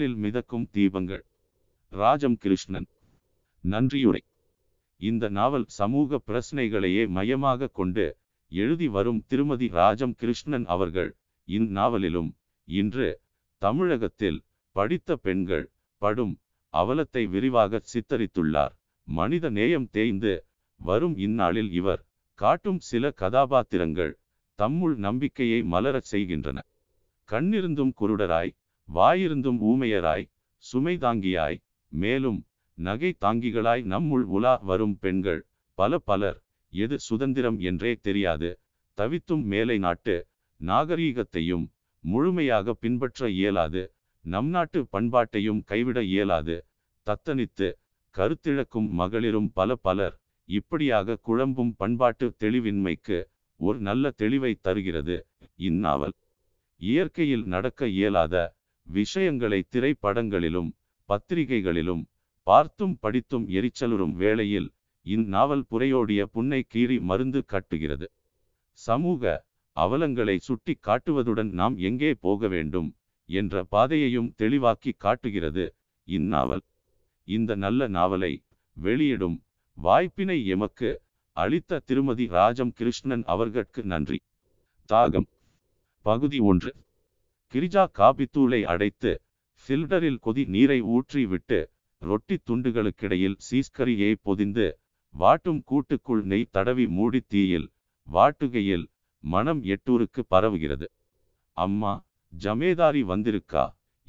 கடலில் மிதக்கும் தீபங்கள் ராஜம் கிருஷ்ணன் நன்றியுரை இந்த நாவல் சமூக பிரச்சனைகளையே மையமாக கொண்டு எழுதி வரும் திருமதி ராஜம் கிருஷ்ணன் அவர்கள் இந்நாவலிலும் இன்று தமிழகத்தில் படித்த பெண்கள் படும் அவலத்தை விரிவாக சித்தரித்துள்ளார் மனித நேயம் தேய்ந்து வரும் இந்நாளில் இவர் காட்டும் சில கதாபாத்திரங்கள் தம்முள் நம்பிக்கையை மலரச் செய்கின்றன கண்ணிருந்தும் குருடராய் வாயிருந்தும் ஊமையராய் சுமை தாங்கியாய் மேலும் நகை தாங்கிகளாய் நம்முள் உலா வரும் பெண்கள் பல பலர் எது சுதந்திரம் என்றே தெரியாது தவித்தும் மேலை நாட்டு நாகரீகத்தையும் முழுமையாக பின்பற்ற இயலாது நம் நாட்டு பண்பாட்டையும் கைவிட இயலாது தத்தனித்து கருத்திழக்கும் மகளிரும் பல பலர் இப்படியாக குழம்பும் பண்பாட்டு தெளிவின்மைக்கு ஒரு நல்ல தெளிவை தருகிறது இந்நாவல் இயற்கையில் நடக்க இயலாத விஷயங்களை திரைப்படங்களிலும் பத்திரிகைகளிலும் பார்த்தும் படித்தும் எரிச்சலுறும் வேளையில் இந்நாவல் புறையோடிய புன்னை கீறி மருந்து காட்டுகிறது சமூக அவலங்களை சுட்டி காட்டுவதுடன் நாம் எங்கே போக வேண்டும் என்ற பாதையையும் தெளிவாக்கி காட்டுகிறது இந்நாவல் இந்த நல்ல நாவலை வெளியிடும் வாய்ப்பினை எமக்கு அளித்த திருமதி ராஜம் கிருஷ்ணன் அவர்கட்கு நன்றி தாகம் பகுதி ஒன்று கிரிஜா காபித்தூளை அடைத்து சில்டரில் கொதி நீரை ஊற்றி விட்டு ரொட்டி துண்டுகளுக்கிடையில் சீஸ்கரியை பொதிந்து வாட்டும் கூட்டுக்குள் நெய் தடவி மூடி தீயில் வாட்டுகையில் மனம் எட்டூருக்கு பரவுகிறது அம்மா ஜமேதாரி வந்திருக்கா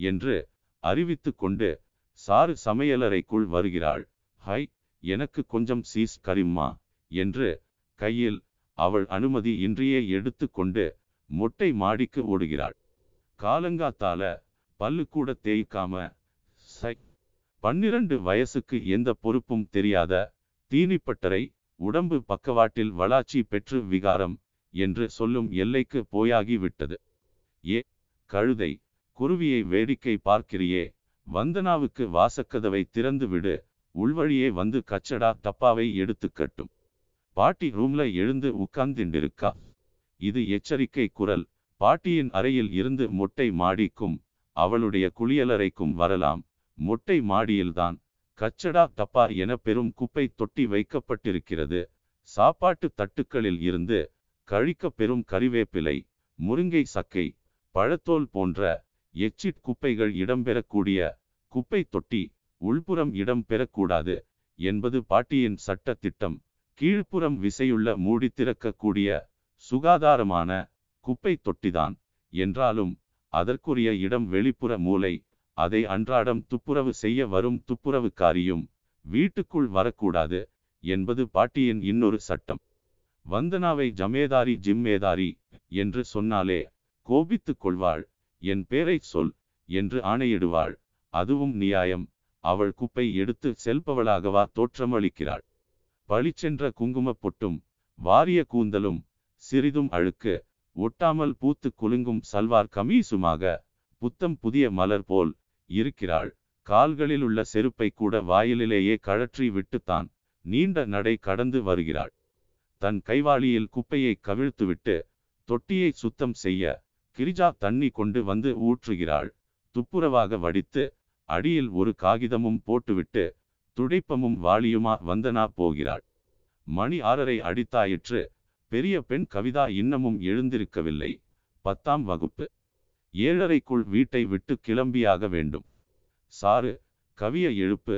என்று அறிவித்து கொண்டு சாறு சமையலறைக்குள் வருகிறாள் ஹை எனக்கு கொஞ்சம் சீஸ் கரிம்மா என்று கையில் அவள் அனுமதி இன்றியே எடுத்து கொண்டு மொட்டை மாடிக்கு ஓடுகிறாள் காலங்காத்தால பல்லு கூட தேய்க்காம சை பன்னிரண்டு வயசுக்கு எந்த பொறுப்பும் தெரியாத தீனிப்பட்டரை உடம்பு பக்கவாட்டில் வளாச்சி பெற்று விகாரம் என்று சொல்லும் எல்லைக்கு போயாகி விட்டது ஏ கழுதை குருவியை வேடிக்கை பார்க்கிறியே வந்தனாவுக்கு வாசக்கதவை திறந்து விடு உள்வழியே வந்து கச்சடா டப்பாவை எடுத்து கட்டும் பாட்டி ரூம்ல எழுந்து உட்கார்ந்திண்டிருக்கா இது எச்சரிக்கை குரல் பாட்டியின் அறையில் இருந்து மொட்டை மாடிக்கும் அவளுடைய குளியலறைக்கும் வரலாம் மொட்டை மாடியில்தான் கச்சடா தப்பா என பெரும் குப்பை தொட்டி வைக்கப்பட்டிருக்கிறது சாப்பாட்டு தட்டுக்களில் இருந்து கழிக்க பெரும் கறிவேப்பிலை முருங்கை சக்கை பழத்தோல் போன்ற எச்சிட் குப்பைகள் இடம்பெறக்கூடிய குப்பை தொட்டி உள்புறம் இடம்பெறக்கூடாது என்பது பாட்டியின் சட்ட திட்டம் கீழ்ப்புறம் விசையுள்ள மூடி திறக்கக்கூடிய சுகாதாரமான குப்பை தொட்டிதான் என்றாலும் அதற்குரிய இடம் வெளிப்புற மூலை அதை அன்றாடம் துப்புரவு செய்ய வரும் துப்புரவுக்காரியும் வீட்டுக்குள் வரக்கூடாது என்பது பாட்டியின் இன்னொரு சட்டம் வந்தனாவை ஜமேதாரி ஜிம்மேதாரி என்று சொன்னாலே கோபித்துக் கொள்வாள் என் பேரை சொல் என்று ஆணையிடுவாள் அதுவும் நியாயம் அவள் குப்பை எடுத்து செல்பவளாகவா தோற்றமளிக்கிறாள் பளிச்சென்ற குங்குமப் பொட்டும் வாரிய கூந்தலும் சிறிதும் அழுக்கு ஒட்டாமல் பூத்து குலுங்கும் சல்வார் கமீசுமாக புத்தம் புதிய மலர் போல் இருக்கிறாள் கால்களில் உள்ள செருப்பை கூட வாயிலிலேயே கழற்றி விட்டுத்தான் நீண்ட நடை கடந்து வருகிறாள் தன் கைவாளியில் குப்பையை கவிழ்த்துவிட்டு தொட்டியை சுத்தம் செய்ய கிரிஜா தண்ணி கொண்டு வந்து ஊற்றுகிறாள் துப்புரவாக வடித்து அடியில் ஒரு காகிதமும் போட்டுவிட்டு துடைப்பமும் வாளியுமா வந்தனா போகிறாள் மணி ஆறரை அடித்தாயிற்று பெரிய பெண் கவிதா இன்னமும் எழுந்திருக்கவில்லை பத்தாம் வகுப்பு ஏழரைக்குள் வீட்டை விட்டு கிளம்பியாக வேண்டும் சாரு கவிய எழுப்பு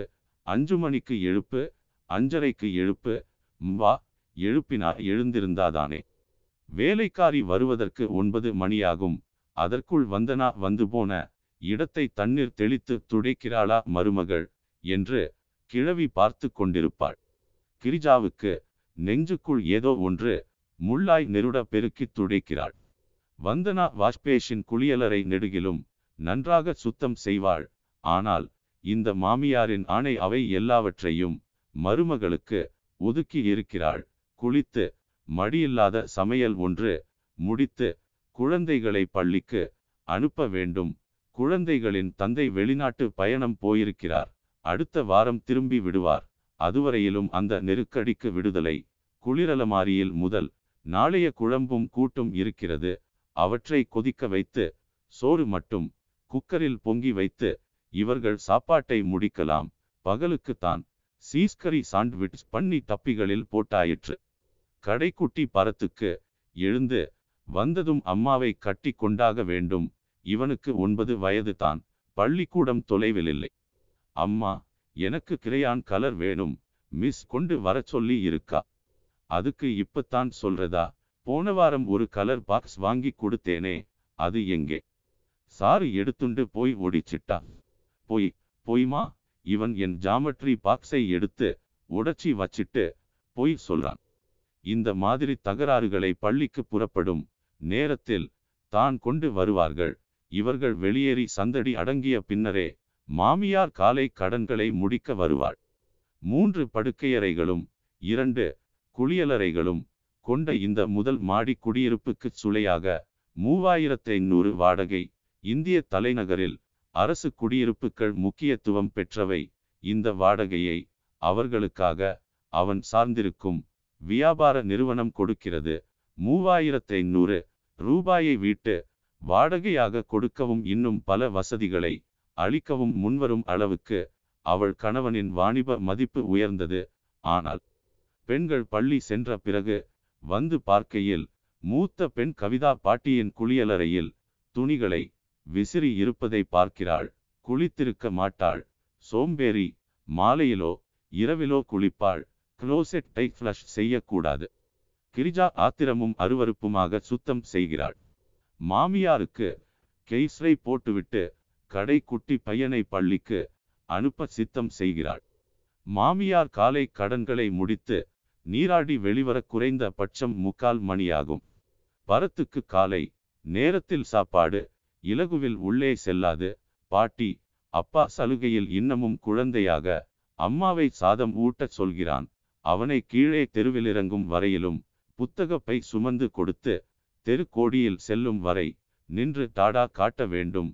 அஞ்சு மணிக்கு எழுப்பு அஞ்சரைக்கு எழுப்பு வா எழுப்பினா எழுந்திருந்தாதானே வேலைக்காரி வருவதற்கு ஒன்பது மணியாகும் அதற்குள் வந்தனா வந்து போன இடத்தை தண்ணீர் தெளித்து துடைக்கிறாளா மருமகள் என்று கிழவி பார்த்து கொண்டிருப்பாள் கிரிஜாவுக்கு நெஞ்சுக்குள் ஏதோ ஒன்று முள்ளாய் நெருட பெருக்கித் துடைக்கிறாள் வந்தனா வாஷ்பேஷின் குளியலறை நெடுகிலும் நன்றாக சுத்தம் செய்வாள் ஆனால் இந்த மாமியாரின் ஆணை அவை எல்லாவற்றையும் மருமகளுக்கு ஒதுக்கி இருக்கிறாள் குளித்து மடியில்லாத சமையல் ஒன்று முடித்து குழந்தைகளை பள்ளிக்கு அனுப்ப வேண்டும் குழந்தைகளின் தந்தை வெளிநாட்டு பயணம் போயிருக்கிறார் அடுத்த வாரம் திரும்பி விடுவார் அதுவரையிலும் அந்த நெருக்கடிக்கு விடுதலை குளிரலமாரியில் முதல் நாளைய குழம்பும் கூட்டும் இருக்கிறது அவற்றை கொதிக்க வைத்து சோறு மட்டும் குக்கரில் பொங்கி வைத்து இவர்கள் சாப்பாட்டை முடிக்கலாம் பகலுக்குத்தான் சீஸ்கரி சாண்ட்விச் பண்ணி தப்பிகளில் போட்டாயிற்று கடைக்குட்டி பரத்துக்கு எழுந்து வந்ததும் அம்மாவை கட்டி கொண்டாக வேண்டும் இவனுக்கு ஒன்பது வயது தான் பள்ளிக்கூடம் தொலைவில் இல்லை அம்மா எனக்கு கிரையான் கலர் வேணும் மிஸ் கொண்டு வர சொல்லி இருக்கா அதுக்கு இப்பத்தான் சொல்றதா போன வாரம் ஒரு கலர் பாக்ஸ் வாங்கி கொடுத்தேனே அது எங்கே சாரு எடுத்துண்டு போய் ஒடிச்சிட்டா போய் போய்மா இவன் என் ஜாமட்ரி பாக்ஸை எடுத்து உடச்சி வச்சிட்டு போய் சொல்றான் இந்த மாதிரி தகராறுகளை பள்ளிக்கு புறப்படும் நேரத்தில் தான் கொண்டு வருவார்கள் இவர்கள் வெளியேறி சந்தடி அடங்கிய பின்னரே மாமியார் காலை கடன்களை முடிக்க வருவாள் மூன்று படுக்கையறைகளும் இரண்டு குளியலறைகளும் கொண்ட இந்த முதல் மாடி குடியிருப்புக்கு சுளையாக மூவாயிரத்து ஐநூறு வாடகை இந்திய தலைநகரில் அரசு குடியிருப்புகள் முக்கியத்துவம் பெற்றவை இந்த வாடகையை அவர்களுக்காக அவன் சார்ந்திருக்கும் வியாபார நிறுவனம் கொடுக்கிறது மூவாயிரத்து ஐநூறு ரூபாயை வீட்டு வாடகையாக கொடுக்கவும் இன்னும் பல வசதிகளை அளிக்கவும் முன்வரும் அளவுக்கு அவள் கணவனின் வாணிப மதிப்பு உயர்ந்தது ஆனால் பெண்கள் பள்ளி சென்ற பிறகு வந்து பார்க்கையில் மூத்த பெண் கவிதா பாட்டியின் குளியலறையில் துணிகளை விசிறி இருப்பதை பார்க்கிறாள் குளித்திருக்க மாட்டாள் சோம்பேறி மாலையிலோ இரவிலோ குளிப்பாள் குளோசெட்டை ஃப்ளஷ் செய்யக்கூடாது கிரிஜா ஆத்திரமும் அருவருப்புமாக சுத்தம் செய்கிறாள் மாமியாருக்கு கெய்ஸ்ரை போட்டுவிட்டு கடை குட்டி பையனை பள்ளிக்கு அனுப்ப சித்தம் செய்கிறாள் மாமியார் காலை கடன்களை முடித்து நீராடி வெளிவர குறைந்த பட்சம் முக்கால் மணியாகும் பரத்துக்கு காலை நேரத்தில் சாப்பாடு இலகுவில் உள்ளே செல்லாது பாட்டி அப்பா சலுகையில் இன்னமும் குழந்தையாக அம்மாவை சாதம் ஊட்டச் சொல்கிறான் அவனை கீழே தெருவில் இறங்கும் வரையிலும் புத்தகப்பை சுமந்து கொடுத்து தெரு கோடியில் செல்லும் வரை நின்று டாடா காட்ட வேண்டும்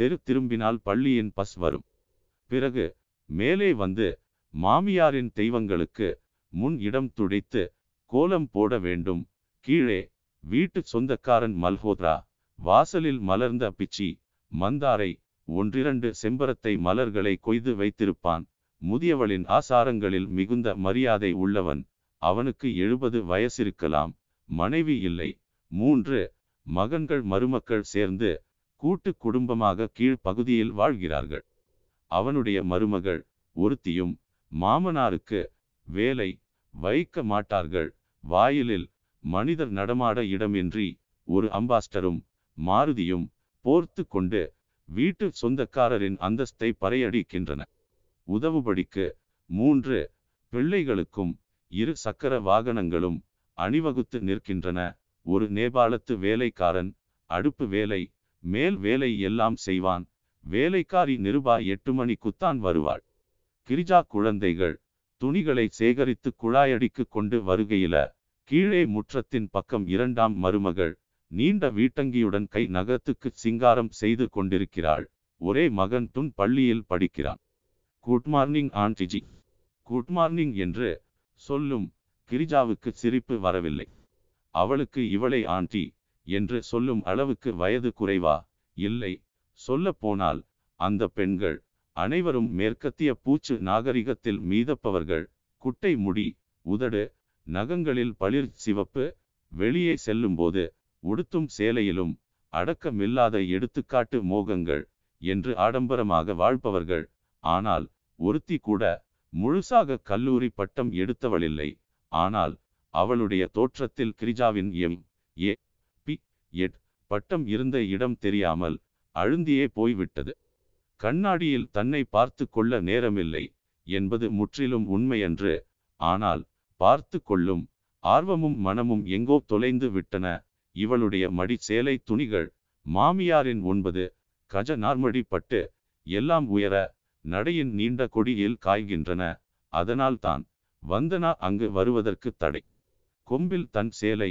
தெரு திரும்பினால் பள்ளியின் பஸ் வரும் பிறகு மேலே வந்து மாமியாரின் தெய்வங்களுக்கு முன் இடம் துடைத்து கோலம் போட வேண்டும் கீழே வீட்டு சொந்தக்காரன் மல்ஹோத்ரா வாசலில் மலர்ந்த பிச்சி மந்தாரை ஒன்றிரண்டு செம்பரத்தை மலர்களை கொய்து வைத்திருப்பான் முதியவளின் ஆசாரங்களில் மிகுந்த மரியாதை உள்ளவன் அவனுக்கு எழுபது வயசிருக்கலாம் மனைவி இல்லை மூன்று மகன்கள் மருமக்கள் சேர்ந்து கூட்டு குடும்பமாக கீழ்ப்பகுதியில் வாழ்கிறார்கள் அவனுடைய மருமகள் ஒருத்தியும் மாமனாருக்கு வேலை வைக்க மாட்டார்கள் வாயிலில் மனிதர் நடமாட இடமின்றி ஒரு அம்பாஸ்டரும் மாருதியும் போர்த்து கொண்டு வீட்டு சொந்தக்காரரின் அந்தஸ்தை பறையடிக்கின்றன உதவுபடிக்கு மூன்று பிள்ளைகளுக்கும் இரு சக்கர வாகனங்களும் அணிவகுத்து நிற்கின்றன ஒரு நேபாளத்து வேலைக்காரன் அடுப்பு வேலை மேல் வேலை எல்லாம் செய்வான் வேலைக்காரி நிருபா எட்டு மணிக்குத்தான் வருவாள் கிரிஜா குழந்தைகள் துணிகளை சேகரித்து குழாயடிக்கு கொண்டு வருகையில கீழே முற்றத்தின் பக்கம் இரண்டாம் மருமகள் நீண்ட வீட்டங்கியுடன் கை நகரத்துக்கு சிங்காரம் செய்து கொண்டிருக்கிறாள் ஒரே மகன் துன் பள்ளியில் படிக்கிறான் குட் மார்னிங் ஆண்டிஜி குட் மார்னிங் என்று சொல்லும் கிரிஜாவுக்கு சிரிப்பு வரவில்லை அவளுக்கு இவளை ஆண்டி என்று சொல்லும் அளவுக்கு வயது குறைவா இல்லை சொல்லப்போனால் அந்த பெண்கள் அனைவரும் மேற்கத்திய பூச்சு நாகரிகத்தில் மீதப்பவர்கள் குட்டை முடி உதடு நகங்களில் பளிர் சிவப்பு வெளியே செல்லும்போது உடுத்தும் சேலையிலும் அடக்கமில்லாத எடுத்துக்காட்டு மோகங்கள் என்று ஆடம்பரமாக வாழ்பவர்கள் ஆனால் ஒருத்தி கூட முழுசாக கல்லூரி பட்டம் எடுத்தவளில்லை ஆனால் அவளுடைய தோற்றத்தில் கிரிஜாவின் எம் ஏ பி எட் பட்டம் இருந்த இடம் தெரியாமல் அழுந்தியே போய்விட்டது கண்ணாடியில் தன்னை பார்த்து கொள்ள நேரமில்லை என்பது முற்றிலும் உண்மையன்று ஆனால் பார்த்து கொள்ளும் ஆர்வமும் மனமும் எங்கோ தொலைந்து விட்டன இவளுடைய மடி சேலை துணிகள் மாமியாரின் ஒன்பது கஜ நார்மடி பட்டு எல்லாம் உயர நடையின் நீண்ட கொடியில் காய்கின்றன அதனால் தான் வந்தனா அங்கு வருவதற்கு தடை கொம்பில் தன் சேலை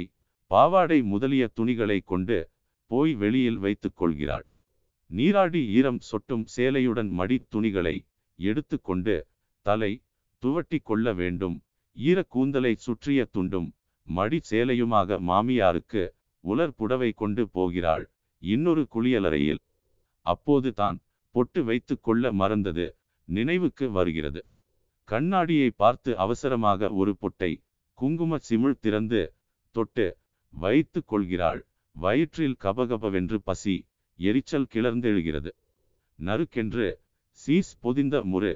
பாவாடை முதலிய துணிகளை கொண்டு போய் வெளியில் வைத்துக் கொள்கிறாள் நீராடி ஈரம் சொட்டும் சேலையுடன் மடி துணிகளை எடுத்துக்கொண்டு தலை துவட்டி கொள்ள வேண்டும் ஈர கூந்தலை சுற்றிய துண்டும் மடி சேலையுமாக மாமியாருக்கு உலர் புடவை கொண்டு போகிறாள் இன்னொரு குளியலறையில் அப்போது தான் பொட்டு வைத்து கொள்ள மறந்தது நினைவுக்கு வருகிறது கண்ணாடியை பார்த்து அவசரமாக ஒரு பொட்டை குங்கும சிமிழ் திறந்து தொட்டு வைத்து கொள்கிறாள் வயிற்றில் கபகபவென்று பசி எரிச்சல் கிளர்ந்தெழுகிறது நறுக்கென்று சீஸ் பொதிந்த முறு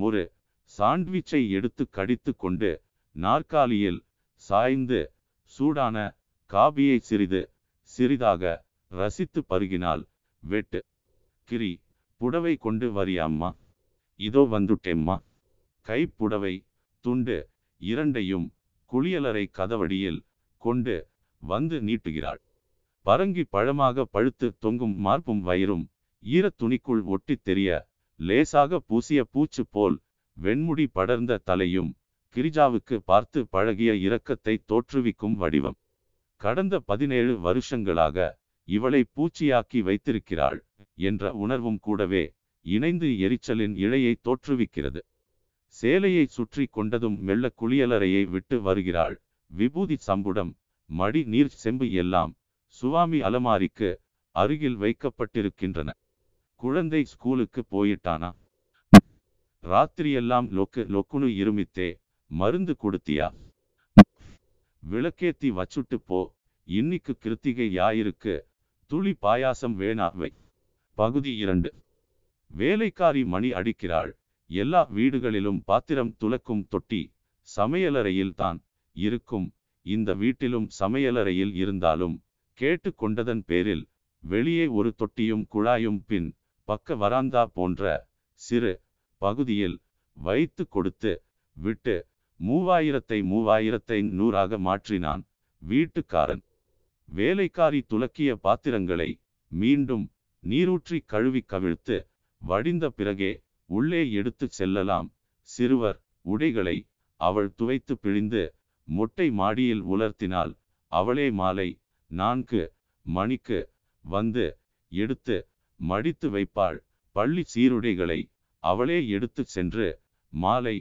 முறு சாண்ட்விச்சை எடுத்து கடித்து கொண்டு நாற்காலியில் சாய்ந்து சூடான காபியை சிறிது சிறிதாக ரசித்து பருகினால் வெட்டு கிரி புடவை கொண்டு வரியாம்மா இதோ வந்துட்டேம்மா கைப்புடவை துண்டு இரண்டையும் குளியலறை கதவடியில் கொண்டு வந்து நீட்டுகிறாள் பரங்கி பழமாக பழுத்து தொங்கும் மார்பும் வயிறும் ஈரத் துணிக்குள் ஒட்டித் தெரிய லேசாக பூசிய பூச்சு போல் வெண்முடி படர்ந்த தலையும் கிரிஜாவுக்கு பார்த்து பழகிய இரக்கத்தை தோற்றுவிக்கும் வடிவம் கடந்த பதினேழு வருஷங்களாக இவளை பூச்சியாக்கி வைத்திருக்கிறாள் என்ற உணர்வும் கூடவே இணைந்து எரிச்சலின் இழையை தோற்றுவிக்கிறது சேலையை சுற்றி கொண்டதும் மெல்ல குளியலறையை விட்டு வருகிறாள் விபூதி சம்புடம் மடி நீர் செம்பு எல்லாம் சுவாமி அலமாரிக்கு அருகில் வைக்கப்பட்டிருக்கின்றன குழந்தை ஸ்கூலுக்கு போயிட்டானா ராத்திரியெல்லாம் லொக்கு லொக்குனு இருமித்தே மருந்து கொடுத்தியா விளக்கேத்தி வச்சுட்டு போ இன்னிக்கு கிருத்திகை யாயிருக்கு துளி பாயாசம் வேணாவை பகுதி இரண்டு வேலைக்காரி மணி அடிக்கிறாள் எல்லா வீடுகளிலும் பாத்திரம் துலக்கும் தொட்டி சமையலறையில் தான் இருக்கும் இந்த வீட்டிலும் சமையலறையில் இருந்தாலும் கேட்டுக்கொண்டதன் பேரில் வெளியே ஒரு தொட்டியும் குழாயும் பின் பக்க வராந்தா போன்ற சிறு பகுதியில் வைத்து கொடுத்து விட்டு மூவாயிரத்தை மூவாயிரத்தை நூறாக மாற்றினான் வீட்டுக்காரன் வேலைக்காரி துலக்கிய பாத்திரங்களை மீண்டும் நீரூற்றி கழுவி கவிழ்த்து வடிந்த பிறகே உள்ளே எடுத்து செல்லலாம் சிறுவர் உடைகளை அவள் துவைத்து பிழிந்து மொட்டை மாடியில் உலர்த்தினால் அவளே மாலை நான்கு மணிக்கு வந்து எடுத்து மடித்து வைப்பாள் பள்ளி சீருடைகளை அவளே எடுத்து சென்று மாலை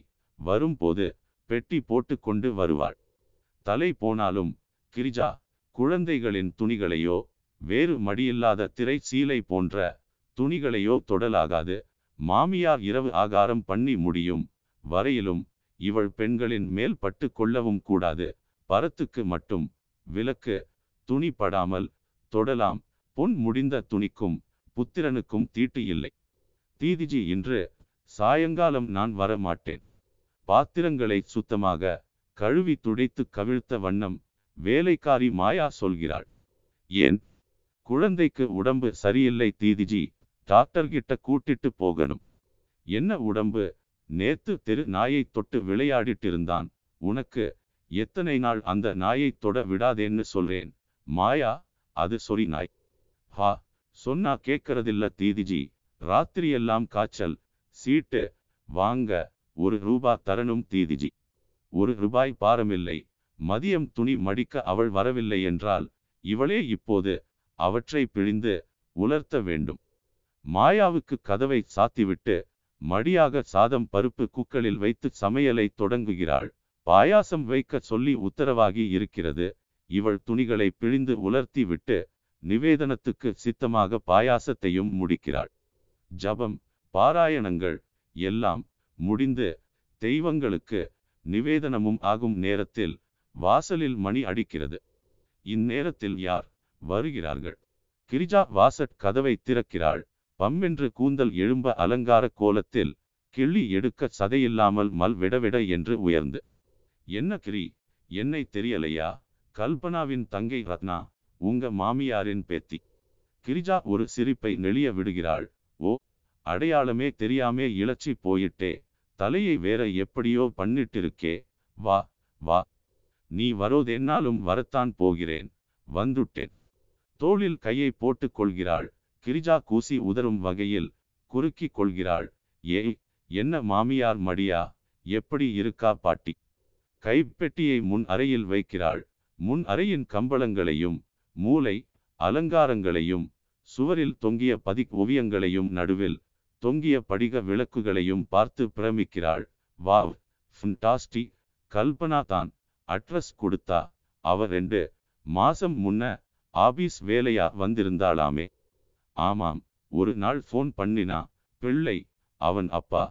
வரும்போது பெட்டி போட்டு கொண்டு வருவாள் தலை போனாலும் கிரிஜா குழந்தைகளின் துணிகளையோ வேறு மடியில்லாத திரை சீலை போன்ற துணிகளையோ தொடலாகாது மாமியார் இரவு ஆகாரம் பண்ணி முடியும் வரையிலும் இவள் பெண்களின் மேல் பட்டு கொள்ளவும் கூடாது பரத்துக்கு மட்டும் விலக்கு துணி படாமல் தொடலாம் பொன் முடிந்த துணிக்கும் புத்திரனுக்கும் தீட்டு இல்லை தீதிஜி இன்று சாயங்காலம் நான் வர மாட்டேன் பாத்திரங்களை சுத்தமாக கழுவி துடைத்து கவிழ்த்த வண்ணம் வேலைக்காரி மாயா சொல்கிறாள் ஏன் குழந்தைக்கு உடம்பு சரியில்லை தீதிஜி டாக்டர் கிட்ட கூட்டிட்டு போகணும் என்ன உடம்பு நேத்து தெரு நாயை தொட்டு விளையாடிட்டு இருந்தான் உனக்கு எத்தனை நாள் அந்த நாயை தொட விடாதேன்னு சொல்றேன் மாயா அது சொறி நாய் ஹா சொன்னா கேட்கறதில்ல தீதிஜி ராத்திரியெல்லாம் காய்ச்சல் சீட்டு வாங்க ஒரு ரூபா தரணும் தீதிஜி ஒரு ரூபாய் பாரமில்லை மதியம் துணி மடிக்க அவள் வரவில்லை என்றால் இவளே இப்போது அவற்றை பிழிந்து உலர்த்த வேண்டும் மாயாவுக்கு கதவை சாத்திவிட்டு மடியாக சாதம் பருப்பு குக்களில் வைத்து சமையலை தொடங்குகிறாள் பாயாசம் வைக்க சொல்லி உத்தரவாகி இருக்கிறது இவள் துணிகளை பிழிந்து உலர்த்தி விட்டு நிவேதனத்துக்கு சித்தமாக பாயாசத்தையும் முடிக்கிறாள் ஜபம் பாராயணங்கள் எல்லாம் முடிந்து தெய்வங்களுக்கு நிவேதனமும் ஆகும் நேரத்தில் வாசலில் மணி அடிக்கிறது இந்நேரத்தில் யார் வருகிறார்கள் கிரிஜா வாசட் கதவை திறக்கிறாள் பம்மென்று கூந்தல் எழும்ப அலங்கார கோலத்தில் கிள்ளி எடுக்க சதையில்லாமல் மல் விடவிட என்று உயர்ந்து என்ன கிரி என்னை தெரியலையா கல்பனாவின் தங்கை ரத்னா உங்க மாமியாரின் பேத்தி கிரிஜா ஒரு சிரிப்பை நெளிய விடுகிறாள் ஓ அடையாளமே தெரியாமே இழச்சி போயிட்டே தலையை வேற எப்படியோ பண்ணிட்டிருக்கே வா வா நீ வரோதென்னாலும் வரத்தான் போகிறேன் வந்துட்டேன் தோளில் கையை போட்டுக் கொள்கிறாள் கிரிஜா கூசி உதறும் வகையில் குறுக்கி கொள்கிறாள் ஏய் என்ன மாமியார் மடியா எப்படி இருக்கா பாட்டி கைப்பெட்டியை முன் அறையில் வைக்கிறாள் முன் அறையின் கம்பளங்களையும் மூளை அலங்காரங்களையும் சுவரில் தொங்கிய பதி ஓவியங்களையும் நடுவில் தொங்கிய படிக விளக்குகளையும் பார்த்து பிரமிக்கிறாள் வாவ் ஃபண்டாஸ்டி கல்பனா தான் அட்ரஸ் கொடுத்தா அவ ரெண்டு மாசம் முன்ன ஆபீஸ் வேலையா வந்திருந்தாளாமே ஆமாம் ஒரு நாள் ஃபோன் பண்ணினா பிள்ளை அவன் அப்பா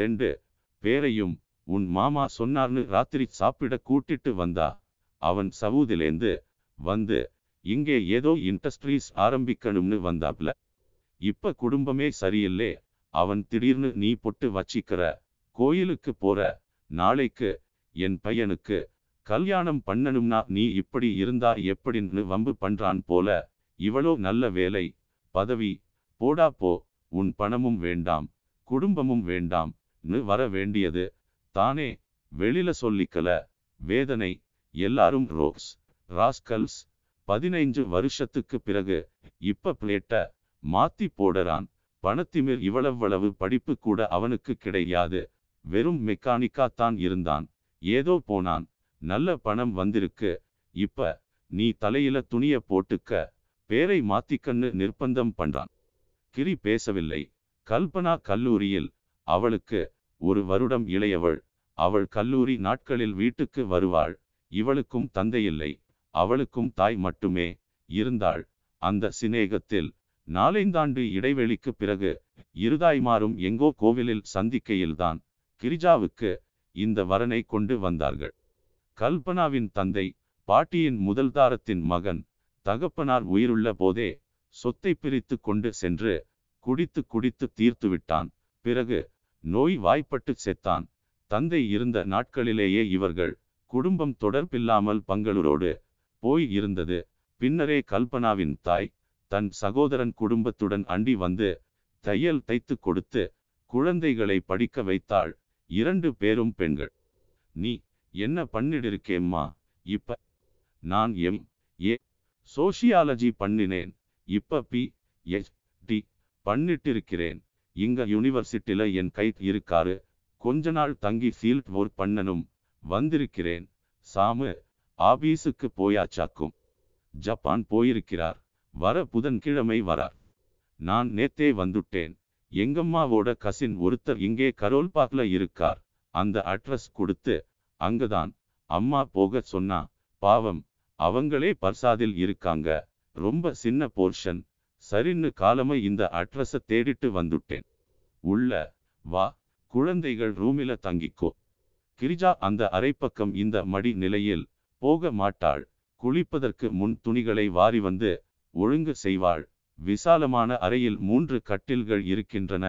ரெண்டு பேரையும் உன் மாமா சொன்னார்னு ராத்திரி சாப்பிட கூட்டிட்டு வந்தா அவன் சவுதிலேந்து வந்து இங்கே ஏதோ இண்டஸ்ட்ரீஸ் ஆரம்பிக்கணும்னு வந்தாப்ல இப்ப குடும்பமே சரியில்லை அவன் திடீர்னு நீ பொட்டு வச்சிக்கிற கோயிலுக்கு போற நாளைக்கு என் பையனுக்கு கல்யாணம் பண்ணணும்னா நீ இப்படி இருந்தா எப்படின்னு வம்பு பண்றான் போல இவ்வளோ நல்ல வேலை பதவி போடா போ உன் பணமும் வேண்டாம் குடும்பமும் வேண்டாம் வர வேண்டியது தானே வெளியில சொல்லிக்கல வேதனை எல்லாரும் ரோக்ஸ் ராஸ்கல்ஸ் பதினைஞ்சு வருஷத்துக்கு பிறகு இப்ப பிளேட்ட மாத்தி போடறான் பணத்திமிர் இவ்வளவளவு படிப்பு கூட அவனுக்கு கிடையாது வெறும் மெக்கானிக்கா தான் இருந்தான் ஏதோ போனான் நல்ல பணம் வந்திருக்கு இப்ப நீ தலையில துணிய போட்டுக்க பேரை மாத்திக்கன்னு நிர்பந்தம் பண்றான் கிரி பேசவில்லை கல்பனா கல்லூரியில் அவளுக்கு ஒரு வருடம் இளையவள் அவள் கல்லூரி நாட்களில் வீட்டுக்கு வருவாள் இவளுக்கும் தந்தையில்லை அவளுக்கும் தாய் மட்டுமே இருந்தாள் அந்த சிநேகத்தில் நாலைந்தாண்டு இடைவெளிக்கு பிறகு இருதாய்மாரும் எங்கோ கோவிலில் சந்திக்கையில்தான் கிரிஜாவுக்கு இந்த வரனை கொண்டு வந்தார்கள் கல்பனாவின் தந்தை பாட்டியின் முதல் தாரத்தின் மகன் தகப்பனார் உயிருள்ள போதே சொத்தை பிரித்து கொண்டு சென்று குடித்து குடித்து தீர்த்து விட்டான் பிறகு நோய் வாய்ப்பட்டு செத்தான் தந்தை இருந்த நாட்களிலேயே இவர்கள் குடும்பம் தொடர்பில்லாமல் பங்களூரோடு போய் இருந்தது பின்னரே கல்பனாவின் தாய் தன் சகோதரன் குடும்பத்துடன் அண்டி வந்து தையல் தைத்து கொடுத்து குழந்தைகளை படிக்க வைத்தாள் இரண்டு பேரும் பெண்கள் நீ என்ன பண்ணிடிருக்கேம்மா இப்ப நான் எம் ஏ சோஷியாலஜி பண்ணினேன் இப்ப பி எச் டி பண்ணிட்டிருக்கிறேன் இங்க யூனிவர்சிட்டியில என் கை இருக்காரு கொஞ்ச நாள் தங்கி சீல்ட் ஒர்க் பண்ணனும் வந்திருக்கிறேன் சாமு ஆபீஸுக்கு போயாச்சாக்கும் ஜப்பான் போயிருக்கிறார் வர புதன்கிழமை வரார் நான் நேத்தே வந்துட்டேன் எங்கம்மாவோட கசின் ஒருத்தர் இங்கே கரோல்பாக்ல இருக்கார் அந்த அட்ரஸ் கொடுத்து அங்கதான் அம்மா போக சொன்னா பாவம் அவங்களே பர்சாதில் இருக்காங்க ரொம்ப சின்ன போர்ஷன் சரின்னு காலமை இந்த அட்ரஸை தேடிட்டு வந்துட்டேன் உள்ள வா குழந்தைகள் ரூமில தங்கிக்கோ கிரிஜா அந்த அரைப்பக்கம் இந்த மடி நிலையில் போக மாட்டாள் குளிப்பதற்கு முன் துணிகளை வாரி வந்து ஒழுங்கு செய்வாள் விசாலமான அறையில் மூன்று கட்டில்கள் இருக்கின்றன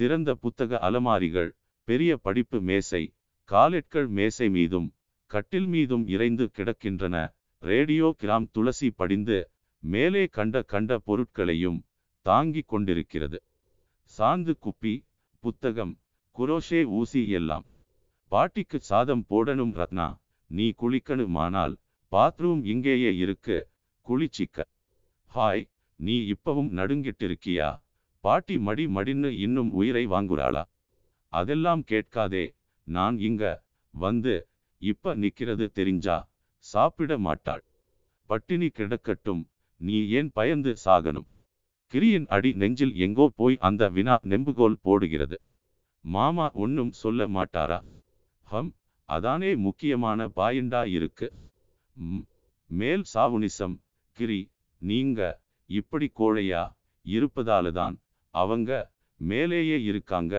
திறந்த புத்தக அலமாரிகள் பெரிய படிப்பு மேசை காலெட்கள் மேசை மீதும் கட்டில் மீதும் இறைந்து கிடக்கின்றன ரேடியோ கிராம் துளசி படிந்து மேலே கண்ட கண்ட பொருட்களையும் தாங்கிக் கொண்டிருக்கிறது சாந்து குப்பி புத்தகம் குரோஷே ஊசி எல்லாம் பாட்டிக்கு சாதம் போடணும் ரத்னா நீ குளிக்கணுமானால் பாத்ரூம் இங்கேயே இருக்கு குளிச்சிக்க ஹாய் நீ இப்பவும் நடுங்கிட்டிருக்கியா பாட்டி மடி மடின்னு இன்னும் உயிரை வாங்குறாளா அதெல்லாம் கேட்காதே நான் இங்க வந்து இப்ப நிக்கிறது தெரிஞ்சா சாப்பிட மாட்டாள் பட்டினி கிடக்கட்டும் நீ ஏன் பயந்து சாகணும் கிரியின் அடி நெஞ்சில் எங்கோ போய் அந்த வினா நெம்புகோல் போடுகிறது மாமா ஒன்னும் சொல்ல மாட்டாரா ஹம் அதானே முக்கியமான பாயிண்டா இருக்கு மேல் சாவுனிசம் கிரி நீங்க இப்படி கோழையா இருப்பதால தான் அவங்க மேலேயே இருக்காங்க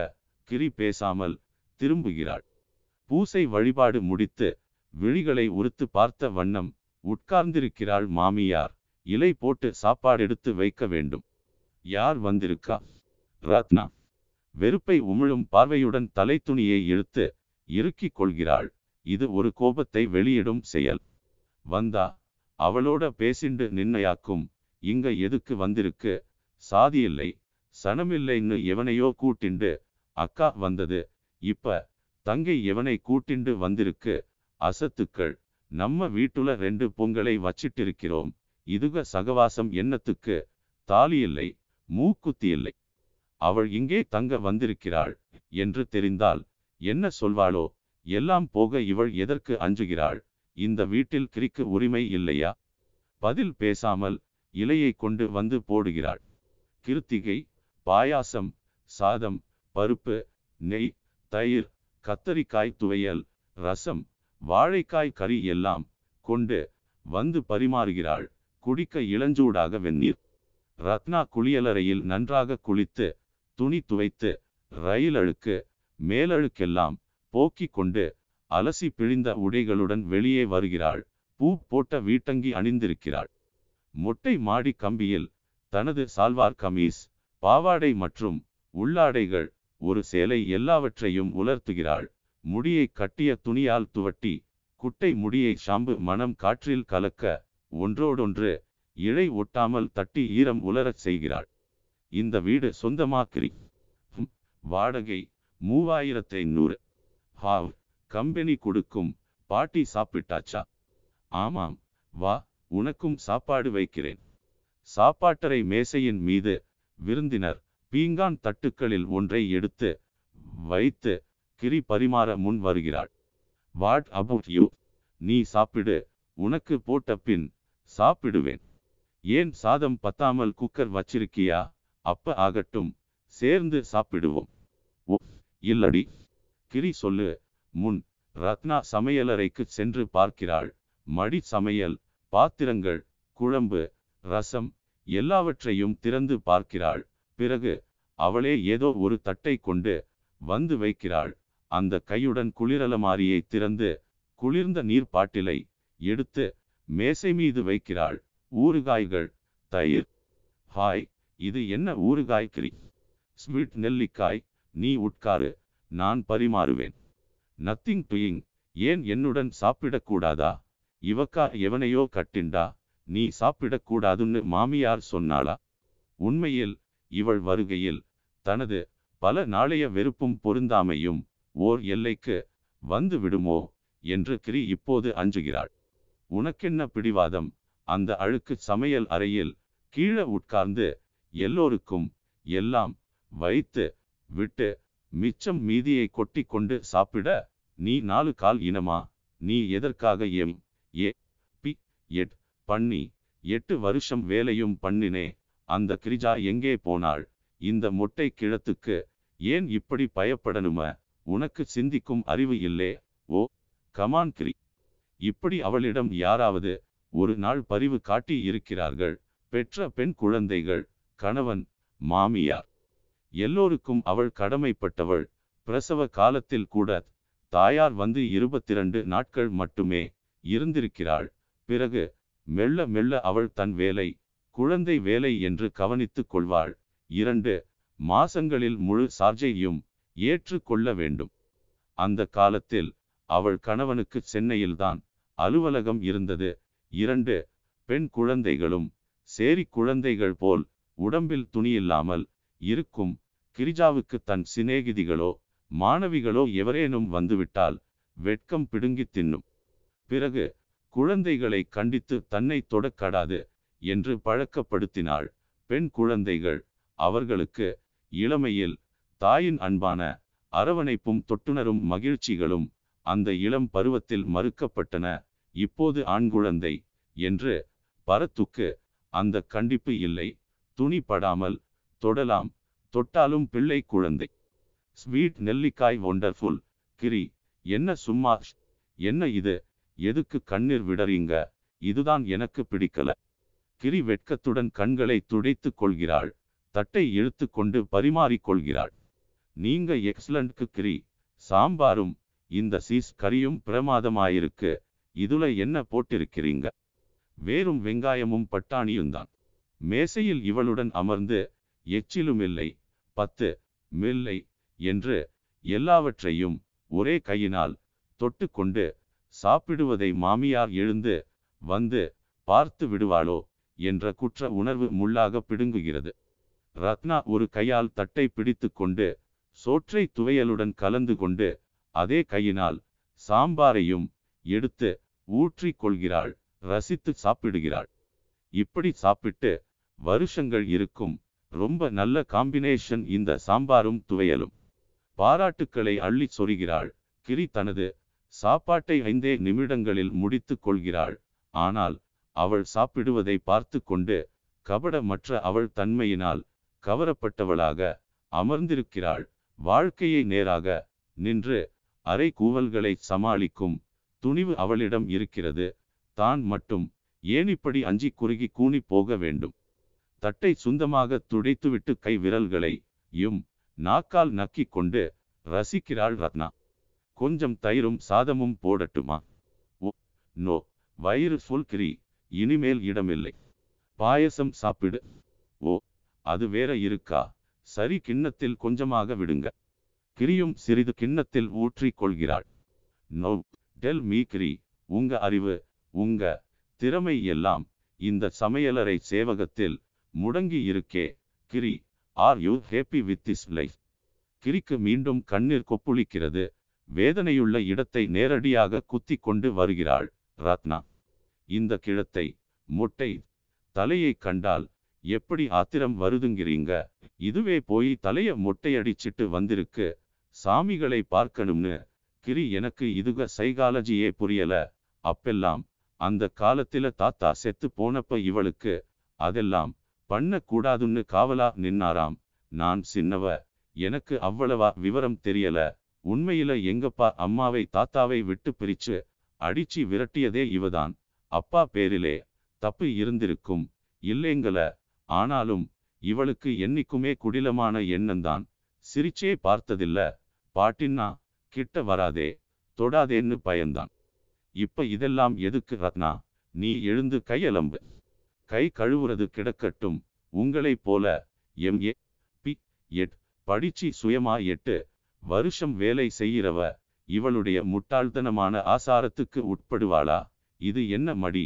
கிரி பேசாமல் திரும்புகிறாள் பூசை வழிபாடு முடித்து விழிகளை உறுத்து பார்த்த வண்ணம் உட்கார்ந்திருக்கிறாள் மாமியார் இலை போட்டு சாப்பாடு எடுத்து வைக்க வேண்டும் யார் வந்திருக்கா ரத்னா வெறுப்பை உமிழும் பார்வையுடன் தலைத்துணியை இழுத்து இறுக்கிக் கொள்கிறாள் இது ஒரு கோபத்தை வெளியிடும் செயல் வந்தா அவளோட பேசிண்டு நின்னையாக்கும் இங்க எதுக்கு வந்திருக்கு சாதியில்லை சனமில்லைன்னு எவனையோ கூட்டிண்டு அக்கா வந்தது இப்ப தங்கை எவனை கூட்டிண்டு வந்திருக்கு அசத்துக்கள் நம்ம வீட்டுல ரெண்டு பொங்கலை வச்சிட்டிருக்கிறோம் இதுக சகவாசம் என்னத்துக்கு தாலி இல்லை மூக்குத்தி இல்லை அவள் இங்கே தங்க வந்திருக்கிறாள் என்று தெரிந்தால் என்ன சொல்வாளோ எல்லாம் போக இவள் எதற்கு அஞ்சுகிறாள் இந்த வீட்டில் கிரிக்கு உரிமை இல்லையா பதில் பேசாமல் இலையை கொண்டு வந்து போடுகிறாள் கிருத்திகை பாயாசம் சாதம் பருப்பு நெய் தயிர் கத்தரிக்காய் துவையல் ரசம் வாழைக்காய் கறி எல்லாம் கொண்டு வந்து பரிமாறுகிறாள் குடிக்க இளஞ்சூடாக வெந்நீர் ரத்னா குளியலறையில் நன்றாக குளித்து துணி துவைத்து ரயில் அழுக்கு மேலழுக்கெல்லாம் போக்கிக் கொண்டு அலசி பிழிந்த உடைகளுடன் வெளியே வருகிறாள் பூ போட்ட வீட்டங்கி அணிந்திருக்கிறாள் மொட்டை மாடி கம்பியில் தனது சால்வார் கமீஸ் பாவாடை மற்றும் உள்ளாடைகள் ஒரு சேலை எல்லாவற்றையும் உலர்த்துகிறாள் முடியை கட்டிய துணியால் துவட்டி குட்டை முடியை ஷாம்பு மனம் காற்றில் கலக்க ஒன்றோடொன்று இழை ஒட்டாமல் தட்டி ஈரம் உலரச் செய்கிறாள் இந்த வீடு சொந்தமாக்கிரி வாடகை மூவாயிரத்து ஐநூறு ஹாவ் கம்பெனி கொடுக்கும் பாட்டி சாப்பிட்டாச்சா ஆமாம் வா உனக்கும் சாப்பாடு வைக்கிறேன் சாப்பாட்டரை மேசையின் மீது விருந்தினர் பீங்கான் தட்டுக்களில் ஒன்றை எடுத்து வைத்து கிரி பரிமாற முன் வருகிறாள் வாட் அபவுட் யூ நீ சாப்பிடு உனக்கு போட்ட பின் சாப்பிடுவேன் ஏன் சாதம் பத்தாமல் குக்கர் வச்சிருக்கியா அப்ப ஆகட்டும் சேர்ந்து சாப்பிடுவோம் இல்லடி கிரி சொல்லு முன் ரத்னா சமையலறைக்கு சென்று பார்க்கிறாள் மடி சமையல் பாத்திரங்கள் குழம்பு ரசம் எல்லாவற்றையும் திறந்து பார்க்கிறாள் பிறகு அவளே ஏதோ ஒரு தட்டை கொண்டு வந்து வைக்கிறாள் அந்த கையுடன் குளிரலமாரியை திறந்து குளிர்ந்த நீர் பாட்டிலை எடுத்து மேசை மீது வைக்கிறாள் ஊறுகாய்கள் தயிர் ஹாய் இது என்ன ஊறுகாய் கிரி ஸ்வீட் நெல்லிக்காய் நீ உட்காரு நான் பரிமாறுவேன் நத்திங் டுயிங் ஏன் என்னுடன் சாப்பிடக்கூடாதா இவக்கா எவனையோ கட்டிண்டா நீ சாப்பிடக்கூடாதுன்னு மாமியார் சொன்னாளா உண்மையில் இவள் வருகையில் தனது பல நாளைய வெறுப்பும் பொருந்தாமையும் ஓர் எல்லைக்கு வந்து விடுமோ என்று கிரி இப்போது அஞ்சுகிறாள் உனக்கென்ன பிடிவாதம் அந்த அழுக்கு சமையல் அறையில் கீழே உட்கார்ந்து எல்லோருக்கும் எல்லாம் வைத்து விட்டு மிச்சம் மீதியை கொட்டி கொண்டு சாப்பிட நீ நாலு கால் இனமா நீ எதற்காக எம் ஏ பி எட் பண்ணி எட்டு வருஷம் வேலையும் பண்ணினே அந்த கிரிஜா எங்கே போனாள் இந்த மொட்டை கிழத்துக்கு ஏன் இப்படி பயப்படணும உனக்கு சிந்திக்கும் அறிவு இல்லே ஓ கமான் கிரி இப்படி அவளிடம் யாராவது ஒரு நாள் பரிவு காட்டி இருக்கிறார்கள் பெற்ற பெண் குழந்தைகள் கணவன் மாமியார் எல்லோருக்கும் அவள் கடமைப்பட்டவள் பிரசவ காலத்தில் கூட தாயார் வந்து இருபத்திரண்டு நாட்கள் மட்டுமே இருந்திருக்கிறாள் பிறகு மெல்ல மெல்ல அவள் தன் வேலை குழந்தை வேலை என்று கவனித்துக் கொள்வாள் இரண்டு மாசங்களில் முழு சார்ஜையும் ஏற்று கொள்ள வேண்டும் அந்த காலத்தில் அவள் கணவனுக்கு சென்னையில்தான் அலுவலகம் இருந்தது இரண்டு பெண் குழந்தைகளும் சேரி குழந்தைகள் போல் உடம்பில் துணியில்லாமல் இருக்கும் கிரிஜாவுக்கு தன் சிநேகிதிகளோ மாணவிகளோ எவரேனும் வந்துவிட்டால் வெட்கம் பிடுங்கி தின்னும் பிறகு குழந்தைகளை கண்டித்து தன்னை தொடக்கடாது என்று பழக்கப்படுத்தினாள் பெண் குழந்தைகள் அவர்களுக்கு இளமையில் தாயின் அன்பான அரவணைப்பும் தொட்டுணரும் மகிழ்ச்சிகளும் அந்த இளம் பருவத்தில் மறுக்கப்பட்டன இப்போது ஆண் குழந்தை என்று பரத்துக்கு அந்த கண்டிப்பு இல்லை துணிப்படாமல் தொடலாம் தொட்டாலும் பிள்ளை குழந்தை ஸ்வீட் நெல்லிக்காய் ஒண்டர்ஃபுல் கிரி என்ன சும்மா என்ன இது எதுக்கு கண்ணீர் விடறீங்க இதுதான் எனக்கு பிடிக்கல கிரி வெட்கத்துடன் கண்களை துடைத்து கொள்கிறாள் தட்டை இழுத்து கொண்டு பரிமாறிக்கொள்கிறாள் நீங்க எக்ஸலண்ட்க்கு கிரி சாம்பாரும் இந்த சீஸ் கறியும் பிரமாதமாயிருக்கு இதுல என்ன போட்டிருக்கிறீங்க வேறும் வெங்காயமும் பட்டாணியும் தான் மேசையில் இவளுடன் அமர்ந்து எச்சிலும் இல்லை பத்து மில்லை என்று எல்லாவற்றையும் ஒரே கையினால் தொட்டு கொண்டு சாப்பிடுவதை மாமியார் எழுந்து வந்து பார்த்து விடுவாளோ என்ற குற்ற உணர்வு முள்ளாக பிடுங்குகிறது ரத்னா ஒரு கையால் தட்டை பிடித்து கொண்டு சோற்றை துவையலுடன் கலந்து கொண்டு அதே கையினால் சாம்பாரையும் எடுத்து ஊற்றி கொள்கிறாள் ரசித்து சாப்பிடுகிறாள் இப்படி சாப்பிட்டு வருஷங்கள் இருக்கும் ரொம்ப நல்ல காம்பினேஷன் இந்த சாம்பாரும் துவையலும் பாராட்டுக்களை அள்ளி சொருகிறாள் கிரி தனது சாப்பாட்டை ஐந்தே நிமிடங்களில் முடித்து கொள்கிறாள் ஆனால் அவள் சாப்பிடுவதை பார்த்து கொண்டு கபடமற்ற அவள் தன்மையினால் கவரப்பட்டவளாக அமர்ந்திருக்கிறாள் வாழ்க்கையை நேராக நின்று அரை கூவல்களை சமாளிக்கும் துணிவு அவளிடம் இருக்கிறது தான் மட்டும் ஏன் இப்படி அஞ்சி குறுகி கூணி போக வேண்டும் தட்டை சுந்தமாக துடைத்துவிட்டு கை விரல்களை யும் நாக்கால் நக்கிக் கொண்டு ரசிக்கிறாள் ரத்னா கொஞ்சம் தயிரும் சாதமும் போடட்டுமா ஓ நோ வயிறு சொல்கிறி இனிமேல் இடமில்லை பாயசம் சாப்பிடு ஓ அது வேற இருக்கா சரி கிண்ணத்தில் கொஞ்சமாக விடுங்க கிரியும் சிறிது கிண்ணத்தில் ஊற்றி கொள்கிறாள் நோ டெல் மீ கிரி உங்க அறிவு உங்க திறமை எல்லாம் இந்த சமையலறை சேவகத்தில் முடங்கி இருக்கே Giri are you happy with this life கிரிக்கு மீண்டும் கண்ணீர் கொப்புளிக்கிறது வேதனையுள்ள இடத்தை நேரடியாக குத்தி கொண்டு வருகிறாள் ரத்னா இந்த கிழத்தை மொட்டை தலையை கண்டால் எப்படி ஆத்திரம் வருதுங்கிறீங்க இதுவே போய் தலைய மொட்டையடிச்சிட்டு வந்திருக்கு சாமிகளை பார்க்கணும்னு கிரி எனக்கு இதுக சைகாலஜியே புரியல அப்பெல்லாம் அந்த காலத்தில தாத்தா செத்து போனப்ப இவளுக்கு அதெல்லாம் பண்ண கூடாதுன்னு காவலா நின்னாராம் நான் சின்னவ எனக்கு அவ்வளவா விவரம் தெரியல உண்மையில எங்கப்பா அம்மாவை தாத்தாவை விட்டு பிரிச்சு அடிச்சு விரட்டியதே இவதான் அப்பா பேரிலே தப்பு இருந்திருக்கும் இல்லைங்கள ஆனாலும் இவளுக்கு என்னைக்குமே குடிலமான எண்ணந்தான் சிரிச்சே பார்த்ததில்ல பாட்டின்னா கிட்ட வராதே தொடாதேன்னு பயந்தான் இப்ப இதெல்லாம் எதுக்கு ரத்னா நீ எழுந்து கையலம்பு கை கழுவுறது கிடக்கட்டும் உங்களைப் போல எம்ஏ பி எட் படிச்சு சுயமா எட்டு வருஷம் வேலை செய்கிறவ இவளுடைய முட்டாள்தனமான ஆசாரத்துக்கு உட்படுவாளா இது என்ன மடி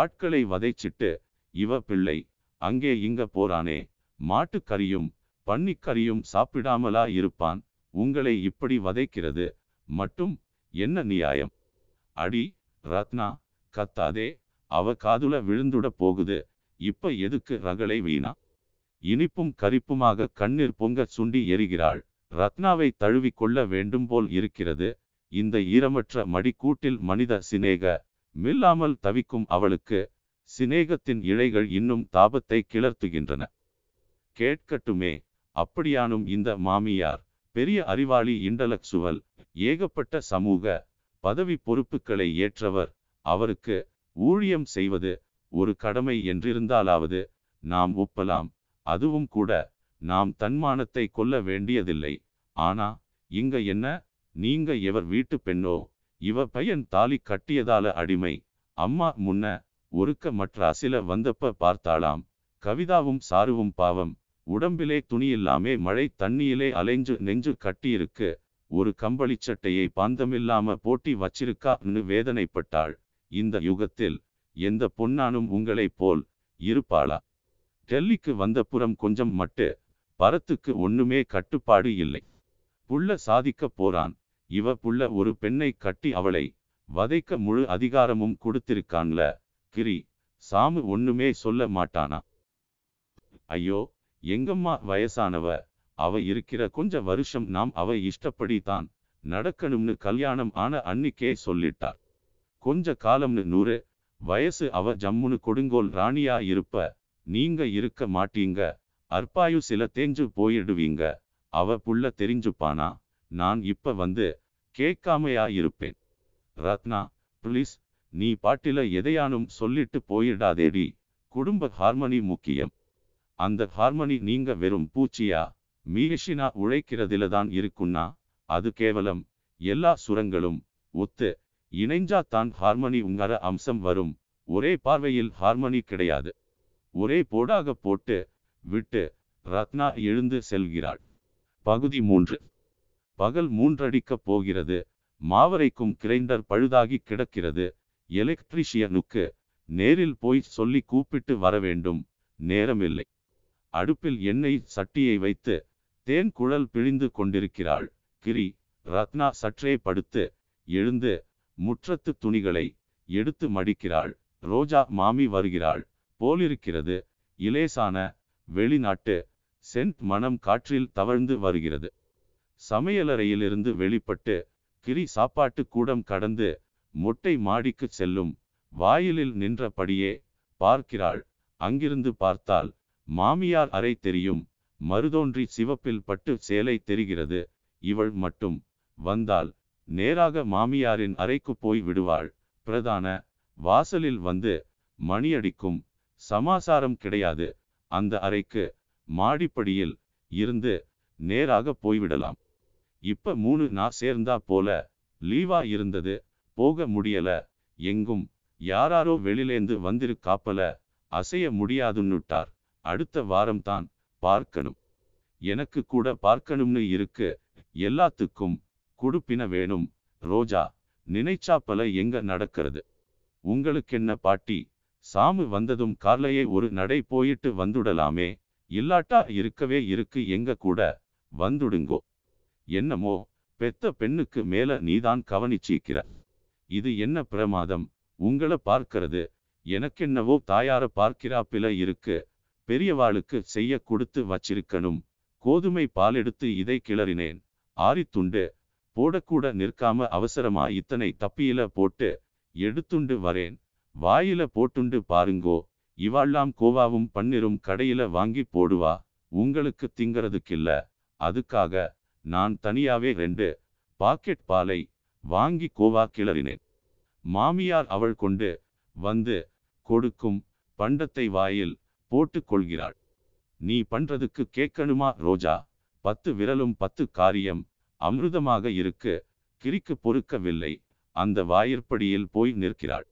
ஆட்களை வதைச்சிட்டு இவ பிள்ளை அங்கே இங்க போறானே மாட்டுக்கறியும் பன்னிக்கறியும் சாப்பிடாமலா இருப்பான் உங்களை இப்படி வதைக்கிறது மட்டும் என்ன நியாயம் அடி ரத்னா கத்தாதே அவ காதுல விழுந்துட போகுது இப்ப எதுக்கு ரகளை வீணா இனிப்பும் கரிப்புமாக கண்ணீர் பொங்க சுண்டி எரிகிறாள் ரத்னாவை கொள்ள வேண்டும் போல் இருக்கிறது இந்த ஈரமற்ற மடிக்கூட்டில் மனித சிநேக மில்லாமல் தவிக்கும் அவளுக்கு சிநேகத்தின் இழைகள் இன்னும் தாபத்தை கிளர்த்துகின்றன கேட்கட்டுமே அப்படியானும் இந்த மாமியார் பெரிய அறிவாளி இண்டலக்சுவல் ஏகப்பட்ட சமூக பதவி பொறுப்புகளை ஏற்றவர் அவருக்கு ஊழியம் செய்வது ஒரு கடமை என்றிருந்தாலாவது நாம் ஒப்பலாம் அதுவும் கூட நாம் தன்மானத்தை கொல்ல வேண்டியதில்லை ஆனா இங்க என்ன நீங்க எவர் வீட்டு பெண்ணோ இவ பையன் தாலி கட்டியதால அடிமை அம்மா முன்ன ஒருக்க மற்ற அசில வந்தப்ப பார்த்தாளாம் கவிதாவும் சாருவும் பாவம் உடம்பிலே துணியில்லாமே மழை தண்ணியிலே அலைஞ்சு நெஞ்சு கட்டியிருக்கு ஒரு கம்பளிச்சட்டையை பாந்தமில்லாம போட்டி வச்சிருக்கான்னு வேதனைப்பட்டாள் இந்த யுகத்தில் எந்த பொன்னானும் உங்களைப் போல் இருப்பாளா டெல்லிக்கு வந்த புறம் கொஞ்சம் மட்டு பரத்துக்கு ஒண்ணுமே கட்டுப்பாடு இல்லை புள்ள சாதிக்க போறான் இவ புள்ள ஒரு பெண்ணை கட்டி அவளை வதைக்க முழு அதிகாரமும் கொடுத்திருக்கான்ல கிரி சாமு ஒண்ணுமே சொல்ல மாட்டானா ஐயோ எங்கம்மா வயசானவ அவ இருக்கிற கொஞ்ச வருஷம் நாம் அவ இஷ்டப்படி தான் நடக்கணும்னு கல்யாணம் ஆன அன்னிக்கே சொல்லிட்டார் கொஞ்ச காலம்னு நூறு வயசு அவ ஜம்முனு கொடுங்கோல் ராணியா இருப்ப நீங்க இருக்க மாட்டீங்க அற்பாயு சில தேஞ்சு போயிடுவீங்க அவ புள்ள தெரிஞ்சுப்பானா நான் இப்ப வந்து கேட்காமையா இருப்பேன் ரத்னா ப்ளீஸ் நீ பாட்டில எதையானும் சொல்லிட்டு போயிடாதேடி குடும்ப ஹார்மனி முக்கியம் அந்த ஹார்மனி நீங்க வெறும் பூச்சியா மீஷினா உழைக்கிறதில தான் இருக்குன்னா அது கேவலம் எல்லா சுரங்களும் ஒத்து இணைஞ்சா தான் ஹார்மனி உங்கர அம்சம் வரும் ஒரே பார்வையில் ஹார்மனி கிடையாது ஒரே போடாக போட்டு விட்டு ரத்னா எழுந்து செல்கிறாள் பகுதி மூன்று பகல் மூன்றடிக்கப் போகிறது மாவரைக்கும் கிரைண்டர் பழுதாகி கிடக்கிறது எலக்ட்ரிஷியனுக்கு நேரில் போய் சொல்லி கூப்பிட்டு வர வேண்டும் நேரமில்லை அடுப்பில் எண்ணெய் சட்டியை வைத்து தேன் குழல் பிழிந்து கொண்டிருக்கிறாள் கிரி ரத்னா சற்றே படுத்து எழுந்து முற்றத்து துணிகளை எடுத்து மடிக்கிறாள் ரோஜா மாமி வருகிறாள் போலிருக்கிறது இலேசான வெளிநாட்டு சென்ட் மனம் காற்றில் தவழ்ந்து வருகிறது சமையலறையிலிருந்து வெளிப்பட்டு கிரி சாப்பாட்டு கூடம் கடந்து மொட்டை மாடிக்கு செல்லும் வாயிலில் நின்றபடியே பார்க்கிறாள் அங்கிருந்து பார்த்தால் மாமியார் அறை தெரியும் மருதோன்றி சிவப்பில் பட்டு சேலை தெரிகிறது இவள் மட்டும் வந்தாள் நேராக மாமியாரின் அறைக்கு போய் விடுவாள் பிரதான வாசலில் வந்து மணியடிக்கும் சமாசாரம் கிடையாது அந்த அறைக்கு மாடிப்படியில் இருந்து நேராக போய்விடலாம் இப்ப மூணு நான் சேர்ந்தா போல லீவா இருந்தது போக முடியல எங்கும் யாராரோ வெளிலேந்து வந்திருக்காப்பல அசைய முடியாதுன்னுட்டார் அடுத்த வாரம்தான் பார்க்கணும் எனக்கு கூட பார்க்கணும்னு இருக்கு எல்லாத்துக்கும் குடுப்பின வேணும் ரோஜா நினைச்சாப்பல எங்க நடக்கிறது உங்களுக்கென்ன பாட்டி சாமு வந்ததும் கார்லையே ஒரு நடை போயிட்டு வந்துடலாமே இல்லாட்டா இருக்கவே இருக்கு எங்க கூட வந்துடுங்கோ என்னமோ பெத்த பெண்ணுக்கு மேல நீதான் கவனிச்சிக்கிற இது என்ன பிரமாதம் உங்களை பார்க்கிறது எனக்கென்னவோ தாயார பார்க்கிறாப்பில இருக்கு பெரியவாளுக்கு செய்ய கொடுத்து வச்சிருக்கணும் கோதுமை பால் எடுத்து இதை கிளறினேன் ஆரித்துண்டு போடக்கூட நிற்காம அவசரமா இத்தனை தப்பியில போட்டு எடுத்துண்டு வரேன் வாயில போட்டுண்டு பாருங்கோ இவாள்லாம் கோவாவும் பன்னிரும் கடையில வாங்கி போடுவா உங்களுக்கு திங்கிறதுக்கில்ல அதுக்காக நான் தனியாவே ரெண்டு பாக்கெட் பாலை வாங்கி கோவா கிளறினேன் மாமியார் அவள் கொண்டு வந்து கொடுக்கும் பண்டத்தை வாயில் போட்டு கொள்கிறாள் நீ பண்றதுக்கு கேட்கணுமா ரோஜா பத்து விரலும் பத்து காரியம் அமிர்தமாக இருக்க கிரிக்கு பொறுக்கவில்லை அந்த வாயிற்படியில் போய் நிற்கிறாள்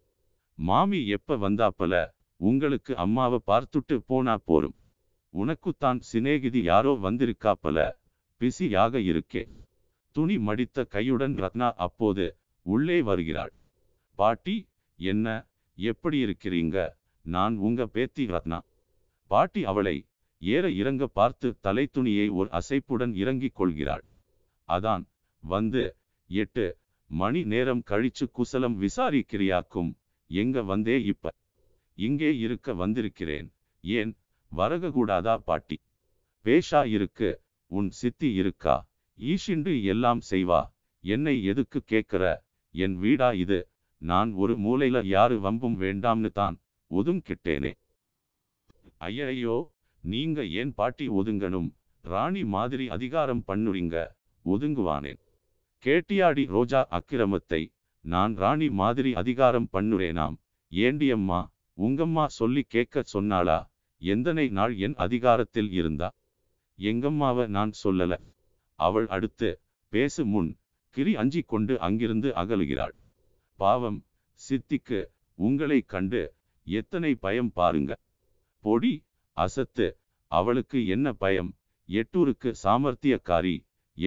மாமி எப்ப வந்தாப்பல உங்களுக்கு அம்மாவை பார்த்துட்டு போனா போரும் உனக்குத்தான் சிநேகிதி யாரோ வந்திருக்காப்பல பிசியாக இருக்கே துணி மடித்த கையுடன் ரத்னா அப்போது உள்ளே வருகிறாள் பாட்டி என்ன எப்படி இருக்கிறீங்க நான் உங்க பேத்தி ரத்னா பாட்டி அவளை ஏற இறங்க பார்த்து தலைத்துணியை ஒரு அசைப்புடன் இறங்கிக் கொள்கிறாள் அதான் வந்து எட்டு மணி நேரம் கழிச்சு குசலம் விசாரிக்கிறியாக்கும் எங்க வந்தே இப்ப இங்கே இருக்க வந்திருக்கிறேன் ஏன் கூடாதா பாட்டி பேஷா இருக்கு உன் சித்தி இருக்கா ஈஷிண்டு எல்லாம் செய்வா என்னை எதுக்கு கேட்கிற என் வீடா இது நான் ஒரு மூலையில யாரு வம்பும் வேண்டாம்னு தான் ஒதுங்கிட்டேனே ஐயையோ நீங்க ஏன் பாட்டி ஒதுங்கணும் ராணி மாதிரி அதிகாரம் பண்ணுறீங்க ஒதுங்குவானேன் கேட்டியாடி ரோஜா அக்கிரமத்தை நான் ராணி மாதிரி அதிகாரம் பண்ணுறேனாம் ஏண்டியம்மா உங்கம்மா சொல்லி கேட்க சொன்னாளா எந்தனை நாள் என் அதிகாரத்தில் இருந்தா எங்கம்மாவ நான் சொல்லல அவள் அடுத்து பேசு முன் கிரி அஞ்சி கொண்டு அங்கிருந்து அகலுகிறாள் பாவம் சித்திக்கு உங்களை கண்டு எத்தனை பயம் பாருங்க பொடி அசத்து அவளுக்கு என்ன பயம் எட்டூருக்கு சாமர்த்தியக்காரி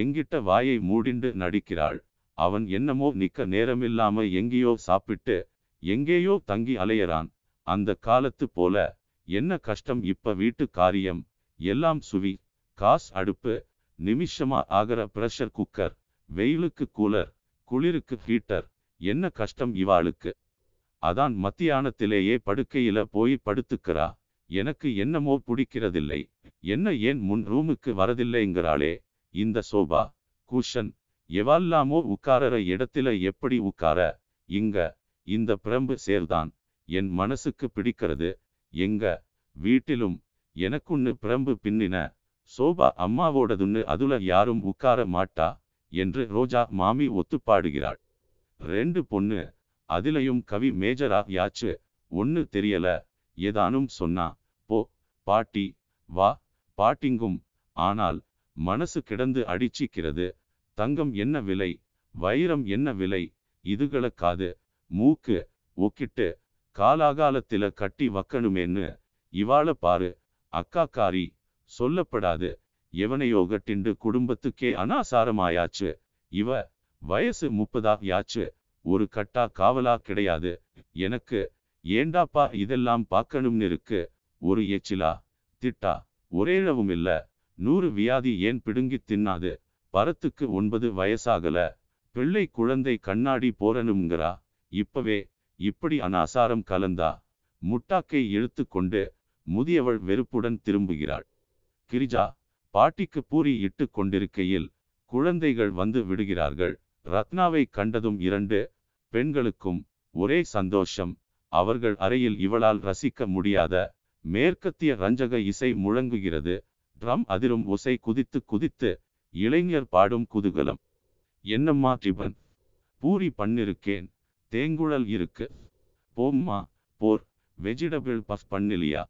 எங்கிட்ட வாயை மூடிண்டு நடிக்கிறாள் அவன் என்னமோ நிக்க நேரமில்லாம எங்கேயோ சாப்பிட்டு எங்கேயோ தங்கி அலையறான் அந்த காலத்து போல என்ன கஷ்டம் இப்ப வீட்டு காரியம் எல்லாம் சுவி காஸ் அடுப்பு நிமிஷமா ஆகிற பிரஷர் குக்கர் வெயிலுக்கு கூலர் குளிருக்கு ஹீட்டர் என்ன கஷ்டம் இவாளுக்கு அதான் மத்தியானத்திலேயே படுக்கையில போய் படுத்துக்கிறா எனக்கு என்னமோ பிடிக்கிறதில்லை என்ன ஏன் முன் ரூமுக்கு வரதில்லைங்கிறாளே இந்த சோபா கூஷன் எவால்லாமோ உட்காரற இடத்துல எப்படி உட்கார இங்க இந்த பிரம்பு சேர்தான் என் மனசுக்கு பிடிக்கிறது எங்க வீட்டிலும் எனக்குன்னு பிரம்பு பின்னின சோபா அம்மாவோடதுன்னு அதுல யாரும் உட்கார மாட்டா என்று ரோஜா மாமி ஒத்துப்பாடுகிறாள் ரெண்டு பொண்ணு அதிலையும் கவி மேஜரா யாச்சு ஒன்னு தெரியல ஏதானும் சொன்னா போ பாட்டி வா பாட்டிங்கும் ஆனால் மனசு கிடந்து அடிச்சிக்கிறது தங்கம் என்ன விலை வைரம் என்ன விலை இதுகளுக்காது மூக்கு ஒக்கிட்டு காலாகாலத்தில கட்டி வக்கணுமேன்னு இவாள பாரு அக்காக்காரி சொல்லப்படாது எவனையோ கட்டிண்டு குடும்பத்துக்கே அனாசாரமாயாச்சு இவ வயசு முப்பதா யாச்சு ஒரு கட்டா காவலா கிடையாது எனக்கு ஏண்டாப்பா இதெல்லாம் பார்க்கணும்னு இருக்கு ஒரு எச்சிலா திட்டா ஒரேளவும் இல்லை நூறு வியாதி ஏன் பிடுங்கித் தின்னாது பரத்துக்கு ஒன்பது வயசாகல பிள்ளை குழந்தை கண்ணாடி போறனுங்கிறா இப்பவே இப்படி அனாசாரம் கலந்தா முட்டாக்கை இழுத்து கொண்டு முதியவள் வெறுப்புடன் திரும்புகிறாள் கிரிஜா பாட்டிக்கு பூரி இட்டு கொண்டிருக்கையில் குழந்தைகள் வந்து விடுகிறார்கள் ரத்னாவை கண்டதும் இரண்டு பெண்களுக்கும் ஒரே சந்தோஷம் அவர்கள் அறையில் இவளால் ரசிக்க முடியாத மேற்கத்திய ரஞ்சக இசை முழங்குகிறது ட்ரம் அதிரும் ஒசை குதித்து குதித்து இளைஞர் பாடும் குதூகலம் என்னம்மா டிபன் பூரி பண்ணிருக்கேன் தேங்குழல் இருக்கு போம்மா போர் வெஜிடபிள் பஸ் பண்ணிலியா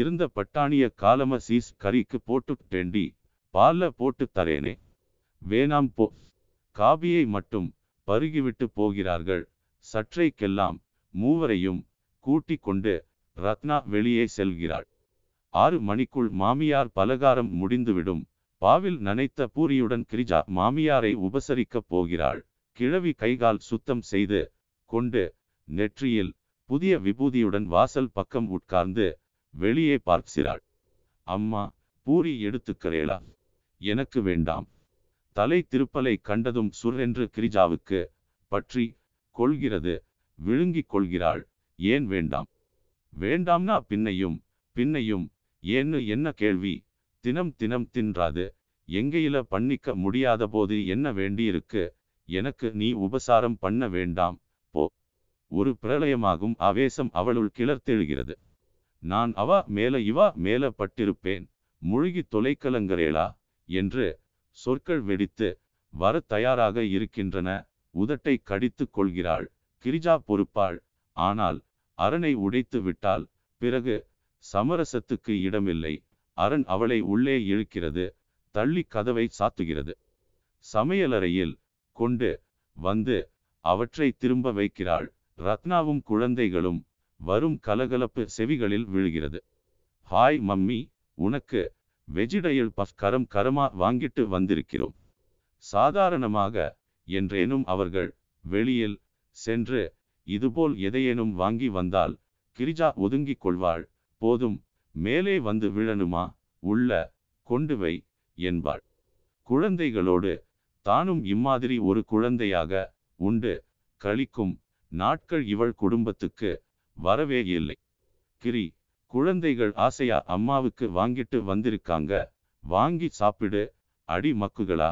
இருந்த பட்டாணிய காலம சீஸ் கறிக்கு போட்டு டெண்டி பால்ல போட்டு தரேனே வேணாம் போ காபியை மட்டும் பருகிவிட்டு போகிறார்கள் சற்றைக்கெல்லாம் மூவரையும் கூட்டிக் கொண்டு ரத்னா வெளியே செல்கிறாள் ஆறு மணிக்குள் மாமியார் பலகாரம் முடிந்துவிடும் பாவில் நனைத்த பூரியுடன் கிரிஜா மாமியாரை உபசரிக்கப் போகிறாள் கிழவி கைகால் சுத்தம் செய்து கொண்டு நெற்றியில் புதிய விபூதியுடன் வாசல் பக்கம் உட்கார்ந்து வெளியே பார்க்கிறாள் அம்மா பூரி எடுத்துக்கிறேளா எனக்கு வேண்டாம் தலை திருப்பலை கண்டதும் என்று கிரிஜாவுக்கு பற்றி கொள்கிறது விழுங்கிக் கொள்கிறாள் ஏன் வேண்டாம் வேண்டாம்னா பின்னையும் பின்னையும் ஏன்னு என்ன கேள்வி தினம் தினம் தின்றாது எங்கேயில பண்ணிக்க முடியாத போது என்ன வேண்டியிருக்கு எனக்கு நீ உபசாரம் பண்ண வேண்டாம் போ ஒரு பிரளயமாகும் ஆவேசம் அவளுள் கிளர்த்தெழுகிறது நான் அவா மேல இவா மேல பட்டிருப்பேன் முழுகி தொலைக்கலங்கரேளா என்று சொற்கள் வெடித்து வர தயாராக இருக்கின்றன உதட்டை கடித்து கொள்கிறாள் கிரிஜா பொறுப்பாள் ஆனால் அரணை உடைத்து விட்டால் பிறகு சமரசத்துக்கு இடமில்லை அரண் அவளை உள்ளே இழுக்கிறது தள்ளி கதவை சாத்துகிறது சமையலறையில் கொண்டு வந்து அவற்றை திரும்ப வைக்கிறாள் ரத்னாவும் குழந்தைகளும் வரும் கலகலப்பு செவிகளில் விழுகிறது ஹாய் மம்மி உனக்கு வெஜிடையல் பஸ்கரம் கரம் கரமா வாங்கிட்டு வந்திருக்கிறோம் சாதாரணமாக என்றேனும் அவர்கள் வெளியில் சென்று இதுபோல் எதையேனும் வாங்கி வந்தால் கிரிஜா ஒதுங்கிக் கொள்வாள் போதும் மேலே வந்து விழணுமா உள்ள கொண்டு வை என்பாள் குழந்தைகளோடு தானும் இம்மாதிரி ஒரு குழந்தையாக உண்டு கழிக்கும் நாட்கள் இவள் குடும்பத்துக்கு வரவே இல்லை கிரி குழந்தைகள் ஆசையா அம்மாவுக்கு வாங்கிட்டு வந்திருக்காங்க வாங்கி சாப்பிடு அடி மக்குகளா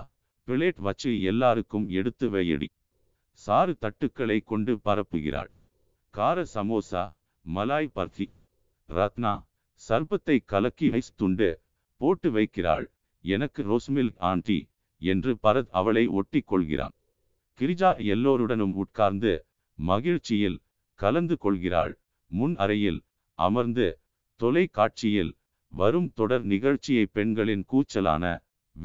பிளேட் வச்சு எல்லாருக்கும் எடுத்து வையடி சாறு தட்டுக்களை கொண்டு பரப்புகிறாள் கார சமோசா மலாய் பர்த்தி ரத்னா சர்பத்தை கலக்கி ஐஸ் துண்டு போட்டு வைக்கிறாள் எனக்கு ரோஸ்மில் ஆண்டி என்று பரத் அவளை ஒட்டி கொள்கிறான் கிரிஜா எல்லோருடனும் உட்கார்ந்து மகிழ்ச்சியில் கலந்து கொள்கிறாள் முன் அறையில் அமர்ந்து தொலைக்காட்சியில் வரும் தொடர் நிகழ்ச்சியை பெண்களின் கூச்சலான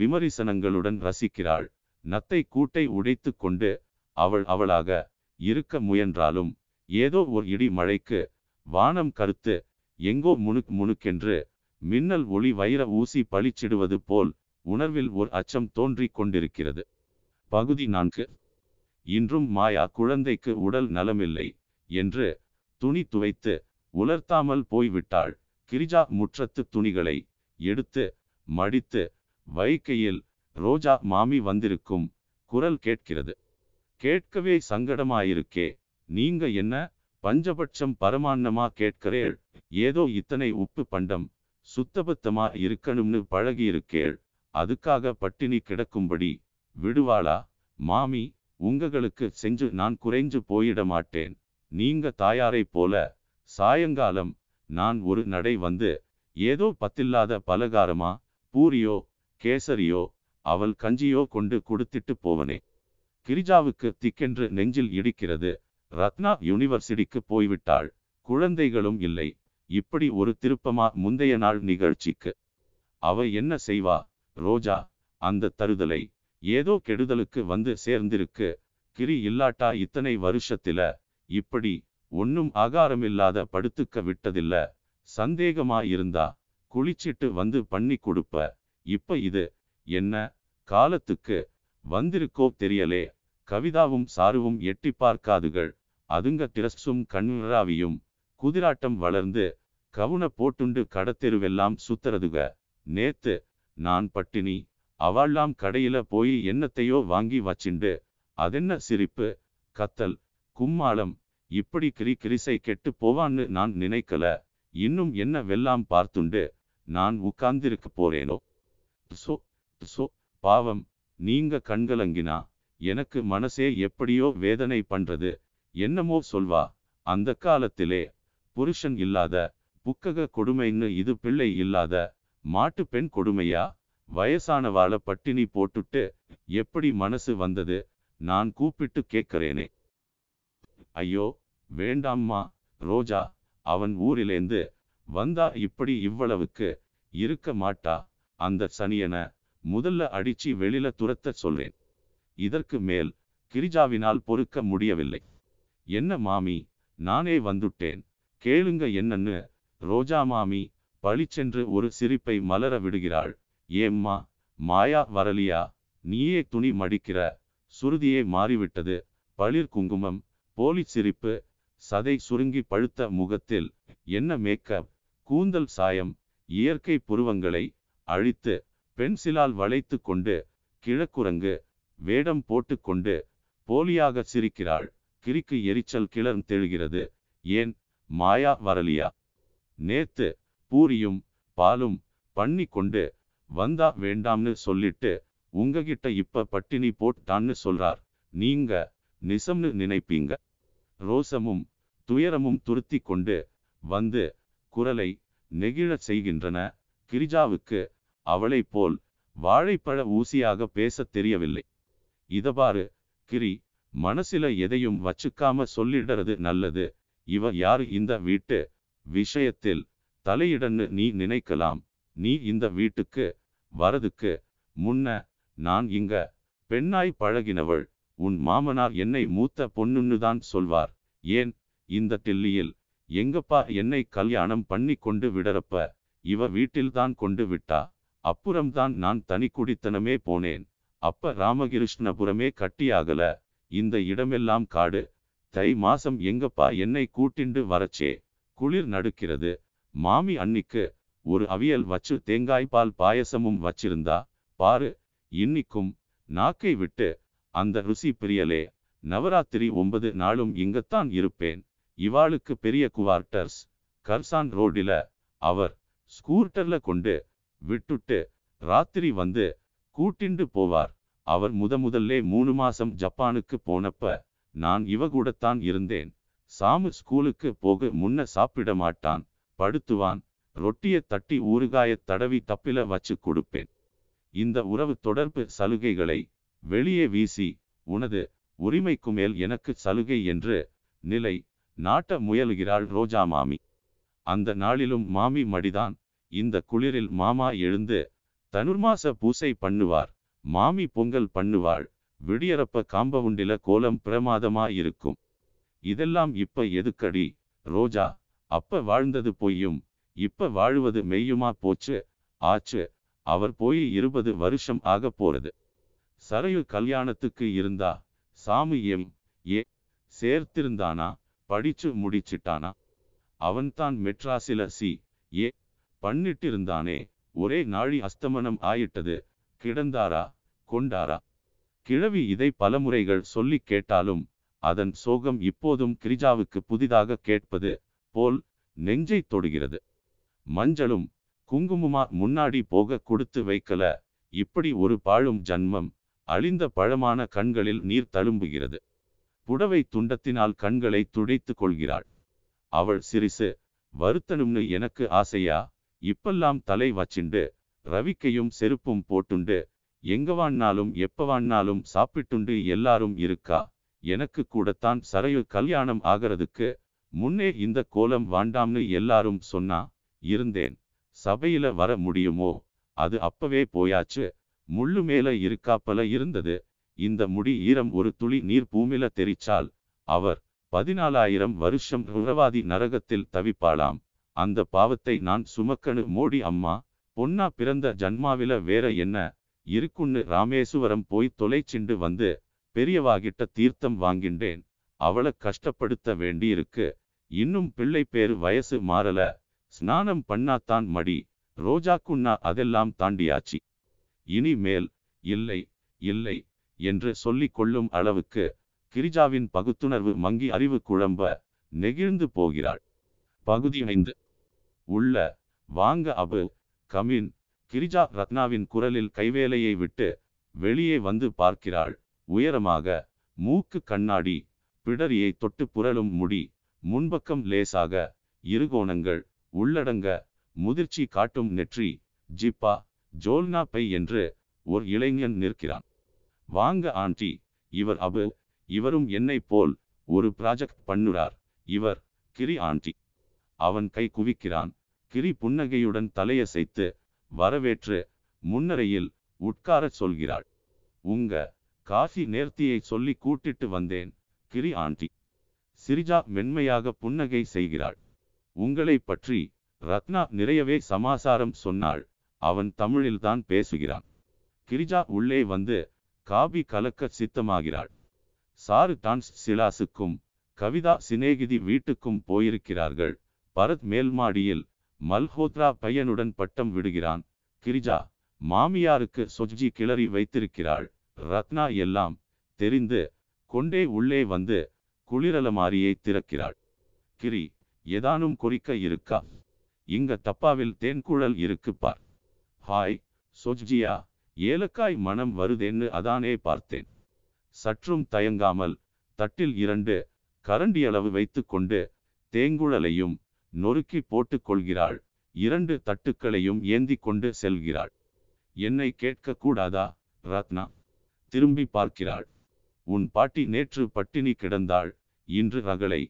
விமரிசனங்களுடன் ரசிக்கிறாள் நத்தை கூட்டை உடைத்து கொண்டு அவள் அவளாக இருக்க முயன்றாலும் ஏதோ ஒரு இடி மழைக்கு வானம் கருத்து எங்கோ முணுக் முணுக்கென்று மின்னல் ஒளி வைர ஊசி பழிச்சிடுவது போல் உணர்வில் ஒரு அச்சம் தோன்றிக் கொண்டிருக்கிறது பகுதி நான்கு இன்றும் மாயா குழந்தைக்கு உடல் நலமில்லை என்று துணி துவைத்து உலர்த்தாமல் போய்விட்டாள் கிரிஜா முற்றத்து துணிகளை எடுத்து மடித்து வைக்கையில் ரோஜா மாமி வந்திருக்கும் குரல் கேட்கிறது கேட்கவே சங்கடமாயிருக்கே நீங்க என்ன பஞ்சபட்சம் பரமான்னமா கேட்கிறேள் ஏதோ இத்தனை உப்பு பண்டம் சுத்தபத்தமா இருக்கணும்னு பழகி இருக்கேள் அதுக்காக பட்டினி கிடக்கும்படி விடுவாளா மாமி உங்ககளுக்கு செஞ்சு நான் குறைஞ்சு போயிட மாட்டேன் நீங்க தாயாரை போல சாயங்காலம் நான் ஒரு நடை வந்து ஏதோ பத்தில்லாத பலகாரமா பூரியோ கேசரியோ அவள் கஞ்சியோ கொண்டு கொடுத்துட்டு போவனே கிரிஜாவுக்கு திக்கென்று நெஞ்சில் இடிக்கிறது ரத்னா யூனிவர்சிட்டிக்கு போய்விட்டாள் குழந்தைகளும் இல்லை இப்படி ஒரு திருப்பமா முந்தைய நாள் நிகழ்ச்சிக்கு அவ என்ன செய்வா ரோஜா அந்த தருதலை ஏதோ கெடுதலுக்கு வந்து சேர்ந்திருக்கு கிரி இல்லாட்டா இத்தனை வருஷத்தில இப்படி ஒன்னும் ஆகாரமில்லாத படுத்துக்க விட்டதில்ல சந்தேகமா இருந்தா குளிச்சிட்டு வந்து பண்ணி கொடுப்ப இப்ப இது என்ன காலத்துக்கு வந்திருக்கோ தெரியலே கவிதாவும் சாருவும் எட்டி பார்க்காதுகள் அதுங்க டிரஸும் கண்ணுராவியும் குதிராட்டம் வளர்ந்து கவுன போட்டுண்டு கடத்தெருவெல்லாம் சுத்துறதுக நேத்து நான் பட்டினி அவள்லாம் கடையில போய் என்னத்தையோ வாங்கி வச்சிண்டு அதென்ன சிரிப்பு கத்தல் கும்மாளம் இப்படி கிரி கிரிசை கெட்டு போவான்னு நான் நினைக்கல இன்னும் என்ன வெல்லாம் பார்த்துண்டு நான் உட்கார்ந்திருக்க போறேனோ சோ சோ பாவம் நீங்க கண்கலங்கினா எனக்கு மனசே எப்படியோ வேதனை பண்றது என்னமோ சொல்வா அந்த காலத்திலே புருஷன் இல்லாத புக்கக கொடுமைன்னு இது பிள்ளை இல்லாத மாட்டு பெண் கொடுமையா வயசானவாள பட்டினி போட்டுட்டு எப்படி மனசு வந்தது நான் கூப்பிட்டு கேட்கிறேனே ஐயோ வேண்டாம்மா ரோஜா அவன் ஊரிலேந்து வந்தா இப்படி இவ்வளவுக்கு இருக்க மாட்டா அந்த சனியன முதல்ல அடிச்சு வெளியில துரத்த சொல்றேன் இதற்கு மேல் கிரிஜாவினால் பொறுக்க முடியவில்லை என்ன மாமி நானே வந்துட்டேன் கேளுங்க என்னன்னு ரோஜா மாமி பழிச்சென்று ஒரு சிரிப்பை மலர விடுகிறாள் ஏம்மா மாயா வரலியா நீயே துணி மடிக்கிற சுருதியே மாறிவிட்டது பளிர் குங்குமம் போலி சிரிப்பு சதை சுருங்கி பழுத்த முகத்தில் என்ன மேக்கப் கூந்தல் சாயம் இயற்கை புருவங்களை அழித்து பென்சிலால் வளைத்து கொண்டு கிழக்குரங்கு வேடம் போட்டுக்கொண்டு போலியாக சிரிக்கிறாள் கிரிக்கு எரிச்சல் கிளர் தெழுகிறது ஏன் மாயா வரலியா நேத்து பூரியும் பாலும் பண்ணி கொண்டு வந்தா வேண்டாம்னு சொல்லிட்டு உங்ககிட்ட இப்ப பட்டினி போட்டான்னு சொல்றார் நீங்க நிசம்னு நினைப்பீங்க ரோசமும் துயரமும் துருத்தி கொண்டு வந்து குரலை நெகிழச் செய்கின்றன கிரிஜாவுக்கு அவளை போல் வாழைப்பழ ஊசியாக பேசத் தெரியவில்லை இதபாரு கிரி மனசில எதையும் வச்சுக்காம சொல்லிடுறது நல்லது இவ யாரு இந்த வீட்டு விஷயத்தில் தலையிடன்னு நீ நினைக்கலாம் நீ இந்த வீட்டுக்கு வரதுக்கு முன்ன நான் இங்க பெண்ணாய் பழகினவள் உன் மாமனார் என்னை மூத்த பொண்ணுன்னு தான் சொல்வார் ஏன் இந்த டில்லியில் எங்கப்பா என்னை கல்யாணம் பண்ணி கொண்டு விடறப்ப இவ வீட்டில்தான் கொண்டு விட்டா அப்புறம்தான் நான் தனி குடித்தனமே போனேன் அப்ப ராமகிருஷ்ணபுரமே கட்டியாகல இந்த இடமெல்லாம் காடு தை மாசம் எங்கப்பா என்னை கூட்டிண்டு வரச்சே குளிர் நடுக்கிறது மாமி அன்னிக்கு ஒரு அவியல் வச்சு தேங்காய் பால் பாயசமும் வச்சிருந்தா பாரு இன்னிக்கும் நாக்கை விட்டு அந்த ருசி பிரியலே நவராத்திரி ஒன்பது நாளும் இங்கத்தான் இருப்பேன் இவாளுக்கு பெரிய குவார்ட்டர்ஸ் கர்சான் ரோடில அவர் ஸ்கூட்டர்ல கொண்டு விட்டுட்டு ராத்திரி வந்து கூட்டிண்டு போவார் அவர் முதல்லே மூணு மாசம் ஜப்பானுக்கு போனப்ப நான் இவ கூடத்தான் இருந்தேன் சாமு ஸ்கூலுக்கு போக முன்ன சாப்பிட மாட்டான் படுத்துவான் ரொட்டியை தட்டி ஊறுகாய தடவி தப்பில வச்சு கொடுப்பேன் இந்த உறவு தொடர்பு சலுகைகளை வெளியே வீசி உனது உரிமைக்கு மேல் எனக்கு சலுகை என்று நிலை நாட்ட முயலுகிறாள் ரோஜா மாமி அந்த நாளிலும் மாமி மடிதான் இந்த குளிரில் மாமா எழுந்து தனுர்மாச பூசை பண்ணுவார் மாமி பொங்கல் பண்ணுவாள் விடியறப்ப காம்பவுண்டில கோலம் பிரமாதமா இருக்கும் இதெல்லாம் இப்ப எதுக்கடி ரோஜா அப்ப வாழ்ந்தது பொய்யும் இப்ப வாழுவது மெய்யுமா போச்சு ஆச்சு அவர் போய் இருபது வருஷம் ஆக போறது சரையு கல்யாணத்துக்கு இருந்தா சாமி எம் ஏ சேர்த்திருந்தானா படிச்சு முடிச்சிட்டானா அவன்தான் மெட்ராசில சி ஏ பண்ணிட்டு இருந்தானே ஒரே நாழி அஸ்தமனம் ஆயிட்டது கிடந்தாரா கொண்டாரா கிழவி இதை பலமுறைகள் சொல்லி கேட்டாலும் அதன் சோகம் இப்போதும் கிரிஜாவுக்கு புதிதாக கேட்பது போல் நெஞ்சை தொடுகிறது மஞ்சளும் குங்குமுமா முன்னாடி போக கொடுத்து வைக்கல இப்படி ஒரு பாழும் ஜன்மம் அழிந்த பழமான கண்களில் நீர் தழும்புகிறது புடவை துண்டத்தினால் கண்களை துடைத்து கொள்கிறாள் அவள் சிரிசு வருத்தனும்னு எனக்கு ஆசையா இப்பெல்லாம் தலை வச்சிண்டு ரவிக்கையும் செருப்பும் போட்டுண்டு எங்கவான்னாலும் எப்பவானாலும் சாப்பிட்டுண்டு எல்லாரும் இருக்கா எனக்கு கூடத்தான் சரையு கல்யாணம் ஆகிறதுக்கு முன்னே இந்த கோலம் வாண்டாம்னு எல்லாரும் சொன்னா இருந்தேன் சபையில வர முடியுமோ அது அப்பவே போயாச்சு முள்ளு மேல இருக்காப்பல இருந்தது இந்த முடி ஈரம் ஒரு துளி நீர் பூமில தெரிச்சால் அவர் பதினாலாயிரம் வருஷம் உறவாதி நரகத்தில் தவிப்பாளாம் அந்த பாவத்தை நான் சுமக்கனு மோடி அம்மா பொன்னா பிறந்த ஜன்மாவில வேற என்ன இருக்குன்னு ராமேசுவரம் போய் தொலைச்சிண்டு வந்து பெரியவாகிட்ட தீர்த்தம் வாங்கின்றேன் அவளை கஷ்டப்படுத்த வேண்டியிருக்கு இன்னும் பிள்ளை பேரு வயசு மாறல ஸ்நானம் பண்ணாத்தான் மடி ரோஜாக்குன்னா அதெல்லாம் தாண்டியாச்சு இனிமேல் இல்லை இல்லை என்று சொல்லிக் கொள்ளும் அளவுக்கு கிரிஜாவின் பகுத்துணர்வு மங்கி அறிவு குழம்ப நெகிழ்ந்து போகிறாள் பகுதி ஐந்து உள்ள வாங்க அபு கமின் கிரிஜா ரத்னாவின் குரலில் கைவேலையை விட்டு வெளியே வந்து பார்க்கிறாள் உயரமாக மூக்கு கண்ணாடி பிடரியை தொட்டு புரளும் முடி முன்பக்கம் லேசாக இருகோணங்கள் உள்ளடங்க முதிர்ச்சி காட்டும் நெற்றி ஜிப்பா ஜோல்னா பை என்று ஒரு இளைஞன் நிற்கிறான் வாங்க ஆண்டி இவர் அபு இவரும் என்னை போல் ஒரு ப்ராஜெக்ட் பண்ணுறார் இவர் கிரி ஆண்டி அவன் கை குவிக்கிறான் கிரி புன்னகையுடன் தலையசைத்து வரவேற்று முன்னரையில் உட்காரச் சொல்கிறாள் உங்க காஃபி நேர்த்தியை சொல்லி கூட்டிட்டு வந்தேன் கிரி ஆண்டி சிரிஜா மென்மையாக புன்னகை செய்கிறாள் உங்களை பற்றி ரத்னா நிறையவே சமாசாரம் சொன்னாள் அவன் தமிழில்தான் பேசுகிறான் கிரிஜா உள்ளே வந்து காபி கலக்க சித்தமாகிறாள் சாரு டான்ஸ் சிலாசுக்கும் கவிதா சிநேகிதி வீட்டுக்கும் போயிருக்கிறார்கள் பரத் மேல்மாடியில் மல்ஹோத்ரா பையனுடன் பட்டம் விடுகிறான் கிரிஜா மாமியாருக்கு சொஜ்ஜி கிளறி வைத்திருக்கிறாள் ரத்னா எல்லாம் தெரிந்து கொண்டே உள்ளே வந்து குளிரலமாரியை திறக்கிறாள் கிரி ஏதானும் குறிக்க இருக்கா இங்க தப்பாவில் தேன்குழல் இருக்குப்பார் ஹாய் சொஜ்ஜியா ஏலக்காய் மனம் வருதேன்னு அதானே பார்த்தேன் சற்றும் தயங்காமல் தட்டில் இரண்டு கரண்டியளவு வைத்து கொண்டு தேங்குழலையும் நொறுக்கி போட்டுக் கொள்கிறாள் இரண்டு தட்டுக்களையும் ஏந்தி கொண்டு செல்கிறாள் என்னை கேட்க கூடாதா ரத்னா திரும்பி பார்க்கிறாள் உன் பாட்டி நேற்று பட்டினி கிடந்தாள் இன்று ரகளை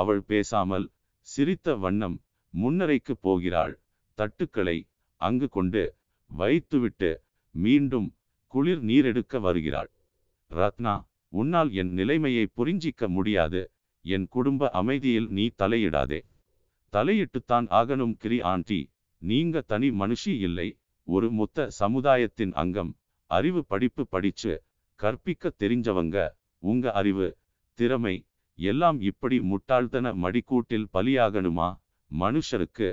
அவள் பேசாமல் சிரித்த வண்ணம் முன்னரைக்கு போகிறாள் தட்டுக்களை அங்கு கொண்டு வைத்துவிட்டு மீண்டும் குளிர் நீரெடுக்க வருகிறாள் ரத்னா உன்னால் என் நிலைமையை புரிஞ்சிக்க முடியாது என் குடும்ப அமைதியில் நீ தலையிடாதே தலையிட்டுத்தான் ஆகணும் கிரி ஆண்டி நீங்க தனி மனுஷி இல்லை ஒரு மொத்த சமுதாயத்தின் அங்கம் அறிவு படிப்பு படிச்சு கற்பிக்க தெரிஞ்சவங்க உங்க அறிவு திறமை எல்லாம் இப்படி முட்டாள்தன மடிக்கூட்டில் பலியாகணுமா மனுஷருக்கு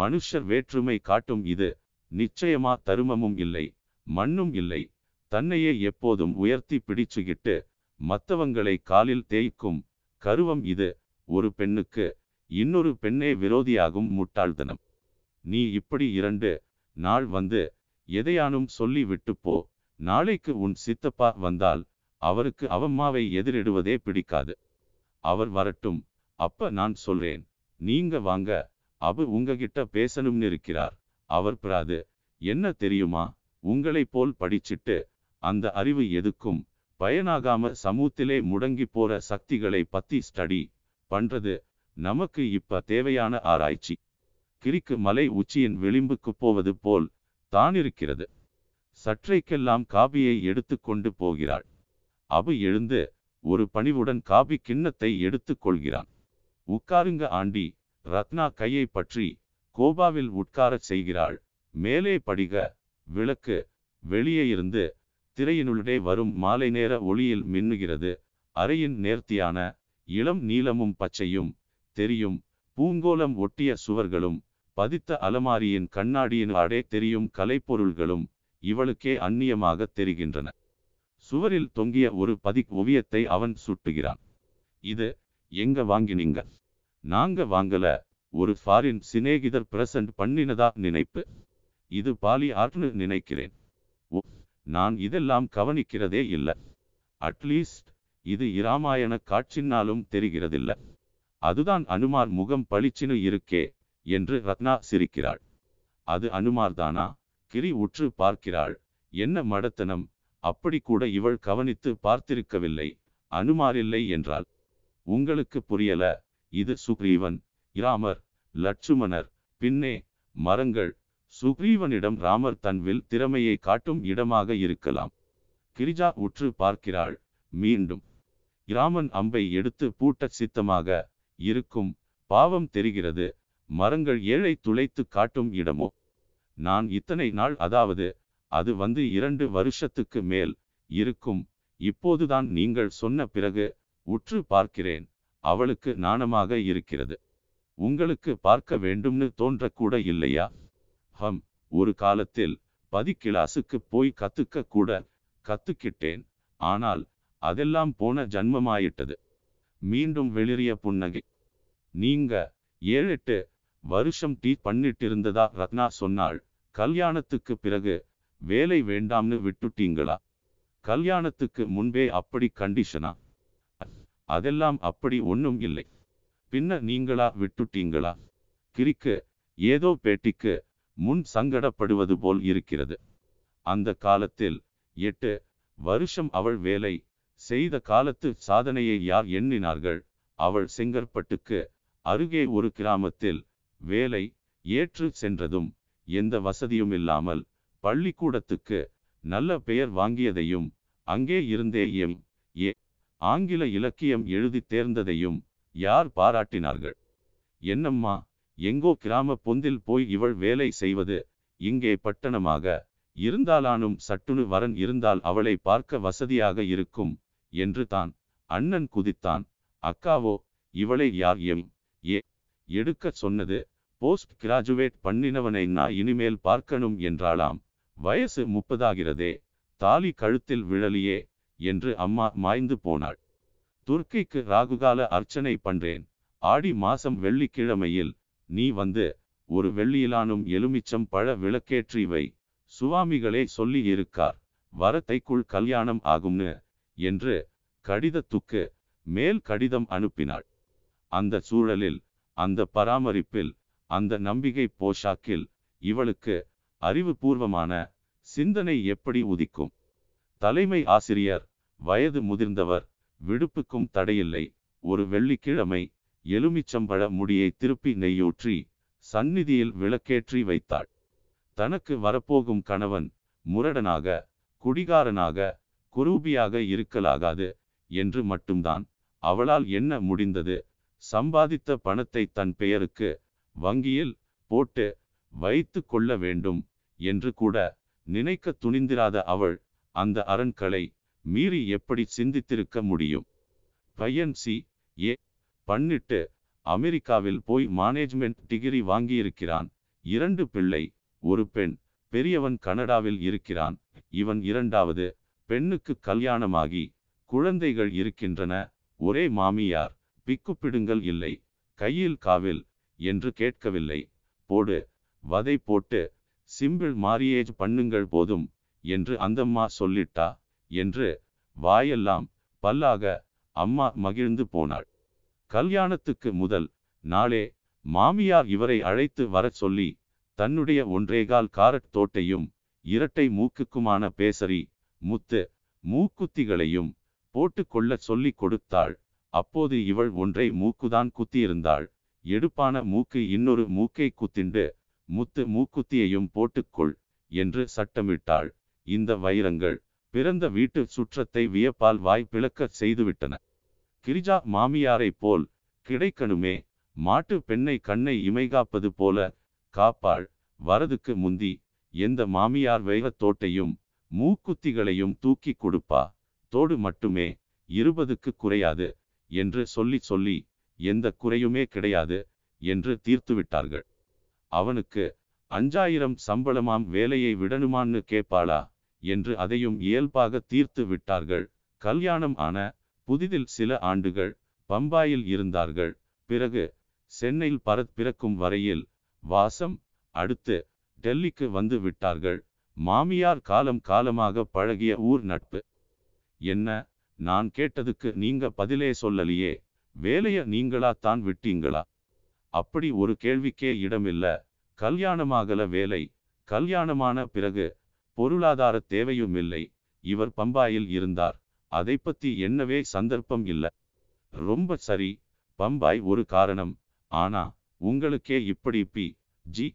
மனுஷர் வேற்றுமை காட்டும் இது நிச்சயமா தருமமும் இல்லை மண்ணும் இல்லை தன்னையே எப்போதும் உயர்த்தி பிடிச்சுகிட்டு மத்தவங்களை காலில் தேய்க்கும் கருவம் இது ஒரு பெண்ணுக்கு இன்னொரு பெண்ணே விரோதியாகும் முட்டாள்தனம் நீ இப்படி இரண்டு நாள் வந்து எதையானும் சொல்லி விட்டுப்போ போ நாளைக்கு உன் சித்தப்பா வந்தால் அவருக்கு அவம்மாவை எதிரிடுவதே பிடிக்காது அவர் வரட்டும் அப்ப நான் சொல்றேன் நீங்க வாங்க அபு உங்ககிட்ட பேசணும்னு இருக்கிறார் அவர் பிராது என்ன தெரியுமா உங்களை போல் படிச்சிட்டு அந்த அறிவு எதுக்கும் பயனாகாம சமூகத்திலே முடங்கி போற சக்திகளை பத்தி ஸ்டடி பண்றது நமக்கு இப்ப தேவையான ஆராய்ச்சி கிரிக்கு மலை உச்சியின் விளிம்புக்கு போவது போல் தானிருக்கிறது சற்றைக்கெல்லாம் காபியை எடுத்து கொண்டு போகிறாள் அபு எழுந்து ஒரு பணிவுடன் காபி கிண்ணத்தை எடுத்து கொள்கிறான் உட்காருங்க ஆண்டி ரத்னா கையை பற்றி கோபாவில் உட்காரச் செய்கிறாள் மேலே படிக விளக்கு வெளியே இருந்து திரையினுள்ளே வரும் மாலை நேர ஒளியில் மின்னுகிறது அறையின் நேர்த்தியான இளம் நீளமும் பச்சையும் தெரியும் பூங்கோலம் ஒட்டிய சுவர்களும் பதித்த அலமாரியின் கண்ணாடியின் அடே தெரியும் கலைப்பொருள்களும் இவளுக்கே அந்நியமாக தெரிகின்றன சுவரில் தொங்கிய ஒரு பதி ஓவியத்தை அவன் சுட்டுகிறான் இது எங்க வாங்கினீங்க நாங்க வாங்கல ஒரு ஃபாரின் சிநேகிதர் பிரசன்ட் பண்ணினதா நினைப்பு இது பாலி ஆர்ட்னு நினைக்கிறேன் ஓ நான் இதெல்லாம் கவனிக்கிறதே இல்லை அட்லீஸ்ட் இது இராமாயண காட்சினாலும் தெரிகிறதில்லை அதுதான் அனுமார் முகம் பளிச்சினு இருக்கே என்று ரத்னா சிரிக்கிறாள் அது அனுமார்தானா கிரி உற்று பார்க்கிறாள் என்ன மடத்தனம் அப்படி கூட இவள் கவனித்து பார்த்திருக்கவில்லை அனுமாரில்லை என்றால் உங்களுக்கு புரியல இது சுக்ரீவன் இராமர் லட்சுமணர் பின்னே மரங்கள் சுக்ரீவனிடம் ராமர் தன்வில் திறமையை காட்டும் இடமாக இருக்கலாம் கிரிஜா உற்று பார்க்கிறாள் மீண்டும் இராமன் அம்பை எடுத்து பூட்ட சித்தமாக இருக்கும் பாவம் தெரிகிறது மரங்கள் ஏழை துளைத்து காட்டும் இடமோ நான் இத்தனை நாள் அதாவது அது வந்து இரண்டு வருஷத்துக்கு மேல் இருக்கும் இப்போதுதான் நீங்கள் சொன்ன பிறகு உற்று பார்க்கிறேன் அவளுக்கு நாணமாக இருக்கிறது உங்களுக்கு பார்க்க வேண்டும்னு தோன்றக்கூட இல்லையா ஹம் ஒரு காலத்தில் பதி கிளாஸுக்கு போய் கத்துக்க கூட கத்துக்கிட்டேன் ஆனால் அதெல்லாம் போன ஜன்மமாயிட்டது மீண்டும் வெளிரிய புன்னகை நீங்க ஏழு எட்டு வருஷம் டீ பண்ணிட்டு இருந்ததா ரத்னா சொன்னாள் கல்யாணத்துக்கு பிறகு வேலை வேண்டாம்னு விட்டுட்டீங்களா கல்யாணத்துக்கு முன்பே அப்படி கண்டிஷனா அதெல்லாம் அப்படி ஒன்றும் இல்லை பின்ன நீங்களா விட்டுட்டீங்களா கிரிக்கு ஏதோ பேட்டிக்கு முன் சங்கடப்படுவது போல் இருக்கிறது அந்த காலத்தில் எட்டு வருஷம் அவள் வேலை செய்த காலத்து சாதனையை யார் எண்ணினார்கள் அவள் செங்கற்பட்டுக்கு அருகே ஒரு கிராமத்தில் வேலை ஏற்று சென்றதும் எந்த வசதியும் இல்லாமல் பள்ளிக்கூடத்துக்கு நல்ல பெயர் வாங்கியதையும் அங்கே இருந்தே எம் ஏ ஆங்கில இலக்கியம் எழுதி தேர்ந்ததையும் யார் பாராட்டினார்கள் என்னம்மா எங்கோ கிராம பொந்தில் போய் இவள் வேலை செய்வது இங்கே பட்டணமாக இருந்தாலானும் சட்டுனு வரன் இருந்தால் அவளை பார்க்க வசதியாக இருக்கும் என்று தான் அண்ணன் குதித்தான் அக்காவோ இவளை யார் எம் ஏ எடுக்க சொன்னது போஸ்ட் கிராஜுவேட் பண்ணினவனை நான் இனிமேல் பார்க்கணும் என்றாலாம் வயசு முப்பதாகிறதே தாலி கழுத்தில் விழலியே என்று அம்மா மாய்ந்து போனாள் துர்க்கைக்கு ராகுகால அர்ச்சனை பண்றேன் ஆடி மாசம் வெள்ளிக்கிழமையில் நீ வந்து ஒரு வெள்ளியிலானும் எலுமிச்சம் பழ விளக்கேற்றி வை சுவாமிகளே சொல்லி இருக்கார் வரத்தைக்குள் கல்யாணம் ஆகும்னு என்று கடிதத்துக்கு மேல் கடிதம் அனுப்பினாள் அந்த சூழலில் அந்த பராமரிப்பில் அந்த நம்பிக்கை போஷாக்கில் இவளுக்கு அறிவுபூர்வமான சிந்தனை எப்படி உதிக்கும் தலைமை ஆசிரியர் வயது முதிர்ந்தவர் விடுப்புக்கும் தடையில்லை ஒரு வெள்ளிக்கிழமை எலுமிச்சம்பழ முடியை திருப்பி நெய்யூற்றி சந்நிதியில் விளக்கேற்றி வைத்தாள் தனக்கு வரப்போகும் கணவன் முரடனாக குடிகாரனாக குரூபியாக இருக்கலாகாது என்று மட்டும்தான் அவளால் என்ன முடிந்தது சம்பாதித்த பணத்தை தன் பெயருக்கு வங்கியில் போட்டு வைத்து கொள்ள வேண்டும் என்று கூட நினைக்க துணிந்திராத அவள் அந்த அரண்களை மீறி எப்படி சிந்தித்திருக்க முடியும் பையன் சி ஏ பண்ணிட்டு அமெரிக்காவில் போய் மேனேஜ்மெண்ட் டிகிரி வாங்கியிருக்கிறான் இரண்டு பிள்ளை ஒரு பெண் பெரியவன் கனடாவில் இருக்கிறான் இவன் இரண்டாவது பெண்ணுக்கு கல்யாணமாகி குழந்தைகள் இருக்கின்றன ஒரே மாமியார் பிக்குப்பிடுங்கள் இல்லை கையில் காவில் என்று கேட்கவில்லை போடு வதை போட்டு சிம்பிள் மாரியேஜ் பண்ணுங்கள் போதும் என்று அந்தம்மா சொல்லிட்டா என்று வாயெல்லாம் பல்லாக அம்மா மகிழ்ந்து போனாள் கல்யாணத்துக்கு முதல் நாளே மாமியார் இவரை அழைத்து வரச் சொல்லி தன்னுடைய ஒன்றேகால் காரட் தோட்டையும் இரட்டை மூக்குக்குமான பேசரி முத்து மூக்குத்திகளையும் போட்டுக்கொள்ள சொல்லிக் கொடுத்தாள் அப்போது இவள் ஒன்றை மூக்குதான் குத்தியிருந்தாள் எடுப்பான மூக்கு இன்னொரு மூக்கை குத்திண்டு முத்து மூக்குத்தியையும் போட்டுக்கொள் என்று சட்டமிட்டாள் இந்த வைரங்கள் பிறந்த வீட்டு சுற்றத்தை வியப்பால் வாய் பிளக்க செய்துவிட்டன கிரிஜா மாமியாரை போல் கிடைக்கணுமே மாட்டு பெண்ணை கண்ணை இமைகாப்பது போல காப்பாள் வரதுக்கு முந்தி எந்த மாமியார் வைரத் தோட்டையும் மூக்குத்திகளையும் தூக்கி கொடுப்பா தோடு மட்டுமே இருபதுக்கு குறையாது என்று சொல்லி சொல்லி எந்த குறையுமே கிடையாது என்று தீர்த்துவிட்டார்கள் அவனுக்கு அஞ்சாயிரம் சம்பளமாம் வேலையை விடணுமான்னு கேட்பாளா என்று அதையும் இயல்பாக தீர்த்து விட்டார்கள் கல்யாணம் ஆன புதிதில் சில ஆண்டுகள் பம்பாயில் இருந்தார்கள் பிறகு சென்னையில் பரத் பிறக்கும் வரையில் வாசம் அடுத்து டெல்லிக்கு வந்து விட்டார்கள் மாமியார் காலம் காலமாக பழகிய ஊர் நட்பு என்ன நான் கேட்டதுக்கு நீங்க பதிலே சொல்லலையே வேலைய நீங்களா தான் விட்டீங்களா அப்படி ஒரு கேள்விக்கே இடமில்ல கல்யாணமாகல வேலை கல்யாணமான பிறகு பொருளாதார தேவையும் இல்லை இவர் பம்பாயில் இருந்தார் அதை பத்தி என்னவே சந்தர்ப்பம் இல்ல ரொம்ப சரி பம்பாய் ஒரு காரணம் ஆனா உங்களுக்கே இப்படி பி ஜி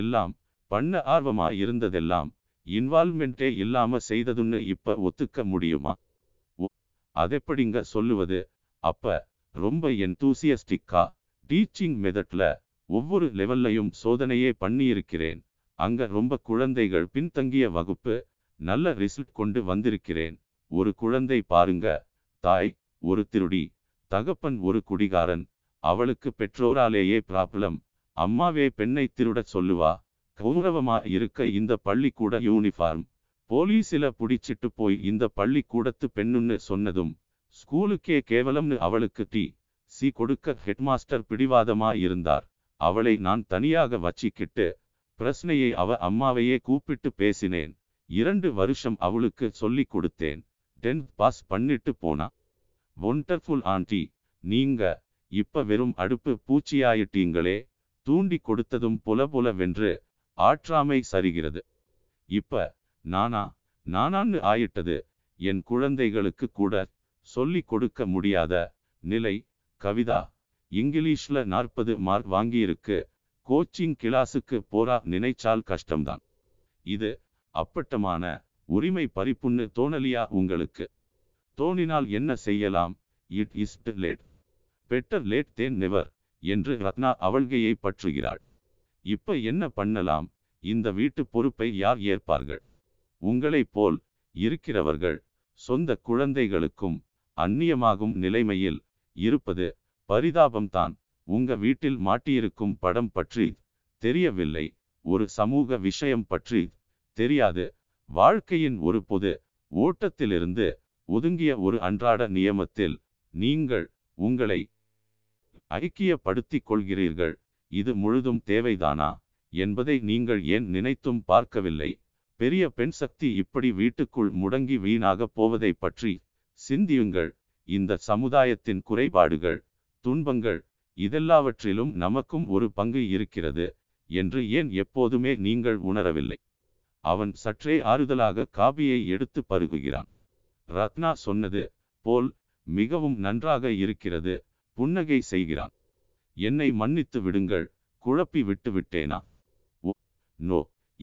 எல்லாம் பண்ண ஆர்வமா இருந்ததெல்லாம் இன்வால்மெண்ட்டே இல்லாம செய்ததுன்னு இப்ப ஒத்துக்க முடியுமா அதெப்படிங்க சொல்லுவது அப்ப ரொம்ப என்தூசியஸ்டிக்கா டீச்சிங் மெதட்ல ஒவ்வொரு லெவல்லையும் சோதனையே பண்ணியிருக்கிறேன் அங்க ரொம்ப குழந்தைகள் பின்தங்கிய வகுப்பு நல்ல ரிசல்ட் கொண்டு வந்திருக்கிறேன் ஒரு குழந்தை பாருங்க தாய் ஒரு திருடி தகப்பன் ஒரு குடிகாரன் அவளுக்கு பெற்றோராலேயே பிராப்ளம் அம்மாவே பெண்ணை திருடச் சொல்லுவா கௌரவமா இருக்க இந்த பள்ளிக்கூட யூனிஃபார்ம் போலீஸில புடிச்சிட்டு போய் இந்த பள்ளிக்கூடத்து பெண்ணுன்னு சொன்னதும் ஸ்கூலுக்கே கேவலம்னு அவளுக்கு டி சி கொடுக்க ஹெட்மாஸ்டர் பிடிவாதமா இருந்தார் அவளை நான் தனியாக வச்சிக்கிட்டு பிரச்சனையை அவ அம்மாவையே கூப்பிட்டு பேசினேன் இரண்டு வருஷம் அவளுக்கு சொல்லி கொடுத்தேன் டென்த் பாஸ் பண்ணிட்டு போனா ஒண்டர்ஃபுல் ஆண்டி நீங்க இப்ப வெறும் அடுப்பு பூச்சியாயிட்டீங்களே தூண்டி கொடுத்ததும் புல புல வென்று ஆற்றாமை சரிகிறது இப்ப நானா நானான்னு ஆயிட்டது என் குழந்தைகளுக்கு கூட சொல்லி கொடுக்க முடியாத நிலை கவிதா இங்கிலீஷ்ல நாற்பது மார்க் வாங்கியிருக்கு கோச்சிங் கிளாஸுக்கு போறா நினைச்சால் கஷ்டம்தான் இது அப்பட்டமான உரிமை பறிப்புன்னு தோணலியா உங்களுக்கு தோணினால் என்ன செய்யலாம் it is late better late than never என்று ரத்னா அவள்கையை பற்றுகிறாள் இப்ப என்ன பண்ணலாம் இந்த வீட்டு பொறுப்பை யார் ஏற்பார்கள் உங்களைப் போல் இருக்கிறவர்கள் சொந்த குழந்தைகளுக்கும் அந்நியமாகும் நிலைமையில் இருப்பது பரிதாபம்தான் உங்க வீட்டில் மாட்டியிருக்கும் படம் பற்றி தெரியவில்லை ஒரு சமூக விஷயம் பற்றி தெரியாது வாழ்க்கையின் ஒரு பொது ஓட்டத்திலிருந்து ஒதுங்கிய ஒரு அன்றாட நியமத்தில் நீங்கள் உங்களை ஐக்கியப்படுத்திக் கொள்கிறீர்கள் இது முழுதும் தேவைதானா என்பதை நீங்கள் ஏன் நினைத்தும் பார்க்கவில்லை பெரிய பெண் சக்தி இப்படி வீட்டுக்குள் முடங்கி வீணாக போவதை பற்றி சிந்தியுங்கள் இந்த சமுதாயத்தின் குறைபாடுகள் துன்பங்கள் இதெல்லாவற்றிலும் நமக்கும் ஒரு பங்கு இருக்கிறது என்று ஏன் எப்போதுமே நீங்கள் உணரவில்லை அவன் சற்றே ஆறுதலாக காபியை எடுத்து பருகுகிறான் ரத்னா சொன்னது போல் மிகவும் நன்றாக இருக்கிறது புன்னகை செய்கிறான் என்னை மன்னித்து விடுங்கள் குழப்பி விட்டு விட்டேனா ஓ நோ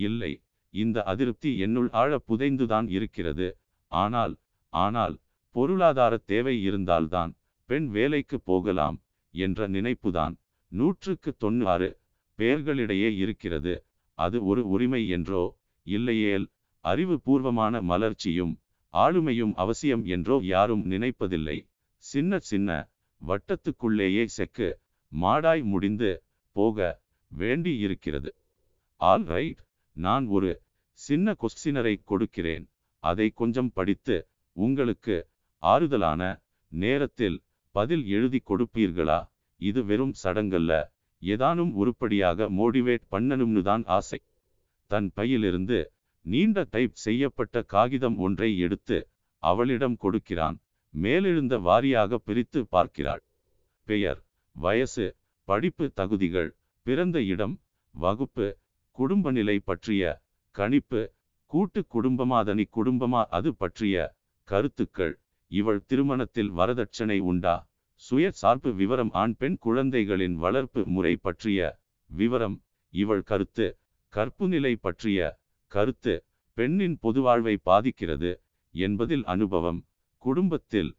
இல்லை இந்த அதிருப்தி என்னுள் ஆழ புதைந்துதான் இருக்கிறது ஆனால் ஆனால் பொருளாதார தேவை இருந்தால்தான் பெண் வேலைக்கு போகலாம் என்ற நினைப்புதான் நூற்றுக்கு தொண்ணூறு பெயர்களிடையே இருக்கிறது அது ஒரு உரிமை என்றோ இல்லையேல் அறிவுபூர்வமான மலர்ச்சியும் ஆளுமையும் அவசியம் என்றோ யாரும் நினைப்பதில்லை சின்ன சின்ன வட்டத்துக்குள்ளேயே செக்கு மாடாய் முடிந்து போக வேண்டியிருக்கிறது ஆல் ரைட் நான் ஒரு சின்ன கொஸ்டினரை கொடுக்கிறேன் அதை கொஞ்சம் படித்து உங்களுக்கு ஆறுதலான நேரத்தில் பதில் எழுதி கொடுப்பீர்களா இது வெறும் சடங்கல்ல ஏதானும் உருப்படியாக மோடிவேட் பண்ணணும்னு தான் ஆசை தன் பையிலிருந்து நீண்ட டைப் செய்யப்பட்ட காகிதம் ஒன்றை எடுத்து அவளிடம் கொடுக்கிறான் மேலெழுந்த வாரியாக பிரித்து பார்க்கிறாள் பெயர் வயசு படிப்பு தகுதிகள் பிறந்த இடம் வகுப்பு குடும்ப நிலை பற்றிய கணிப்பு கூட்டு குடும்பமா தனி குடும்பமா அது பற்றிய கருத்துக்கள் இவள் திருமணத்தில் வரதட்சணை உண்டா சுய சார்பு விவரம் ஆண் பெண் குழந்தைகளின் வளர்ப்பு முறை பற்றிய விவரம் இவள் கருத்து கற்பு நிலை பற்றிய கருத்து பெண்ணின் பொதுவாழ்வை பாதிக்கிறது என்பதில் அனுபவம் குடும்பத்தில்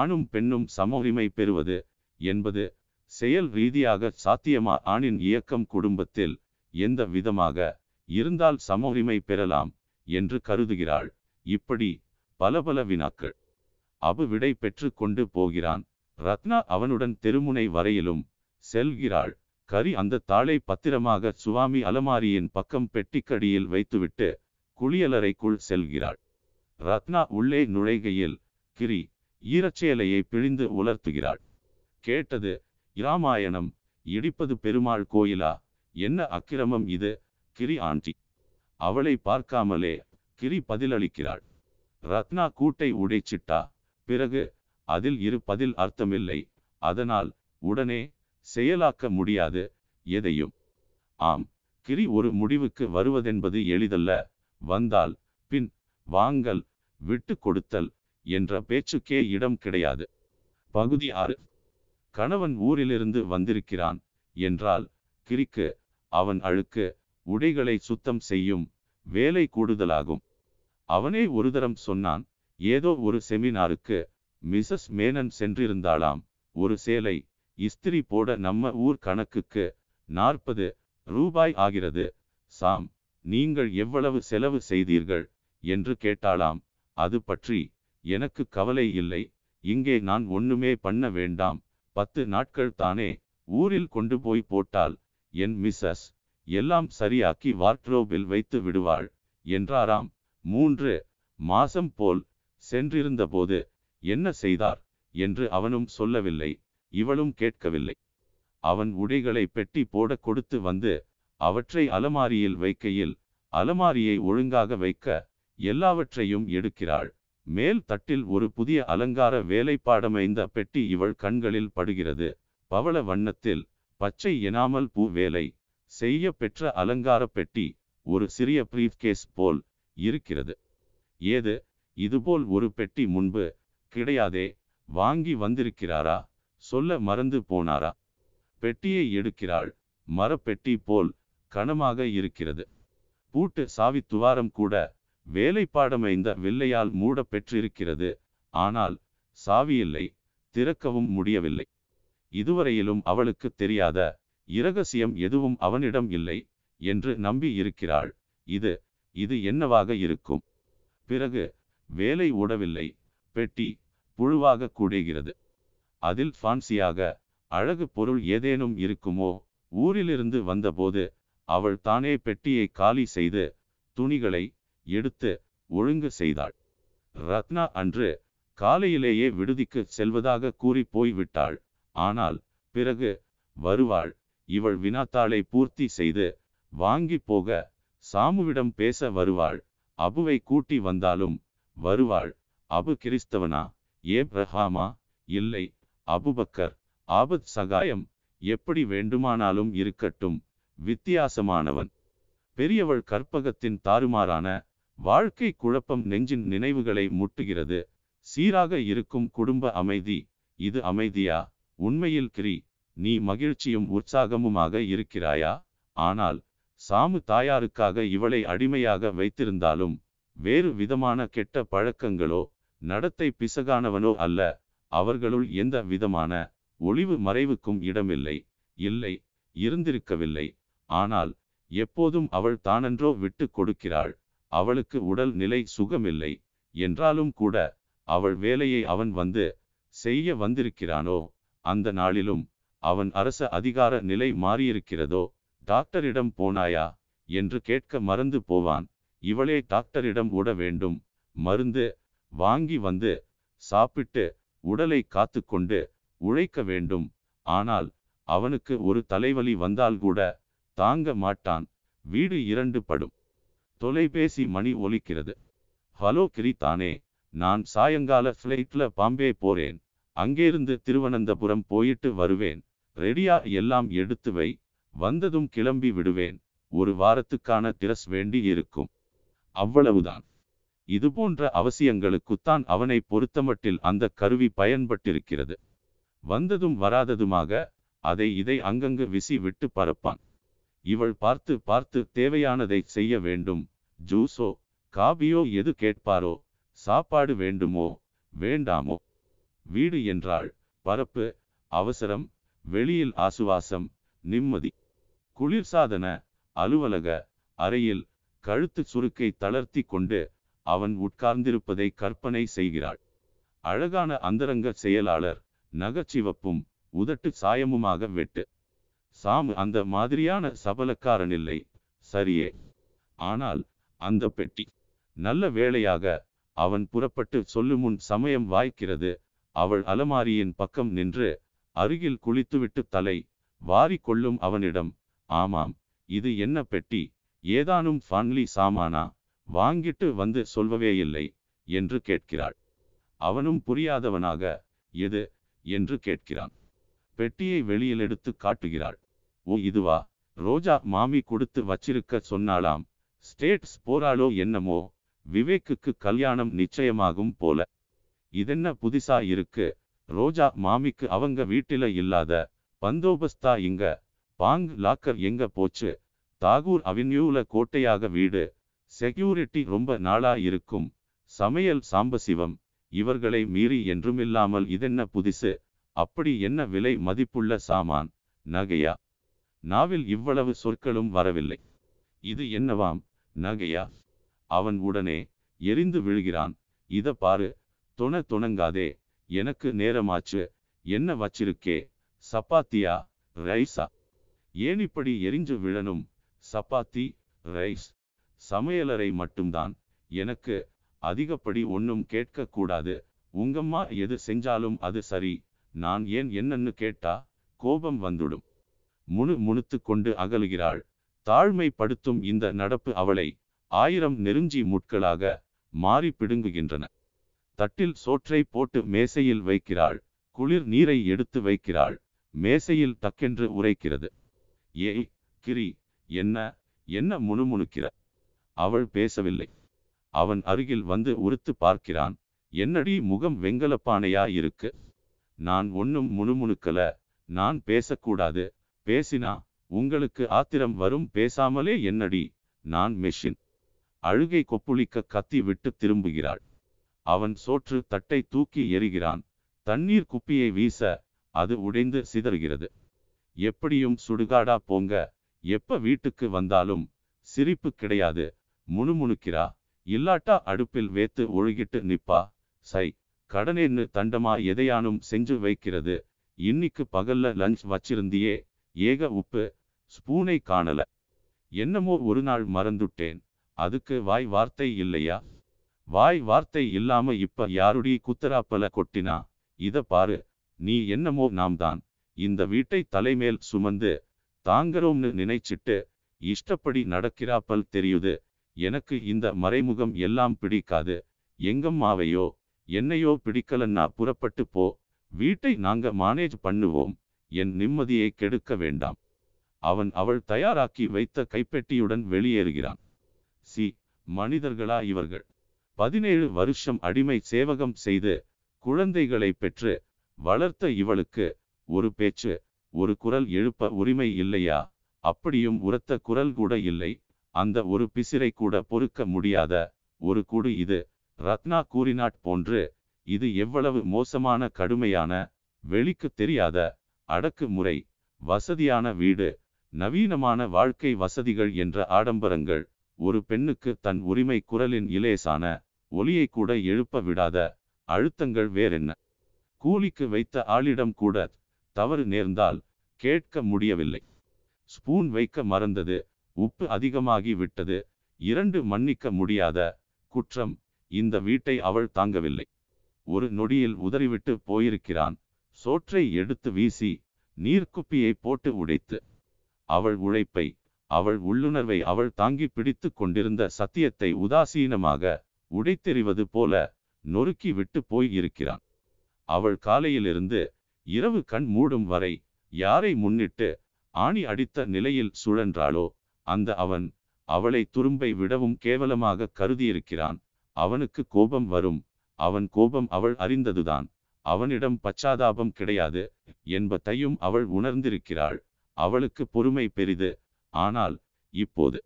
ஆணும் பெண்ணும் சம உரிமை பெறுவது என்பது செயல் ரீதியாக சாத்தியமா ஆணின் இயக்கம் குடும்பத்தில் எந்த விதமாக இருந்தால் சம உரிமை பெறலாம் என்று கருதுகிறாள் இப்படி பல பல வினாக்கள் அபு விடை பெற்று கொண்டு போகிறான் ரத்னா அவனுடன் தெருமுனை வரையிலும் செல்கிறாள் கரி அந்த தாளை பத்திரமாக சுவாமி அலமாரியின் பக்கம் பெட்டிக்கடியில் வைத்துவிட்டு குளியலறைக்குள் செல்கிறாள் ரத்னா உள்ளே நுழைகையில் கிரி ஈரச்சேலையை பிழிந்து உலர்த்துகிறாள் கேட்டது இராமாயணம் இடிப்பது பெருமாள் கோயிலா என்ன அக்கிரமம் இது கிரி ஆண்டி அவளை பார்க்காமலே கிரி பதிலளிக்கிறாள் ரத்னா கூட்டை உடைச்சிட்டா பிறகு அதில் இரு பதில் அர்த்தமில்லை அதனால் உடனே செயலாக்க முடியாது எதையும் ஆம் கிரி ஒரு முடிவுக்கு வருவதென்பது எளிதல்ல வந்தால் பின் வாங்கல் விட்டு கொடுத்தல் என்ற பேச்சுக்கே இடம் கிடையாது பகுதி ஆறு கணவன் ஊரிலிருந்து வந்திருக்கிறான் என்றால் கிரிக்கு அவன் அழுக்கு உடைகளை சுத்தம் செய்யும் வேலை கூடுதலாகும் அவனே ஒரு தரம் சொன்னான் ஏதோ ஒரு செமினாருக்கு மிசஸ் மேனன் சென்றிருந்தாளாம் ஒரு சேலை இஸ்திரி போட நம்ம ஊர் கணக்குக்கு நாற்பது ரூபாய் ஆகிறது சாம் நீங்கள் எவ்வளவு செலவு செய்தீர்கள் என்று கேட்டாளாம் அது பற்றி எனக்கு கவலை இல்லை இங்கே நான் ஒண்ணுமே பண்ண வேண்டாம் பத்து நாட்கள் தானே ஊரில் கொண்டு போய் போட்டால் என் மிஸ்ஸஸ் எல்லாம் சரியாக்கி வார்ட்ரோபில் வைத்து விடுவாள் என்றாராம் மூன்று மாசம் போல் சென்றிருந்தபோது என்ன செய்தார் என்று அவனும் சொல்லவில்லை இவளும் கேட்கவில்லை அவன் உடைகளை பெட்டி போட கொடுத்து வந்து அவற்றை அலமாரியில் வைக்கையில் அலமாரியை ஒழுங்காக வைக்க எல்லாவற்றையும் எடுக்கிறாள் மேல் தட்டில் ஒரு புதிய அலங்கார வேலைப்பாடமைந்த பெட்டி இவள் கண்களில் படுகிறது பவள வண்ணத்தில் பச்சை எனாமல் பூ வேலை செய்ய பெற்ற அலங்கார பெட்டி ஒரு சிறிய கேஸ் போல் இருக்கிறது ஏது இதுபோல் ஒரு பெட்டி முன்பு கிடையாதே வாங்கி வந்திருக்கிறாரா சொல்ல மறந்து போனாரா பெட்டியை எடுக்கிறாள் மரப்பெட்டி போல் கனமாக இருக்கிறது பூட்டு சாவி துவாரம் கூட வேலைப்பாடமைந்த வில்லையால் மூட பெற்றிருக்கிறது ஆனால் சாவியில்லை திறக்கவும் முடியவில்லை இதுவரையிலும் அவளுக்கு தெரியாத இரகசியம் எதுவும் அவனிடம் இல்லை என்று நம்பி இருக்கிறாள் இது இது என்னவாக இருக்கும் பிறகு வேலை ஓடவில்லை பெட்டி புழுவாக கூடுகிறது அதில் ஃபான்சியாக அழகு பொருள் ஏதேனும் இருக்குமோ ஊரிலிருந்து வந்தபோது அவள் தானே பெட்டியை காலி செய்து துணிகளை எடுத்து ஒழுங்கு செய்தாள் ரத்னா அன்று காலையிலேயே விடுதிக்கு செல்வதாக கூறி போய்விட்டாள் ஆனால் பிறகு வருவாள் இவள் வினாத்தாளை பூர்த்தி செய்து வாங்கி போக சாமுவிடம் பேச வருவாள் அபுவை கூட்டி வந்தாலும் வருவாள் அபு கிறிஸ்தவனா ஏ பிரஹாமா இல்லை அபுபக்கர் ஆபத் சகாயம் எப்படி வேண்டுமானாலும் இருக்கட்டும் வித்தியாசமானவன் பெரியவள் கற்பகத்தின் தாறுமாறான வாழ்க்கை குழப்பம் நெஞ்சின் நினைவுகளை முட்டுகிறது சீராக இருக்கும் குடும்ப அமைதி இது அமைதியா உண்மையில் கிரி நீ மகிழ்ச்சியும் உற்சாகமுமாக இருக்கிறாயா ஆனால் சாமு தாயாருக்காக இவளை அடிமையாக வைத்திருந்தாலும் வேறு விதமான கெட்ட பழக்கங்களோ நடத்தை பிசகானவனோ அல்ல அவர்களுள் எந்த விதமான ஒளிவு மறைவுக்கும் இடமில்லை இல்லை இருந்திருக்கவில்லை ஆனால் எப்போதும் அவள் தானென்றோ விட்டு கொடுக்கிறாள் அவளுக்கு உடல் நிலை சுகமில்லை என்றாலும் கூட அவள் வேலையை அவன் வந்து செய்ய வந்திருக்கிறானோ அந்த நாளிலும் அவன் அரச அதிகார நிலை மாறியிருக்கிறதோ டாக்டரிடம் போனாயா என்று கேட்க மறந்து போவான் இவளே டாக்டரிடம் உட வேண்டும் மருந்து வாங்கி வந்து சாப்பிட்டு உடலை காத்து கொண்டு உழைக்க வேண்டும் ஆனால் அவனுக்கு ஒரு தலைவலி வந்தால் கூட தாங்க மாட்டான் வீடு இரண்டு படும் தொலைபேசி மணி ஒலிக்கிறது ஹலோ கிரிதானே நான் சாயங்கால ஃப்ளைட்ல பாம்பே போறேன் அங்கேருந்து திருவனந்தபுரம் போயிட்டு வருவேன் ரெடியா எல்லாம் எடுத்து வை வந்ததும் கிளம்பி விடுவேன் ஒரு வாரத்துக்கான திரஸ் வேண்டி இருக்கும் அவ்வளவுதான் இதுபோன்ற அவசியங்களுக்குத்தான் அவனை பொறுத்தமட்டில் அந்த கருவி பயன்பட்டிருக்கிறது வந்ததும் வராததுமாக அதை இதை அங்கங்கு விசி விட்டு பரப்பான் இவள் பார்த்து பார்த்து தேவையானதை செய்ய வேண்டும் ஜூஸோ காபியோ எது கேட்பாரோ சாப்பாடு வேண்டுமோ வேண்டாமோ வீடு என்றால் பரப்பு அவசரம் வெளியில் ஆசுவாசம் நிம்மதி குளிர்சாதன அலுவலக அறையில் கழுத்து சுருக்கை தளர்த்தி கொண்டு அவன் உட்கார்ந்திருப்பதை கற்பனை செய்கிறாள் அழகான அந்தரங்க செயலாளர் நகச்சிவப்பும் உதட்டு சாயமுமாக வெட்டு சாமு அந்த மாதிரியான சபலக்காரனில்லை சரியே ஆனால் அந்த பெட்டி நல்ல வேளையாக அவன் புறப்பட்டு சொல்லுமுன் சமயம் வாய்க்கிறது அவள் அலமாரியின் பக்கம் நின்று அருகில் குளித்துவிட்டு தலை வாரி கொள்ளும் அவனிடம் ஆமாம் இது என்ன பெட்டி ஏதானும் ஃபன்லி சாமானா வாங்கிட்டு வந்து சொல்வே இல்லை என்று கேட்கிறாள் அவனும் புரியாதவனாக எது என்று கேட்கிறான் பெட்டியை வெளியில் எடுத்து காட்டுகிறாள் ஓ இதுவா ரோஜா மாமி கொடுத்து வச்சிருக்க சொன்னாலாம் ஸ்டேட்ஸ் போறாளோ என்னமோ விவேக்குக்கு கல்யாணம் நிச்சயமாகும் போல இதென்ன புதிசா இருக்கு ரோஜா மாமிக்கு அவங்க வீட்டில இல்லாத பந்தோபஸ்தா இங்க பாங் லாக்கர் எங்க போச்சு தாகூர் அவென்யூல கோட்டையாக வீடு செக்யூரிட்டி ரொம்ப நாளா இருக்கும் சமையல் சாம்பசிவம் இவர்களை மீறி என்றுமில்லாமல் இதென்ன புதிசு அப்படி என்ன விலை மதிப்புள்ள சாமான் நகையா நாவில் இவ்வளவு சொற்களும் வரவில்லை இது என்னவாம் நகையா அவன் உடனே எரிந்து விழுகிறான் இத பாரு தொண துணங்காதே எனக்கு நேரமாச்சு என்ன வச்சிருக்கே சப்பாத்தியா ரைஸா ஏன் இப்படி எரிஞ்சு விழணும் சப்பாத்தி ரைஸ் சமையலறை மட்டும்தான் எனக்கு அதிகப்படி ஒன்றும் கேட்க கூடாது உங்கம்மா எது செஞ்சாலும் அது சரி நான் ஏன் என்னன்னு கேட்டா கோபம் வந்துடும் முணு முணுத்து கொண்டு அகலுகிறாள் தாழ்மைப்படுத்தும் இந்த நடப்பு அவளை ஆயிரம் நெருஞ்சி முட்களாக மாறி பிடுங்குகின்றன தட்டில் சோற்றை போட்டு மேசையில் வைக்கிறாள் குளிர் நீரை எடுத்து வைக்கிறாள் மேசையில் தக்கென்று உரைக்கிறது ஏய் கிரி என்ன என்ன முணுமுணுக்கிற அவள் பேசவில்லை அவன் அருகில் வந்து உறுத்து பார்க்கிறான் என்னடி முகம் வெங்கலப்பானையா இருக்கு நான் ஒன்னும் முணுமுணுக்கல நான் பேசக்கூடாது பேசினா உங்களுக்கு ஆத்திரம் வரும் பேசாமலே என்னடி நான் மெஷின் அழுகை கொப்புளிக்க கத்தி விட்டு திரும்புகிறாள் அவன் சோற்று தட்டை தூக்கி எறிகிறான் தண்ணீர் குப்பியை வீச அது உடைந்து சிதறுகிறது எப்படியும் சுடுகாடா போங்க எப்ப வீட்டுக்கு வந்தாலும் சிரிப்பு கிடையாது முணுமுணுக்கிறா இல்லாட்டா அடுப்பில் வேத்து ஒழுகிட்டு நிப்பா சை கடனேன்னு தண்டமா எதையானும் செஞ்சு வைக்கிறது இன்னிக்கு பகல்ல லஞ்ச் வச்சிருந்தியே ஏக உப்பு ஸ்பூனை காணல என்னமோ ஒரு நாள் மறந்துட்டேன் அதுக்கு வாய் வார்த்தை இல்லையா வாய் வார்த்தை இல்லாம இப்ப யாருடைய குத்தராப்பல கொட்டினா இத பாரு நீ என்னமோ நாம் தான் இந்த வீட்டை தலைமேல் சுமந்து தாங்கறோம்னு நினைச்சிட்டு இஷ்டப்படி நடக்கிறாப்பல் தெரியுது எனக்கு இந்த மறைமுகம் எல்லாம் பிடிக்காது எங்கம்மாவையோ என்னையோ பிடிக்கலன்னா புறப்பட்டு போ வீட்டை நாங்க மானேஜ் பண்ணுவோம் என் நிம்மதியை கெடுக்க வேண்டாம் அவன் அவள் தயாராக்கி வைத்த கைப்பெட்டியுடன் வெளியேறுகிறான் சி மனிதர்களா இவர்கள் பதினேழு வருஷம் அடிமை சேவகம் செய்து குழந்தைகளை பெற்று வளர்த்த இவளுக்கு ஒரு பேச்சு ஒரு குரல் எழுப்ப உரிமை இல்லையா அப்படியும் உரத்த குரல் கூட இல்லை அந்த ஒரு பிசிரை கூட பொறுக்க முடியாத ஒரு குடு இது ரத்னா கூறினாட் போன்று இது எவ்வளவு மோசமான கடுமையான வெளிக்கு தெரியாத அடக்குமுறை வசதியான வீடு நவீனமான வாழ்க்கை வசதிகள் என்ற ஆடம்பரங்கள் ஒரு பெண்ணுக்கு தன் உரிமை குரலின் இலேசான ஒலியை கூட எழுப்ப விடாத அழுத்தங்கள் வேறென்ன கூலிக்கு வைத்த ஆளிடம் கூட தவறு நேர்ந்தால் கேட்க முடியவில்லை ஸ்பூன் வைக்க மறந்தது உப்பு அதிகமாகி விட்டது இரண்டு மன்னிக்க முடியாத குற்றம் இந்த வீட்டை அவள் தாங்கவில்லை ஒரு நொடியில் உதறிவிட்டு போயிருக்கிறான் சோற்றை எடுத்து வீசி நீர்க்குப்பியை போட்டு உடைத்து அவள் உழைப்பை அவள் உள்ளுணர்வை அவள் தாங்கி பிடித்து கொண்டிருந்த சத்தியத்தை உதாசீனமாக உடைத்தெறிவது போல நொறுக்கி விட்டு போய் இருக்கிறான் அவள் காலையிலிருந்து இரவு கண் மூடும் வரை யாரை முன்னிட்டு ஆணி அடித்த நிலையில் சுழன்றாளோ அந்த அவன் அவளை துரும்பை விடவும் கேவலமாக கருதியிருக்கிறான் அவனுக்கு கோபம் வரும் அவன் கோபம் அவள் அறிந்ததுதான் அவனிடம் பச்சாதாபம் கிடையாது என்பதையும் அவள் உணர்ந்திருக்கிறாள் அவளுக்கு பொறுமை பெரிது ஆனால் இப்போது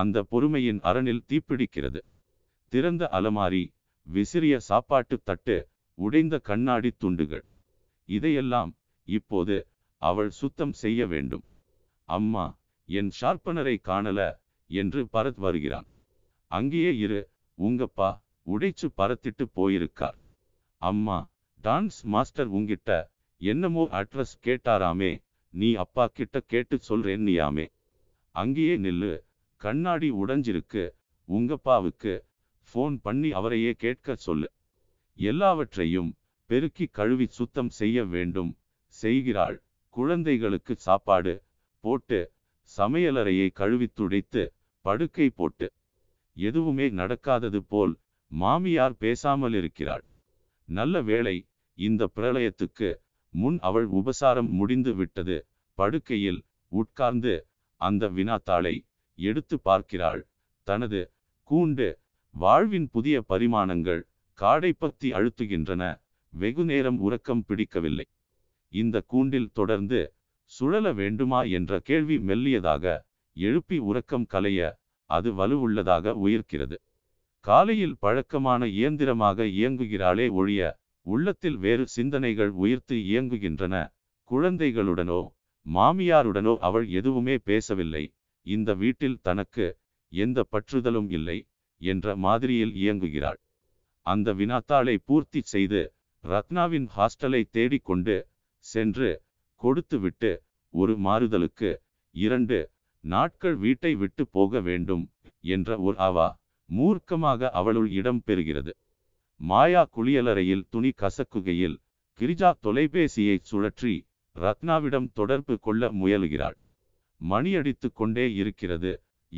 அந்த பொறுமையின் அரணில் தீப்பிடிக்கிறது திறந்த அலமாரி விசிறிய சாப்பாட்டு தட்டு உடைந்த கண்ணாடி துண்டுகள் இதையெல்லாம் இப்போது அவள் சுத்தம் செய்ய வேண்டும் அம்மா என் ஷார்ப்பனரை காணல என்று பரத் வருகிறான் அங்கேயே இரு உங்கப்பா உடைச்சு பரத்திட்டு போயிருக்கார் அம்மா டான்ஸ் மாஸ்டர் உங்கிட்ட என்னமோ அட்ரஸ் கேட்டாராமே நீ அப்பா கிட்ட கேட்டு சொல்றேன் நீயாமே அங்கேயே நில்லு கண்ணாடி உடைஞ்சிருக்கு உங்கப்பாவுக்கு ஃபோன் பண்ணி அவரையே கேட்க சொல்லு எல்லாவற்றையும் பெருக்கி கழுவி சுத்தம் செய்ய வேண்டும் செய்கிறாள் குழந்தைகளுக்கு சாப்பாடு போட்டு சமையலறையை கழுவி துடைத்து படுக்கை போட்டு எதுவுமே நடக்காதது போல் மாமியார் பேசாமல் இருக்கிறாள் நல்ல வேளை இந்த பிரளயத்துக்கு முன் அவள் உபசாரம் முடிந்து விட்டது படுக்கையில் உட்கார்ந்து அந்த வினாத்தாளை எடுத்து பார்க்கிறாள் தனது கூண்டு வாழ்வின் புதிய பரிமாணங்கள் காடைப்பத்தி அழுத்துகின்றன வெகுநேரம் உறக்கம் பிடிக்கவில்லை இந்த கூண்டில் தொடர்ந்து சுழல வேண்டுமா என்ற கேள்வி மெல்லியதாக எழுப்பி உறக்கம் கலைய அது வலுவுள்ளதாக உயிர்க்கிறது காலையில் பழக்கமான இயந்திரமாக இயங்குகிறாளே ஒழிய உள்ளத்தில் வேறு சிந்தனைகள் உயிர்த்து இயங்குகின்றன குழந்தைகளுடனோ மாமியாருடனோ அவள் எதுவுமே பேசவில்லை இந்த வீட்டில் தனக்கு எந்த பற்றுதலும் இல்லை என்ற மாதிரியில் இயங்குகிறாள் அந்த வினாத்தாளை பூர்த்தி செய்து ரத்னாவின் ஹாஸ்டலை தேடிக்கொண்டு சென்று கொடுத்துவிட்டு ஒரு மாறுதலுக்கு இரண்டு நாட்கள் வீட்டை விட்டு போக வேண்டும் என்ற ஒரு அவா மூர்க்கமாக அவளுள் இடம் பெறுகிறது மாயா குளியலறையில் துணி கசக்குகையில் கிரிஜா தொலைபேசியை சுழற்றி ரத்னாவிடம் தொடர்பு கொள்ள முயலுகிறாள் மணியடித்து கொண்டே இருக்கிறது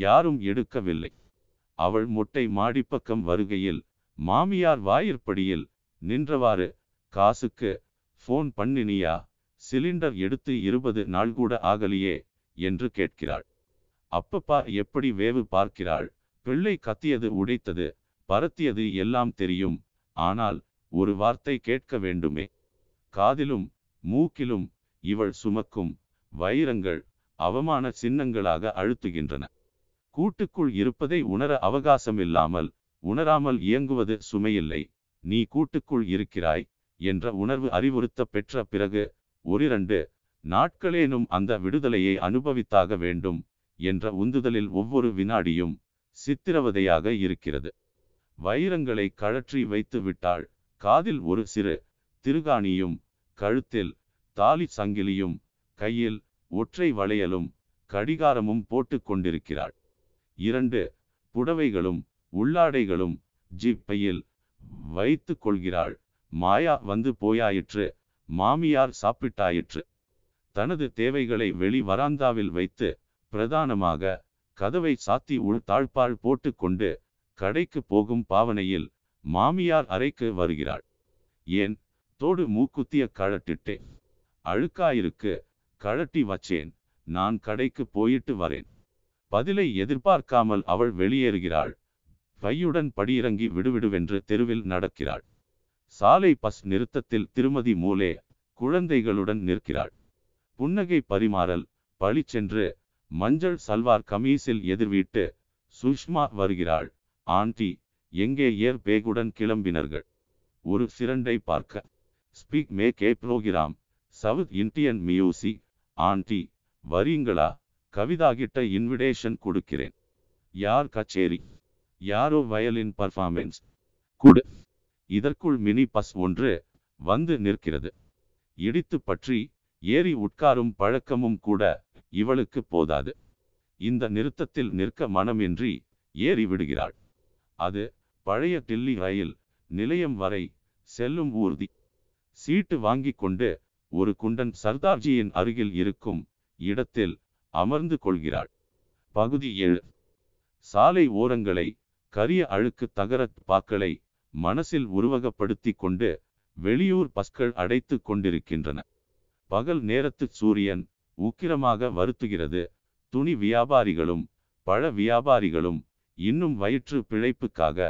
யாரும் எடுக்கவில்லை அவள் மொட்டை மாடிப்பக்கம் வருகையில் மாமியார் வாயிற்படியில் நின்றவாறு காசுக்கு ஃபோன் பண்ணினியா சிலிண்டர் எடுத்து இருபது நாள் கூட ஆகலையே என்று கேட்கிறாள் அப்பப்பா எப்படி வேவு பார்க்கிறாள் பிள்ளை கத்தியது உடைத்தது பரத்தியது எல்லாம் தெரியும் ஆனால் ஒரு வார்த்தை கேட்க வேண்டுமே காதிலும் மூக்கிலும் இவள் சுமக்கும் வைரங்கள் அவமான சின்னங்களாக அழுத்துகின்றன கூட்டுக்குள் இருப்பதை உணர அவகாசமில்லாமல் உணராமல் இயங்குவது சுமையில்லை நீ கூட்டுக்குள் இருக்கிறாய் என்ற உணர்வு அறிவுறுத்த பெற்ற பிறகு ஒரிரண்டு நாட்களேனும் அந்த விடுதலையை அனுபவித்தாக வேண்டும் என்ற உந்துதலில் ஒவ்வொரு வினாடியும் சித்திரவதையாக இருக்கிறது வைரங்களை கழற்றி வைத்து விட்டாள் காதில் ஒரு சிறு திருகாணியும் கழுத்தில் தாலி சங்கிலியும் கையில் ஒற்றை வளையலும் கடிகாரமும் போட்டு கொண்டிருக்கிறாள் இரண்டு புடவைகளும் உள்ளாடைகளும் ஜிப்பையில் வைத்து கொள்கிறாள் மாயா வந்து போயாயிற்று மாமியார் சாப்பிட்டாயிற்று தனது தேவைகளை வெளி வராந்தாவில் வைத்து பிரதானமாக கதவை சாத்தி உள் தாழ்பால் கொண்டு கடைக்கு போகும் பாவனையில் மாமியார் அறைக்கு வருகிறாள் ஏன் தோடு மூக்குத்திய கழட்டிட்டே அழுக்காயிருக்கு கழட்டி வச்சேன் நான் கடைக்கு போயிட்டு வரேன் பதிலை எதிர்பார்க்காமல் அவள் வெளியேறுகிறாள் பையுடன் படியிறங்கி விடுவிடுவென்று தெருவில் நடக்கிறாள் சாலை பஸ் நிறுத்தத்தில் திருமதி மூலே குழந்தைகளுடன் நிற்கிறாள் புன்னகை பரிமாறல் பழிச்சென்று மஞ்சள் சல்வார் கமீஸில் எதிர்விட்டு சுஷ்மா வருகிறாள் ஆண்டி எங்கே ஏர் பேகுடன் கிளம்பினர்கள் ஒரு சிரண்டை பார்க்க SPIC MACAY programme south Indian music aunty வரீங்களா கவிதாகிட்ட இன்விடேஷன் கொடுக்கிறேன் யார் கச்சேரி யாரோ வயலின் பர்ஃபார்மென்ஸ் குடு இதற்குள் மினி பஸ் ஒன்று வந்து நிற்கிறது இடித்து பற்றி ஏறி உட்காரும் பழக்கமும் கூட இவளுக்கு போதாது இந்த நிறுத்தத்தில் நிற்க மனமின்றி ஏறி விடுகிறாள் அது பழைய டில்லி ரயில் நிலையம் வரை செல்லும் ஊர்தி சீட்டு வாங்கி கொண்டு ஒரு குண்டன் சர்தார்ஜியின் அருகில் இருக்கும் இடத்தில் அமர்ந்து கொள்கிறாள் பகுதி ஏழு சாலை ஓரங்களை கரிய அழுக்கு தகரத் பாக்களை மனசில் உருவகப்படுத்தி கொண்டு வெளியூர் பஸ்கள் அடைத்து கொண்டிருக்கின்றன பகல் நேரத்து சூரியன் உக்கிரமாக வருத்துகிறது துணி வியாபாரிகளும் பழ வியாபாரிகளும் இன்னும் வயிற்று பிழைப்புக்காக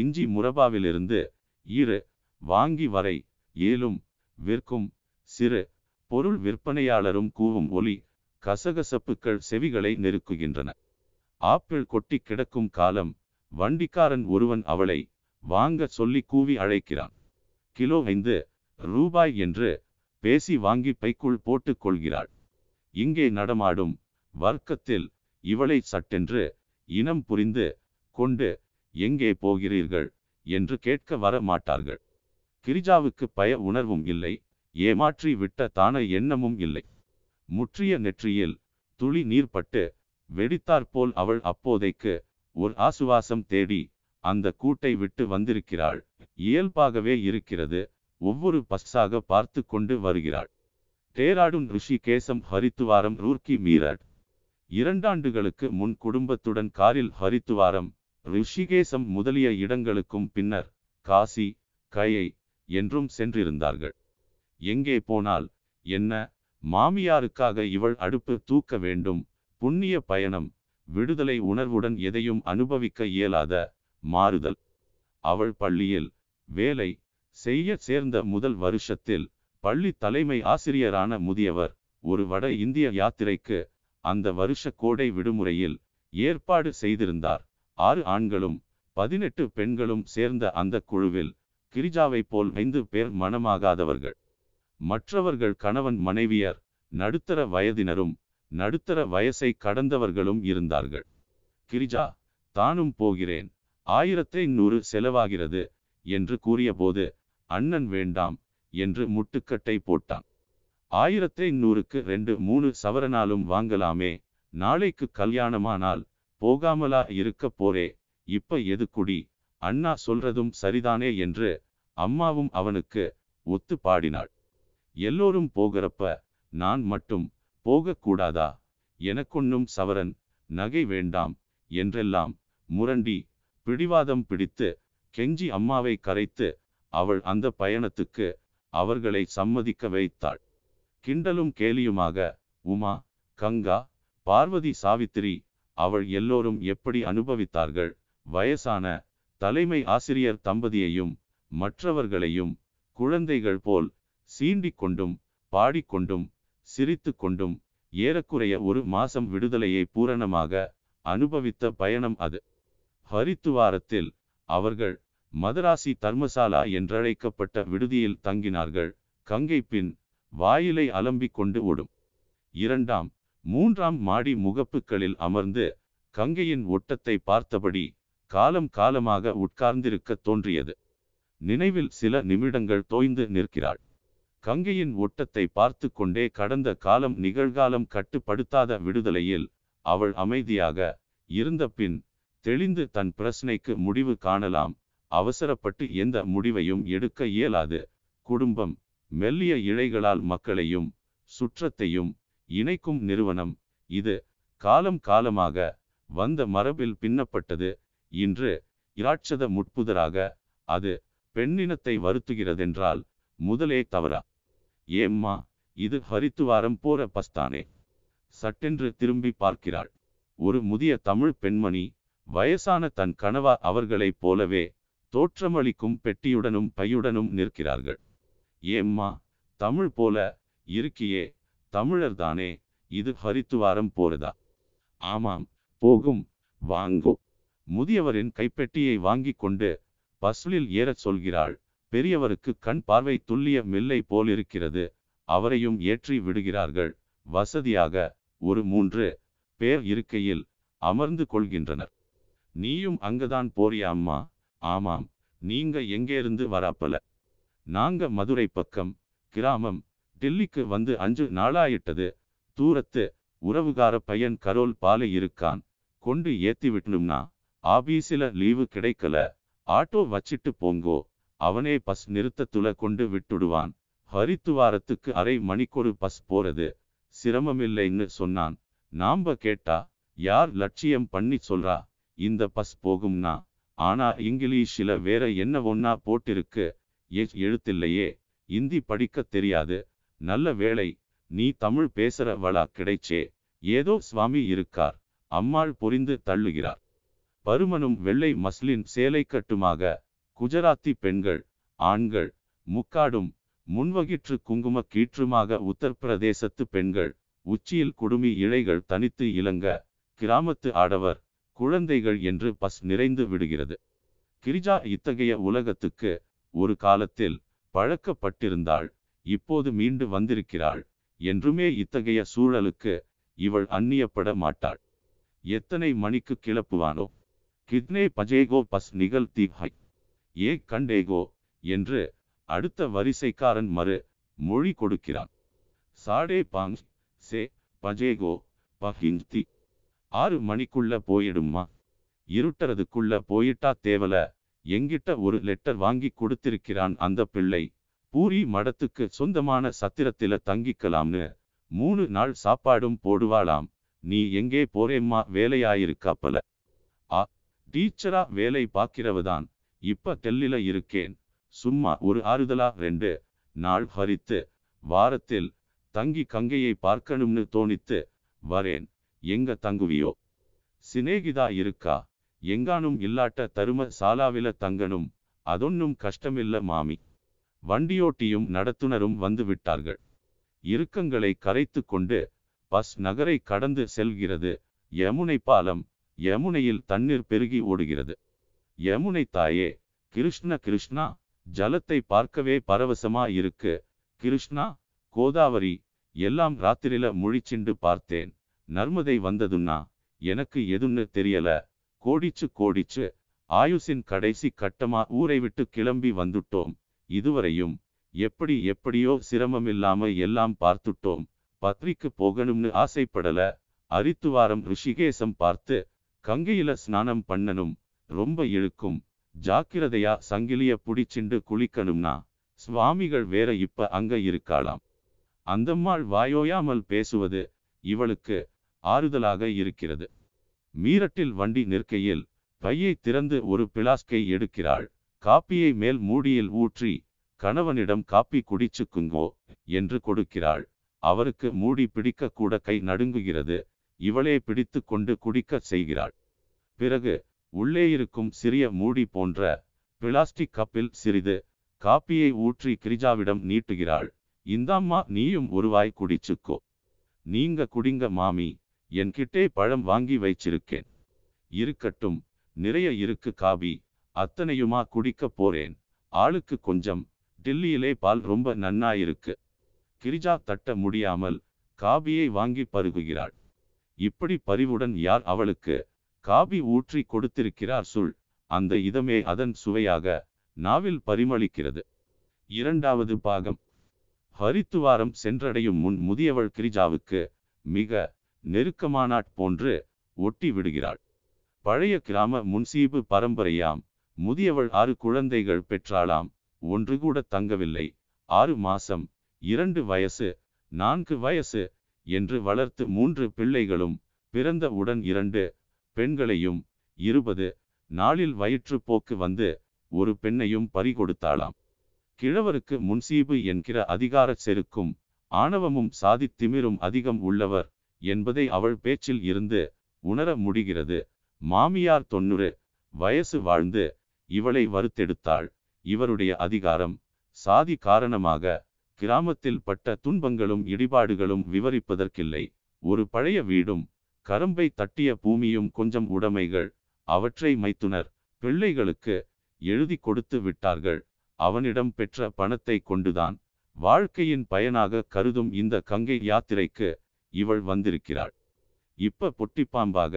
இஞ்சி முரபாவிலிருந்து இரு வாங்கி வரை ஏலும் விற்கும் சிறு பொருள் விற்பனையாளரும் கூவும் ஒலி கசகசப்புக்கள் செவிகளை நெருக்குகின்றன ஆப்பிள் கொட்டி கிடக்கும் காலம் வண்டிக்காரன் ஒருவன் அவளை வாங்க சொல்லி கூவி அழைக்கிறான் கிலோ ஐந்து ரூபாய் என்று பேசி வாங்கி பைக்குள் போட்டுக் கொள்கிறாள் இங்கே நடமாடும் வர்க்கத்தில் இவளை சட்டென்று இனம் புரிந்து கொண்டு எங்கே போகிறீர்கள் என்று கேட்க வர மாட்டார்கள் கிரிஜாவுக்கு பய உணர்வும் இல்லை ஏமாற்றி விட்ட தான எண்ணமும் இல்லை முற்றிய நெற்றியில் துளி நீர்பட்டு வெடித்தாற்போல் அவள் அப்போதைக்கு ஒரு ஆசுவாசம் தேடி அந்த கூட்டை விட்டு வந்திருக்கிறாள் இயல்பாகவே இருக்கிறது ஒவ்வொரு பஸ்ஸாக பார்த்து கொண்டு வருகிறாள் ருஷி கேசம் ஹரித்துவாரம் ரூர்க்கி மீரட் இரண்டாண்டுகளுக்கு முன் குடும்பத்துடன் காரில் ஹரித்துவாரம் ரிஷிகேசம் முதலிய இடங்களுக்கும் பின்னர் காசி கையை என்றும் சென்றிருந்தார்கள் எங்கே போனால் என்ன மாமியாருக்காக இவள் அடுப்பு தூக்க வேண்டும் புண்ணிய பயணம் விடுதலை உணர்வுடன் எதையும் அனுபவிக்க இயலாத மாறுதல் அவள் பள்ளியில் வேலை செய்ய சேர்ந்த முதல் வருஷத்தில் பள்ளி தலைமை ஆசிரியரான முதியவர் ஒரு வட இந்திய யாத்திரைக்கு அந்த வருஷ கோடை விடுமுறையில் ஏற்பாடு செய்திருந்தார் ஆறு ஆண்களும் பதினெட்டு பெண்களும் சேர்ந்த அந்த குழுவில் கிரிஜாவை போல் ஐந்து பேர் மனமாகாதவர்கள் மற்றவர்கள் கணவன் மனைவியர் நடுத்தர வயதினரும் நடுத்தர வயசை கடந்தவர்களும் இருந்தார்கள் கிரிஜா தானும் போகிறேன் ஆயிரத்தை நூறு செலவாகிறது என்று கூறியபோது அண்ணன் வேண்டாம் என்று முட்டுக்கட்டை போட்டான் ஆயிரத்து ஐநூறுக்கு ரெண்டு மூணு சவரனாலும் வாங்கலாமே நாளைக்கு கல்யாணமானால் போகாமலா இருக்க போறே இப்ப எது குடி அண்ணா சொல்றதும் சரிதானே என்று அம்மாவும் அவனுக்கு ஒத்து பாடினாள் எல்லோரும் போகிறப்ப நான் மட்டும் போகக்கூடாதா எனக்கொன்னும் சவரன் நகை வேண்டாம் என்றெல்லாம் முரண்டி பிடிவாதம் பிடித்து கெஞ்சி அம்மாவை கரைத்து அவள் அந்த பயணத்துக்கு அவர்களை சம்மதிக்க வைத்தாள் கிண்டலும் கேலியுமாக உமா கங்கா பார்வதி சாவித்திரி அவள் எல்லோரும் எப்படி அனுபவித்தார்கள் வயசான தலைமை ஆசிரியர் தம்பதியையும் மற்றவர்களையும் குழந்தைகள் போல் சீண்டிக் கொண்டும் பாடிக்கொண்டும் சிரித்து கொண்டும் ஏறக்குறைய ஒரு மாசம் விடுதலையை பூரணமாக அனுபவித்த பயணம் அது ஹரித்துவாரத்தில் அவர்கள் மதராசி தர்மசாலா என்றழைக்கப்பட்ட விடுதியில் தங்கினார்கள் கங்கை பின் வாயிலை அலம்பிக் கொண்டு ஓடும் இரண்டாம் மூன்றாம் மாடி முகப்புகளில் அமர்ந்து கங்கையின் ஒட்டத்தை பார்த்தபடி காலம் காலமாக உட்கார்ந்திருக்க தோன்றியது நினைவில் சில நிமிடங்கள் தோய்ந்து நிற்கிறாள் கங்கையின் ஒட்டத்தை பார்த்து கொண்டே கடந்த காலம் நிகழ்காலம் கட்டுப்படுத்தாத விடுதலையில் அவள் அமைதியாக இருந்த பின் தெளிந்து தன் பிரச்சனைக்கு முடிவு காணலாம் அவசரப்பட்டு எந்த முடிவையும் எடுக்க இயலாது குடும்பம் மெல்லிய இழைகளால் மக்களையும் சுற்றத்தையும் இணைக்கும் நிறுவனம் இது காலம் காலமாக வந்த மரபில் பின்னப்பட்டது இன்று இராட்சத முட்புதராக அது பெண்ணினத்தை வருத்துகிறதென்றால் முதலே தவறா ஏம்மா இது ஹரித்துவாரம் போற பஸ்தானே சட்டென்று திரும்பி பார்க்கிறாள் ஒரு முதிய தமிழ் பெண்மணி வயசான தன் கணவா அவர்களைப் போலவே தோற்றமளிக்கும் பெட்டியுடனும் பையுடனும் நிற்கிறார்கள் ஏம்மா தமிழ் போல இருக்கியே தமிழர்தானே இது ஹரித்துவாரம் போறதா ஆமாம் போகும் வாங்கோ முதியவரின் கைப்பெட்டியை வாங்கி கொண்டு பஸ்லில் ஏறச் சொல்கிறாள் பெரியவருக்கு கண் பார்வை துல்லிய மில்லை போலிருக்கிறது அவரையும் ஏற்றி விடுகிறார்கள் வசதியாக ஒரு மூன்று பேர் இருக்கையில் அமர்ந்து கொள்கின்றனர் நீயும் அங்கதான் போறியா அம்மா ஆமாம் நீங்க எங்கேருந்து வராப்பல நாங்க மதுரை பக்கம் கிராமம் டெல்லிக்கு வந்து அஞ்சு நாளாயிட்டது தூரத்து உறவுகார பையன் கரோல் பாலை இருக்கான் கொண்டு ஏத்தி விட்டணும்னா ஆபீஸில லீவு கிடைக்கல ஆட்டோ வச்சிட்டு போங்கோ அவனே பஸ் நிறுத்தத்துல கொண்டு விட்டுடுவான் ஹரித்துவாரத்துக்கு அரை மணிக்கொரு பஸ் போறது சிரமமில்லைன்னு சொன்னான் நாம்ப கேட்டா யார் லட்சியம் பண்ணி சொல்றா இந்த பஸ் போகும்னா ஆனா இங்கிலீஷில் வேற என்ன ஒன்னா போட்டிருக்கு ஏ எழுத்தில்லையே இந்தி படிக்கத் தெரியாது நல்ல வேளை நீ தமிழ் பேசுற வளா கிடைச்சே ஏதோ சுவாமி இருக்கார் அம்மாள் புரிந்து தள்ளுகிறார் பருமனும் வெள்ளை மஸ்லின் சேலை கட்டுமாக குஜராத்தி பெண்கள் ஆண்கள் முக்காடும் முன்வகிற்று குங்கும கீற்றுமாக உத்தரப்பிரதேசத்து பெண்கள் உச்சியில் குடுமி இழைகள் தனித்து இழங்க கிராமத்து ஆடவர் குழந்தைகள் என்று பஸ் நிறைந்து விடுகிறது கிரிஜா இத்தகைய உலகத்துக்கு ஒரு காலத்தில் பழக்கப்பட்டிருந்தாள் இப்போது மீண்டு வந்திருக்கிறாள் என்றுமே இத்தகைய சூழலுக்கு இவள் அந்நியப்பட மாட்டாள் எத்தனை மணிக்கு கிளப்புவானோ கிட்னே பஜேகோ பஸ் நிகழ்த்தி ஹை ஏ கண்டேகோ என்று அடுத்த வரிசைக்காரன் மறு மொழி கொடுக்கிறான் சாடே பாங் சே பஜேகோ பஹிந்தி ஆறு மணிக்குள்ள போயிடும்மா இருட்டுறதுக்குள்ள போயிட்டா தேவல எங்கிட்ட ஒரு லெட்டர் வாங்கி கொடுத்திருக்கிறான் அந்த பிள்ளை பூரி மடத்துக்கு சொந்தமான சத்திரத்தில தங்கிக்கலாம்னு மூணு நாள் சாப்பாடும் போடுவாளாம் நீ எங்கே போறேம்மா வேலையாயிருக்காப்பல ஆ டீச்சரா வேலை பார்க்கிறவதான் இப்ப தெல்லில இருக்கேன் சும்மா ஒரு ஆறுதலா ரெண்டு நாள் ஹரித்து வாரத்தில் தங்கி கங்கையை பார்க்கணும்னு தோணித்து வரேன் எங்க தங்குவியோ சிநேகிதா இருக்கா எங்கானும் இல்லாட்ட தரும சாலாவில தங்கனும் அதொன்னும் கஷ்டமில்ல மாமி வண்டியோட்டியும் நடத்துனரும் வந்து விட்டார்கள் இறுக்கங்களை கரைத்து கொண்டு பஸ் நகரை கடந்து செல்கிறது யமுனை பாலம் யமுனையில் தண்ணீர் பெருகி ஓடுகிறது யமுனை தாயே கிருஷ்ண கிருஷ்ணா ஜலத்தை பார்க்கவே பரவசமா இருக்கு கிருஷ்ணா கோதாவரி எல்லாம் ராத்திரில முழிச்சிண்டு பார்த்தேன் நர்மதை வந்ததுன்னா எனக்கு எதுன்னு தெரியல கோடிச்சு கோடிச்சு ஆயுசின் கடைசி கட்டமா ஊரை விட்டு கிளம்பி வந்துட்டோம் இதுவரையும் எப்படி எப்படியோ சிரமம் இல்லாம எல்லாம் பார்த்துட்டோம் பத்ரிக்கு போகணும்னு ஆசைப்படல அரித்துவாரம் ரிஷிகேசம் பார்த்து கங்கையில ஸ்நானம் பண்ணணும் ரொம்ப இழுக்கும் ஜாக்கிரதையா சங்கிலிய புடிச்சிண்டு குளிக்கணும்னா சுவாமிகள் வேற இப்ப அங்க இருக்காளாம் அந்தம்மாள் வாயோயாமல் பேசுவது இவளுக்கு ஆறுதலாக இருக்கிறது மீரட்டில் வண்டி நிற்கையில் பையை திறந்து ஒரு பிளாஸ்கை எடுக்கிறாள் காப்பியை மேல் மூடியில் ஊற்றி கணவனிடம் காப்பி குடிச்சுக்குங்கோ என்று கொடுக்கிறாள் அவருக்கு மூடி பிடிக்க கூட கை நடுங்குகிறது இவளே பிடித்து கொண்டு குடிக்க செய்கிறாள் பிறகு உள்ளே இருக்கும் சிறிய மூடி போன்ற பிளாஸ்டிக் கப்பில் சிறிது காப்பியை ஊற்றி கிரிஜாவிடம் நீட்டுகிறாள் இந்தாம்மா நீயும் ஒருவாய் குடிச்சுக்கோ நீங்க குடிங்க மாமி என்கிட்டே பழம் வாங்கி வைச்சிருக்கேன் இருக்கட்டும் நிறைய இருக்கு காபி அத்தனையுமா குடிக்க போறேன் ஆளுக்கு கொஞ்சம் டில்லியிலே பால் ரொம்ப நன்னாயிருக்கு கிரிஜா தட்ட முடியாமல் காபியை வாங்கி பருகுகிறாள் இப்படி பரிவுடன் யார் அவளுக்கு காபி ஊற்றி கொடுத்திருக்கிறார் சுள் அந்த இதமே அதன் சுவையாக நாவில் பரிமளிக்கிறது இரண்டாவது பாகம் ஹரித்துவாரம் சென்றடையும் முன் முதியவள் கிரிஜாவுக்கு மிக நெருக்கமானாட் போன்று ஒட்டி விடுகிறாள் பழைய கிராம முன்சீபு பரம்பரையாம் முதியவள் ஆறு குழந்தைகள் பெற்றாளாம் ஒன்று கூட தங்கவில்லை ஆறு மாசம் இரண்டு வயசு நான்கு வயசு என்று வளர்த்து மூன்று பிள்ளைகளும் பிறந்த உடன் இரண்டு பெண்களையும் இருபது நாளில் போக்கு வந்து ஒரு பெண்ணையும் பறிகொடுத்தாளாம் கிழவருக்கு முன்சீபு என்கிற அதிகாரச் செருக்கும் ஆணவமும் சாதித் திமிரும் அதிகம் உள்ளவர் என்பதை அவள் பேச்சில் இருந்து உணர முடிகிறது மாமியார் தொன்னூறு வயசு வாழ்ந்து இவளை வருத்தெடுத்தாள் இவருடைய அதிகாரம் சாதி காரணமாக கிராமத்தில் பட்ட துன்பங்களும் இடிபாடுகளும் விவரிப்பதற்கில்லை ஒரு பழைய வீடும் கரும்பை தட்டிய பூமியும் கொஞ்சம் உடைமைகள் அவற்றை மைத்துனர் பிள்ளைகளுக்கு எழுதி கொடுத்து விட்டார்கள் அவனிடம் பெற்ற பணத்தை கொண்டுதான் வாழ்க்கையின் பயனாக கருதும் இந்த கங்கை யாத்திரைக்கு இவள் வந்திருக்கிறாள் இப்ப பொட்டிப்பாம்பாக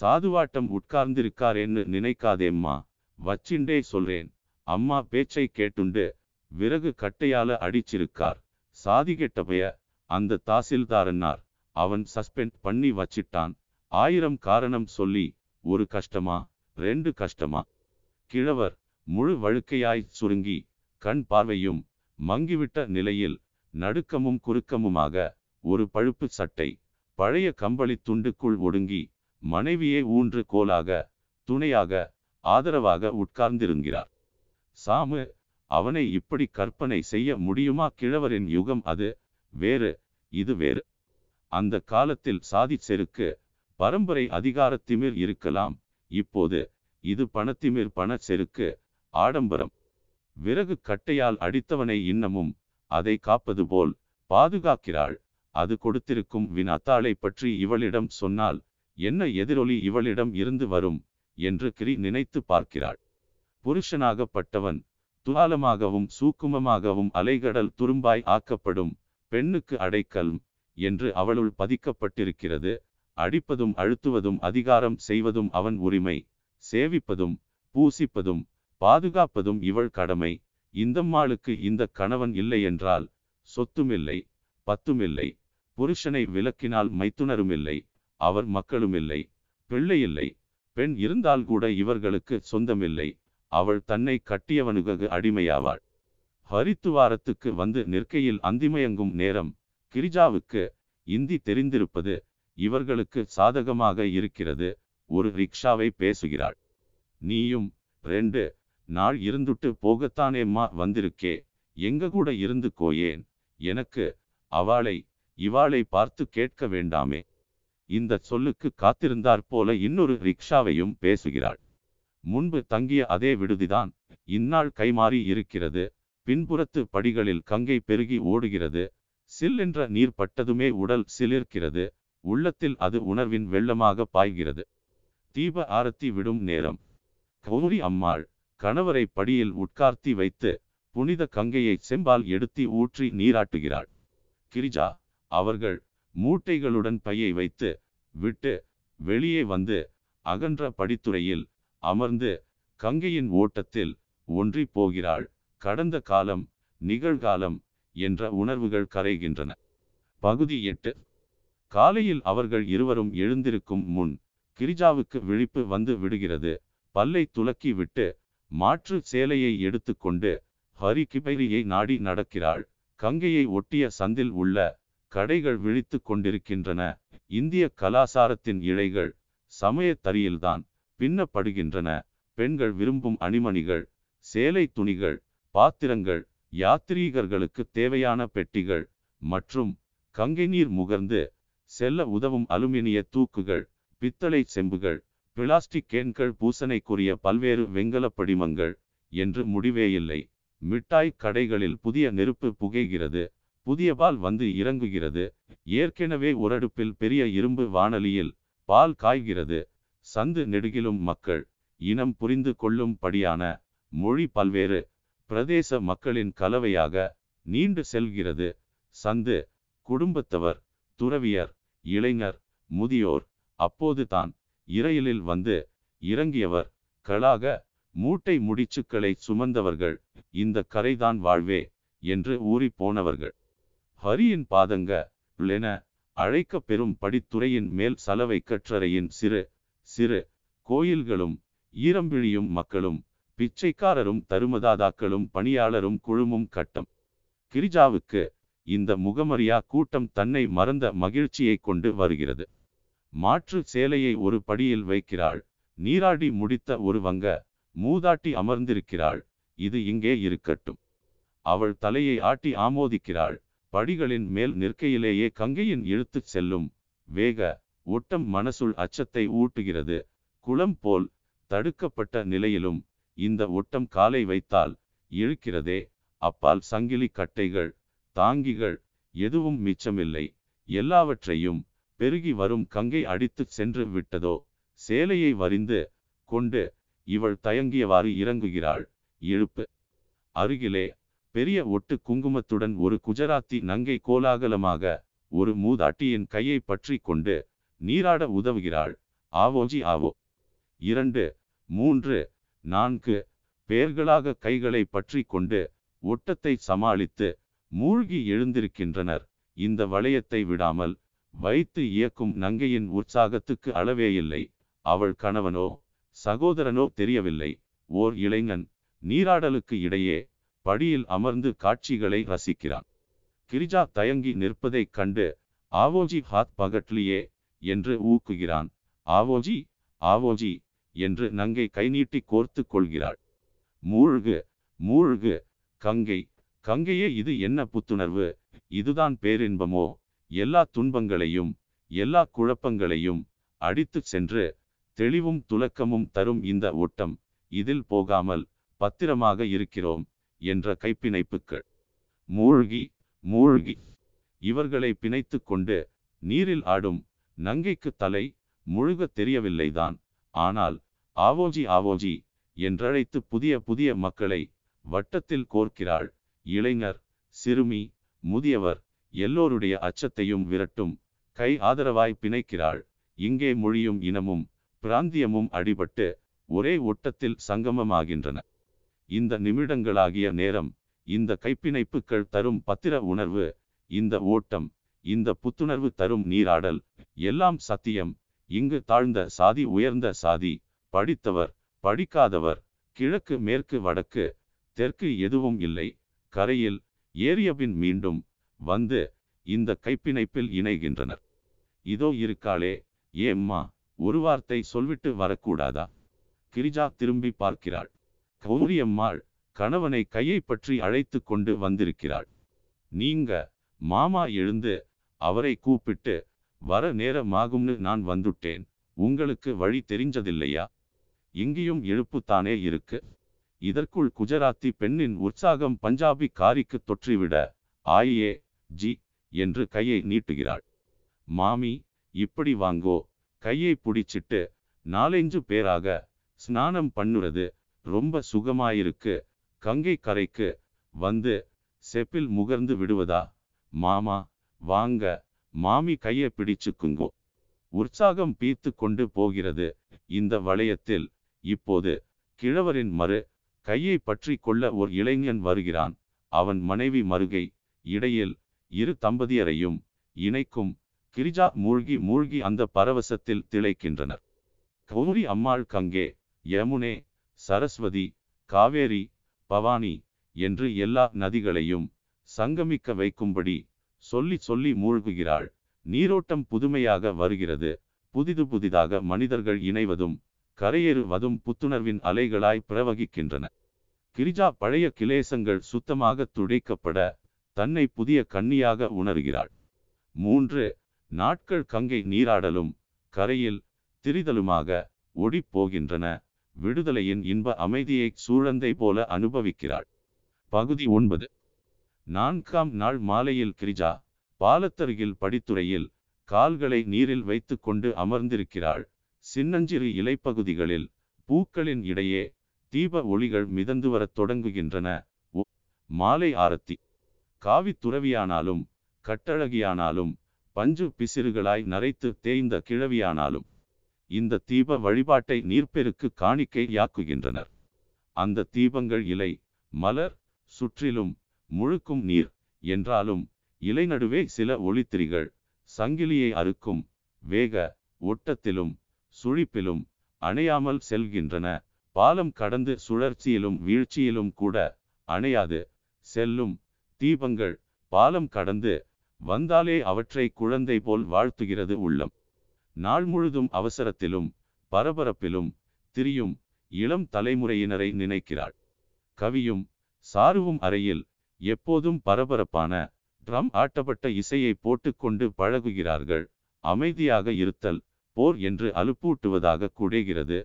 சாதுவாட்டம் உட்கார்ந்திருக்காரேன்னு நினைக்காதேம்மா வச்சிண்டே சொல்றேன் அம்மா பேச்சை கேட்டுண்டு விறகு கட்டையால அடிச்சிருக்கார் சாதிகெட்டபைய அந்த தாசில்தாரன்னார் அவன் சஸ்பெண்ட் பண்ணி வச்சிட்டான் ஆயிரம் காரணம் சொல்லி ஒரு கஷ்டமா ரெண்டு கஷ்டமா கிழவர் முழு வழுக்கையாய் சுருங்கி கண் பார்வையும் மங்கிவிட்ட நிலையில் நடுக்கமும் குறுக்கமுமாக ஒரு பழுப்பு சட்டை பழைய கம்பளி துண்டுக்குள் ஒடுங்கி மனைவியே ஊன்று கோலாக துணையாக ஆதரவாக உட்கார்ந்திருக்கிறார் சாமு அவனை இப்படி கற்பனை செய்ய முடியுமா கிழவரின் யுகம் அது வேறு இது வேறு அந்த காலத்தில் சாதி செருக்கு பரம்பரை அதிகாரத்திமிர் இருக்கலாம் இப்போது இது பணத்திமிர் பண செருக்கு ஆடம்பரம் விறகு கட்டையால் அடித்தவனை இன்னமும் அதை காப்பது போல் பாதுகாக்கிறாள் அது கொடுத்திருக்கும் வின் அத்தாளை பற்றி இவளிடம் சொன்னால் என்ன எதிரொலி இவளிடம் இருந்து வரும் என்று கிரி நினைத்து பார்க்கிறாள் புருஷனாகப்பட்டவன் துவாலமாகவும் சூக்குமமாகவும் அலைகடல் துரும்பாய் ஆக்கப்படும் பெண்ணுக்கு அடைக்கல் என்று அவளுள் பதிக்கப்பட்டிருக்கிறது அடிப்பதும் அழுத்துவதும் அதிகாரம் செய்வதும் அவன் உரிமை சேவிப்பதும் பூசிப்பதும் பாதுகாப்பதும் இவள் கடமை இந்தம்மாளுக்கு இந்த கணவன் இல்லை என்றால் சொத்துமில்லை பத்துமில்லை புருஷனை விளக்கினால் மைத்துனருமில்லை அவர் மக்களுமில்லை பிள்ளையில்லை பெண் இருந்தால் கூட இவர்களுக்கு சொந்தமில்லை அவள் தன்னை கட்டியவனுக்கு அடிமையாவாள் ஹரித்துவாரத்துக்கு வந்து நிற்கையில் அந்திமயங்கும் நேரம் கிரிஜாவுக்கு இந்தி தெரிந்திருப்பது இவர்களுக்கு சாதகமாக இருக்கிறது ஒரு ரிக்ஷாவை பேசுகிறாள் நீயும் ரெண்டு நாள் இருந்துட்டு போகத்தானேம்மா வந்திருக்கே எங்க கூட இருந்து கோயேன் எனக்கு அவளை இவாளை பார்த்து கேட்க வேண்டாமே இந்த சொல்லுக்கு காத்திருந்தாற் போல இன்னொரு ரிக்ஷாவையும் பேசுகிறாள் முன்பு தங்கிய அதே விடுதிதான் இந்நாள் கைமாறி இருக்கிறது பின்புறத்து படிகளில் கங்கை பெருகி ஓடுகிறது சில்லென்ற நீர் பட்டதுமே உடல் சிலிர்க்கிறது உள்ளத்தில் அது உணர்வின் வெள்ளமாக பாய்கிறது தீப ஆரத்தி விடும் நேரம் கௌரி அம்மாள் கணவரை படியில் உட்கார்த்தி வைத்து புனித கங்கையை செம்பால் எடுத்து ஊற்றி நீராட்டுகிறாள் கிரிஜா அவர்கள் மூட்டைகளுடன் பையை வைத்து விட்டு வெளியே வந்து அகன்ற படித்துறையில் அமர்ந்து கங்கையின் ஓட்டத்தில் ஒன்றி போகிறாள் கடந்த காலம் நிகழ்காலம் என்ற உணர்வுகள் கரைகின்றன பகுதி எட்டு காலையில் அவர்கள் இருவரும் எழுந்திருக்கும் முன் கிரிஜாவுக்கு விழிப்பு வந்து விடுகிறது பல்லை துலக்கி விட்டு மாற்று சேலையை எடுத்துக்கொண்டு ஹரி கிபைரியை நாடி நடக்கிறாள் கங்கையை ஒட்டிய சந்தில் உள்ள கடைகள் விழித்து கொண்டிருக்கின்றன இந்திய கலாசாரத்தின் இழைகள் தறியில்தான் பின்னப்படுகின்றன பெண்கள் விரும்பும் அணிமணிகள் சேலை துணிகள் பாத்திரங்கள் யாத்ரீகர்களுக்கு தேவையான பெட்டிகள் மற்றும் கங்கைநீர் முகர்ந்து செல்ல உதவும் அலுமினிய தூக்குகள் பித்தளை செம்புகள் பிளாஸ்டிக் கேன்கள் பூசணைக்குரிய பல்வேறு வெங்கல படிமங்கள் என்று முடிவே இல்லை மிட்டாய் கடைகளில் புதிய நெருப்பு புகைகிறது புதிய பால் வந்து இறங்குகிறது ஏற்கனவே உரடுப்பில் பெரிய இரும்பு வானலியில் பால் காய்கிறது சந்து நெடுகிலும் மக்கள் இனம் புரிந்து கொள்ளும்படியான மொழி பல்வேறு பிரதேச மக்களின் கலவையாக நீண்டு செல்கிறது சந்து குடும்பத்தவர் துறவியர் இளைஞர் முதியோர் அப்போது தான் இறையிலில் வந்து இறங்கியவர் களாக மூட்டை முடிச்சுக்களை சுமந்தவர்கள் இந்த கரைதான் வாழ்வே என்று ஊறி போனவர்கள் ஹரியின் பாதங்க லென அழைக்கப் பெறும் படித்துறையின் மேல் சலவை கற்றறையின் சிறு சிறு கோயில்களும் ஈரம்பிழியும் மக்களும் பிச்சைக்காரரும் தருமதாதாக்களும் பணியாளரும் குழுமும் கட்டம் கிரிஜாவுக்கு இந்த முகமறியா கூட்டம் தன்னை மறந்த மகிழ்ச்சியை கொண்டு வருகிறது மாற்று சேலையை ஒரு படியில் வைக்கிறாள் நீராடி முடித்த ஒரு வங்க மூதாட்டி அமர்ந்திருக்கிறாள் இது இங்கே இருக்கட்டும் அவள் தலையை ஆட்டி ஆமோதிக்கிறாள் படிகளின் மேல் நிற்கையிலேயே கங்கையின் இழுத்துச் செல்லும் வேக ஓட்டம் மனசுள் அச்சத்தை ஊட்டுகிறது குளம் போல் தடுக்கப்பட்ட நிலையிலும் இந்த ஓட்டம் காலை வைத்தால் இழுக்கிறதே அப்பால் சங்கிலி கட்டைகள் தாங்கிகள் எதுவும் மிச்சமில்லை எல்லாவற்றையும் பெருகி வரும் கங்கை அடித்துச் சென்று விட்டதோ சேலையை வரிந்து கொண்டு இவள் தயங்கியவாறு இறங்குகிறாள் இழுப்பு அருகிலே பெரிய ஒட்டு குங்குமத்துடன் ஒரு குஜராத்தி நங்கை கோலாகலமாக ஒரு மூதாட்டியின் கையை பற்றி கொண்டு நீராட உதவுகிறாள் ஆவோஜி ஆவோ இரண்டு மூன்று நான்கு பேர்களாக கைகளை பற்றி கொண்டு ஒட்டத்தை சமாளித்து மூழ்கி எழுந்திருக்கின்றனர் இந்த வளையத்தை விடாமல் வைத்து இயக்கும் நங்கையின் உற்சாகத்துக்கு அளவே இல்லை அவள் கணவனோ சகோதரனோ தெரியவில்லை ஓர் இளைஞன் நீராடலுக்கு இடையே படியில் அமர்ந்து காட்சிகளை ரசிக்கிறான் கிரிஜா தயங்கி நிற்பதைக் கண்டு ஆவோஜி ஹாத் பகட்லியே என்று ஊக்குகிறான் ஆவோஜி ஆவோஜி என்று நங்கை கைநீட்டி கோர்த்து கொள்கிறாள் மூழ்கு மூழ்கு கங்கை கங்கையே இது என்ன புத்துணர்வு இதுதான் பேரின்பமோ எல்லா துன்பங்களையும் எல்லா குழப்பங்களையும் அடித்து சென்று தெளிவும் துலக்கமும் தரும் இந்த ஓட்டம் இதில் போகாமல் பத்திரமாக இருக்கிறோம் என்ற கைப்பிணைப்புக்கள் மூழ்கி மூழ்கி இவர்களை பிணைத்து கொண்டு நீரில் ஆடும் நங்கைக்கு தலை முழுகத் தெரியவில்லைதான் ஆனால் ஆவோஜி ஆவோஜி என்றழைத்து புதிய புதிய மக்களை வட்டத்தில் கோர்க்கிறாள் இளைஞர் சிறுமி முதியவர் எல்லோருடைய அச்சத்தையும் விரட்டும் கை ஆதரவாய் பிணைக்கிறாள் இங்கே மொழியும் இனமும் பிராந்தியமும் அடிபட்டு ஒரே ஒட்டத்தில் சங்கமமாகின்றன இந்த நிமிடங்களாகிய நேரம் இந்த கைப்பிணைப்புக்கள் தரும் பத்திர உணர்வு இந்த ஓட்டம் இந்த புத்துணர்வு தரும் நீராடல் எல்லாம் சத்தியம் இங்கு தாழ்ந்த சாதி உயர்ந்த சாதி படித்தவர் படிக்காதவர் கிழக்கு மேற்கு வடக்கு தெற்கு எதுவும் இல்லை கரையில் ஏறியபின் மீண்டும் வந்து இந்த கைப்பிணைப்பில் இணைகின்றனர் இதோ இருக்காளே ஏம்மா ஒரு வார்த்தை சொல்விட்டு வரக்கூடாதா கிரிஜா திரும்பி பார்க்கிறாள் கௌரியம்மாள் கணவனை கையை பற்றி அழைத்து கொண்டு வந்திருக்கிறாள் நீங்க மாமா எழுந்து அவரை கூப்பிட்டு வர நேரமாகும்னு நான் வந்துட்டேன் உங்களுக்கு வழி தெரிஞ்சதில்லையா இங்கேயும் எழுப்புத்தானே தானே இருக்கு இதற்குள் குஜராத்தி பெண்ணின் உற்சாகம் பஞ்சாபி காரிக்கு தொற்றிவிட ஆயே ஜி என்று கையை நீட்டுகிறாள் மாமி இப்படி வாங்கோ கையை பிடிச்சிட்டு நாலஞ்சு பேராக ஸ்நானம் பண்ணுறது ரொம்ப சுகமாயிருக்கு கங்கை கரைக்கு வந்து செப்பில் முகர்ந்து விடுவதா மாமா வாங்க மாமி கையை பிடிச்சுக்குங்கோ உற்சாகம் பீத்து கொண்டு போகிறது இந்த வளையத்தில் இப்போது கிழவரின் மறு கையை பற்றி கொள்ள ஒரு இளைஞன் வருகிறான் அவன் மனைவி மருகை இடையில் இரு தம்பதியரையும் இணைக்கும் கிரிஜா மூழ்கி மூழ்கி அந்த பரவசத்தில் திளைக்கின்றனர் கௌரி அம்மாள் கங்கே யமுனே சரஸ்வதி காவேரி பவானி என்று எல்லா நதிகளையும் சங்கமிக்க வைக்கும்படி சொல்லி சொல்லி மூழ்குகிறாள் நீரோட்டம் புதுமையாக வருகிறது புதிது புதிதாக மனிதர்கள் இணைவதும் கரையேறுவதும் புத்துணர்வின் அலைகளாய் பிரவகிக்கின்றன கிரிஜா பழைய கிலேசங்கள் சுத்தமாக துடைக்கப்பட தன்னை புதிய கண்ணியாக உணர்கிறாள் மூன்று நாட்கள் கங்கை நீராடலும் கரையில் திரிதலுமாக போகின்றன விடுதலையின் இன்ப அமைதியை சூழந்தை போல அனுபவிக்கிறாள் பகுதி ஒன்பது நான்காம் நாள் மாலையில் கிரிஜா பாலத்தருகில் படித்துறையில் கால்களை நீரில் வைத்து கொண்டு அமர்ந்திருக்கிறாள் சின்னஞ்சிறு இலைப்பகுதிகளில் பூக்களின் இடையே தீப ஒளிகள் மிதந்து வரத் தொடங்குகின்றன மாலை ஆரத்தி காவி துறவியானாலும் கட்டழகியானாலும் பஞ்சு பிசிறுகளாய் நரைத்து தேய்ந்த கிழவியானாலும் இந்த தீப வழிபாட்டை நீர்ப்பெருக்கு காணிக்கை யாக்குகின்றனர் அந்த தீபங்கள் இலை மலர் சுற்றிலும் முழுக்கும் நீர் என்றாலும் இலை நடுவே சில ஒளித்திரிகள் சங்கிலியை அறுக்கும் வேக ஒட்டத்திலும் சுழிப்பிலும் அணையாமல் செல்கின்றன பாலம் கடந்து சுழற்சியிலும் வீழ்ச்சியிலும் கூட அணையாது செல்லும் தீபங்கள் பாலம் கடந்து வந்தாலே அவற்றை குழந்தை போல் வாழ்த்துகிறது உள்ளம் நாள் முழுதும் அவசரத்திலும் பரபரப்பிலும் திரியும் இளம் தலைமுறையினரை நினைக்கிறாள் கவியும் சாருவும் அறையில் எப்போதும் பரபரப்பான ட்ரம் ஆட்டப்பட்ட இசையை போட்டுக்கொண்டு பழகுகிறார்கள் அமைதியாக இருத்தல் போர் என்று அலுப்பூட்டுவதாக குடைகிறது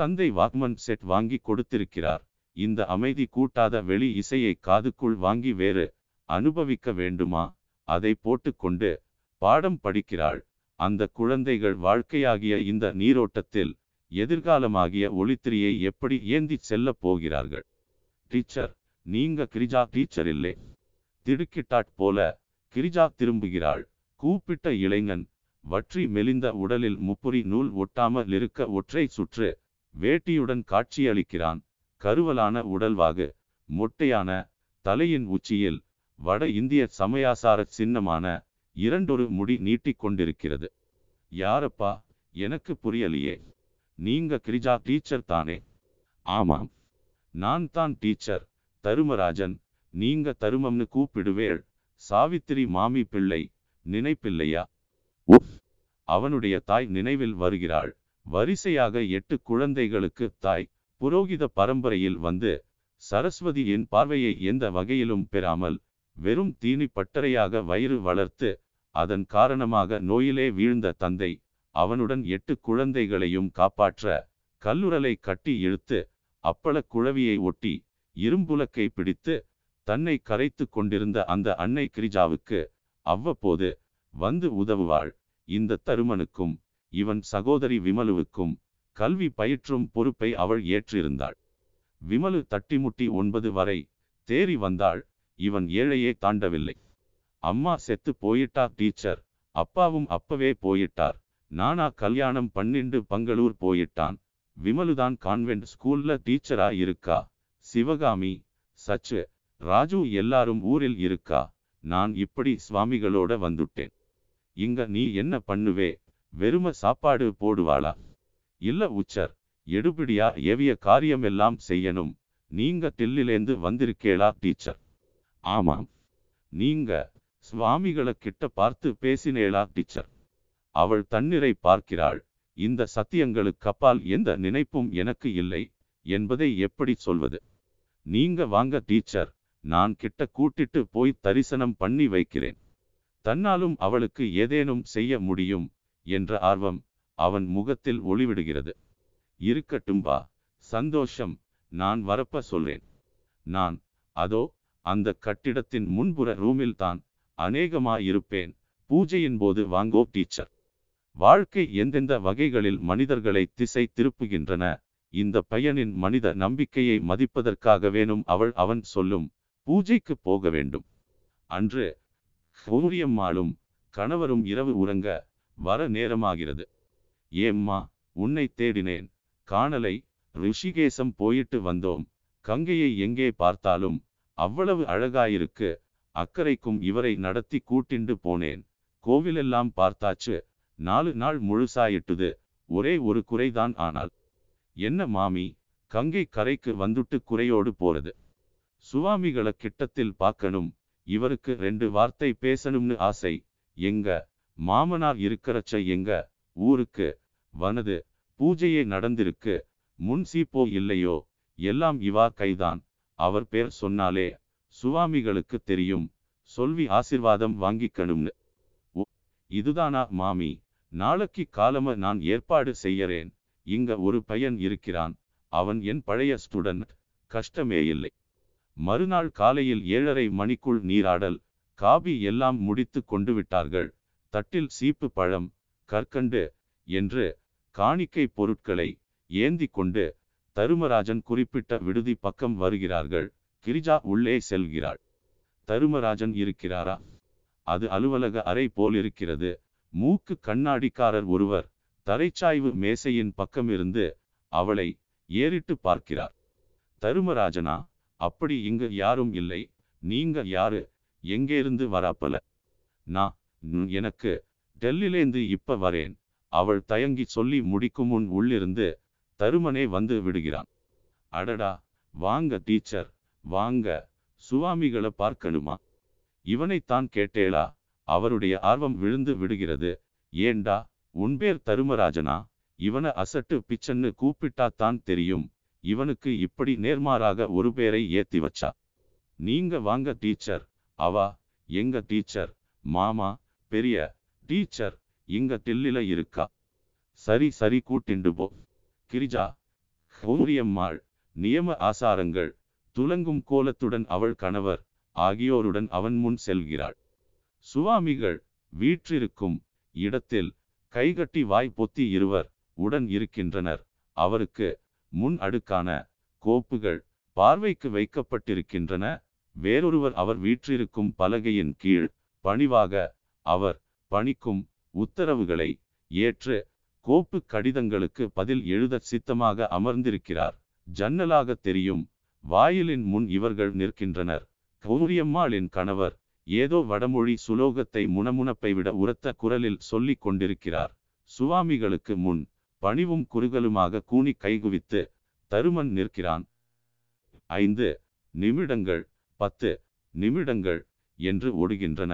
தந்தை வாக்மன் செட் வாங்கி கொடுத்திருக்கிறார் இந்த அமைதி கூட்டாத வெளி இசையை காதுக்குள் வாங்கி வேறு அனுபவிக்க வேண்டுமா அதை போட்டுக்கொண்டு பாடம் படிக்கிறாள் அந்த குழந்தைகள் வாழ்க்கையாகிய இந்த நீரோட்டத்தில் எதிர்காலமாகிய ஒளித்திரியை எப்படி ஏந்தி செல்லப் போகிறார்கள் டீச்சர் நீங்க கிரிஜா டீச்சர் இல்லை திடுக்கிட்டாட் போல கிரிஜா திரும்புகிறாள் கூப்பிட்ட இளைஞன் வற்றி மெலிந்த உடலில் முப்புரி நூல் ஒட்டாமல் இருக்க ஒற்றை சுற்று வேட்டியுடன் காட்சியளிக்கிறான் கருவலான உடல்வாகு மொட்டையான தலையின் உச்சியில் வட இந்திய சமயாசார சின்னமான இரண்டொரு முடி நீட்டிக்கொண்டிருக்கிறது யாரப்பா எனக்கு புரியலையே நீங்க கிரிஜா டீச்சர் தானே ஆமாம் நான் தான் டீச்சர் தருமராஜன் நீங்க தருமம்னு கூப்பிடுவேள் சாவித்திரி மாமி பிள்ளை நினைப்பில்லையா அவனுடைய தாய் நினைவில் வருகிறாள் வரிசையாக எட்டு குழந்தைகளுக்கு தாய் புரோகித பரம்பரையில் வந்து சரஸ்வதியின் பார்வையை எந்த வகையிலும் பெறாமல் வெறும் தீனி பட்டறையாக வயிறு வளர்த்து அதன் காரணமாக நோயிலே வீழ்ந்த தந்தை அவனுடன் எட்டு குழந்தைகளையும் காப்பாற்ற கல்லுரலை கட்டி இழுத்து அப்பள குழவியை ஒட்டி இரும்புலக்கை பிடித்து தன்னை கரைத்து கொண்டிருந்த அந்த அன்னை கிரிஜாவுக்கு அவ்வப்போது வந்து உதவுவாள் இந்த தருமனுக்கும் இவன் சகோதரி விமலுவுக்கும் கல்வி பயிற்றும் பொறுப்பை அவள் ஏற்றிருந்தாள் விமலு தட்டிமுட்டி ஒன்பது வரை தேறி வந்தாள் இவன் ஏழையே தாண்டவில்லை அம்மா செத்து போயிட்டா டீச்சர் அப்பாவும் அப்பவே போயிட்டார் நானா கல்யாணம் பன்னிண்டு பங்களூர் போயிட்டான் விமலுதான் கான்வென்ட் ஸ்கூல்ல டீச்சரா இருக்கா சிவகாமி சச்சு ராஜு எல்லாரும் ஊரில் இருக்கா நான் இப்படி சுவாமிகளோட வந்துட்டேன் இங்க நீ என்ன பண்ணுவே வெறும சாப்பாடு போடுவாளா இல்ல உச்சர் எடுபிடியா எவிய காரியமெல்லாம் செய்யணும் நீங்க தில்லிலேந்து வந்திருக்கேளா டீச்சர் ஆமாம் நீங்க சுவாமிகளை கிட்ட பார்த்து பேசினேளா டீச்சர் அவள் தண்ணீரை பார்க்கிறாள் இந்த சத்தியங்களுக்கு அப்பால் எந்த நினைப்பும் எனக்கு இல்லை என்பதை எப்படி சொல்வது நீங்க வாங்க டீச்சர் நான் கிட்ட கூட்டிட்டு போய் தரிசனம் பண்ணி வைக்கிறேன் தன்னாலும் அவளுக்கு ஏதேனும் செய்ய முடியும் என்ற ஆர்வம் அவன் முகத்தில் ஒளிவிடுகிறது இருக்கட்டும் வா சந்தோஷம் நான் வரப்ப சொல்றேன் நான் அதோ அந்த கட்டிடத்தின் முன்புற ரூமில் தான் அநேகமாயிருப்பேன் பூஜையின் போது வாங்கோ டீச்சர் வாழ்க்கை எந்தெந்த வகைகளில் மனிதர்களை திசை திருப்புகின்றன இந்த பையனின் மனித நம்பிக்கையை மதிப்பதற்காகவேனும் அவள் அவன் சொல்லும் பூஜைக்கு போக வேண்டும் அன்று கௌரியம்மாளும் கணவரும் இரவு உறங்க வர நேரமாகிறது ஏம்மா உன்னை தேடினேன் காணலை ரிஷிகேசம் போயிட்டு வந்தோம் கங்கையை எங்கே பார்த்தாலும் அவ்வளவு அழகாயிருக்கு அக்கறைக்கும் இவரை நடத்தி கூட்டிண்டு போனேன் கோவிலெல்லாம் பார்த்தாச்சு நாலு நாள் முழுசாயிட்டுது ஒரே ஒரு குறைதான் ஆனால் என்ன மாமி கங்கை கரைக்கு வந்துட்டு குறையோடு போறது சுவாமிகளை கிட்டத்தில் பார்க்கணும் இவருக்கு ரெண்டு வார்த்தை பேசணும்னு ஆசை எங்க மாமனார் இருக்கிறச்ச எங்க ஊருக்கு வனது பூஜையே நடந்திருக்கு முன்சீப்போ இல்லையோ எல்லாம் இவா கைதான் அவர் பேர் சொன்னாலே சுவாமிகளுக்கு தெரியும் சொல்வி ஆசிர்வாதம் வாங்கிக்கணும்னு இதுதானா மாமி நாளைக்கு காலம நான் ஏற்பாடு செய்யறேன் இங்க ஒரு பையன் இருக்கிறான் அவன் என் பழைய ஸ்டூடண்ட் கஷ்டமே இல்லை மறுநாள் காலையில் ஏழரை மணிக்குள் நீராடல் காபி எல்லாம் முடித்து கொண்டு விட்டார்கள் தட்டில் சீப்பு பழம் கற்கண்டு என்று காணிக்கை பொருட்களை ஏந்தி கொண்டு தருமராஜன் குறிப்பிட்ட விடுதி பக்கம் வருகிறார்கள் கிரிஜா உள்ளே செல்கிறாள் தருமராஜன் இருக்கிறாரா அது அலுவலக அறை போலிருக்கிறது மூக்கு கண்ணாடிக்காரர் ஒருவர் தரைச்சாய்வு மேசையின் பக்கமிருந்து அவளை ஏறிட்டு பார்க்கிறார் தருமராஜனா அப்படி இங்கு யாரும் இல்லை நீங்க யாரு எங்கேருந்து வராப்பல நான் எனக்கு டெல்லிலேந்து இப்ப வரேன் அவள் தயங்கி சொல்லி முடிக்கும் முன் உள்ளிருந்து தருமனே வந்து விடுகிறான் அடடா வாங்க டீச்சர் வாங்க சுவாமிகளை பார்க்கணுமா இவனைத்தான் கேட்டேளா அவருடைய ஆர்வம் விழுந்து விடுகிறது ஏண்டா உன்பேர் தருமராஜனா இவனை அசட்டு பிச்சன்னு கூப்பிட்டா தான் தெரியும் இவனுக்கு இப்படி நேர்மாறாக ஒரு பேரை ஏத்தி வச்சா நீங்க வாங்க டீச்சர் அவா எங்க டீச்சர் மாமா பெரிய டீச்சர் இங்க தில்லில இருக்கா சரி சரி கூட்டிண்டு போ கிரிஜா கௌரியம்மாள் நியம ஆசாரங்கள் துலங்கும் கோலத்துடன் அவள் கணவர் ஆகியோருடன் அவன் முன் செல்கிறாள் சுவாமிகள் வீற்றிருக்கும் இடத்தில் கைகட்டி வாய் பொத்தி இருவர் உடன் இருக்கின்றனர் அவருக்கு முன் அடுக்கான கோப்புகள் பார்வைக்கு வைக்கப்பட்டிருக்கின்றன வேறொருவர் அவர் வீற்றிருக்கும் பலகையின் கீழ் பணிவாக அவர் பணிக்கும் உத்தரவுகளை ஏற்று கோப்பு கடிதங்களுக்கு பதில் எழுத சித்தமாக அமர்ந்திருக்கிறார் ஜன்னலாக தெரியும் வாயிலின் முன் இவர்கள் நிற்கின்றனர் கௌரியம்மாளின் கணவர் ஏதோ வடமொழி சுலோகத்தை முனமுனப்பை விட உரத்த குரலில் சொல்லிக் கொண்டிருக்கிறார் சுவாமிகளுக்கு முன் பணிவும் குறுகலுமாக கூணி கைகுவித்து தருமன் நிற்கிறான் ஐந்து நிமிடங்கள் பத்து நிமிடங்கள் என்று ஓடுகின்றன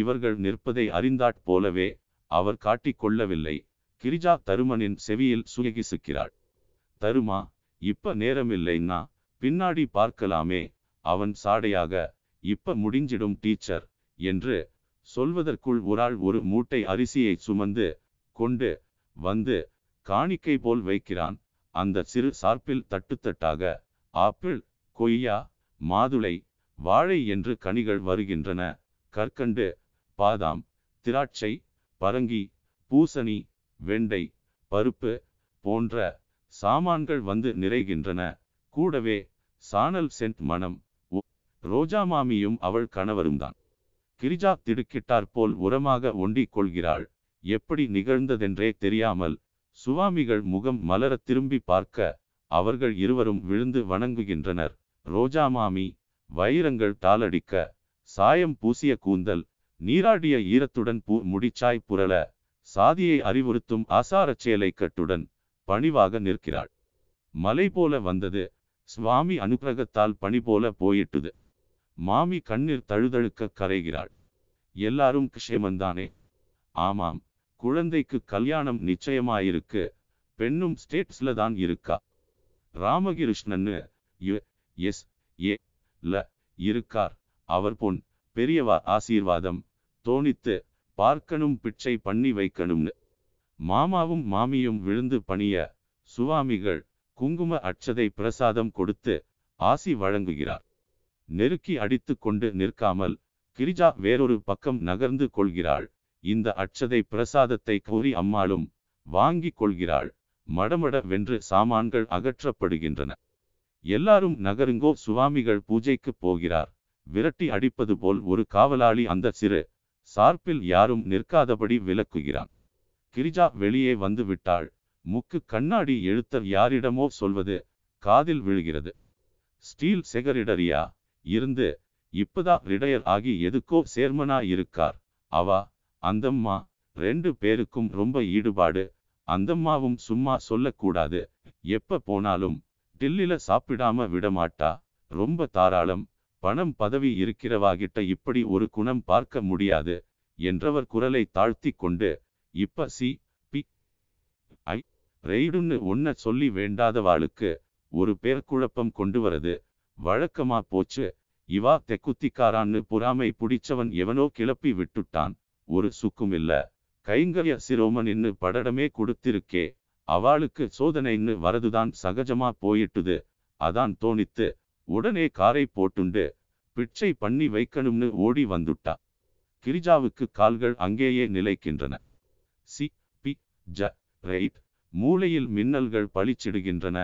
இவர்கள் நிற்பதை அறிந்தாற் போலவே அவர் காட்டிக்கொள்ளவில்லை கிரிஜா தருமனின் செவியில் சுயகிசுக்கிறாள் தருமா இப்ப நேரமில்லைன்னா பின்னாடி பார்க்கலாமே அவன் சாடையாக இப்ப முடிஞ்சிடும் டீச்சர் என்று சொல்வதற்குள் ஒராள் ஒரு மூட்டை அரிசியை சுமந்து கொண்டு வந்து காணிக்கை போல் வைக்கிறான் அந்த சிறு சார்பில் தட்டுத்தட்டாக ஆப்பிள் கொய்யா மாதுளை வாழை என்று கனிகள் வருகின்றன கற்கண்டு பாதாம் திராட்சை பரங்கி பூசணி வெண்டை பருப்பு போன்ற சாமான்கள் வந்து நிறைகின்றன கூடவே சானல் சென்ட் மனம் ரோஜா மாமியும் அவள் கணவரும் தான் கிரிஜா திடுக்கிட்டார் போல் உரமாக ஒண்டிக் கொள்கிறாள் எப்படி நிகழ்ந்ததென்றே தெரியாமல் சுவாமிகள் முகம் மலர திரும்பி பார்க்க அவர்கள் இருவரும் விழுந்து வணங்குகின்றனர் ரோஜா மாமி வைரங்கள் டாலடிக்க சாயம் பூசிய கூந்தல் நீராடிய ஈரத்துடன் பூ முடிச்சாய் புரள சாதியை அறிவுறுத்தும் ஆசாரச் செயலை கட்டுடன் பணிவாக நிற்கிறாள் மலை போல வந்தது சுவாமி அனுகிரகத்தால் பணி போல போயிட்டுது மாமி கண்ணீர் தழுதழுக்க கரைகிறாள் எல்லாரும் கஷேமந்தானே ஆமாம் குழந்தைக்கு கல்யாணம் நிச்சயமாயிருக்கு பெண்ணும் ஸ்டேட்ஸ்ல தான் இருக்கா ராமகிருஷ்ணன்னு யு எஸ் ஏ ல இருக்கார் அவர் பொன் பெரியவா ஆசீர்வாதம் தோணித்து பார்க்கணும் பிச்சை பண்ணி வைக்கணும்னு மாமாவும் மாமியும் விழுந்து பணிய சுவாமிகள் குங்கும அச்சதை பிரசாதம் கொடுத்து ஆசி வழங்குகிறார் நெருக்கி அடித்து கொண்டு நிற்காமல் கிரிஜா வேறொரு பக்கம் நகர்ந்து கொள்கிறாள் இந்த அச்சதை பிரசாதத்தை கூறி அம்மாளும் வாங்கி கொள்கிறாள் மடமட வென்று சாமான்கள் அகற்றப்படுகின்றன எல்லாரும் நகருங்கோ சுவாமிகள் பூஜைக்கு போகிறார் விரட்டி அடிப்பது போல் ஒரு காவலாளி அந்த சிறு சார்பில் யாரும் நிற்காதபடி விலக்குகிறான் கிரிஜா வெளியே வந்து விட்டாள் முக்கு கண்ணாடி எழுத்தர் யாரிடமோ சொல்வது காதில் விழுகிறது ஸ்டீல் செகரிடரியா இருந்து இப்பதா ரிடையர் ஆகி எதுக்கோ சேர்மனா இருக்கார் அவா அந்தம்மா ரெண்டு பேருக்கும் ரொம்ப ஈடுபாடு அந்தம்மாவும் சும்மா சொல்லக்கூடாது எப்ப போனாலும் டில்லில சாப்பிடாம விடமாட்டா ரொம்ப தாராளம் பணம் பதவி இருக்கிறவாகிட்ட இப்படி ஒரு குணம் பார்க்க முடியாது என்றவர் குரலை தாழ்த்தி கொண்டு இப்ப சி பி ஐ ரெய்டுன்னு ஒன்ன சொல்லி வேண்டாதவாளுக்கு ஒரு பேர் குழப்பம் கொண்டு வரது வழக்கமா போச்சு இவா தெக்குத்திக்காரான்னு புறாமை பிடிச்சவன் எவனோ கிளப்பி விட்டுட்டான் ஒரு சுக்கும் இல்ல கைங்கரிய இன்னு படடமே கொடுத்திருக்கே அவளுக்கு சோதனைன்னு வரதுதான் சகஜமா போயிட்டுது அதான் தோணித்து உடனே காரை போட்டுண்டு பிச்சை பண்ணி வைக்கணும்னு ஓடி வந்துட்டா கிரிஜாவுக்கு கால்கள் அங்கேயே நிலைக்கின்றன சி பி ஜ ரைட் மூளையில் மின்னல்கள் பளிச்சிடுகின்றன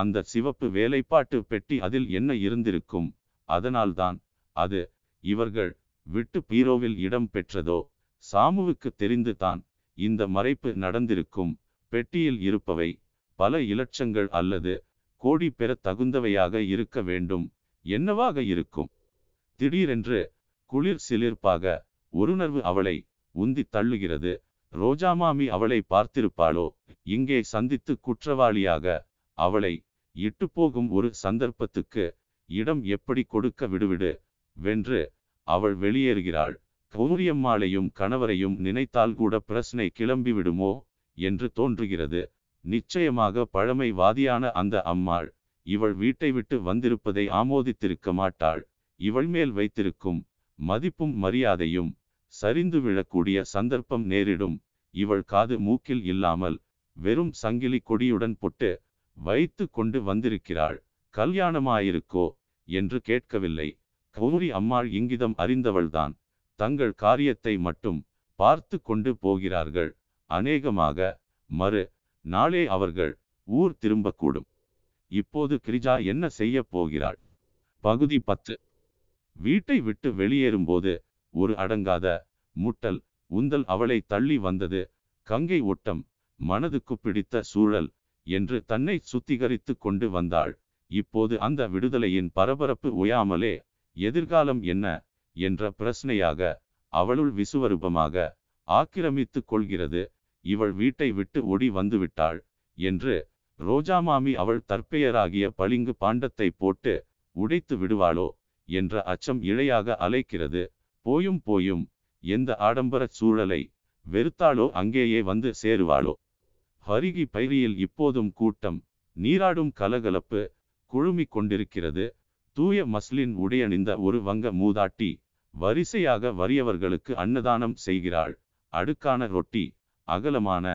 அந்த சிவப்பு வேலைப்பாட்டு பெட்டி அதில் என்ன இருந்திருக்கும் அதனால்தான் அது இவர்கள் விட்டு பீரோவில் இடம் பெற்றதோ சாமுவுக்கு தெரிந்து தான் இந்த மறைப்பு நடந்திருக்கும் பெட்டியில் இருப்பவை பல இலட்சங்கள் அல்லது கோடி பெற தகுந்தவையாக இருக்க வேண்டும் என்னவாக இருக்கும் திடீரென்று குளிர் சிலிர்ப்பாக உருணர்வு அவளை உந்தி தள்ளுகிறது ரோஜாமாமி அவளை பார்த்திருப்பாளோ இங்கே சந்தித்து குற்றவாளியாக அவளை போகும் ஒரு சந்தர்ப்பத்துக்கு இடம் எப்படி கொடுக்க விடுவிடு வென்று அவள் வெளியேறுகிறாள் கௌரியம்மாளையும் கணவரையும் நினைத்தால் கூட பிரச்சனை கிளம்பிவிடுமோ என்று தோன்றுகிறது நிச்சயமாக பழமைவாதியான அந்த அம்மாள் இவள் வீட்டை விட்டு வந்திருப்பதை ஆமோதித்திருக்க மாட்டாள் இவள் மேல் வைத்திருக்கும் மதிப்பும் மரியாதையும் சரிந்து விழக்கூடிய சந்தர்ப்பம் நேரிடும் இவள் காது மூக்கில் இல்லாமல் வெறும் சங்கிலி கொடியுடன் பொட்டு வைத்து கொண்டு வந்திருக்கிறாள் கல்யாணமாயிருக்கோ என்று கேட்கவில்லை கௌரி அம்மாள் இங்கிதம் அறிந்தவள்தான் தங்கள் காரியத்தை மட்டும் பார்த்து கொண்டு போகிறார்கள் அநேகமாக மறு நாளே அவர்கள் ஊர் திரும்பக்கூடும் இப்போது கிரிஜா என்ன செய்ய போகிறாள் பகுதி பத்து வீட்டை விட்டு வெளியேறும்போது ஒரு அடங்காத முட்டல் உந்தல் அவளை தள்ளி வந்தது கங்கை ஓட்டம் மனதுக்கு பிடித்த சூழல் என்று தன்னை சுத்திகரித்து கொண்டு வந்தாள் இப்போது அந்த விடுதலையின் பரபரப்பு உயாமலே எதிர்காலம் என்ன என்ற பிரச்சனையாக அவளுள் விசுவரூபமாக ஆக்கிரமித்து கொள்கிறது இவள் வீட்டை விட்டு ஓடி வந்துவிட்டாள் என்று ரோஜாமாமி அவள் தற்பெயராகிய பளிங்கு பாண்டத்தை போட்டு உடைத்து விடுவாளோ என்ற அச்சம் இழையாக அலைக்கிறது போயும் போயும் எந்த ஆடம்பரச் சூழலை வெறுத்தாளோ அங்கேயே வந்து சேருவாளோ வருகி பயிரியில் இப்போதும் கூட்டம் நீராடும் கலகலப்பு குழுமி கொண்டிருக்கிறது தூய மஸ்லின் உடையணிந்த ஒரு வங்க மூதாட்டி வரிசையாக வறியவர்களுக்கு அன்னதானம் செய்கிறாள் அடுக்கான ரொட்டி அகலமான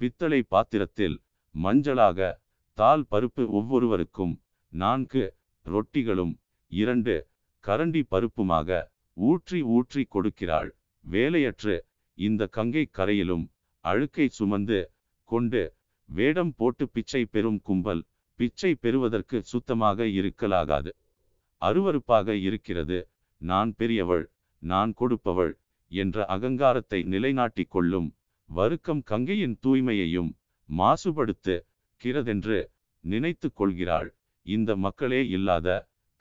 பித்தளை பாத்திரத்தில் மஞ்சளாக தால் பருப்பு ஒவ்வொருவருக்கும் நான்கு ரொட்டிகளும் இரண்டு கரண்டி பருப்புமாக ஊற்றி ஊற்றி கொடுக்கிறாள் வேலையற்று இந்த கங்கை கரையிலும் அழுக்கை சுமந்து கொண்டு வேடம் போட்டு பிச்சை பெறும் கும்பல் பிச்சை பெறுவதற்கு சுத்தமாக இருக்கலாகாது அருவறுப்பாக இருக்கிறது நான் பெரியவள் நான் கொடுப்பவள் என்ற அகங்காரத்தை நிலைநாட்டிக் கொள்ளும் வருக்கம் கங்கையின் தூய்மையையும் மாசுபடுத்து கிறதென்று நினைத்து கொள்கிறாள் இந்த மக்களே இல்லாத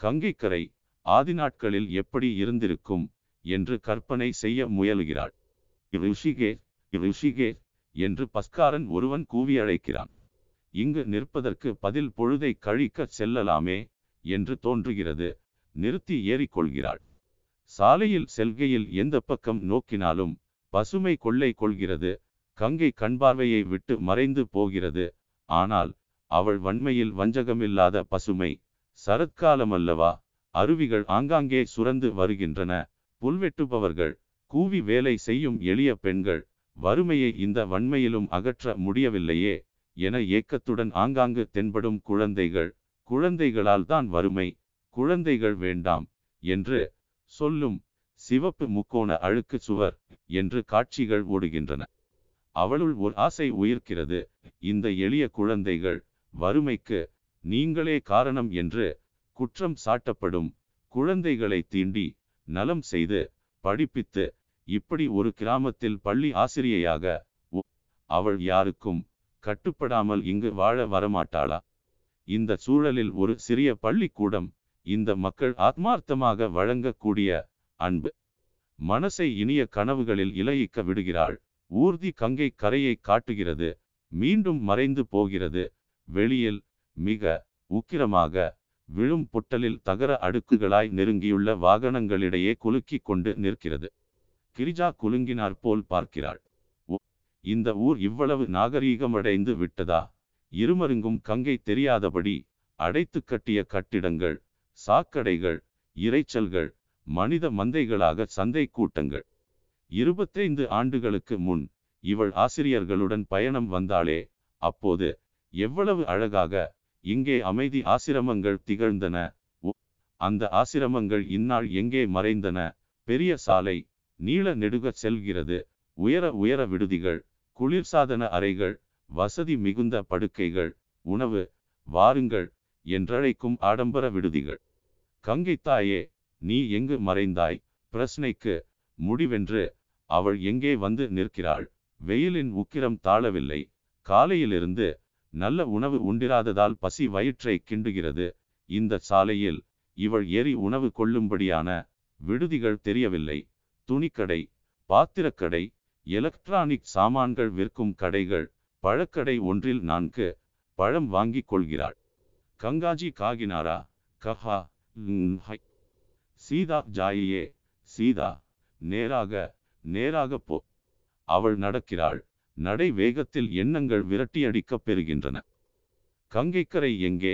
கங்கைக்கரை ஆதிநாட்களில் எப்படி இருந்திருக்கும் என்று கற்பனை செய்ய முயலுகிறாள் ரிஷிகே ரிஷிகே என்று பஸ்காரன் ஒருவன் கூவி அழைக்கிறான் இங்கு நிற்பதற்கு பதில் பொழுதை கழிக்க செல்லலாமே என்று தோன்றுகிறது நிறுத்தி ஏறிக்கொள்கிறாள் சாலையில் செல்கையில் எந்த பக்கம் நோக்கினாலும் பசுமை கொள்ளை கொள்கிறது கங்கை கண்பார்வையை விட்டு மறைந்து போகிறது ஆனால் அவள் வன்மையில் வஞ்சகமில்லாத பசுமை சரத்காலமல்லவா அருவிகள் ஆங்காங்கே சுரந்து வருகின்றன புல்வெட்டுபவர்கள் கூவி வேலை செய்யும் எளிய பெண்கள் வறுமையை இந்த வன்மையிலும் அகற்ற முடியவில்லையே என ஏக்கத்துடன் ஆங்காங்கு தென்படும் குழந்தைகள் குழந்தைகளால் தான் வறுமை குழந்தைகள் வேண்டாம் என்று சொல்லும் சிவப்பு முக்கோண அழுக்கு சுவர் என்று காட்சிகள் ஓடுகின்றன அவளுள் ஒரு ஆசை உயிர்க்கிறது இந்த எளிய குழந்தைகள் வறுமைக்கு நீங்களே காரணம் என்று குற்றம் சாட்டப்படும் குழந்தைகளை தீண்டி நலம் செய்து படிப்பித்து இப்படி ஒரு கிராமத்தில் பள்ளி ஆசிரியையாக அவள் யாருக்கும் கட்டுப்படாமல் இங்கு வாழ வரமாட்டாளா இந்த சூழலில் ஒரு சிறிய பள்ளிக்கூடம் இந்த மக்கள் ஆத்மார்த்தமாக வழங்கக்கூடிய அன்பு மனசை இனிய கனவுகளில் இலையிக்க விடுகிறாள் ஊர்தி கங்கை கரையை காட்டுகிறது மீண்டும் மறைந்து போகிறது வெளியில் மிக உக்கிரமாக விழும் புட்டலில் தகர அடுக்குகளாய் நெருங்கியுள்ள வாகனங்களிடையே குலுக்கி கொண்டு நிற்கிறது கிரிஜா குலுங்கினார் போல் பார்க்கிறாள் இந்த ஊர் இவ்வளவு நாகரீகமடைந்து விட்டதா இருமருங்கும் கங்கை தெரியாதபடி அடைத்து கட்டிய கட்டிடங்கள் சாக்கடைகள் இறைச்சல்கள் மனித மந்தைகளாக சந்தை கூட்டங்கள் இருபத்தைந்து ஆண்டுகளுக்கு முன் இவள் ஆசிரியர்களுடன் பயணம் வந்தாளே அப்போது எவ்வளவு அழகாக இங்கே அமைதி ஆசிரமங்கள் திகழ்ந்தன அந்த ஆசிரமங்கள் இந்நாள் எங்கே மறைந்தன பெரிய சாலை நீள நெடுக செல்கிறது உயர உயர விடுதிகள் குளிர்சாதன அறைகள் வசதி மிகுந்த படுக்கைகள் உணவு வாருங்கள் என்றழைக்கும் ஆடம்பர விடுதிகள் தாயே நீ எங்கு மறைந்தாய் பிரச்சனைக்கு முடிவென்று அவள் எங்கே வந்து நிற்கிறாள் வெயிலின் உக்கிரம் தாழவில்லை காலையிலிருந்து நல்ல உணவு உண்டிராததால் பசி வயிற்றை கிண்டுகிறது இந்த சாலையில் இவள் ஏறி உணவு கொள்ளும்படியான விடுதிகள் தெரியவில்லை துணிக்கடை பாத்திரக்கடை எலக்ட்ரானிக் சாமான்கள் விற்கும் கடைகள் பழக்கடை ஒன்றில் நான்கு பழம் வாங்கிக் கொள்கிறாள் கங்காஜி காகினாரா கஹா ஹை சீதா ஜாயியே சீதா நேராக நேராக போ அவள் நடக்கிறாள் நடை வேகத்தில் எண்ணங்கள் விரட்டியடிக்கப் பெறுகின்றன கங்கைக்கரை எங்கே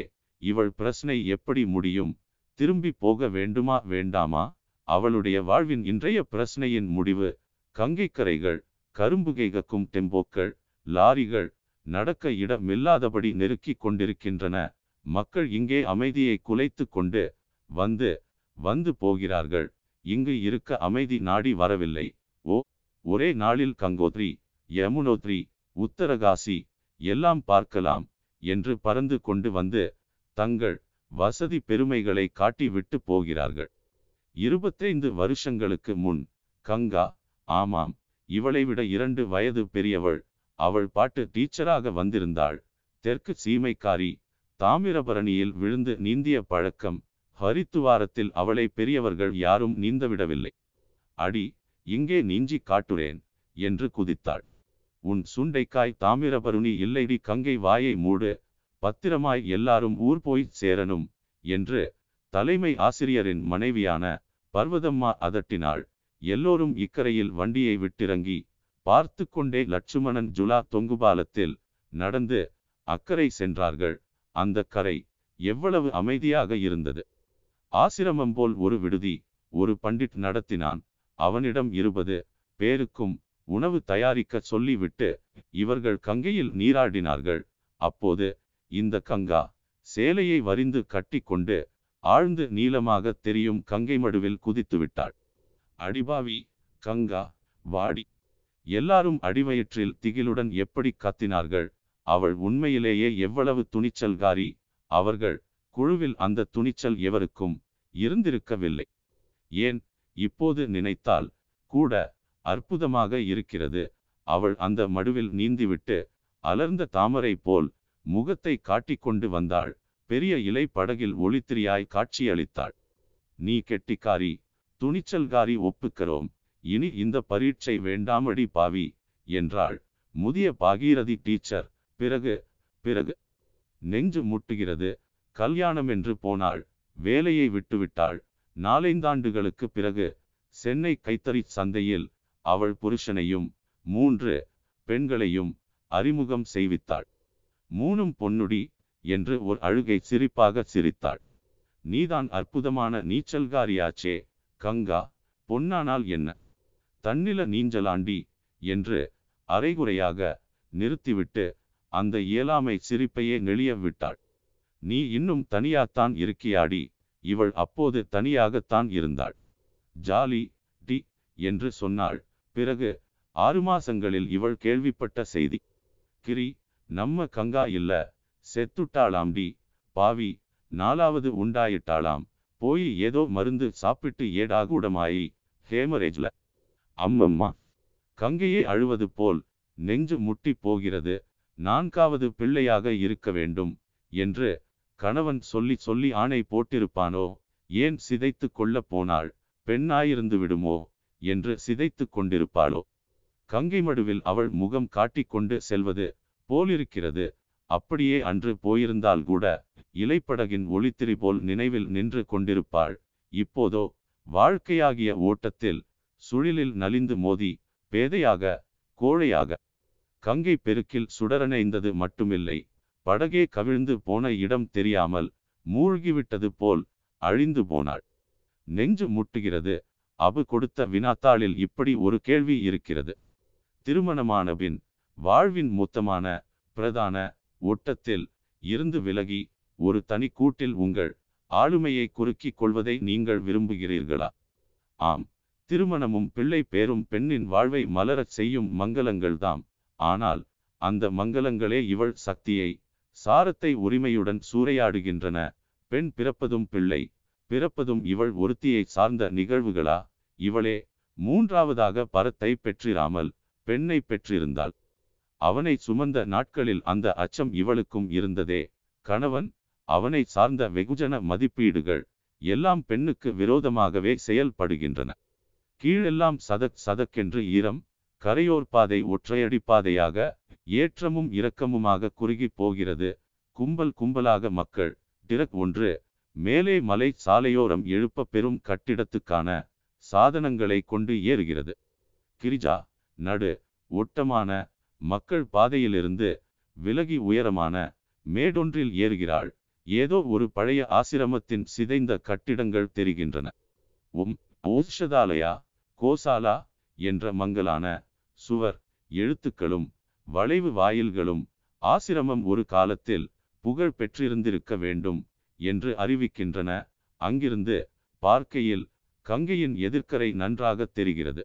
இவள் பிரச்சனை எப்படி முடியும் திரும்பி போக வேண்டுமா வேண்டாமா அவளுடைய வாழ்வின் இன்றைய பிரச்சனையின் முடிவு கங்கைக்கரைகள் கரும்புகைகக்கும் டெம்போக்கள் லாரிகள் நடக்க இடமில்லாதபடி நெருக்கிக் கொண்டிருக்கின்றன மக்கள் இங்கே அமைதியை குலைத்து கொண்டு வந்து வந்து போகிறார்கள் இங்கு இருக்க அமைதி நாடி வரவில்லை ஓ ஒரே நாளில் கங்கோத்ரி யமுனோத்ரி உத்தரகாசி எல்லாம் பார்க்கலாம் என்று பறந்து கொண்டு வந்து தங்கள் வசதி பெருமைகளை காட்டி விட்டு போகிறார்கள் இருபத்தைந்து வருஷங்களுக்கு முன் கங்கா ஆமாம் இவளை விட இரண்டு வயது பெரியவள் அவள் பாட்டு டீச்சராக வந்திருந்தாள் தெற்கு சீமைக்காரி தாமிரபரணியில் விழுந்து நீந்திய பழக்கம் ஹரித்துவாரத்தில் அவளை பெரியவர்கள் யாரும் நீந்தவிடவில்லை அடி இங்கே நீஞ்சி காட்டுறேன் என்று குதித்தாள் உன் சுண்டைக்காய் தாமிரபருணி இல்லைடி கங்கை வாயை மூடு பத்திரமாய் எல்லாரும் ஊர் போய் சேரணும் என்று தலைமை ஆசிரியரின் மனைவியான பர்வதம்மா அதட்டினாள் எல்லோரும் இக்கரையில் வண்டியை விட்டிறங்கி பார்த்து கொண்டே லட்சுமணன் ஜுலா தொங்குபாலத்தில் நடந்து அக்கறை சென்றார்கள் அந்த கரை எவ்வளவு அமைதியாக இருந்தது ஆசிரமம் போல் ஒரு விடுதி ஒரு பண்டிட் நடத்தினான் அவனிடம் இருபது பேருக்கும் உணவு தயாரிக்க சொல்லிவிட்டு இவர்கள் கங்கையில் நீராடினார்கள் அப்போது இந்த கங்கா சேலையை வரிந்து கட்டிக்கொண்டு ஆழ்ந்து நீளமாக தெரியும் கங்கை மடுவில் குதித்து விட்டாள் அடிபாவி கங்கா வாடி எல்லாரும் அடிவயிற்றில் திகிலுடன் எப்படி கத்தினார்கள் அவள் உண்மையிலேயே எவ்வளவு துணிச்சல்காரி அவர்கள் குழுவில் அந்த துணிச்சல் எவருக்கும் இருந்திருக்கவில்லை ஏன் இப்போது நினைத்தால் கூட அற்புதமாக இருக்கிறது அவள் அந்த மடுவில் நீந்திவிட்டு அலர்ந்த தாமரை போல் முகத்தை காட்டிக்கொண்டு வந்தாள் பெரிய இலை படகில் ஒளித்திரியாய் காட்சியளித்தாள் நீ கெட்டிக்காரி துணிச்சல்காரி ஒப்புக்கிறோம் இனி இந்த பரீட்சை வேண்டாமடி பாவி என்றாள் முதிய பாகீரதி டீச்சர் பிறகு பிறகு நெஞ்சு முட்டுகிறது கல்யாணம் என்று போனாள் வேலையை விட்டுவிட்டாள் நாலைந்தாண்டுகளுக்கு பிறகு சென்னை கைத்தறி சந்தையில் அவள் புருஷனையும் மூன்று பெண்களையும் அறிமுகம் செய்வித்தாள் மூணும் பொன்னுடி என்று ஒரு அழுகை சிரிப்பாக சிரித்தாள் நீதான் அற்புதமான நீச்சல்காரியாச்சே கங்கா பொன்னானால் என்ன தன்னில நீஞ்சலாண்டி என்று அரைகுறையாக நிறுத்திவிட்டு அந்த இயலாமை சிரிப்பையே நெளிய விட்டாள் நீ இன்னும் தனியாத்தான் இருக்கியாடி இவள் அப்போது தனியாகத்தான் இருந்தாள் ஜாலி டி என்று சொன்னாள் பிறகு ஆறு மாசங்களில் இவள் கேள்விப்பட்ட செய்தி கிரி நம்ம கங்கா இல்ல செத்துட்டாளாம் டி பாவி நாலாவது உண்டாயிட்டாளாம் போய் ஏதோ மருந்து சாப்பிட்டு ஏடாகூடமாயி ஹேமரேஜ்ல அம்மம்மா கங்கையே அழுவது போல் நெஞ்சு முட்டி போகிறது நான்காவது பிள்ளையாக இருக்க வேண்டும் என்று கணவன் சொல்லி சொல்லி ஆணை போட்டிருப்பானோ ஏன் சிதைத்து கொள்ளப் போனாள் பெண்ணாயிருந்து விடுமோ என்று சிதைத்து கொண்டிருப்பாளோ கங்கை மடுவில் அவள் முகம் காட்டிக்கொண்டு செல்வது போலிருக்கிறது அப்படியே அன்று போயிருந்தால் கூட இலைப்படகின் ஒளித்திரி போல் நினைவில் நின்று கொண்டிருப்பாள் இப்போதோ வாழ்க்கையாகிய ஓட்டத்தில் சுழிலில் நலிந்து மோதி பேதையாக கோழையாக கங்கை பெருக்கில் சுடரணைந்தது மட்டுமில்லை படகே கவிழ்ந்து போன இடம் தெரியாமல் மூழ்கிவிட்டது போல் அழிந்து போனாள் நெஞ்சு முட்டுகிறது அபு கொடுத்த வினாத்தாளில் இப்படி ஒரு கேள்வி இருக்கிறது திருமணமான பின் வாழ்வின் மொத்தமான பிரதான ஓட்டத்தில் இருந்து விலகி ஒரு தனி கூட்டில் உங்கள் ஆளுமையை குறுக்கிக் கொள்வதை நீங்கள் விரும்புகிறீர்களா ஆம் திருமணமும் பிள்ளை பேரும் பெண்ணின் வாழ்வை மலரச் செய்யும் மங்களங்கள்தாம் ஆனால் அந்த மங்களங்களே இவள் சக்தியை சாரத்தை உரிமையுடன் சூறையாடுகின்றன பெண் பிறப்பதும் பிள்ளை பிறப்பதும் இவள் ஒருத்தியை சார்ந்த நிகழ்வுகளா இவளே மூன்றாவதாக பரத்தை பெற்றிராமல் பெண்ணை பெற்றிருந்தாள் அவனை சுமந்த நாட்களில் அந்த அச்சம் இவளுக்கும் இருந்ததே கணவன் அவனை சார்ந்த வெகுஜன மதிப்பீடுகள் எல்லாம் பெண்ணுக்கு விரோதமாகவே செயல்படுகின்றன கீழெல்லாம் சதக் சதக்கென்று ஈரம் கரையோர் பாதை ஒற்றையடி பாதையாக ஏற்றமும் இரக்கமுமாக குறுகி போகிறது கும்பல் கும்பலாக மக்கள் டிரக் ஒன்று மேலே மலை சாலையோரம் எழுப்ப பெறும் கட்டிடத்துக்கான சாதனங்களை கொண்டு ஏறுகிறது கிரிஜா நடு ஒட்டமான மக்கள் பாதையிலிருந்து விலகி உயரமான மேடொன்றில் ஏறுகிறாள் ஏதோ ஒரு பழைய ஆசிரமத்தின் சிதைந்த கட்டிடங்கள் தெரிகின்றன உம் ஓஷதாலயா கோசாலா என்ற மங்கலான சுவர் எழுத்துக்களும் வளைவு வாயில்களும் ஆசிரமம் ஒரு காலத்தில் புகழ் பெற்றிருந்திருக்க வேண்டும் என்று அறிவிக்கின்றன அங்கிருந்து பார்க்கையில் கங்கையின் எதிர்க்கரை நன்றாக தெரிகிறது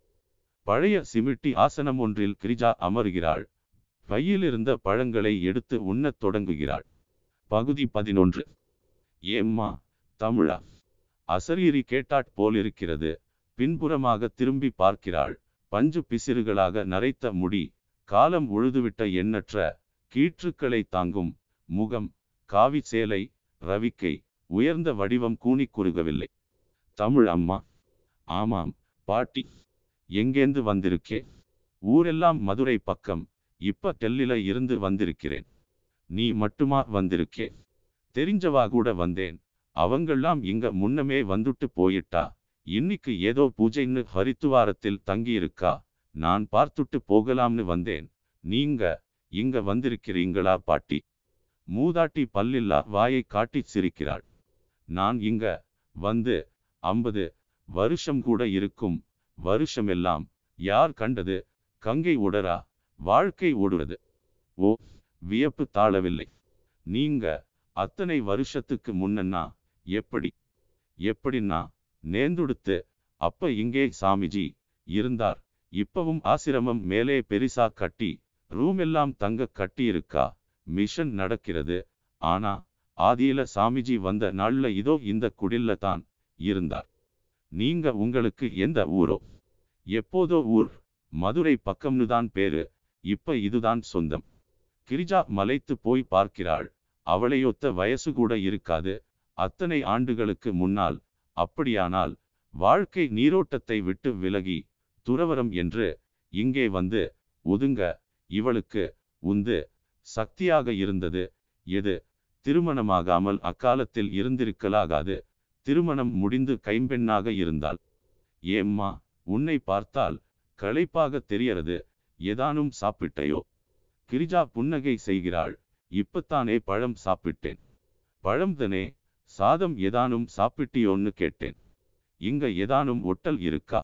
பழைய சிமிட்டி ஆசனம் ஒன்றில் கிரிஜா அமர்கிறாள் கையிலிருந்த பழங்களை எடுத்து உண்ணத் தொடங்குகிறாள் பகுதி பதினொன்று ஏம்மா தமிழா அசரீரி கேட்டாட் போலிருக்கிறது பின்புறமாக திரும்பி பார்க்கிறாள் பஞ்சு பிசிறுகளாக நரைத்த முடி காலம் உழுதுவிட்ட எண்ணற்ற கீற்றுக்களை தாங்கும் முகம் காவி சேலை ரவிக்கை உயர்ந்த வடிவம் கூணி குறுகவில்லை தமிழ் அம்மா ஆமாம் பாட்டி எங்கேந்து வந்திருக்கே ஊரெல்லாம் மதுரை பக்கம் இப்ப டெல்லில இருந்து வந்திருக்கிறேன் நீ மட்டுமா வந்திருக்கே தெரிஞ்சவா கூட வந்தேன் அவங்கெல்லாம் இங்க முன்னமே வந்துட்டு போயிட்டா இன்னிக்கு ஏதோ பூஜைன்னு ஹரித்துவாரத்தில் தங்கியிருக்கா நான் பார்த்துட்டு போகலாம்னு வந்தேன் நீங்க இங்க வந்திருக்கிறீங்களா பாட்டி மூதாட்டி பல்லில்லா வாயை காட்டி சிரிக்கிறாள் நான் இங்க வந்து ஐம்பது வருஷம் கூட இருக்கும் வருஷமெல்லாம் யார் கண்டது கங்கை உடரா வாழ்க்கை ஓடுறது ஓ வியப்பு தாழவில்லை நீங்க அத்தனை வருஷத்துக்கு முன்னன்னா எப்படி எப்படின்னா நேர்ந்துடுத்து அப்ப இங்கே சாமிஜி இருந்தார் இப்பவும் ஆசிரமம் மேலே பெரிசா கட்டி ரூம் எல்லாம் தங்க கட்டியிருக்கா மிஷன் நடக்கிறது ஆனா ஆதியில சாமிஜி வந்த நாள்ல இதோ இந்த குடில்ல தான் இருந்தார் நீங்க உங்களுக்கு எந்த ஊரோ எப்போதோ ஊர் மதுரை பக்கம்னு தான் பேரு இப்ப இதுதான் சொந்தம் கிரிஜா மலைத்து போய் பார்க்கிறாள் அவளையொத்த வயசு கூட இருக்காது அத்தனை ஆண்டுகளுக்கு முன்னால் அப்படியானால் வாழ்க்கை நீரோட்டத்தை விட்டு விலகி துறவரம் என்று இங்கே வந்து ஒதுங்க இவளுக்கு உந்து சக்தியாக இருந்தது எது திருமணமாகாமல் அக்காலத்தில் இருந்திருக்கலாகாது திருமணம் முடிந்து கைம்பெண்ணாக இருந்தால் ஏம்மா உன்னை பார்த்தால் களைப்பாக தெரியறது ஏதானும் சாப்பிட்டையோ கிரிஜா புன்னகை செய்கிறாள் இப்பத்தானே பழம் சாப்பிட்டேன் பழம்தனே சாதம் ஏதானும் சாப்பிட்டியோன்னு கேட்டேன் இங்க ஏதானும் ஒட்டல் இருக்கா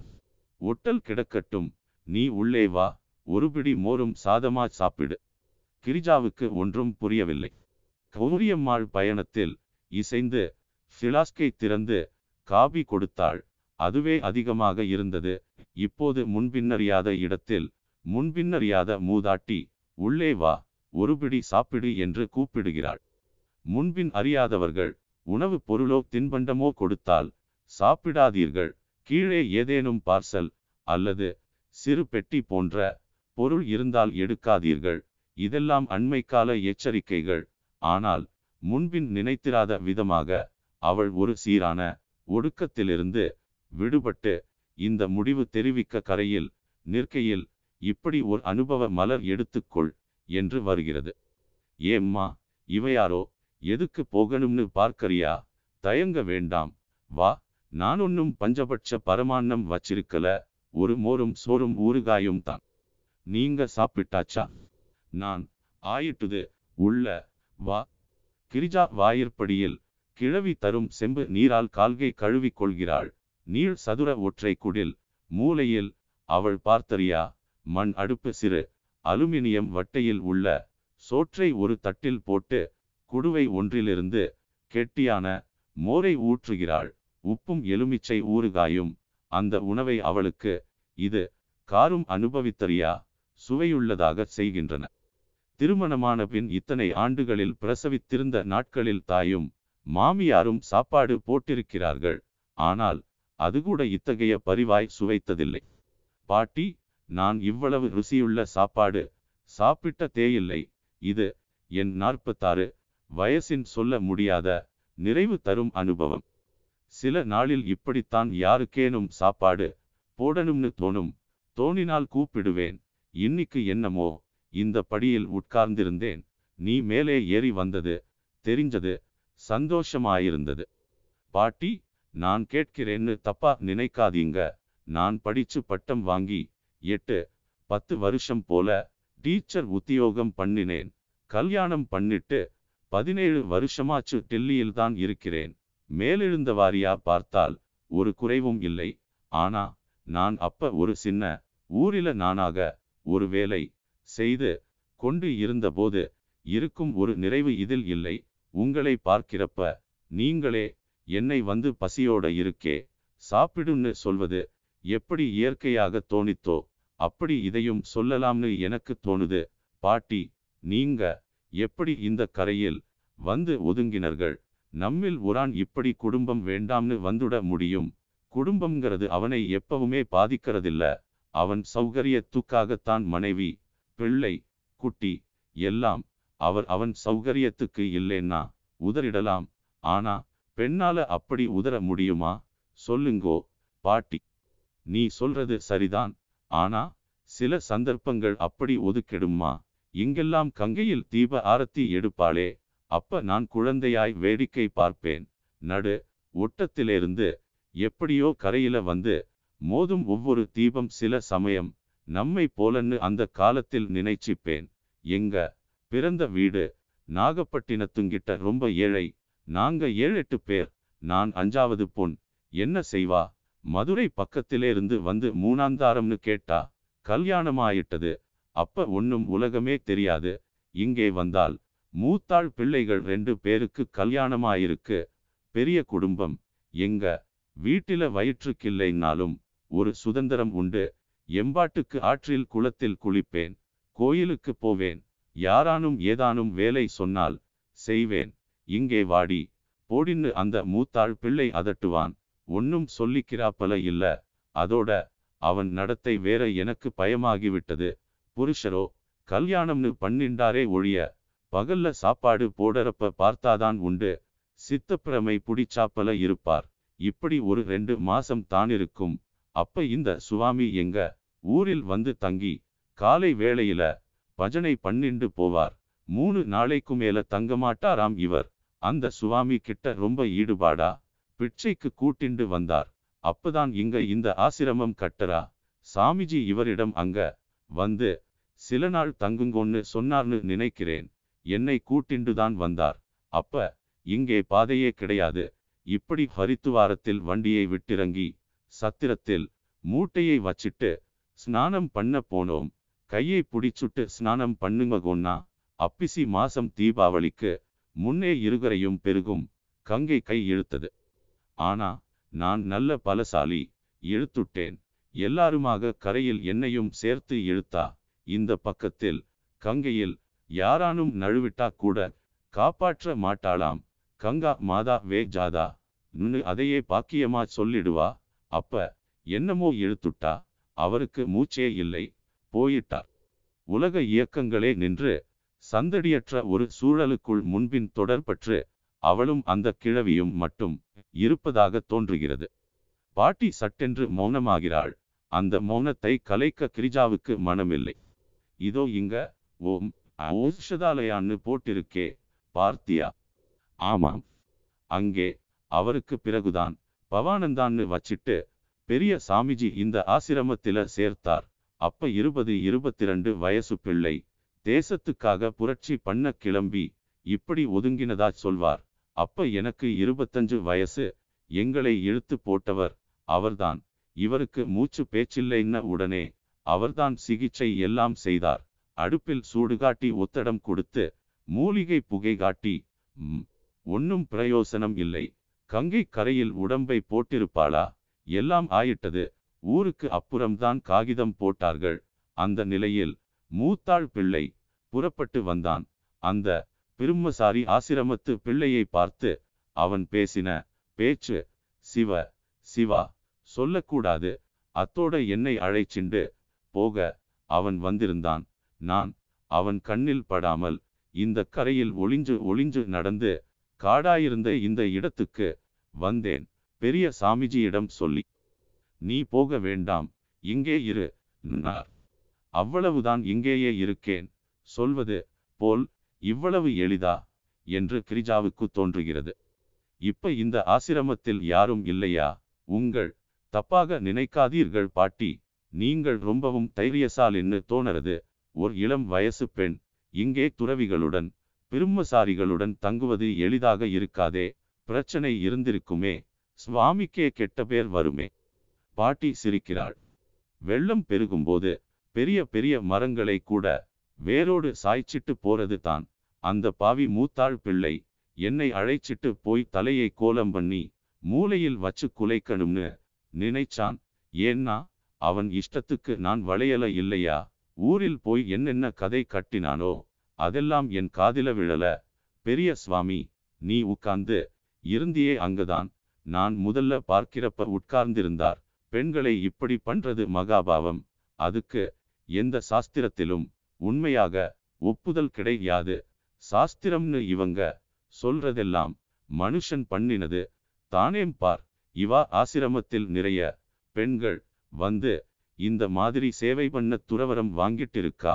ஒட்டல் கிடக்கட்டும் நீ உள்ளே வா ஒரு பிடி மோரும் சாதமா சாப்பிடு கிரிஜாவுக்கு ஒன்றும் புரியவில்லை கௌரியம்மாள் பயணத்தில் இசைந்து ஃபிலாஸ்கை திறந்து காபி கொடுத்தாள் அதுவே அதிகமாக இருந்தது இப்போது முன்பின்னறியாத இடத்தில் முன்பின்னறியாத மூதாட்டி உள்ளே வா ஒருபிடி சாப்பிடு என்று கூப்பிடுகிறாள் முன்பின் அறியாதவர்கள் உணவுப் பொருளோ தின்பண்டமோ கொடுத்தால் சாப்பிடாதீர்கள் கீழே ஏதேனும் பார்சல் அல்லது சிறு பெட்டி போன்ற பொருள் இருந்தால் எடுக்காதீர்கள் இதெல்லாம் அண்மை கால எச்சரிக்கைகள் ஆனால் முன்பின் நினைத்திராத விதமாக அவள் ஒரு சீரான ஒடுக்கத்திலிருந்து விடுபட்டு இந்த முடிவு தெரிவிக்க கரையில் நிற்கையில் இப்படி ஒரு அனுபவ மலர் எடுத்துக்கொள் என்று வருகிறது ஏம்மா இவையாரோ எதுக்கு போகணும்னு பார்க்கறியா தயங்க வேண்டாம் வா நான் ஒன்னும் பஞ்சபட்ச பரமாண்ணம் வச்சிருக்கல ஒரு மோரும் சோறும் ஊறுகாயும் தான் நீங்க சாப்பிட்டாச்சா நான் ஆயிட்டுது உள்ள வா கிரிஜா வாயிற்படியில் கிழவி தரும் செம்பு நீரால் கால்கை கழுவி கொள்கிறாள் நீள் சதுர ஒற்றை குடில் மூலையில் அவள் பார்த்தறியா மண் அடுப்பு சிறு அலுமினியம் வட்டையில் உள்ள சோற்றை ஒரு தட்டில் போட்டு குடுவை ஒன்றிலிருந்து கெட்டியான மோரை ஊற்றுகிறாள் உப்பும் எலுமிச்சை ஊறுகாயும் அந்த உணவை அவளுக்கு இது காரும் அனுபவித்தறியா சுவையுள்ளதாக செய்கின்றன திருமணமான பின் இத்தனை ஆண்டுகளில் பிரசவித்திருந்த நாட்களில் தாயும் மாமியாரும் சாப்பாடு போட்டிருக்கிறார்கள் ஆனால் அது கூட இத்தகைய பரிவாய் சுவைத்ததில்லை பாட்டி நான் இவ்வளவு ருசியுள்ள சாப்பாடு சாப்பிட்ட தேயில்லை இது என் நாற்பத்தாறு வயசின் சொல்ல முடியாத நிறைவு தரும் அனுபவம் சில நாளில் இப்படித்தான் யாருக்கேனும் சாப்பாடு போடணும்னு தோணும் தோணினால் கூப்பிடுவேன் இன்னிக்கு என்னமோ இந்த படியில் உட்கார்ந்திருந்தேன் நீ மேலே ஏறி வந்தது தெரிஞ்சது சந்தோஷமாயிருந்தது பாட்டி நான் கேட்கிறேன்னு தப்பா நினைக்காதீங்க நான் படிச்சு பட்டம் வாங்கி எட்டு பத்து வருஷம் போல டீச்சர் உத்தியோகம் பண்ணினேன் கல்யாணம் பண்ணிட்டு பதினேழு வருஷமாச்சு டெல்லியில்தான் இருக்கிறேன் மேலெழுந்த வாரியா பார்த்தால் ஒரு குறைவும் இல்லை ஆனா நான் அப்ப ஒரு சின்ன ஊரில நானாக ஒரு வேலை செய்து கொண்டு இருந்தபோது இருக்கும் ஒரு நிறைவு இதில் இல்லை உங்களை பார்க்கிறப்ப நீங்களே என்னை வந்து பசியோட இருக்கே சாப்பிடுன்னு சொல்வது எப்படி இயற்கையாக தோணித்தோ அப்படி இதையும் சொல்லலாம்னு எனக்கு தோணுது பாட்டி நீங்க எப்படி இந்த கரையில் வந்து ஒதுங்கினர்கள் நம்மில் ஒரான் இப்படி குடும்பம் வேண்டாம்னு வந்துட முடியும் குடும்பம்ங்கிறது அவனை எப்பவுமே பாதிக்கிறதில்ல அவன் சௌகரியத்துக்காகத்தான் மனைவி பிள்ளை குட்டி எல்லாம் அவர் அவன் சௌகரியத்துக்கு இல்லைன்னா உதறிடலாம் ஆனா பெண்ணால அப்படி உதற முடியுமா சொல்லுங்கோ பாட்டி நீ சொல்றது சரிதான் ஆனா சில சந்தர்ப்பங்கள் அப்படி ஒதுக்கெடுமா இங்கெல்லாம் கங்கையில் தீப ஆரத்தி எடுப்பாளே அப்ப நான் குழந்தையாய் வேடிக்கை பார்ப்பேன் நடு ஒட்டத்திலிருந்து எப்படியோ கரையில வந்து மோதும் ஒவ்வொரு தீபம் சில சமயம் நம்மை போலன்னு அந்த காலத்தில் நினைச்சிப்பேன் எங்க பிறந்த வீடு நாகப்பட்டினத்துங்கிட்ட ரொம்ப ஏழை நாங்க ஏழெட்டு பேர் நான் அஞ்சாவது பொன் என்ன செய்வா மதுரை பக்கத்திலிருந்து வந்து மூணாந்தாரம்னு கேட்டா கல்யாணமாயிட்டது அப்ப ஒன்னும் உலகமே தெரியாது இங்கே வந்தால் மூத்தாள் பிள்ளைகள் ரெண்டு பேருக்கு கல்யாணமாயிருக்கு பெரிய குடும்பம் எங்க வீட்டில வயிற்றுக்கில்லைனாலும் ஒரு சுதந்திரம் உண்டு எம்பாட்டுக்கு ஆற்றில் குளத்தில் குளிப்பேன் கோயிலுக்கு போவேன் யாரானும் ஏதானும் வேலை சொன்னால் செய்வேன் இங்கே வாடி போடின்னு அந்த மூத்தாள் பிள்ளை அதட்டுவான் ஒன்னும் சொல்லிக்கிறாப்பல இல்ல அதோட அவன் நடத்தை வேற எனக்கு பயமாகிவிட்டது புருஷரோ கல்யாணம்னு பண்ணின்றாரே ஒழிய பகல்ல சாப்பாடு போடறப்ப பார்த்தாதான் உண்டு சித்தப்பிரமை புடிச்சாப்பல இருப்பார் இப்படி ஒரு ரெண்டு மாசம் தான் இருக்கும் அப்ப இந்த சுவாமி எங்க ஊரில் வந்து தங்கி காலை வேளையில பஜனை பண்ணிண்டு போவார் மூணு நாளைக்கு மேல தங்க மாட்டாராம் இவர் அந்த சுவாமி கிட்ட ரொம்ப ஈடுபாடா பிச்சைக்கு கூட்டிண்டு வந்தார் அப்பதான் இங்க இந்த ஆசிரமம் கட்டரா சாமிஜி இவரிடம் அங்க வந்து சில நாள் தங்குங்கொன்னு சொன்னார்னு நினைக்கிறேன் என்னை கூட்டின்றுதான் வந்தார் அப்ப இங்கே பாதையே கிடையாது இப்படி ஹரித்துவாரத்தில் வண்டியை விட்டிறங்கி சத்திரத்தில் மூட்டையை வச்சிட்டு ஸ்நானம் பண்ண போனோம் கையை பிடிச்சுட்டு ஸ்நானம் பண்ணுங்கோன்னா அப்பிசி மாசம் தீபாவளிக்கு முன்னே இருகரையும் பெருகும் கங்கை கை இழுத்தது ஆனா நான் நல்ல பலசாலி இழுத்துட்டேன் எல்லாருமாக கரையில் என்னையும் சேர்த்து இழுத்தா இந்த பக்கத்தில் கங்கையில் யாரானும் நழுவிட்டா கூட காப்பாற்ற மாட்டாளாம் கங்கா மாதா வே ஜாதா நின்று அதையே பாக்கியமா சொல்லிடுவா அப்ப என்னமோ இழுத்துட்டா அவருக்கு மூச்சே இல்லை போயிட்டார் உலக இயக்கங்களே நின்று சந்தடியற்ற ஒரு சூழலுக்குள் முன்பின் தொடர்பற்று அவளும் அந்த கிழவியும் மட்டும் இருப்பதாக தோன்றுகிறது பாட்டி சட்டென்று மௌனமாகிறாள் அந்த மௌனத்தை கலைக்க கிரிஜாவுக்கு மனமில்லை இதோ இங்க ஓம் ஔஷதாலயான்னு போட்டிருக்கே பார்த்தியா ஆமாம் அங்கே அவருக்கு பிறகுதான் பவானந்தான்னு வச்சிட்டு பெரிய சாமிஜி இந்த ஆசிரமத்தில சேர்த்தார் அப்ப இருபது இருபத்தி ரெண்டு வயசு பிள்ளை தேசத்துக்காக புரட்சி பண்ண கிளம்பி இப்படி ஒதுங்கினதா சொல்வார் அப்ப எனக்கு இருபத்தஞ்சு வயசு எங்களை இழுத்து போட்டவர் அவர்தான் இவருக்கு மூச்சு பேச்சில்லைன்ன உடனே அவர்தான் சிகிச்சை எல்லாம் செய்தார் அடுப்பில் சூடுகாட்டி ஒத்தடம் கொடுத்து மூலிகை புகை காட்டி ஒன்னும் பிரயோசனம் இல்லை கங்கை கரையில் உடம்பை போட்டிருப்பாளா எல்லாம் ஆயிட்டது ஊருக்கு அப்புறம்தான் காகிதம் போட்டார்கள் அந்த நிலையில் மூத்தாள் பிள்ளை புறப்பட்டு வந்தான் அந்த பிரும்மசாரி ஆசிரமத்து பிள்ளையை பார்த்து அவன் பேசின பேச்சு சிவ சிவா சொல்லக்கூடாது அத்தோட என்னை அழைச்சிண்டு போக அவன் வந்திருந்தான் நான் அவன் கண்ணில் படாமல் இந்த கரையில் ஒளிஞ்சு ஒளிஞ்சு நடந்து காடாயிருந்த இந்த இடத்துக்கு வந்தேன் பெரிய சாமிஜியிடம் சொல்லி நீ போக வேண்டாம் இங்கே இரு அவ்வளவுதான் இங்கேயே இருக்கேன் சொல்வது போல் இவ்வளவு எளிதா என்று கிரிஜாவுக்கு தோன்றுகிறது இப்ப இந்த ஆசிரமத்தில் யாரும் இல்லையா உங்கள் தப்பாக நினைக்காதீர்கள் பாட்டி நீங்கள் ரொம்பவும் தைரியசாலின்னு தோணறது ஒரு இளம் வயசு பெண் இங்கே துறவிகளுடன் பிரும்மசாரிகளுடன் தங்குவது எளிதாக இருக்காதே பிரச்சனை இருந்திருக்குமே சுவாமிக்கே கெட்ட பேர் வருமே பாட்டி சிரிக்கிறாள் வெள்ளம் பெருகும்போது பெரிய பெரிய மரங்களை கூட வேரோடு சாய்ச்சிட்டு போறது தான் அந்த பாவி மூத்தாள் பிள்ளை என்னை அழைச்சிட்டு போய் தலையை கோலம் பண்ணி மூளையில் வச்சு குலைக்கணும்னு நினைச்சான் ஏன்னா அவன் இஷ்டத்துக்கு நான் வளையல இல்லையா ஊரில் போய் என்னென்ன கதை கட்டினானோ அதெல்லாம் என் காதில விழல பெரிய சுவாமி நீ உட்கார்ந்து இருந்தியே அங்கதான் நான் முதல்ல பார்க்கிறப்ப உட்கார்ந்திருந்தார் பெண்களை இப்படி பண்றது மகாபாவம் அதுக்கு எந்த சாஸ்திரத்திலும் உண்மையாக ஒப்புதல் கிடையாது சாஸ்திரம்னு இவங்க சொல்றதெல்லாம் மனுஷன் பண்ணினது தானேம் பார் இவா ஆசிரமத்தில் நிறைய பெண்கள் வந்து இந்த மாதிரி சேவை பண்ண துறவரம் வாங்கிட்டிருக்கா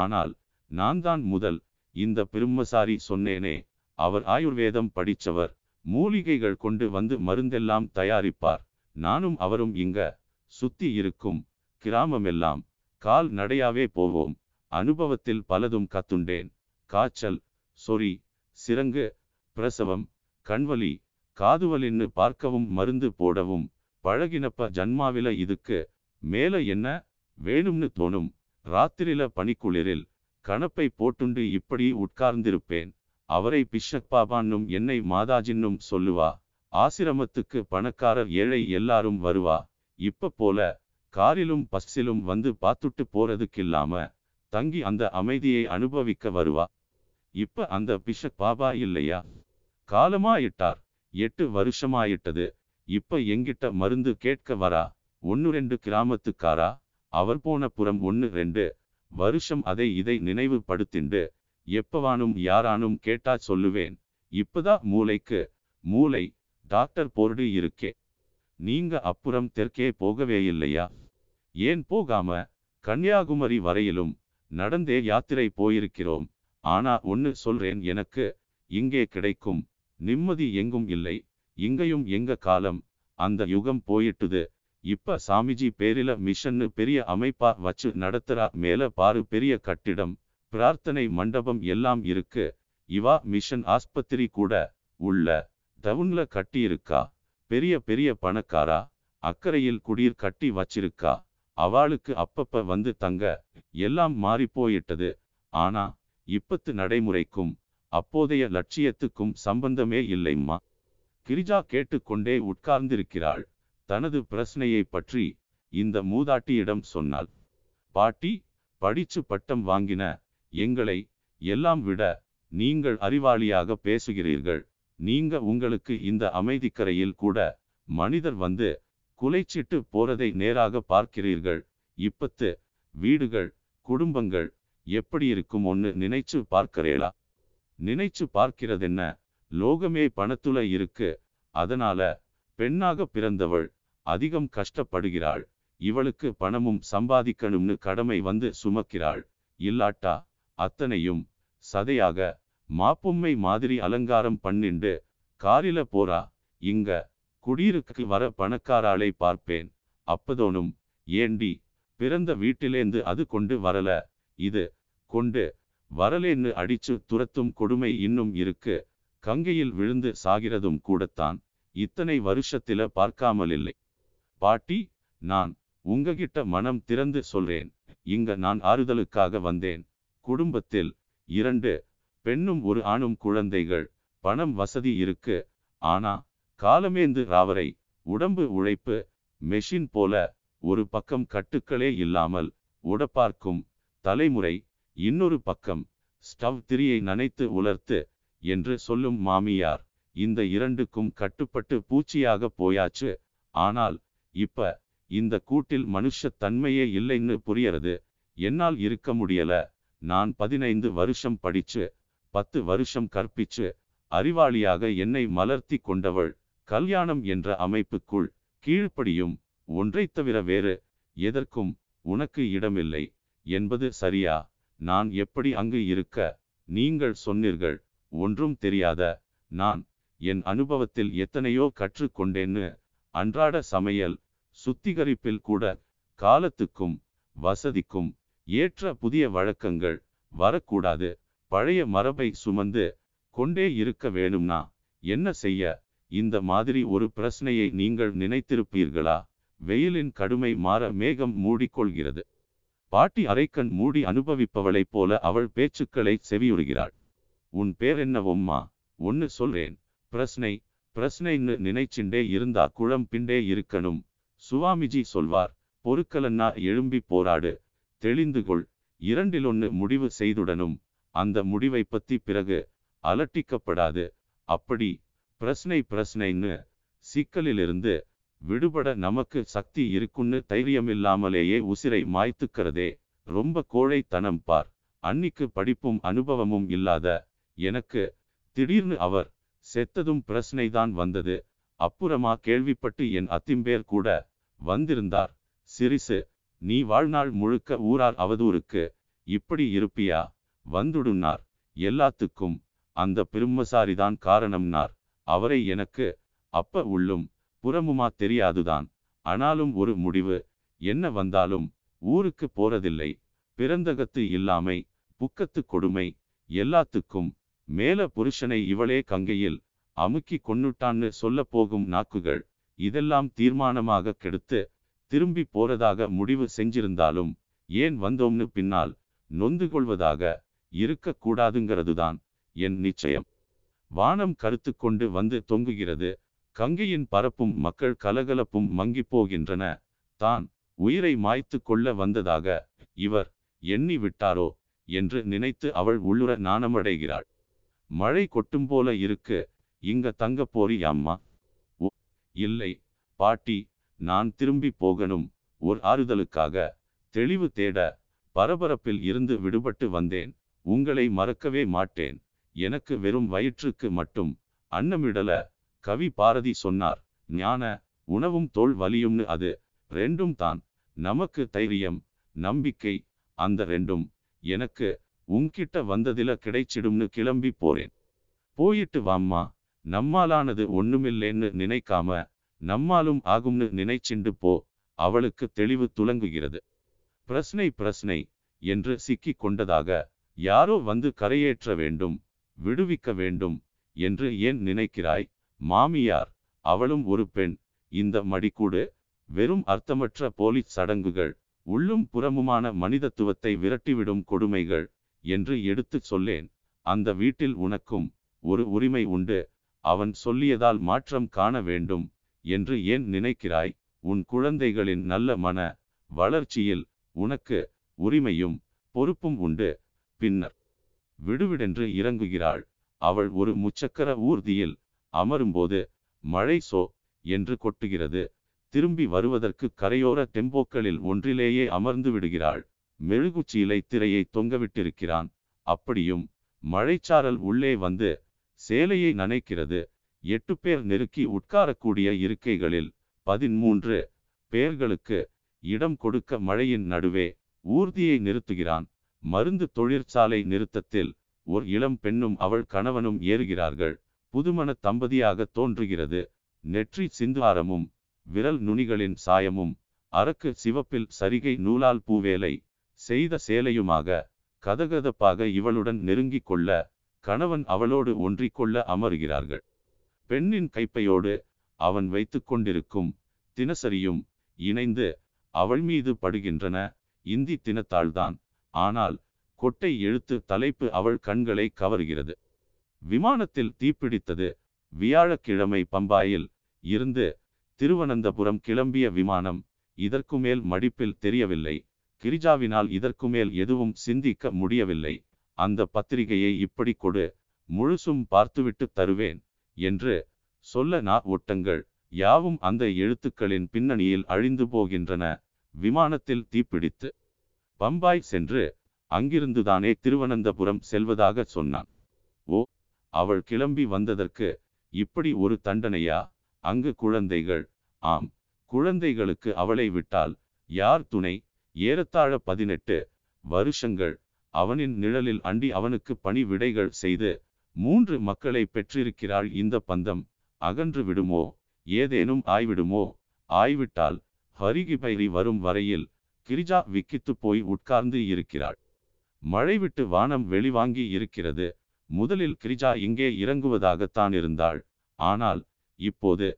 ஆனால் நான் தான் முதல் இந்த பெருமசாரி சொன்னேனே அவர் ஆயுர்வேதம் படிச்சவர் மூலிகைகள் கொண்டு வந்து மருந்தெல்லாம் தயாரிப்பார் நானும் அவரும் இங்க சுத்தி இருக்கும் கிராமமெல்லாம் கால் நடையாவே போவோம் அனுபவத்தில் பலதும் கத்துண்டேன் காய்ச்சல் சொறி சிறங்கு பிரசவம் கண்வலி காதுவலின்னு பார்க்கவும் மருந்து போடவும் பழகினப்ப ஜன்மாவில இதுக்கு மேல என்ன வேணும்னு தோணும் ராத்திரில பனிக்குளிரில் கணப்பை போட்டுண்டு இப்படி உட்கார்ந்திருப்பேன் அவரை பிஷப் பாபான்னும் என்னை மாதாஜின்னும் சொல்லுவா ஆசிரமத்துக்கு பணக்காரர் ஏழை எல்லாரும் வருவா இப்ப போல காரிலும் பஸ்ஸிலும் வந்து பார்த்துட்டு போறதுக்கில்லாம தங்கி அந்த அமைதியை அனுபவிக்க வருவா இப்ப அந்த பிஷக் பாபா இல்லையா காலமாயிட்டார் எட்டு வருஷமாயிட்டது இப்ப எங்கிட்ட மருந்து கேட்க வரா ஒன்று ரெண்டு கிராமத்துக்காரா அவர் போன புறம் ஒன்று ரெண்டு வருஷம் அதை இதை நினைவு படுத்திண்டு எப்பவானும் யாரானும் கேட்டா சொல்லுவேன் இப்பதா மூளைக்கு மூளை டாக்டர் போர்டு இருக்கே நீங்க அப்புறம் தெற்கே போகவே இல்லையா ஏன் போகாம கன்னியாகுமரி வரையிலும் நடந்தே யாத்திரை போயிருக்கிறோம் ஆனா ஒன்னு சொல்றேன் எனக்கு இங்கே கிடைக்கும் நிம்மதி எங்கும் இல்லை இங்கேயும் எங்க காலம் அந்த யுகம் போயிட்டுது இப்ப சாமிஜி பேரில மிஷன்னு பெரிய அமைப்பா வச்சு நடத்துறா மேல பாரு பெரிய கட்டிடம் பிரார்த்தனை மண்டபம் எல்லாம் இருக்கு இவா மிஷன் ஆஸ்பத்திரி கூட உள்ள டவுன்ல கட்டியிருக்கா பெரிய பெரிய பணக்காரா அக்கறையில் குடிர் கட்டி வச்சிருக்கா அவளுக்கு அப்பப்ப வந்து தங்க எல்லாம் மாறி போயிட்டது ஆனா இப்பத்து நடைமுறைக்கும் அப்போதைய லட்சியத்துக்கும் சம்பந்தமே இல்லைம்மா கிரிஜா கேட்டுக்கொண்டே உட்கார்ந்திருக்கிறாள் தனது பிரச்சனையை பற்றி இந்த மூதாட்டியிடம் சொன்னாள் பாட்டி படிச்சு பட்டம் வாங்கின எங்களை எல்லாம் விட நீங்கள் அறிவாளியாக பேசுகிறீர்கள் நீங்க உங்களுக்கு இந்த அமைதிக்கரையில் கூட மனிதர் வந்து குலைச்சிட்டு போறதை நேராக பார்க்கிறீர்கள் இப்பத்து வீடுகள் குடும்பங்கள் எப்படி இருக்கும் ஒன்னு நினைச்சு பார்க்கிறேளா நினைச்சு பார்க்கிறதென்ன லோகமே பணத்துல இருக்கு அதனால பெண்ணாக பிறந்தவள் அதிகம் கஷ்டப்படுகிறாள் இவளுக்கு பணமும் சம்பாதிக்கணும்னு கடமை வந்து சுமக்கிறாள் இல்லாட்டா அத்தனையும் சதையாக மாப்பொம்மை மாதிரி அலங்காரம் பண்ணிண்டு காரில போறா இங்க குடியிருக்கு வர பணக்காராளை பார்ப்பேன் அப்பதோனும் ஏண்டி பிறந்த வீட்டிலேந்து அது கொண்டு வரல இது கொண்டு வரலேன்னு அடிச்சு துரத்தும் கொடுமை இன்னும் இருக்கு கங்கையில் விழுந்து சாகிறதும் கூடத்தான் இத்தனை வருஷத்தில பார்க்காமலில்லை பாட்டி நான் உங்ககிட்ட மனம் திறந்து சொல்றேன் இங்க நான் ஆறுதலுக்காக வந்தேன் குடும்பத்தில் இரண்டு பெண்ணும் ஒரு ஆணும் குழந்தைகள் பணம் வசதி இருக்கு ஆனா காலமேந்து ராவரை உடம்பு உழைப்பு மெஷின் போல ஒரு பக்கம் கட்டுக்களே இல்லாமல் உடப்பார்க்கும் தலைமுறை இன்னொரு பக்கம் ஸ்டவ் திரியை நனைத்து உலர்த்து என்று சொல்லும் மாமியார் இந்த இரண்டுக்கும் கட்டுப்பட்டு பூச்சியாக போயாச்சு ஆனால் இப்ப இந்த கூட்டில் மனுஷ தன்மையே இல்லைன்னு புரியறது என்னால் இருக்க முடியல நான் பதினைந்து வருஷம் படிச்சு பத்து வருஷம் கற்பிச்சு அறிவாளியாக என்னை மலர்த்தி கொண்டவள் கல்யாணம் என்ற அமைப்புக்குள் கீழ்ப்படியும் ஒன்றை தவிர வேறு எதற்கும் உனக்கு இடமில்லை என்பது சரியா நான் எப்படி அங்கு இருக்க நீங்கள் சொன்னீர்கள் ஒன்றும் தெரியாத நான் என் அனுபவத்தில் எத்தனையோ கற்றுக்கொண்டேன்னு அன்றாட சமையல் சுத்திகரிப்பில் கூட காலத்துக்கும் வசதிக்கும் ஏற்ற புதிய வழக்கங்கள் வரக்கூடாது பழைய மரபை சுமந்து கொண்டே இருக்க வேணும்னா என்ன செய்ய இந்த மாதிரி ஒரு பிரச்சனையை நீங்கள் நினைத்திருப்பீர்களா வெயிலின் கடுமை மாற மேகம் மூடிக்கொள்கிறது பாட்டி அரைக்கண் மூடி அனுபவிப்பவளைப் போல அவள் பேச்சுக்களை செவியுறுகிறாள் உன் பேர் உம்மா ஒன்னு சொல்றேன் பிரச்சனை பிரச்சனைன்னு நினைச்சுண்டே இருந்தா குழம்பிண்டே இருக்கணும் சுவாமிஜி சொல்வார் பொறுக்கலன்னா எழும்பி போராடு தெளிந்து கொள் இரண்டிலொன்னு முடிவு செய்துடனும் அந்த முடிவை பத்தி பிறகு அலட்டிக்கப்படாது அப்படி பிரச்சனை பிரச்சனைன்னு சிக்கலிலிருந்து விடுபட நமக்கு சக்தி இருக்குன்னு தைரியமில்லாமலேயே உசிரை மாய்த்துக்கிறதே ரொம்ப கோழைத்தனம் பார் அன்னிக்கு படிப்பும் அனுபவமும் இல்லாத எனக்கு திடீர்னு அவர் செத்ததும் பிரச்சனைதான் வந்தது அப்புறமா கேள்விப்பட்டு என் அத்திம்பேர் கூட வந்திருந்தார் சிரிசு நீ வாழ்நாள் முழுக்க ஊரார் அவதூறுக்கு இப்படி இருப்பியா வந்துடுனார் எல்லாத்துக்கும் அந்த பெருமசாரிதான் காரணம்னார் அவரை எனக்கு அப்ப உள்ளும் புறமுமா தெரியாதுதான் ஆனாலும் ஒரு முடிவு என்ன வந்தாலும் ஊருக்கு போறதில்லை பிறந்தகத்து இல்லாமை புக்கத்து கொடுமை எல்லாத்துக்கும் மேல புருஷனை இவளே கங்கையில் அமுக்கி கொன்னுட்டான்னு சொல்ல போகும் நாக்குகள் இதெல்லாம் தீர்மானமாக கெடுத்து திரும்பி போறதாக முடிவு செஞ்சிருந்தாலும் ஏன் வந்தோம்னு பின்னால் நொந்து கொள்வதாக இருக்கக்கூடாதுங்கிறதுதான் என் நிச்சயம் வானம் கருத்து கொண்டு வந்து தொங்குகிறது கங்கையின் பரப்பும் மக்கள் கலகலப்பும் மங்கி போகின்றன தான் உயிரை மாய்த்து கொள்ள வந்ததாக இவர் எண்ணி விட்டாரோ என்று நினைத்து அவள் உள்ளுர நாணமடைகிறாள் மழை கொட்டும் போல இருக்கு இங்க தங்க போறியாம்மா ஓ இல்லை பாட்டி நான் திரும்பி போகணும் ஒரு ஆறுதலுக்காக தெளிவு தேட பரபரப்பில் இருந்து விடுபட்டு வந்தேன் உங்களை மறக்கவே மாட்டேன் எனக்கு வெறும் வயிற்றுக்கு மட்டும் அன்னமிடல கவி பாரதி சொன்னார் ஞான உணவும் தோல் வலியும்னு அது ரெண்டும் தான் நமக்கு தைரியம் நம்பிக்கை அந்த ரெண்டும் எனக்கு உன்கிட்ட வந்ததில கிடைச்சிடும்னு கிளம்பி போறேன் போயிட்டு வாம்மா நம்மாலானது ஒண்ணுமில்லைன்னு நினைக்காம நம்மாலும் ஆகும்னு நினைச்சிண்டு போ அவளுக்கு தெளிவு துலங்குகிறது பிரச்சனை பிரச்சனை என்று சிக்கி கொண்டதாக யாரோ வந்து கரையேற்ற வேண்டும் விடுவிக்க வேண்டும் என்று ஏன் நினைக்கிறாய் மாமியார் அவளும் ஒரு பெண் இந்த மடிக்கூடு வெறும் அர்த்தமற்ற போலிச் சடங்குகள் உள்ளும் புறமுமான மனிதத்துவத்தை விரட்டிவிடும் கொடுமைகள் என்று எடுத்துச் சொல்லேன் அந்த வீட்டில் உனக்கும் ஒரு உரிமை உண்டு அவன் சொல்லியதால் மாற்றம் காண வேண்டும் என்று ஏன் நினைக்கிறாய் உன் குழந்தைகளின் நல்ல மன வளர்ச்சியில் உனக்கு உரிமையும் பொறுப்பும் உண்டு பின்னர் விடுவிடென்று இறங்குகிறாள் அவள் ஒரு முச்சக்கர ஊர்தியில் அமரும்போது மழை சோ என்று கொட்டுகிறது திரும்பி வருவதற்கு கரையோர டெம்போக்களில் ஒன்றிலேயே அமர்ந்து விடுகிறாள் மெழுகுச்சீலை திரையை தொங்கவிட்டிருக்கிறான் அப்படியும் மழைச்சாரல் உள்ளே வந்து சேலையை நனைக்கிறது எட்டு பேர் நெருக்கி உட்காரக்கூடிய இருக்கைகளில் பதிமூன்று பேர்களுக்கு இடம் கொடுக்க மழையின் நடுவே ஊர்தியை நிறுத்துகிறான் மருந்து தொழிற்சாலை நிறுத்தத்தில் ஒரு இளம் பெண்ணும் அவள் கணவனும் ஏறுகிறார்கள் புதுமண தம்பதியாக தோன்றுகிறது நெற்றி சிந்துவாரமும் விரல் நுனிகளின் சாயமும் அரக்கு சிவப்பில் சரிகை நூலால் பூவேலை செய்த சேலையுமாக கதகதப்பாக இவளுடன் நெருங்கிக் கொள்ள கணவன் அவளோடு ஒன்றிக்கொள்ள அமருகிறார்கள் பெண்ணின் கைப்பையோடு அவன் வைத்து கொண்டிருக்கும் தினசரியும் இணைந்து அவள் மீது படுகின்றன இந்தி தினத்தாள்தான் ஆனால் கொட்டை எழுத்து தலைப்பு அவள் கண்களை கவர்கிறது விமானத்தில் தீப்பிடித்தது வியாழக்கிழமை பம்பாயில் இருந்து திருவனந்தபுரம் கிளம்பிய விமானம் இதற்கு மேல் மடிப்பில் தெரியவில்லை கிரிஜாவினால் இதற்கு மேல் எதுவும் சிந்திக்க முடியவில்லை அந்த பத்திரிகையை இப்படி கொடு முழுசும் பார்த்துவிட்டு தருவேன் என்று சொல்ல நா ஓட்டங்கள் யாவும் அந்த எழுத்துக்களின் பின்னணியில் அழிந்து போகின்றன விமானத்தில் தீப்பிடித்து பம்பாய் சென்று அங்கிருந்துதானே திருவனந்தபுரம் செல்வதாக சொன்னான் ஓ அவள் கிளம்பி வந்ததற்கு இப்படி ஒரு தண்டனையா அங்கு குழந்தைகள் ஆம் குழந்தைகளுக்கு அவளை விட்டால் யார் துணை ஏறத்தாழ பதினெட்டு வருஷங்கள் அவனின் நிழலில் அண்டி அவனுக்கு பணி விடைகள் செய்து மூன்று மக்களை பெற்றிருக்கிறாள் இந்த பந்தம் அகன்று விடுமோ ஏதேனும் ஆய்விடுமோ ஆய்விட்டால் ஹரிகி பயிரி வரும் வரையில் கிரிஜா விக்கித்து போய் உட்கார்ந்து இருக்கிறாள் மழை விட்டு வானம் வெளிவாங்கி இருக்கிறது முதலில் கிரிஜா இங்கே இறங்குவதாகத்தான் இருந்தாள் ஆனால் இப்போது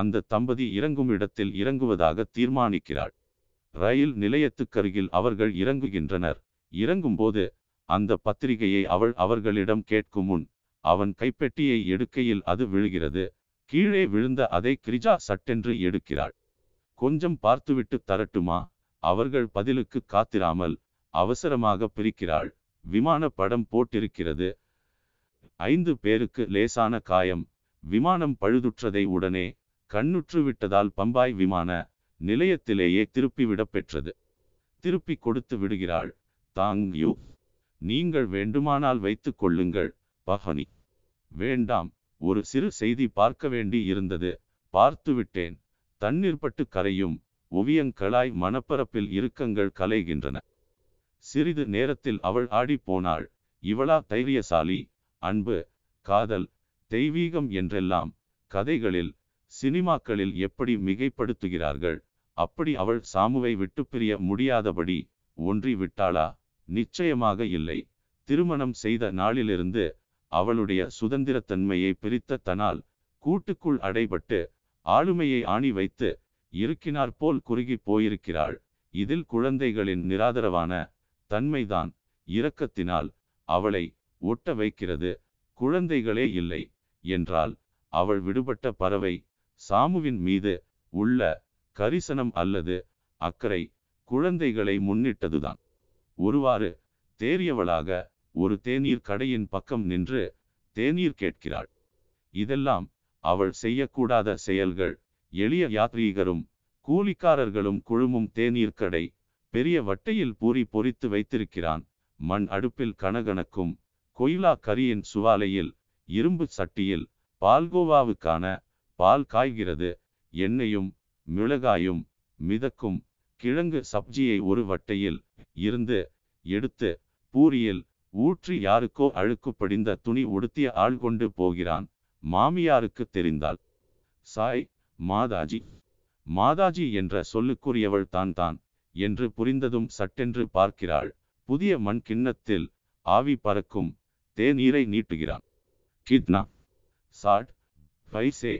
அந்த தம்பதி இறங்கும் இடத்தில் இறங்குவதாக தீர்மானிக்கிறாள் ரயில் நிலையத்துக்கருகில் அவர்கள் இறங்குகின்றனர் இறங்கும்போது அந்த பத்திரிகையை அவள் அவர்களிடம் கேட்கும் முன் அவன் கைப்பெட்டியை எடுக்கையில் அது விழுகிறது கீழே விழுந்த அதை கிரிஜா சட்டென்று எடுக்கிறாள் கொஞ்சம் பார்த்துவிட்டு தரட்டுமா அவர்கள் பதிலுக்கு காத்திராமல் அவசரமாக பிரிக்கிறாள் விமான படம் போட்டிருக்கிறது ஐந்து பேருக்கு லேசான காயம் விமானம் பழுதுற்றதை உடனே கண்ணுற்று விட்டதால் பம்பாய் விமான நிலையத்திலேயே திருப்பிவிடப் பெற்றது திருப்பி கொடுத்து விடுகிறாள் தாங் யூ நீங்கள் வேண்டுமானால் வைத்து கொள்ளுங்கள் பஹனி வேண்டாம் ஒரு சிறு செய்தி பார்க்க வேண்டி இருந்தது பார்த்துவிட்டேன் தண்ணீர் பட்டு கரையும் ஓவியங்களாய் மனப்பரப்பில் இறுக்கங்கள் கலைகின்றன சிறிது நேரத்தில் அவள் ஆடி போனாள் இவளா தைரியசாலி அன்பு காதல் தெய்வீகம் என்றெல்லாம் கதைகளில் சினிமாக்களில் எப்படி மிகைப்படுத்துகிறார்கள் அப்படி அவள் சாமுவை விட்டு பிரிய முடியாதபடி ஒன்றி விட்டாளா நிச்சயமாக இல்லை திருமணம் செய்த நாளிலிருந்து அவளுடைய சுதந்திரத்தன்மையை பிரித்த தனால் கூட்டுக்குள் அடைபட்டு ஆளுமையை ஆணி வைத்து இருக்கினார் போல் குறுகி போயிருக்கிறாள் இதில் குழந்தைகளின் நிராதரவான தன்மைதான் இரக்கத்தினால் அவளை ஒட்ட வைக்கிறது குழந்தைகளே இல்லை என்றால் அவள் விடுபட்ட பறவை சாமுவின் மீது உள்ள கரிசனம் அல்லது அக்கறை குழந்தைகளை முன்னிட்டதுதான் ஒருவாறு தேறியவளாக ஒரு தேநீர் கடையின் பக்கம் நின்று தேநீர் கேட்கிறாள் இதெல்லாம் அவள் செய்யக்கூடாத செயல்கள் எளிய யாத்ரீகரும் கூலிக்காரர்களும் குழுமும் தேநீர் கடை பெரிய வட்டையில் பூரி பொறித்து வைத்திருக்கிறான் மண் அடுப்பில் கனகனக்கும் கொய்லா கரியின் சுவாலையில் இரும்பு சட்டியில் பால்கோவாவுக்கான பால் காய்கிறது எண்ணெயும் மிளகாயும் மிதக்கும் கிழங்கு சப்ஜியை ஒரு வட்டையில் இருந்து எடுத்து பூரியில் ஊற்றி யாருக்கோ அழுக்கு படிந்த துணி உடுத்திய ஆள் கொண்டு போகிறான் மாமியாருக்கு தெரிந்தால் சாய் மாதாஜி மாதாஜி என்ற சொல்லுக்குரியவள் தான் தான் என்று புரிந்ததும் சட்டென்று பார்க்கிறாள் புதிய மண் கிண்ணத்தில் ஆவி பறக்கும் தேநீரை நீட்டுகிறான் கிட்னா சாட் பைசே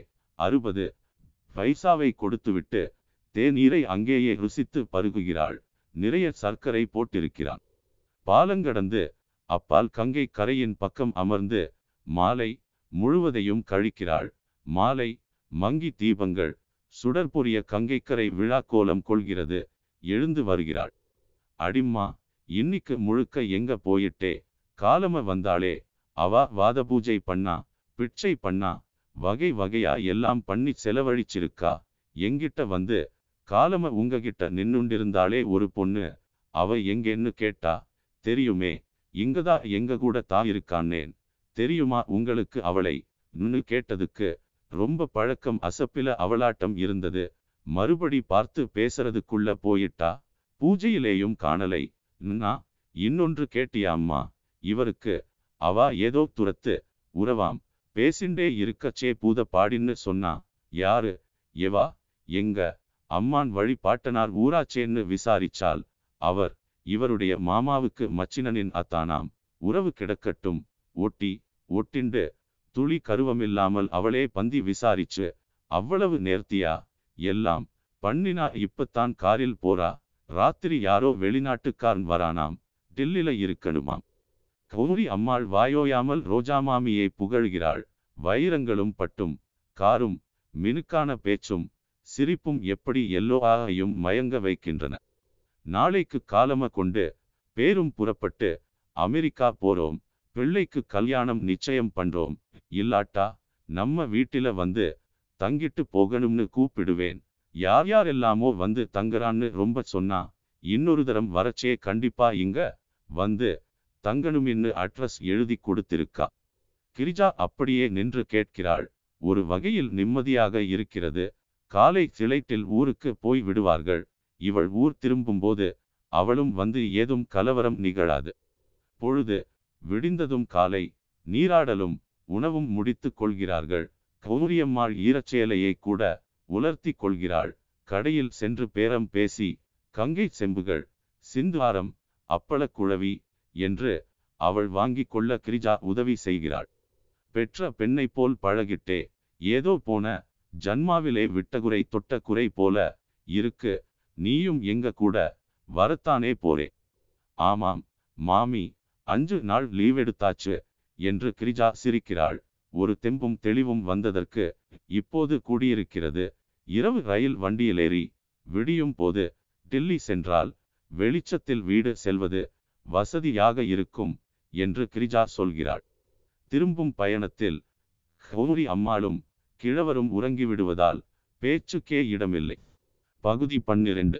அறுபது பைசாவை கொடுத்துவிட்டு தேநீரை அங்கேயே ருசித்து பருகுகிறாள் நிறைய சர்க்கரை போட்டிருக்கிறான் பாலங்கடந்து அப்பால் கங்கை கரையின் பக்கம் அமர்ந்து மாலை முழுவதையும் கழிக்கிறாள் மாலை மங்கி தீபங்கள் சுடற்பொரிய கங்கைக்கரை விழா கோலம் கொள்கிறது எழுந்து வருகிறாள் அடிம்மா இன்னிக்கு முழுக்க எங்க போயிட்டே காலம வந்தாளே அவா வாத பூஜை பண்ணா பிச்சை பண்ணா வகை வகையா எல்லாம் பண்ணி செலவழிச்சிருக்கா எங்கிட்ட வந்து காலம உங்ககிட்ட நின்னுண்டிருந்தாலே ஒரு பொண்ணு அவ எங்கேன்னு கேட்டா தெரியுமே இங்கதா எங்க கூட தா இருக்கானேன் தெரியுமா உங்களுக்கு அவளை நின்னு கேட்டதுக்கு ரொம்ப பழக்கம் அசப்பில அவளாட்டம் இருந்தது மறுபடி பார்த்து பேசுறதுக்குள்ள போயிட்டா பூஜையிலேயும் காணலை நா இன்னொன்று கேட்டியா அம்மா இவருக்கு அவா ஏதோ துரத்து உறவாம் பேசிண்டே இருக்கச்சே பூத பாடின்னு சொன்னா யாரு எவா எங்க அம்மான் வழி பாட்டனார் ஊராச்சேன்னு விசாரிச்சால் அவர் இவருடைய மாமாவுக்கு மச்சினனின் அத்தானாம் உறவு கிடக்கட்டும் ஒட்டி ஒட்டிண்டு துளி கருவமில்லாமல் அவளே பந்தி விசாரிச்சு அவ்வளவு நேர்த்தியா எல்லாம் பண்ணினா இப்பத்தான் காரில் போறா ராத்திரி யாரோ வெளிநாட்டுக்காரன் வரானாம் டெல்லில இருக்கணுமாம் கௌரி அம்மாள் வாயோயாமல் ரோஜா மாமியை புகழ்கிறாள் வைரங்களும் பட்டும் காரும் மினுக்கான பேச்சும் சிரிப்பும் எப்படி எல்லோராகையும் மயங்க வைக்கின்றன நாளைக்கு காலம கொண்டு பேரும் புறப்பட்டு அமெரிக்கா போறோம் பிள்ளைக்கு கல்யாணம் நிச்சயம் பண்றோம் இல்லாட்டா நம்ம வீட்டில வந்து தங்கிட்டு போகணும்னு கூப்பிடுவேன் யார் யார் எல்லாமோ வந்து தங்குறான்னு ரொம்ப சொன்னா இன்னொரு தரம் வரச்சே கண்டிப்பா இங்க வந்து இன்னு அட்ரஸ் எழுதி கொடுத்திருக்கா கிரிஜா அப்படியே நின்று கேட்கிறாள் ஒரு வகையில் நிம்மதியாக இருக்கிறது காலை சிலைட்டில் ஊருக்கு போய் விடுவார்கள் இவள் ஊர் திரும்பும்போது அவளும் வந்து ஏதும் கலவரம் நிகழாது பொழுது விடிந்ததும் காலை நீராடலும் உணவும் முடித்து கொள்கிறார்கள் கௌரியம்மாள் ஈரச்சேலையை கூட உலர்த்தி கொள்கிறாள் கடையில் சென்று பேரம் பேசி கங்கை செம்புகள் சிந்துவாரம் அப்பளக்குழவி என்று அவள் வாங்கி கொள்ள கிரிஜா உதவி செய்கிறாள் பெற்ற பெண்ணை போல் பழகிட்டே ஏதோ போன ஜன்மாவிலே விட்டகுறை தொட்ட குறை போல இருக்கு நீயும் எங்க கூட வரத்தானே போறே ஆமாம் மாமி அஞ்சு நாள் லீவ் எடுத்தாச்சு என்று கிரிஜா சிரிக்கிறாள் ஒரு தெம்பும் தெளிவும் வந்ததற்கு இப்போது கூடியிருக்கிறது இரவு ரயில் வண்டியிலேறி விடியும் போது டில்லி சென்றால் வெளிச்சத்தில் வீடு செல்வது வசதியாக இருக்கும் என்று கிரிஜா சொல்கிறாள் திரும்பும் பயணத்தில் ஹோரி அம்மாளும் கிழவரும் உறங்கிவிடுவதால் பேச்சுக்கே இடமில்லை பகுதி பன்னிரண்டு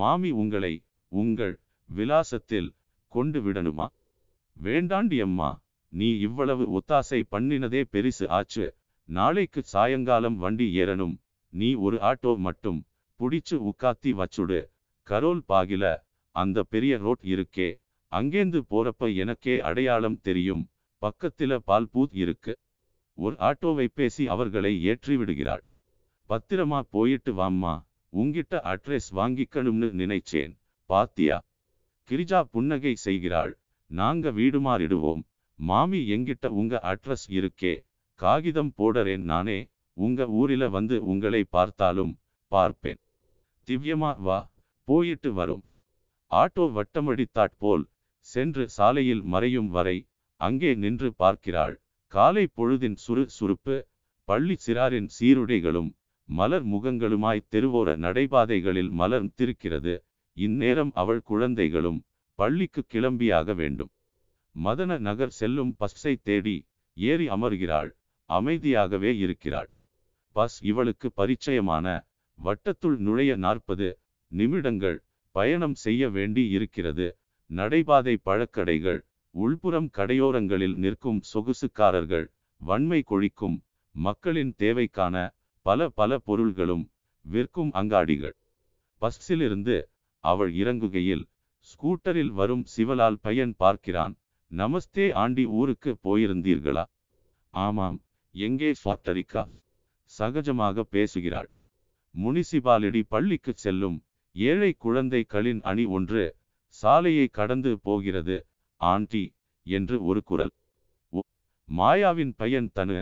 மாமி உங்களை உங்கள் விலாசத்தில் கொண்டு விடணுமா வேண்டாண்டி அம்மா நீ இவ்வளவு ஒத்தாசை பண்ணினதே பெரிசு ஆச்சு நாளைக்கு சாயங்காலம் வண்டி ஏறணும் நீ ஒரு ஆட்டோ மட்டும் புடிச்சு உக்காத்தி வச்சுடு கரோல் பாகில அந்த பெரிய ரோட் இருக்கே அங்கேந்து போறப்ப எனக்கே அடையாளம் தெரியும் பக்கத்தில பால் பூத் இருக்கு ஒரு ஆட்டோவை பேசி அவர்களை ஏற்றி விடுகிறாள் பத்திரமா போயிட்டு வாம்மா உங்கிட்ட அட்ரஸ் வாங்கிக்கணும்னு நினைச்சேன் பாத்தியா கிரிஜா புன்னகை செய்கிறாள் நாங்க வீடு மாறிடுவோம் மாமி எங்கிட்ட உங்க அட்ரஸ் இருக்கே காகிதம் போடறேன் நானே உங்க ஊரில வந்து உங்களை பார்த்தாலும் பார்ப்பேன் திவ்யமா வா போயிட்டு வரும் ஆட்டோ போல் சென்று சாலையில் மறையும் வரை அங்கே நின்று பார்க்கிறாள் காலை பொழுதின் சுறு சுறுப்பு பள்ளி சிறாரின் சீருடைகளும் மலர் முகங்களுமாய் தெருவோர நடைபாதைகளில் மலர்ந்திருக்கிறது இந்நேரம் அவள் குழந்தைகளும் பள்ளிக்கு கிளம்பியாக வேண்டும் மதன நகர் செல்லும் பஸ்ஸை தேடி ஏறி அமர்கிறாள் அமைதியாகவே இருக்கிறாள் பஸ் இவளுக்கு பரிச்சயமான வட்டத்துள் நுழைய நாற்பது நிமிடங்கள் பயணம் செய்ய வேண்டி இருக்கிறது நடைபாதை பழக்கடைகள் உள்புறம் கடையோரங்களில் நிற்கும் சொகுசுக்காரர்கள் வன்மை கொழிக்கும் மக்களின் தேவைக்கான பல பல பொருள்களும் விற்கும் அங்காடிகள் பஸ்ஸிலிருந்து அவள் இறங்குகையில் ஸ்கூட்டரில் வரும் சிவலால் பையன் பார்க்கிறான் நமஸ்தே ஆண்டி ஊருக்கு போயிருந்தீர்களா ஆமாம் எங்கே சுவாத்தரிக்கா சகஜமாக பேசுகிறாள் முனிசிபாலிடி பள்ளிக்கு செல்லும் ஏழை குழந்தைகளின் அணி ஒன்று சாலையை கடந்து போகிறது ஆண்டி என்று ஒரு குரல் மாயாவின் பையன் தனு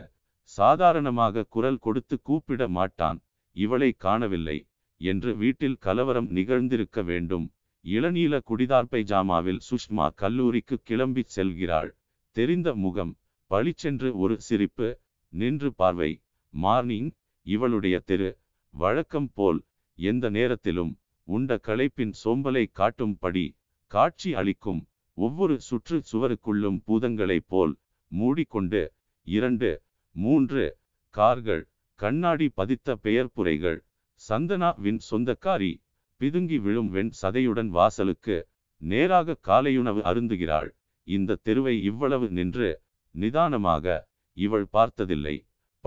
சாதாரணமாக குரல் கொடுத்து கூப்பிட மாட்டான் இவளை காணவில்லை என்று வீட்டில் கலவரம் நிகழ்ந்திருக்க வேண்டும் இளநீல குடிதார்பை ஜாமாவில் சுஷ்மா கல்லூரிக்கு கிளம்பி செல்கிறாள் தெரிந்த முகம் பளிச்சென்று ஒரு சிரிப்பு நின்று பார்வை மார்னிங் இவளுடைய தெரு வழக்கம் போல் எந்த நேரத்திலும் உண்ட களைப்பின் சோம்பலை காட்டும்படி காட்சி அளிக்கும் ஒவ்வொரு சுற்று சுவருக்குள்ளும் பூதங்களைப் போல் மூடிக்கொண்டு இரண்டு மூன்று கார்கள் கண்ணாடி பதித்த பெயர்ப்புரைகள் வின் சொந்தக்காரி பிதுங்கி விழும் வெண் சதையுடன் வாசலுக்கு நேராக காலையுணவு அருந்துகிறாள் இந்த தெருவை இவ்வளவு நின்று நிதானமாக இவள் பார்த்ததில்லை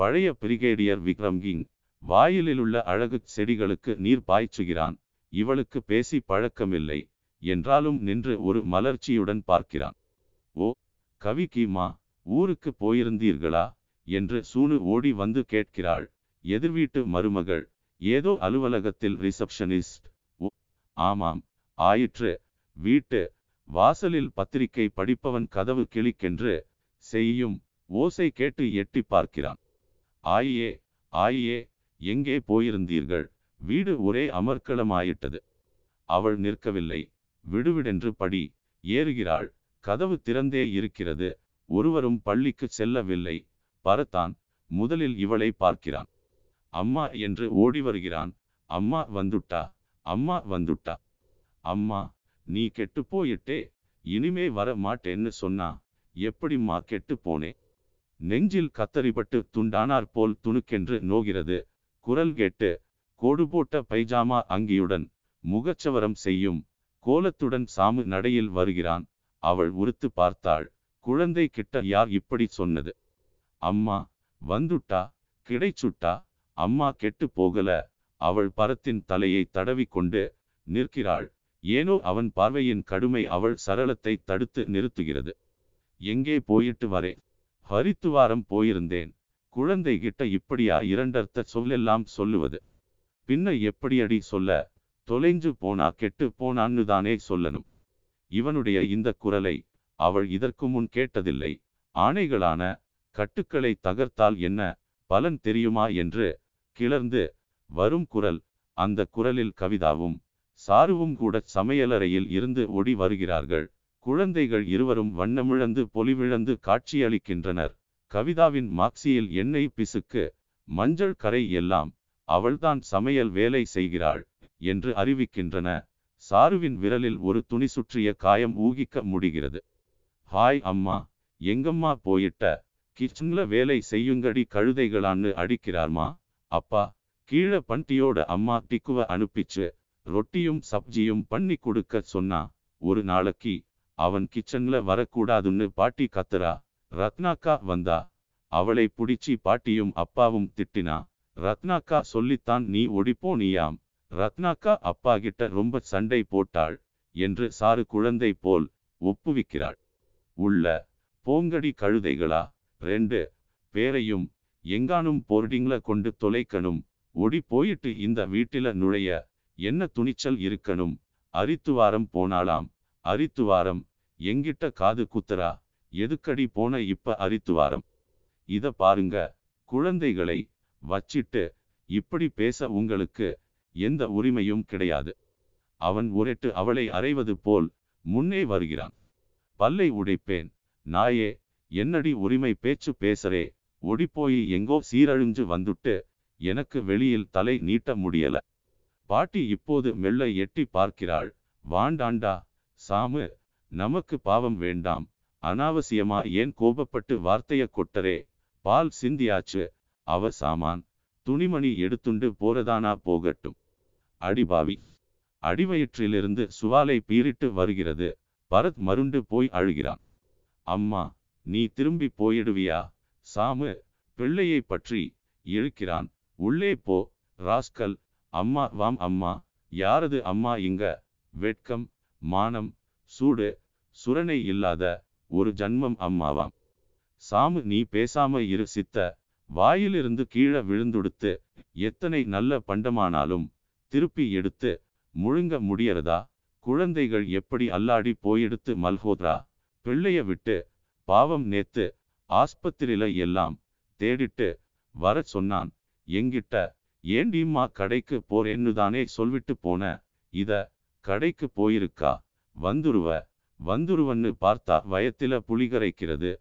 பழைய பிரிகேடியர் விக்ரம்கிங் வாயிலிலுள்ள அழகு செடிகளுக்கு நீர் பாய்ச்சுகிறான் இவளுக்கு பேசி பழக்கமில்லை என்றாலும் நின்று ஒரு மலர்ச்சியுடன் பார்க்கிறான் ஓ கவி கீமா ஊருக்கு போயிருந்தீர்களா என்று சூனு ஓடி வந்து கேட்கிறாள் எதிர்வீட்டு மருமகள் ஏதோ அலுவலகத்தில் ரிசப்ஷனிஸ்ட் ஆமாம் ஆயிற்று வீட்டு வாசலில் பத்திரிகை படிப்பவன் கதவு கிளிக்கென்று செய்யும் ஓசை கேட்டு எட்டி பார்க்கிறான் ஆயே ஆயே எங்கே போயிருந்தீர்கள் வீடு ஒரே அமர்க்களமாயிட்டது அவள் நிற்கவில்லை விடுவிடென்று படி ஏறுகிறாள் கதவு திறந்தே இருக்கிறது ஒருவரும் பள்ளிக்கு செல்லவில்லை பரத்தான் முதலில் இவளை பார்க்கிறான் அம்மா என்று ஓடி வருகிறான் அம்மா வந்துட்டா அம்மா வந்துட்டா அம்மா நீ கெட்டு போயிட்டே இனிமே வர மாட்டேன்னு சொன்னா எப்படிம்மா கெட்டு போனே நெஞ்சில் கத்தரிப்பட்டு துண்டானார் போல் துணுக்கென்று நோகிறது குரல் கேட்டு கோடு போட்ட பைஜாமா அங்கியுடன் முகச்சவரம் செய்யும் கோலத்துடன் சாமு நடையில் வருகிறான் அவள் உறுத்து பார்த்தாள் குழந்தை கிட்ட யார் இப்படி சொன்னது அம்மா வந்துட்டா கிடைச்சுட்டா அம்மா கெட்டு போகல அவள் பரத்தின் தலையை தடவி கொண்டு நிற்கிறாள் ஏனோ அவன் பார்வையின் கடுமை அவள் சரளத்தை தடுத்து நிறுத்துகிறது எங்கே போயிட்டு வரேன் ஹரித்துவாரம் போயிருந்தேன் குழந்தை கிட்ட இப்படியா இரண்டர்த்த சொல்லெல்லாம் சொல்லுவது பின்ன எப்படியடி சொல்ல தொலைஞ்சு போனா கெட்டு போனான்னு தானே சொல்லணும் இவனுடைய இந்த குரலை அவள் இதற்கு முன் கேட்டதில்லை ஆணைகளான கட்டுக்களை தகர்த்தால் என்ன பலன் தெரியுமா என்று கிளர்ந்து வரும் குரல் அந்த குரலில் கவிதாவும் சாருவும் கூட சமையலறையில் இருந்து ஒடி வருகிறார்கள் குழந்தைகள் இருவரும் வண்ணமிழந்து பொலிவிழந்து காட்சியளிக்கின்றனர் கவிதாவின் மாக்சியில் எண்ணெய் பிசுக்கு மஞ்சள் கரை எல்லாம் அவள்தான் சமையல் வேலை செய்கிறாள் என்று அறிவிக்கின்றன சாருவின் விரலில் ஒரு துணி சுற்றிய காயம் ஊகிக்க முடிகிறது ஹாய் அம்மா எங்கம்மா போயிட்ட கிச்சன்ல வேலை செய்யுங்கடி கழுதைகளான்னு அடிக்கிறார்மா அப்பா கீழே பண்டியோட அம்மா டிக்குவ அனுப்பிச்சு ரொட்டியும் சப்ஜியும் பண்ணி கொடுக்க சொன்னா ஒரு நாளைக்கு அவன் கிச்சன்ல வரக்கூடாதுன்னு பாட்டி கத்துறா ரத்னாக்கா வந்தா அவளை புடிச்சி பாட்டியும் அப்பாவும் திட்டினா ரத்னாக்கா சொல்லித்தான் நீ ஒடிப்போனியாம் ரத்னாக்கா அப்பா கிட்ட ரொம்ப சண்டை போட்டாள் என்று சாரு குழந்தை போல் ஒப்புவிக்கிறாள் உள்ள போங்கடி கழுதைகளா ரெண்டு பேரையும் எங்கானும் போர்டிங்ல கொண்டு தொலைக்கணும் ஒடி போயிட்டு இந்த வீட்டில நுழைய என்ன துணிச்சல் இருக்கணும் அரித்துவாரம் போனாலாம் அரித்துவாரம் எங்கிட்ட காது குத்துறா எதுக்கடி போன இப்ப அரித்துவாரம் இத பாருங்க குழந்தைகளை வச்சிட்டு இப்படி பேச உங்களுக்கு எந்த உரிமையும் கிடையாது அவன் உரட்டு அவளை அறைவது போல் முன்னே வருகிறான் பல்லை உடைப்பேன் நாயே என்னடி உரிமை பேச்சு பேசறே ஒடிப்போய் எங்கோ சீரழிஞ்சு வந்துட்டு எனக்கு வெளியில் தலை நீட்ட முடியல பாட்டி இப்போது மெல்ல எட்டி பார்க்கிறாள் வாண்டாண்டா சாமு நமக்கு பாவம் வேண்டாம் அனாவசியமா ஏன் கோபப்பட்டு வார்த்தைய கொட்டரே பால் சிந்தியாச்சு அவ சாமான் துணிமணி எடுத்துண்டு போறதானா போகட்டும் அடிபாவி அடிவயிற்றிலிருந்து சுவாலை பீறிட்டு வருகிறது பரத் மருண்டு போய் அழுகிறான் அம்மா நீ திரும்பி போயிடுவியா சாமு பிள்ளையை பற்றி இழுக்கிறான் உள்ளே போ ராஸ்கல் அம்மா வாம் அம்மா யாரது அம்மா இங்க வெட்கம் மானம் சூடு சுரணை இல்லாத ஒரு ஜன்மம் அம்மாவாம் சாமு நீ பேசாம இரு சித்த வாயிலிருந்து கீழே விழுந்துடுத்து எத்தனை நல்ல பண்டமானாலும் திருப்பி எடுத்து முழுங்க முடியறதா குழந்தைகள் எப்படி அல்லாடி போயெடுத்து மல்ஹோத்ரா பிள்ளைய விட்டு பாவம் நேத்து ஆஸ்பத்திரியில எல்லாம் தேடிட்டு வர சொன்னான் எங்கிட்ட ஏண்டிம்மா கடைக்கு போறேன்னு தானே சொல்விட்டு போன இத கடைக்கு போயிருக்கா வந்துருவ வந்துருவன்னு பார்த்தா வயத்தில புலிகரைக்கிறது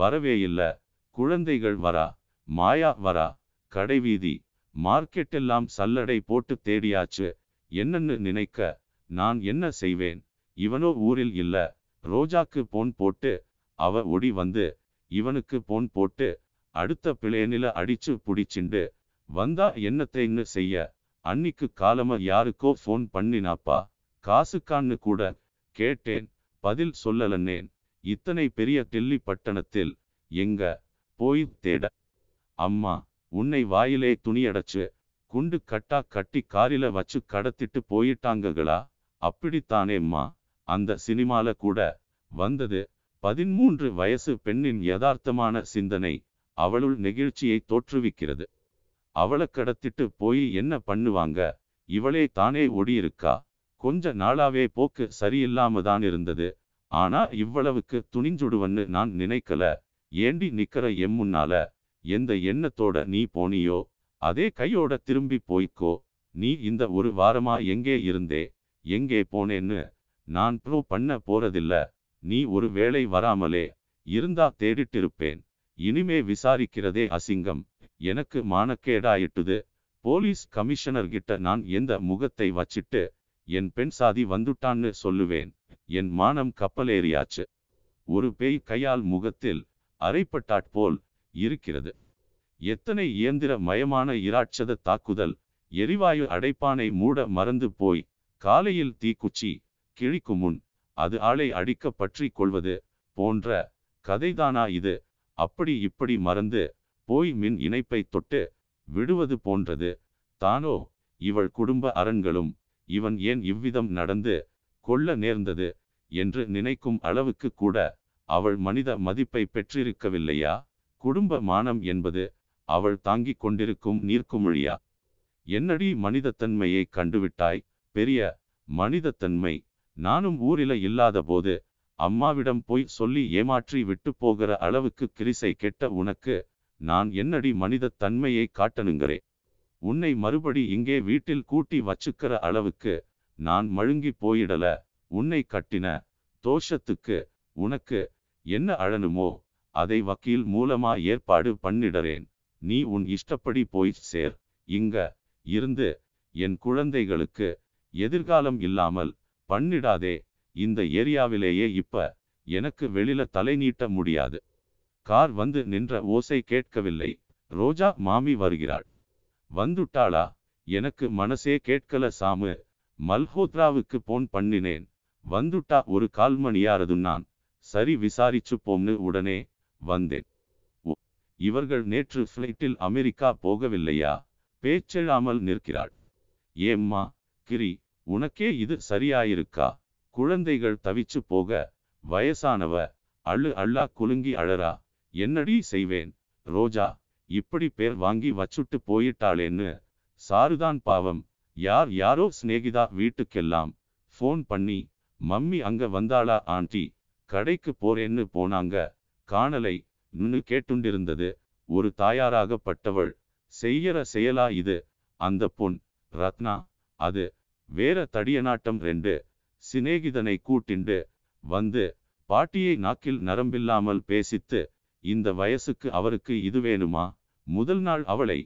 வரவே இல்ல குழந்தைகள் வரா மாயா வரா கடைவீதி மார்க்கெட்டெல்லாம் சல்லடை போட்டு தேடியாச்சு என்னன்னு நினைக்க நான் என்ன செய்வேன் இவனோ ஊரில் இல்ல ரோஜாக்கு போன் போட்டு அவ ஒடி வந்து இவனுக்கு போன் போட்டு அடுத்த பிளேனில அடிச்சு புடிச்சிண்டு வந்தா என்னத்தைன்னு செய்ய அன்னிக்கு காலம யாருக்கோ போன் பண்ணினாப்பா காசுக்கான்னு கூட கேட்டேன் பதில் சொல்லலன்னேன் இத்தனை பெரிய டெல்லி பட்டணத்தில் எங்க போய் தேட அம்மா உன்னை வாயிலே துணியடைச்சு குண்டு கட்டா கட்டி காரில வச்சு கடத்திட்டு போயிட்டாங்கங்களா அப்படித்தானேம்மா அந்த சினிமால கூட வந்தது பதிமூன்று வயசு பெண்ணின் யதார்த்தமான சிந்தனை அவளுள் நெகிழ்ச்சியை தோற்றுவிக்கிறது அவளை கடத்திட்டு போய் என்ன பண்ணுவாங்க இவளே தானே ஒடியிருக்கா கொஞ்ச நாளாவே போக்கு சரியில்லாம தான் இருந்தது ஆனா இவ்வளவுக்கு துணிஞ்சுடுவன்னு நான் நினைக்கல ஏண்டி நிக்கிற எம்முன்னால எந்த எண்ணத்தோட நீ போனியோ அதே கையோட திரும்பி போய்க்கோ நீ இந்த ஒரு வாரமா எங்கே இருந்தே எங்கே போனேன்னு நான் ப்ரூவ் பண்ண போறதில்ல நீ ஒரு வேளை வராமலே இருந்தா தேடிட்டு இருப்பேன் இனிமே விசாரிக்கிறதே அசிங்கம் எனக்கு மானக்கேடாயிட்டுது போலீஸ் கமிஷனர்கிட்ட நான் எந்த முகத்தை வச்சிட்டு என் பெண் சாதி வந்துட்டான்னு சொல்லுவேன் என் மானம் கப்பலேறியாச்சு ஒரு பேய் கையால் முகத்தில் அரைப்பட்டாட் போல் இருக்கிறது எத்தனை இயந்திர மயமான இராட்சத தாக்குதல் எரிவாயு அடைப்பானை மூட மறந்து போய் காலையில் தீக்குச்சி கிழிக்கும் முன் அது ஆளை அடிக்க பற்றி கொள்வது போன்ற கதைதானா இது அப்படி இப்படி மறந்து போய் மின் இணைப்பை தொட்டு விடுவது போன்றது தானோ இவள் குடும்ப அரண்களும் இவன் ஏன் இவ்விதம் நடந்து கொள்ள நேர்ந்தது என்று நினைக்கும் அளவுக்கு கூட அவள் மனித மதிப்பை பெற்றிருக்கவில்லையா குடும்ப மானம் என்பது அவள் தாங்கிக் கொண்டிருக்கும் நீர்க்குமிழியா என்னடி மனிதத்தன்மையை கண்டுவிட்டாய் பெரிய மனிதத்தன்மை நானும் ஊரில இல்லாத போது அம்மாவிடம் போய் சொல்லி ஏமாற்றி விட்டு போகிற அளவுக்கு கிரிசை கெட்ட உனக்கு நான் என்னடி தன்மையை காட்டணுங்கிறே உன்னை மறுபடி இங்கே வீட்டில் கூட்டி வச்சுக்கிற அளவுக்கு நான் மழுங்கி போயிடல உன்னை கட்டின தோஷத்துக்கு உனக்கு என்ன அழனுமோ அதை வக்கீல் மூலமா ஏற்பாடு பண்ணிடறேன் நீ உன் இஷ்டப்படி போய் சேர் இங்க இருந்து என் குழந்தைகளுக்கு எதிர்காலம் இல்லாமல் பண்ணிடாதே இந்த ஏரியாவிலேயே இப்ப எனக்கு வெளியில தலை நீட்ட முடியாது கார் வந்து நின்ற ஓசை கேட்கவில்லை ரோஜா மாமி வருகிறாள் வந்துட்டாளா எனக்கு மனசே கேட்கல சாமு மல்ஹோத்ராவுக்கு போன் பண்ணினேன் வந்துட்டா ஒரு கால்மணியாரது நான் சரி விசாரிச்சு போம்னு உடனே வந்தேன் இவர்கள் நேற்று ஃப்ளைட்டில் அமெரிக்கா போகவில்லையா பேச்செழாமல் நிற்கிறாள் ஏம்மா கிரி உனக்கே இது சரியாயிருக்கா குழந்தைகள் தவிச்சு போக வயசானவ அழு அல்லா குலுங்கி அழறா என்னடி செய்வேன் ரோஜா இப்படி பேர் வாங்கி வச்சுட்டு போயிட்டாளேன்னு சாருதான் பாவம் யார் யாரோ சிநேகிதா வீட்டுக்கெல்லாம் ஃபோன் பண்ணி மம்மி அங்க வந்தாளா ஆண்டி கடைக்கு போறேன்னு போனாங்க காணலை நின்னு கேட்டுண்டிருந்தது ஒரு தாயாராகப்பட்டவள் செய்யற செயலா இது அந்த பொன் ரத்னா அது வேற தடியநாட்டம் ரெண்டு சிநேகிதனை கூட்டிண்டு வந்து பாட்டியை நாக்கில் நரம்பில்லாமல் பேசித்து இந்த வயசுக்கு அவருக்கு இது வேணுமா முதல் நாள் அவளை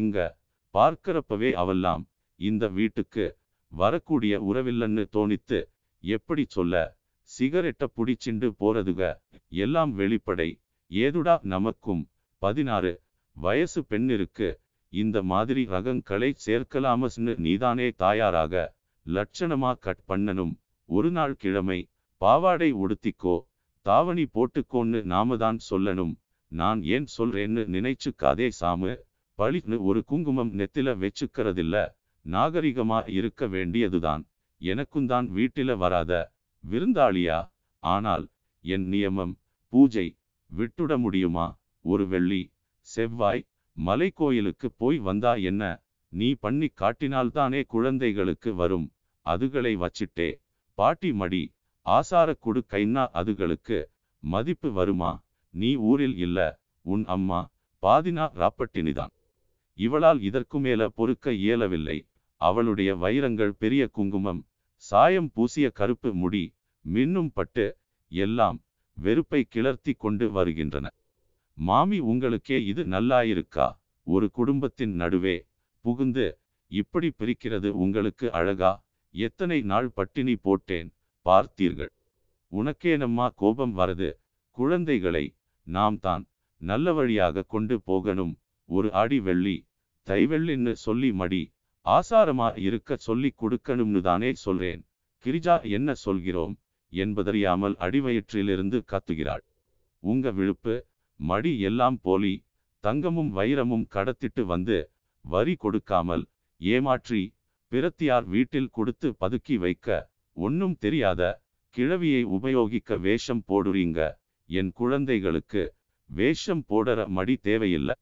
இங்க பார்க்கிறப்பவே அவெல்லாம் இந்த வீட்டுக்கு வரக்கூடிய உறவில்லன்னு தோணித்து எப்படி சொல்ல சிகரெட்ட புடிச்சிண்டு போறதுக எல்லாம் வெளிப்படை ஏதுடா நமக்கும் பதினாறு வயசு பெண்ணிற்கு இந்த மாதிரி ரகங்களை சேர்க்கலாமஸ்னு நீதானே தாயாராக லட்சணமா கட் பண்ணனும் ஒரு நாள் கிழமை பாவாடை உடுத்திக்கோ தாவணி போட்டுக்கோன்னு நாம தான் சொல்லணும் நான் ஏன் சொல்றேன்னு நினைச்சுக்காதே சாமு பழின்னு ஒரு குங்குமம் நெத்தில வச்சுக்கிறதில்ல நாகரிகமா இருக்க வேண்டியதுதான் எனக்கும் தான் வீட்டில வராத விருந்தாளியா ஆனால் என் நியமம் பூஜை விட்டுட முடியுமா ஒரு வெள்ளி செவ்வாய் மலை கோயிலுக்கு போய் வந்தா என்ன நீ பண்ணி காட்டினால்தானே குழந்தைகளுக்கு வரும் அதுகளை வச்சிட்டே பாட்டி மடி ஆசார கொடு கைன்னா அதுகளுக்கு மதிப்பு வருமா நீ ஊரில் இல்ல உன் அம்மா பாதினா ராப்பட்டினிதான் இவளால் இதற்கு மேல பொறுக்க இயலவில்லை அவளுடைய வைரங்கள் பெரிய குங்குமம் சாயம் பூசிய கருப்பு முடி மின்னும் பட்டு எல்லாம் வெறுப்பை கிளர்த்தி கொண்டு வருகின்றன மாமி உங்களுக்கே இது நல்லாயிருக்கா ஒரு குடும்பத்தின் நடுவே புகுந்து இப்படி பிரிக்கிறது உங்களுக்கு அழகா எத்தனை நாள் பட்டினி போட்டேன் பார்த்தீர்கள் உனக்கேனம்மா கோபம் வரது குழந்தைகளை நாம் தான் நல்ல வழியாக கொண்டு போகணும் ஒரு அடி வெள்ளி தைவெள்ளின்னு சொல்லி மடி ஆசாரமா இருக்க சொல்லி கொடுக்கணும்னு தானே சொல்றேன் கிரிஜா என்ன சொல்கிறோம் என்பதறியாமல் அடிவயிற்றிலிருந்து கத்துகிறாள் உங்க விழுப்பு மடி எல்லாம் போலி தங்கமும் வைரமும் கடத்திட்டு வந்து வரி கொடுக்காமல் ஏமாற்றி பிரத்தியார் வீட்டில் கொடுத்து பதுக்கி வைக்க ஒன்னும் தெரியாத கிழவியை உபயோகிக்க வேஷம் போடுறீங்க என் குழந்தைகளுக்கு வேஷம் போடற மடி தேவையில்லை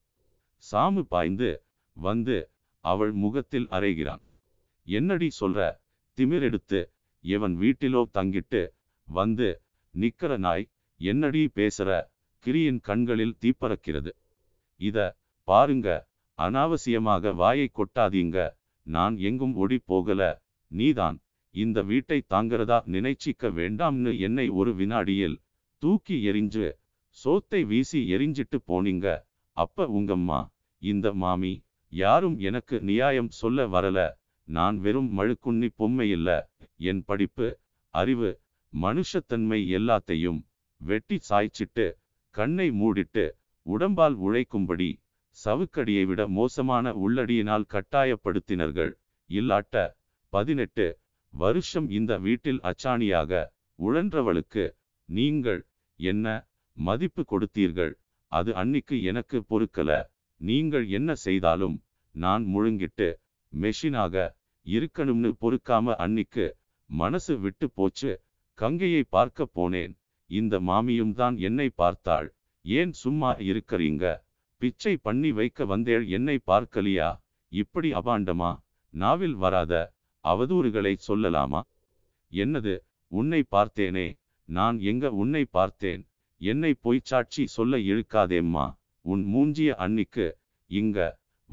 சாமு பாய்ந்து வந்து அவள் முகத்தில் அறைகிறான் என்னடி சொல்ற திமிரெடுத்து எவன் வீட்டிலோ தங்கிட்டு வந்து நிக்கிற நாய் என்னடி பேசுற கிரியின் கண்களில் தீப்பறக்கிறது இத பாருங்க அனாவசியமாக வாயை கொட்டாதீங்க நான் எங்கும் ஓடி போகல நீதான் இந்த வீட்டை தாங்கிறதா நினைச்சிக்க வேண்டாம்னு என்னை ஒரு வினாடியில் தூக்கி எரிஞ்சு சோத்தை வீசி எரிஞ்சிட்டு போனீங்க அப்ப உங்கம்மா இந்த மாமி யாரும் எனக்கு நியாயம் சொல்ல வரல நான் வெறும் மழுக்குண்ணி பொம்மை இல்ல என் படிப்பு அறிவு மனுஷத்தன்மை எல்லாத்தையும் வெட்டி சாய்ச்சிட்டு கண்ணை மூடிட்டு உடம்பால் உழைக்கும்படி சவுக்கடியை விட மோசமான உள்ளடியினால் கட்டாயப்படுத்தினர்கள் இல்லாட்ட பதினெட்டு வருஷம் இந்த வீட்டில் அச்சாணியாக உழன்றவளுக்கு நீங்கள் என்ன மதிப்பு கொடுத்தீர்கள் அது அன்னிக்கு எனக்கு பொறுக்கல நீங்கள் என்ன செய்தாலும் நான் முழுங்கிட்டு மெஷினாக இருக்கணும்னு பொறுக்காம அன்னிக்கு மனசு விட்டு போச்சு கங்கையை பார்க்க போனேன் இந்த மாமியும் தான் என்னை பார்த்தாள் ஏன் சும்மா இருக்கிறீங்க பிச்சை பண்ணி வைக்க வந்தேள் என்னை பார்க்கலியா இப்படி அபாண்டமா நாவில் வராத அவதூறுகளை சொல்லலாமா என்னது உன்னை பார்த்தேனே நான் எங்க உன்னை பார்த்தேன் என்னை பொய்ச்சாட்சி சொல்ல இழுக்காதேம்மா உன் மூஞ்சிய அன்னிக்கு இங்க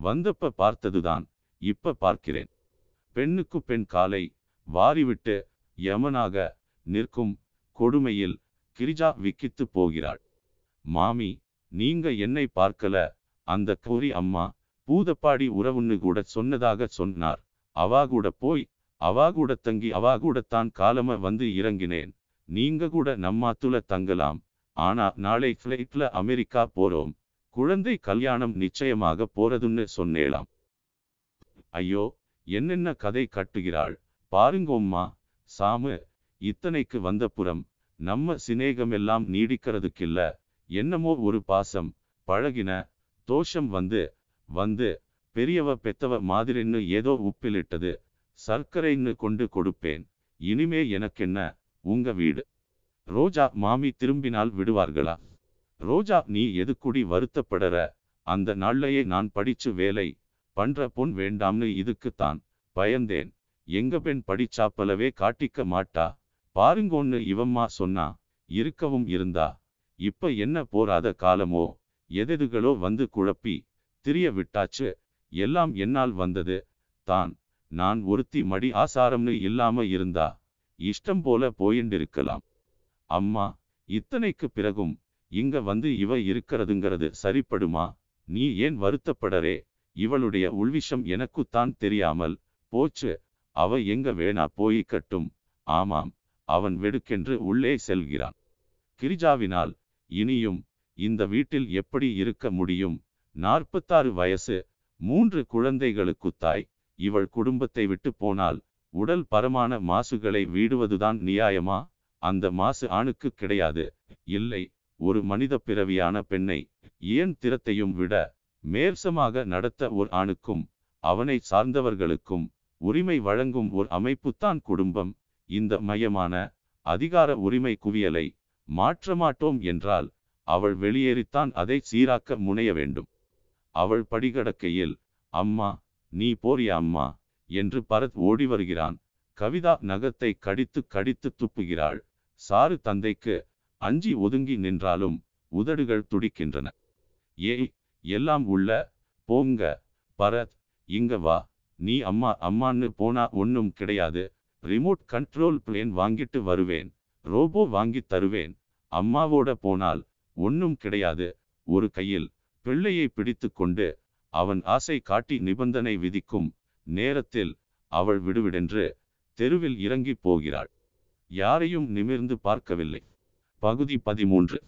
வந்தப்ப பார்த்ததுதான் இப்ப பார்க்கிறேன் பெண்ணுக்கு பெண் காலை வாரிவிட்டு யமனாக நிற்கும் கொடுமையில் கிரிஜா விக்கித்து போகிறாள் மாமி நீங்க என்னை பார்க்கல அந்த கோரி அம்மா பூதப்பாடி உறவுன்னு கூட சொன்னதாக சொன்னார் அவா கூட போய் அவா கூட தங்கி அவா கூட தான் காலம வந்து இறங்கினேன் நீங்க கூட நம்மாத்துல தங்கலாம் ஆனா நாளை ஃபிளைட்ல அமெரிக்கா போறோம் குழந்தை கல்யாணம் நிச்சயமாக போறதுன்னு சொன்னேலாம் ஐயோ என்னென்ன கதை கட்டுகிறாள் பாருங்கோம்மா சாமு இத்தனைக்கு வந்த புறம் நம்ம சிநேகம் எல்லாம் நீடிக்கிறதுக்கில்ல என்னமோ ஒரு பாசம் பழகின தோஷம் வந்து வந்து பெரியவ பெத்தவ மாதிரின்னு ஏதோ உப்பிலிட்டது சர்க்கரைன்னு கொண்டு கொடுப்பேன் இனிமே எனக்கென்ன உங்க வீடு ரோஜா மாமி திரும்பினால் விடுவார்களா ரோஜா நீ எதுக்குடி வருத்தப்படற அந்த நாள்லயே நான் படிச்சு வேலை பண்ற பொன் வேண்டாம்னு இதுக்குத்தான் பயந்தேன் எங்க பெண் படிச்சாப்பலவே காட்டிக்க மாட்டா பாருங்கோன்னு இவம்மா சொன்னா இருக்கவும் இருந்தா இப்ப என்ன போராத காலமோ எதெதுகளோ வந்து குழப்பி திரிய விட்டாச்சு எல்லாம் என்னால் வந்தது தான் நான் ஒருத்தி மடி ஆசாரம்னு இல்லாம இருந்தா இஷ்டம் போல போயிண்டிருக்கலாம் அம்மா இத்தனைக்கு பிறகும் இங்க வந்து இவ இருக்கிறதுங்கிறது சரிப்படுமா நீ ஏன் வருத்தப்படரே இவளுடைய உள்விஷம் எனக்குத்தான் தெரியாமல் போச்சு அவ எங்க வேணா போயிக்கட்டும் ஆமாம் அவன் வெடுக்கென்று உள்ளே செல்கிறான் கிரிஜாவினால் இனியும் இந்த வீட்டில் எப்படி இருக்க முடியும் நாற்பத்தாறு வயசு மூன்று குழந்தைகளுக்கு தாய் இவள் குடும்பத்தை விட்டு போனால் உடல் பரமான மாசுகளை வீடுவதுதான் நியாயமா அந்த மாசு ஆணுக்கு கிடையாது இல்லை ஒரு மனித பிறவியான பெண்ணை ஏன் திறத்தையும் விட மேர்சமாக நடத்த ஒரு ஆணுக்கும் அவனை சார்ந்தவர்களுக்கும் உரிமை வழங்கும் ஒரு அமைப்புத்தான் குடும்பம் இந்த மையமான அதிகார உரிமை குவியலை மாற்றமாட்டோம் என்றால் அவள் வெளியேறித்தான் அதை சீராக்க முனைய வேண்டும் அவள் படிகடக்கையில் அம்மா நீ போரிய அம்மா என்று பரத் ஓடி வருகிறான் கவிதா நகத்தை கடித்து கடித்து துப்புகிறாள் சாரு தந்தைக்கு அஞ்சி ஒதுங்கி நின்றாலும் உதடுகள் துடிக்கின்றன ஏய் எல்லாம் உள்ள போங்க பரத் இங்க வா நீ அம்மா அம்மான்னு போனா ஒன்னும் கிடையாது ரிமோட் கண்ட்ரோல் பிளேன் வாங்கிட்டு வருவேன் ரோபோ வாங்கி தருவேன் அம்மாவோட போனால் ஒன்னும் கிடையாது ஒரு கையில் பிள்ளையை பிடித்து கொண்டு அவன் ஆசை காட்டி நிபந்தனை விதிக்கும் நேரத்தில் அவள் விடுவிடென்று தெருவில் இறங்கி போகிறாள் யாரையும் நிமிர்ந்து பார்க்கவில்லை பகுதி பதிமூன்று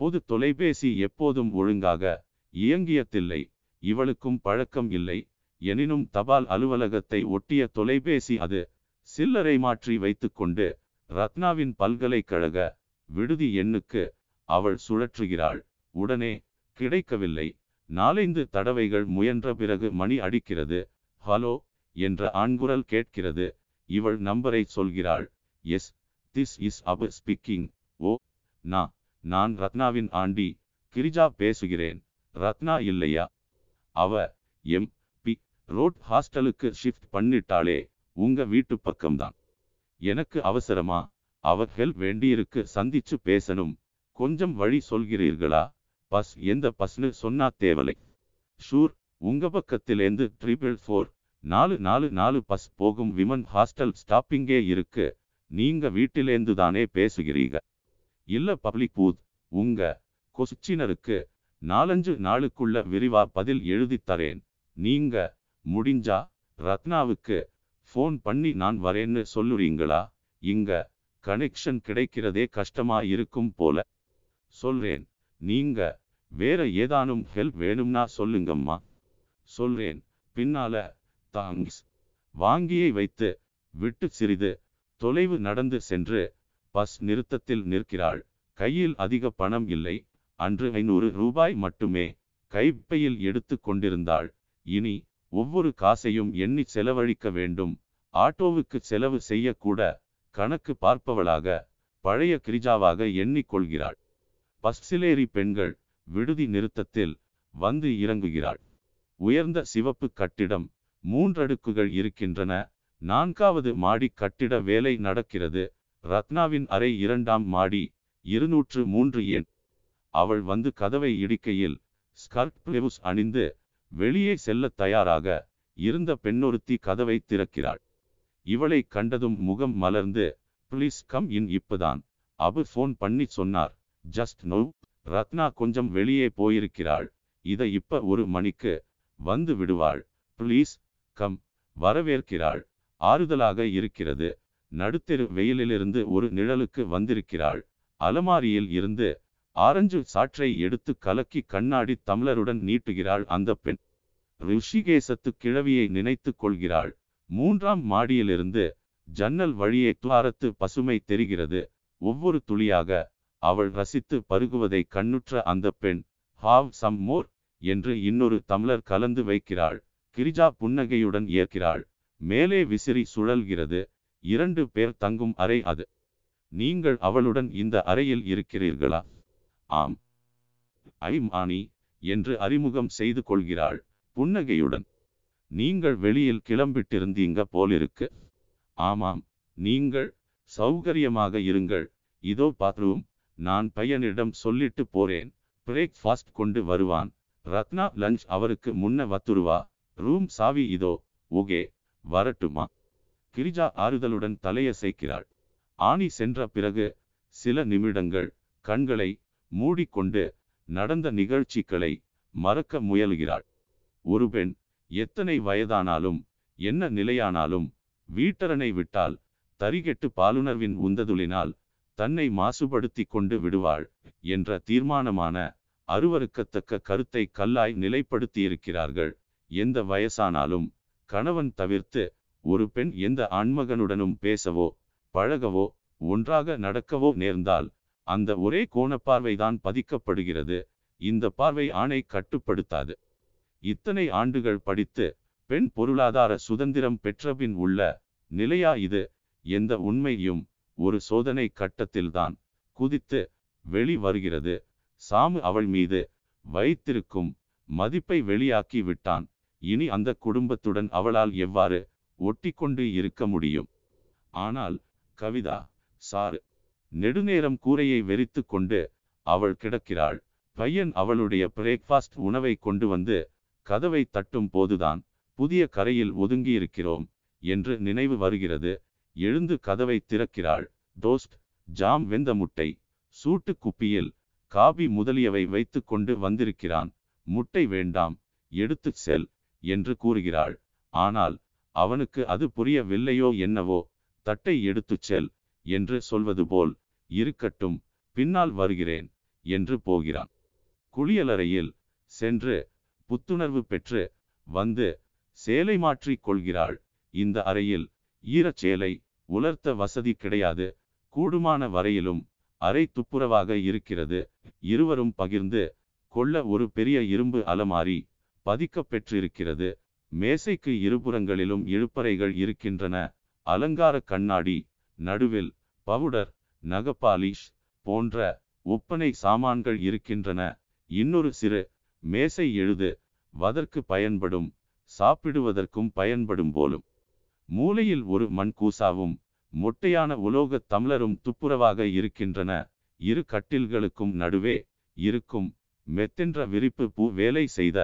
பொது தொலைபேசி எப்போதும் ஒழுங்காக இயங்கியதில்லை இவளுக்கும் பழக்கம் இல்லை எனினும் தபால் அலுவலகத்தை ஒட்டிய தொலைபேசி அது சில்லரை மாற்றி வைத்துக்கொண்டு ரத்னாவின் பல்கலைக்கழக விடுதி எண்ணுக்கு அவள் சுழற்றுகிறாள் உடனே கிடைக்கவில்லை நாலைந்து தடவைகள் முயன்ற பிறகு மணி அடிக்கிறது ஹலோ என்ற ஆண்குரல் கேட்கிறது இவள் நம்பரை சொல்கிறாள் yes this is Abu speaking oh நா நான் ரத்னாவின் ஆண்டி கிரிஜா பேசுகிறேன் ரத்னா இல்லையா அவ எம் பி ரோட் ஹாஸ்டலுக்கு ஷிஃப்ட் பண்ணிட்டாளே உங்க வீட்டு பக்கம்தான் எனக்கு அவசரமா அவர்கள் வேண்டியிருக்கு சந்திச்சு பேசணும் கொஞ்சம் வழி சொல்கிறீர்களா பஸ் எந்த பஸ்னு சொன்னா தேவலை ஷூர் உங்க பக்கத்திலேருந்து ட்ரிபிள் ஃபோர் நாலு நாலு நாலு பஸ் போகும் விமன் ஹாஸ்டல் ஸ்டாப்பிங்கே இருக்கு நீங்க வீட்டிலேந்து தானே பேசுகிறீங்க இல்ல பப்ளிக் பூத் உங்க கொசுச்சினருக்கு நாலஞ்சு நாளுக்குள்ள விரிவா பதில் எழுதித்தரேன் தரேன் நீங்க முடிஞ்சா ரத்னாவுக்கு ஃபோன் பண்ணி நான் வரேன்னு சொல்லுறீங்களா இங்க கனெக்ஷன் கிடைக்கிறதே கஷ்டமா இருக்கும் போல சொல்றேன் நீங்க வேற ஏதானும் ஹெல்ப் வேணும்னா சொல்லுங்கம்மா சொல்றேன் பின்னால தாங்க்ஸ் வாங்கியை வைத்து விட்டு சிறிது தொலைவு நடந்து சென்று பஸ் நிறுத்தத்தில் நிற்கிறாள் கையில் அதிக பணம் இல்லை அன்று ஐநூறு ரூபாய் மட்டுமே கைப்பையில் எடுத்து கொண்டிருந்தாள் இனி ஒவ்வொரு காசையும் எண்ணி செலவழிக்க வேண்டும் ஆட்டோவுக்கு செலவு செய்யக்கூட கணக்கு பார்ப்பவளாக பழைய கிரிஜாவாக எண்ணிக்கொள்கிறாள் பஸ்ஸிலேறி பெண்கள் விடுதி நிறுத்தத்தில் வந்து இறங்குகிறாள் உயர்ந்த சிவப்பு கட்டிடம் மூன்றடுக்குகள் இருக்கின்றன நான்காவது மாடி கட்டிட வேலை நடக்கிறது ரத்னாவின் அறை இரண்டாம் மாடி இருநூற்று மூன்று எண் அவள் வந்து கதவை இடிக்கையில் ஸ்கர்ட் பிளவுஸ் அணிந்து வெளியே செல்ல தயாராக இருந்த பெண்ணொருத்தி கதவை திறக்கிறாள் இவளை கண்டதும் முகம் மலர்ந்து ப்ளீஸ் கம் இன் இப்பதான் அபு ஃபோன் பண்ணி சொன்னார் ஜஸ்ட் நோ ரத்னா கொஞ்சம் வெளியே போயிருக்கிறாள் இதை இப்ப ஒரு மணிக்கு வந்து விடுவாள் ப்ளீஸ் கம் வரவேற்கிறாள் ஆறுதலாக இருக்கிறது நடுத்தெரு வெயிலிலிருந்து ஒரு நிழலுக்கு வந்திருக்கிறாள் அலமாரியில் இருந்து ஆரஞ்சு சாற்றை எடுத்து கலக்கி கண்ணாடி தமிழருடன் நீட்டுகிறாள் அந்த பெண் ரிஷிகேசத்து கிழவியை நினைத்து கொள்கிறாள் மூன்றாம் மாடியிலிருந்து ஜன்னல் வழியே துவாரத்து பசுமை தெரிகிறது ஒவ்வொரு துளியாக அவள் ரசித்து பருகுவதை கண்ணுற்ற அந்த பெண் ஹாவ் சம் மோர் என்று இன்னொரு தமிழர் கலந்து வைக்கிறாள் கிரிஜா புன்னகையுடன் ஏற்கிறாள் மேலே விசிறி சுழல்கிறது இரண்டு பேர் தங்கும் அறை அது நீங்கள் அவளுடன் இந்த அறையில் இருக்கிறீர்களா ஆம் ஐ மாணி என்று அறிமுகம் செய்து கொள்கிறாள் புன்னகையுடன் நீங்கள் வெளியில் கிளம்பிட்டிருந்தீங்க போலிருக்கு ஆமாம் நீங்கள் சௌகரியமாக இருங்கள் இதோ பாத்ரூம் நான் பையனிடம் சொல்லிட்டு போறேன் பிரேக்ஃபாஸ்ட் கொண்டு வருவான் ரத்னா லஞ்ச் அவருக்கு முன்ன வத்துருவா ரூம் சாவி இதோ ஓகே வரட்டுமா கிரிஜா ஆறுதலுடன் தலையசைக்கிறாள் ஆணி சென்ற பிறகு சில நிமிடங்கள் கண்களை மூடிக்கொண்டு நடந்த நிகழ்ச்சிகளை மறக்க முயல்கிறாள் ஒரு பெண் எத்தனை வயதானாலும் என்ன நிலையானாலும் வீட்டரனை விட்டால் தரிகெட்டு பாலுணர்வின் உந்ததுளினால் தன்னை மாசுபடுத்தி கொண்டு விடுவாள் என்ற தீர்மானமான அருவருக்கத்தக்க கருத்தை கல்லாய் நிலைப்படுத்தியிருக்கிறார்கள் எந்த வயசானாலும் கணவன் தவிர்த்து ஒரு பெண் எந்த ஆண்மகனுடனும் பேசவோ பழகவோ ஒன்றாக நடக்கவோ நேர்ந்தால் அந்த ஒரே கோணப்பார்வைதான் பதிக்கப்படுகிறது இந்த பார்வை ஆணை கட்டுப்படுத்தாது இத்தனை ஆண்டுகள் படித்து பெண் பொருளாதார சுதந்திரம் பெற்றபின் உள்ள நிலையா இது எந்த உண்மையும் ஒரு சோதனை கட்டத்தில்தான் குதித்து வெளி வருகிறது சாமு அவள் மீது வைத்திருக்கும் மதிப்பை வெளியாக்கி விட்டான் இனி அந்த குடும்பத்துடன் அவளால் எவ்வாறு கொண்டு இருக்க முடியும் ஆனால் கவிதா சாரு நெடுநேரம் கூரையை வெறித்து கொண்டு அவள் கிடக்கிறாள் பையன் அவளுடைய பிரேக்ஃபாஸ்ட் உணவை கொண்டு வந்து கதவை தட்டும் போதுதான் புதிய கரையில் ஒதுங்கியிருக்கிறோம் என்று நினைவு வருகிறது எழுந்து கதவை திறக்கிறாள் டோஸ்ட் ஜாம் வெந்த முட்டை சூட்டு குப்பியில் காபி முதலியவை வைத்து கொண்டு வந்திருக்கிறான் முட்டை வேண்டாம் எடுத்து செல் என்று கூறுகிறாள் ஆனால் அவனுக்கு அது புரியவில்லையோ என்னவோ தட்டை எடுத்துச் செல் என்று சொல்வது போல் இருக்கட்டும் பின்னால் வருகிறேன் என்று போகிறான் குளியலறையில் சென்று புத்துணர்வு பெற்று வந்து சேலை மாற்றிக் கொள்கிறாள் இந்த அறையில் ஈரச்சேலை உலர்த்த வசதி கிடையாது கூடுமான வரையிலும் அறை துப்புரவாக இருக்கிறது இருவரும் பகிர்ந்து கொள்ள ஒரு பெரிய இரும்பு அலமாரி பதிக்க பெற்றிருக்கிறது மேசைக்கு இருபுறங்களிலும் இழுப்பறைகள் இருக்கின்றன அலங்கார கண்ணாடி நடுவில் பவுடர் நக பாலிஷ் போன்ற ஒப்பனை சாமான்கள் இருக்கின்றன இன்னொரு சிறு மேசை எழுது வதற்கு பயன்படும் சாப்பிடுவதற்கும் பயன்படும் போலும் மூலையில் ஒரு மண் கூசாவும் மொட்டையான உலோக தமிழரும் துப்புரவாக இருக்கின்றன இரு கட்டில்களுக்கும் நடுவே இருக்கும் மெத்தென்ற விரிப்பு பூ வேலை செய்த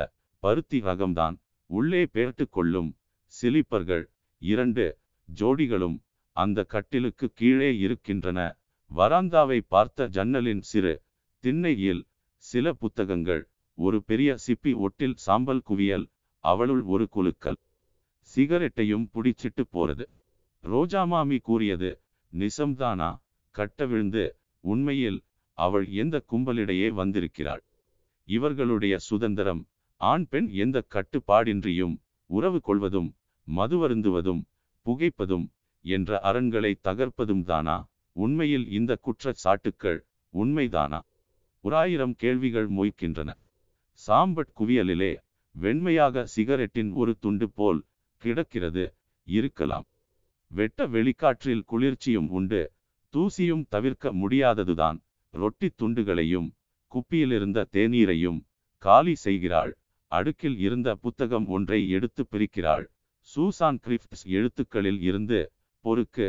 பருத்தி ரகம்தான் உள்ளே பேட்டு கொள்ளும் சிலிப்பர்கள் இரண்டு ஜோடிகளும் அந்த கட்டிலுக்கு கீழே இருக்கின்றன வராந்தாவை பார்த்த ஜன்னலின் சிறு திண்ணையில் சில புத்தகங்கள் ஒரு பெரிய சிப்பி ஒட்டில் சாம்பல் குவியல் அவளுள் ஒரு குலுக்கல் சிகரெட்டையும் புடிச்சிட்டு போறது ரோஜா மாமி கூறியது நிசம்தானா கட்ட விழுந்து உண்மையில் அவள் எந்த கும்பலிடையே வந்திருக்கிறாள் இவர்களுடைய சுதந்திரம் ஆண் பெண் எந்த கட்டுப்பாடின்றியும் உறவு கொள்வதும் மதுவருந்துவதும் புகைப்பதும் என்ற அரண்களை தகர்ப்பதும் தானா உண்மையில் இந்த குற்றச்சாட்டுக்கள் உண்மைதானா ஓராயிரம் கேள்விகள் மொய்க்கின்றன சாம்பட் குவியலிலே வெண்மையாக சிகரெட்டின் ஒரு துண்டு போல் கிடக்கிறது இருக்கலாம் வெட்ட வெளிக்காற்றில் குளிர்ச்சியும் உண்டு தூசியும் தவிர்க்க முடியாததுதான் ரொட்டி துண்டுகளையும் குப்பியிலிருந்த தேநீரையும் காலி செய்கிறாள் அடுக்கில் இருந்த புத்தகம் ஒன்றை எடுத்து பிரிக்கிறாள் சூசான் கிரிப்ட்ஸ் எழுத்துக்களில் இருந்து பொறுக்கு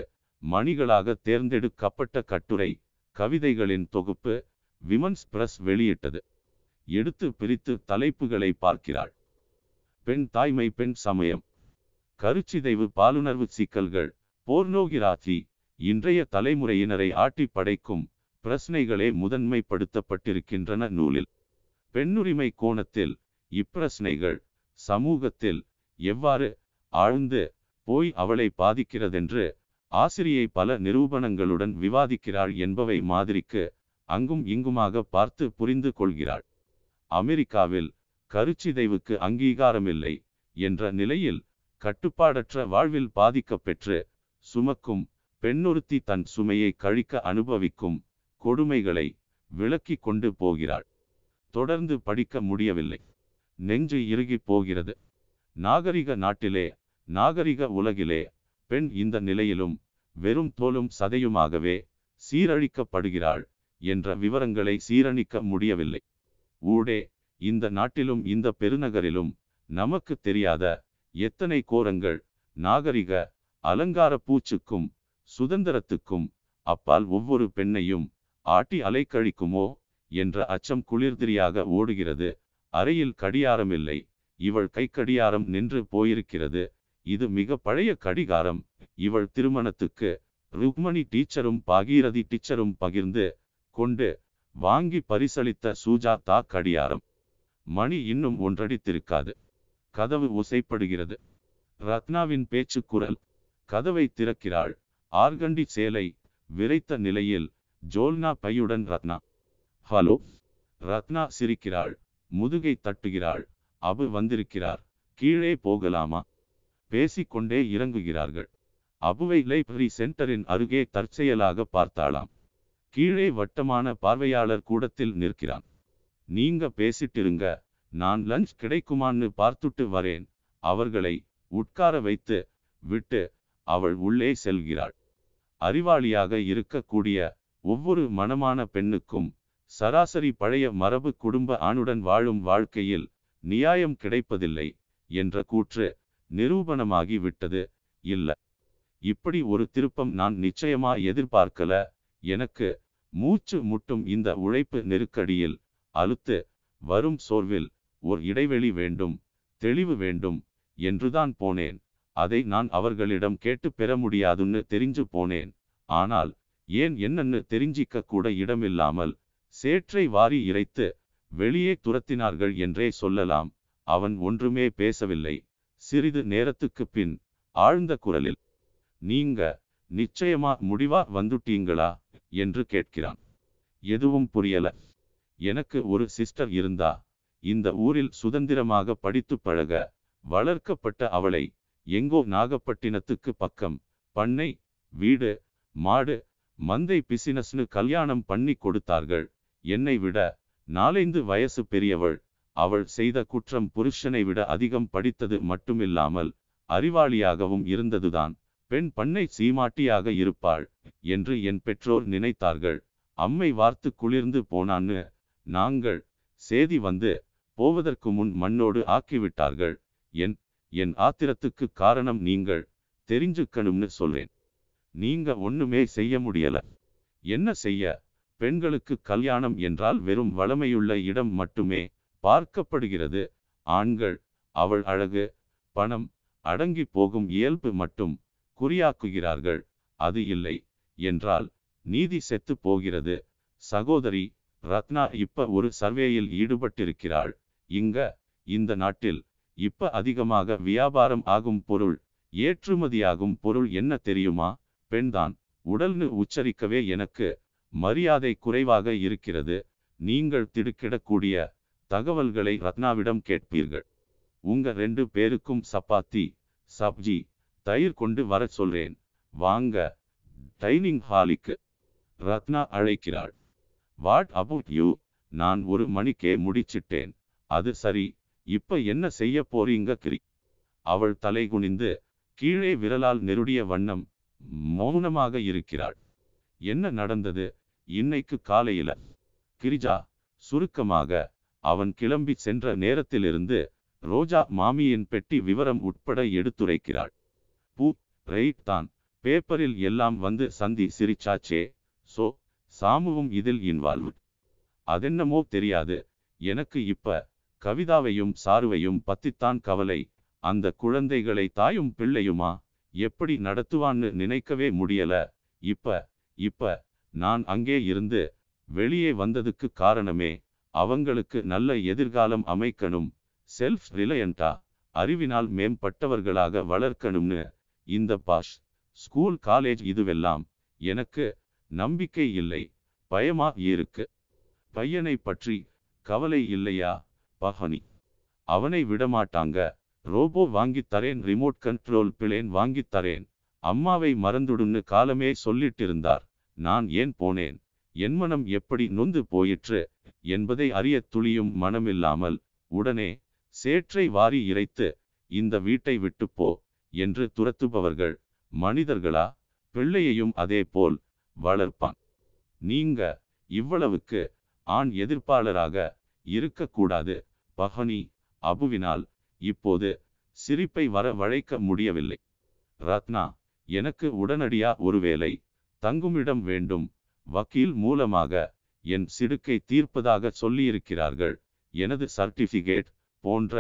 மணிகளாக தேர்ந்தெடுக்கப்பட்ட கட்டுரை கவிதைகளின் தொகுப்பு விமன்ஸ் பிரஸ் வெளியிட்டது எடுத்து பிரித்து தலைப்புகளை பார்க்கிறாள் பெண் தாய்மை பெண் சமயம் கருச்சிதைவு பாலுணர்வு சிக்கல்கள் போர்னோகிராஃபி இன்றைய தலைமுறையினரை ஆட்டி படைக்கும் பிரச்சனைகளே முதன்மைப்படுத்தப்பட்டிருக்கின்றன நூலில் பெண்ணுரிமை கோணத்தில் இப்பிரச்சனைகள் சமூகத்தில் எவ்வாறு ஆழ்ந்து போய் அவளை பாதிக்கிறதென்று ஆசிரியை பல நிரூபணங்களுடன் விவாதிக்கிறாள் என்பவை மாதிரிக்கு அங்கும் இங்குமாக பார்த்து புரிந்து கொள்கிறாள் அமெரிக்காவில் கருச்சிதைவுக்கு அங்கீகாரமில்லை என்ற நிலையில் கட்டுப்பாடற்ற வாழ்வில் பாதிக்கப்பெற்று சுமக்கும் பெண்ணொருத்தி தன் சுமையை கழிக்க அனுபவிக்கும் கொடுமைகளை விளக்கி கொண்டு போகிறாள் தொடர்ந்து படிக்க முடியவில்லை நெஞ்சு இறுகி போகிறது நாகரிக நாட்டிலே நாகரிக உலகிலே பெண் இந்த நிலையிலும் வெறும் தோலும் சதையுமாகவே சீரழிக்கப்படுகிறாள் என்ற விவரங்களை சீரணிக்க முடியவில்லை ஊடே இந்த நாட்டிலும் இந்த பெருநகரிலும் நமக்கு தெரியாத எத்தனை கோரங்கள் நாகரிக அலங்கார பூச்சுக்கும் சுதந்திரத்துக்கும் அப்பால் ஒவ்வொரு பெண்ணையும் ஆட்டி அலைக்கழிக்குமோ என்ற அச்சம் குளிர்திரியாக ஓடுகிறது அறையில் கடியாரமில்லை இவள் கைக்கடியாரம் நின்று போயிருக்கிறது இது மிக பழைய கடிகாரம் இவள் திருமணத்துக்கு ருக்மணி டீச்சரும் பாகீரதி டீச்சரும் பகிர்ந்து கொண்டு வாங்கி பரிசளித்த சூஜாதா கடியாரம் மணி இன்னும் ஒன்றடித்திருக்காது கதவு உசைப்படுகிறது ரத்னாவின் பேச்சு குரல் கதவை திறக்கிறாள் ஆர்கண்டி சேலை விரைத்த நிலையில் ஜோல்னா பையுடன் ரத்னா ஹலோ ரத்னா சிரிக்கிறாள் முதுகை தட்டுகிறாள் அபு வந்திருக்கிறார் கீழே போகலாமா பேசிக்கொண்டே இறங்குகிறார்கள் அபுவை லைப்ரரி சென்டரின் அருகே தற்செயலாக பார்த்தாளாம் கீழே வட்டமான பார்வையாளர் கூடத்தில் நிற்கிறான் நீங்க பேசிட்டிருங்க நான் லஞ்ச் கிடைக்குமான்னு பார்த்துட்டு வரேன் அவர்களை உட்கார வைத்து விட்டு அவள் உள்ளே செல்கிறாள் அறிவாளியாக இருக்கக்கூடிய ஒவ்வொரு மனமான பெண்ணுக்கும் சராசரி பழைய மரபு குடும்ப ஆணுடன் வாழும் வாழ்க்கையில் நியாயம் கிடைப்பதில்லை என்ற கூற்று நிரூபணமாகி விட்டது இல்ல இப்படி ஒரு திருப்பம் நான் நிச்சயமா எதிர்பார்க்கல எனக்கு மூச்சு முட்டும் இந்த உழைப்பு நெருக்கடியில் அழுத்து வரும் சோர்வில் ஒரு இடைவெளி வேண்டும் தெளிவு வேண்டும் என்றுதான் போனேன் அதை நான் அவர்களிடம் கேட்டு பெற முடியாதுன்னு தெரிஞ்சு போனேன் ஆனால் ஏன் என்னன்னு தெரிஞ்சிக்க கூட இடமில்லாமல் சேற்றை வாரி இறைத்து வெளியே துரத்தினார்கள் என்றே சொல்லலாம் அவன் ஒன்றுமே பேசவில்லை சிறிது நேரத்துக்கு பின் ஆழ்ந்த குரலில் நீங்க நிச்சயமா முடிவா வந்துட்டீங்களா என்று கேட்கிறான் எதுவும் புரியல எனக்கு ஒரு சிஸ்டர் இருந்தா இந்த ஊரில் சுதந்திரமாக படித்து பழக வளர்க்கப்பட்ட அவளை எங்கோ நாகப்பட்டினத்துக்கு பக்கம் பண்ணை வீடு மாடு மந்தை பிசினஸ்னு கல்யாணம் பண்ணி கொடுத்தார்கள் என்னை விட நாலைந்து வயசு பெரியவள் அவள் செய்த குற்றம் புருஷனை விட அதிகம் படித்தது மட்டுமில்லாமல் அறிவாளியாகவும் இருந்ததுதான் பெண் பண்ணை சீமாட்டியாக இருப்பாள் என்று என் பெற்றோர் நினைத்தார்கள் அம்மை வார்த்து குளிர்ந்து போனான்னு நாங்கள் சேதி வந்து போவதற்கு முன் மண்ணோடு ஆக்கிவிட்டார்கள் என் என் ஆத்திரத்துக்கு காரணம் நீங்கள் தெரிஞ்சுக்கணும்னு சொல்றேன் நீங்க ஒண்ணுமே செய்ய முடியல என்ன செய்ய பெண்களுக்கு கல்யாணம் என்றால் வெறும் வளமையுள்ள இடம் மட்டுமே பார்க்கப்படுகிறது ஆண்கள் அவள் அழகு பணம் அடங்கி போகும் இயல்பு மட்டும் குறியாக்குகிறார்கள் அது இல்லை என்றால் நீதி செத்து போகிறது சகோதரி ரத்னா இப்ப ஒரு சர்வேயில் ஈடுபட்டிருக்கிறாள் இங்க இந்த நாட்டில் இப்ப அதிகமாக வியாபாரம் ஆகும் பொருள் ஏற்றுமதியாகும் பொருள் என்ன தெரியுமா பெண்தான் உடல்னு உச்சரிக்கவே எனக்கு மரியாதை குறைவாக இருக்கிறது நீங்கள் திடுக்கிடக்கூடிய தகவல்களை ரத்னாவிடம் கேட்பீர்கள் உங்க ரெண்டு பேருக்கும் சப்பாத்தி சப்ஜி தயிர் கொண்டு வர சொல்றேன் வாங்க டைனிங் ஹாலிக்கு ரத்னா அழைக்கிறாள் வாட் அபவுட் யூ நான் ஒரு மணிக்கே முடிச்சிட்டேன் அது சரி இப்ப என்ன செய்ய போறீங்க கிரி அவள் தலை குனிந்து கீழே விரலால் நெருடிய வண்ணம் மௌனமாக இருக்கிறாள் என்ன நடந்தது இன்னைக்கு காலையில கிரிஜா சுருக்கமாக அவன் கிளம்பி சென்ற நேரத்திலிருந்து ரோஜா மாமியின் பெட்டி விவரம் உட்பட எடுத்துரைக்கிறாள் பூ ரைட் தான் பேப்பரில் எல்லாம் வந்து சந்தி சிரிச்சாச்சே சோ சாமுவும் இதில் இன்வால்வ் அதென்னமோ தெரியாது எனக்கு இப்ப கவிதாவையும் சாருவையும் பத்தித்தான் கவலை அந்த குழந்தைகளை தாயும் பிள்ளையுமா எப்படி நடத்துவான்னு நினைக்கவே முடியல இப்ப இப்ப நான் அங்கே இருந்து வெளியே வந்ததுக்கு காரணமே அவங்களுக்கு நல்ல எதிர்காலம் அமைக்கணும் செல்ஃப் ரிலையண்டா அறிவினால் மேம்பட்டவர்களாக வளர்க்கணும்னு இந்த பாஷ் ஸ்கூல் காலேஜ் இதுவெல்லாம் எனக்கு நம்பிக்கை இல்லை பயமா இருக்கு பையனை பற்றி கவலை இல்லையா பஹனி அவனை விடமாட்டாங்க ரோபோ வாங்கி தரேன் ரிமோட் கண்ட்ரோல் பிளேன் வாங்கி தரேன் அம்மாவை மறந்துடுன்னு காலமே சொல்லிட்டிருந்தார் நான் ஏன் போனேன் என் மனம் எப்படி நொந்து போயிற்று என்பதை அறிய துளியும் மனமில்லாமல் உடனே சேற்றை வாரி இறைத்து இந்த வீட்டை விட்டுப்போ என்று துரத்துபவர்கள் மனிதர்களா பிள்ளையையும் அதே போல் வளர்ப்பான் நீங்க இவ்வளவுக்கு ஆண் எதிர்ப்பாளராக இருக்கக்கூடாது பகனி அபுவினால் இப்போது சிரிப்பை வர வழைக்க முடியவில்லை ரத்னா எனக்கு உடனடியா ஒருவேளை தங்குமிடம் வேண்டும் வக்கீல் மூலமாக என் சிடுக்கை தீர்ப்பதாக சொல்லியிருக்கிறார்கள் எனது சர்டிபிகேட் போன்ற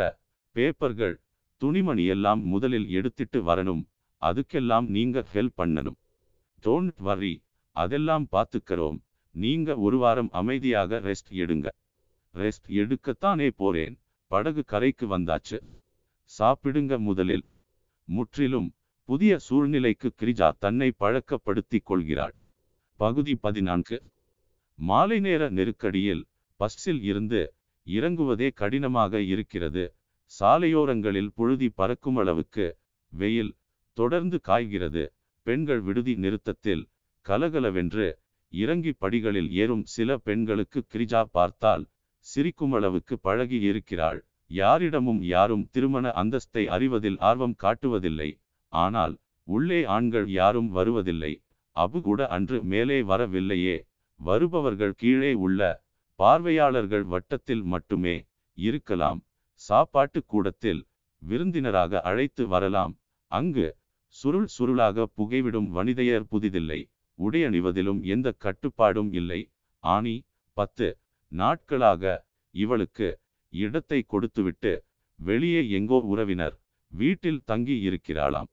பேப்பர்கள் துணிமணி எல்லாம் முதலில் எடுத்துட்டு வரணும் அதுக்கெல்லாம் நீங்க ஹெல்ப் பண்ணணும் டோன்ட் வரி அதெல்லாம் பார்த்துக்கிறோம் நீங்க ஒரு வாரம் அமைதியாக ரெஸ்ட் எடுங்க ரெஸ்ட் எடுக்கத்தானே போறேன் படகு கரைக்கு வந்தாச்சு சாப்பிடுங்க முதலில் முற்றிலும் புதிய சூழ்நிலைக்கு கிரிஜா தன்னை பழக்கப்படுத்திக் கொள்கிறாள் பகுதி பதினான்கு மாலை நேர நெருக்கடியில் பஸ்ஸில் இருந்து இறங்குவதே கடினமாக இருக்கிறது சாலையோரங்களில் புழுதி பறக்கும் அளவுக்கு வெயில் தொடர்ந்து காய்கிறது பெண்கள் விடுதி நிறுத்தத்தில் கலகலவென்று இறங்கி படிகளில் ஏறும் சில பெண்களுக்கு கிரிஜா பார்த்தால் சிரிக்கும் அளவுக்கு பழகி இருக்கிறாள் யாரிடமும் யாரும் திருமண அந்தஸ்தை அறிவதில் ஆர்வம் காட்டுவதில்லை ஆனால் உள்ளே ஆண்கள் யாரும் வருவதில்லை அபு கூட அன்று மேலே வரவில்லையே வருபவர்கள் கீழே உள்ள பார்வையாளர்கள் வட்டத்தில் மட்டுமே இருக்கலாம் சாப்பாட்டு கூடத்தில் விருந்தினராக அழைத்து வரலாம் அங்கு சுருள் சுருளாக புகைவிடும் வனிதையர் புதிதில்லை உடையணிவதிலும் எந்த கட்டுப்பாடும் இல்லை ஆணி பத்து நாட்களாக இவளுக்கு இடத்தை கொடுத்துவிட்டு வெளியே எங்கோ உறவினர் வீட்டில் தங்கி இருக்கிறாளாம்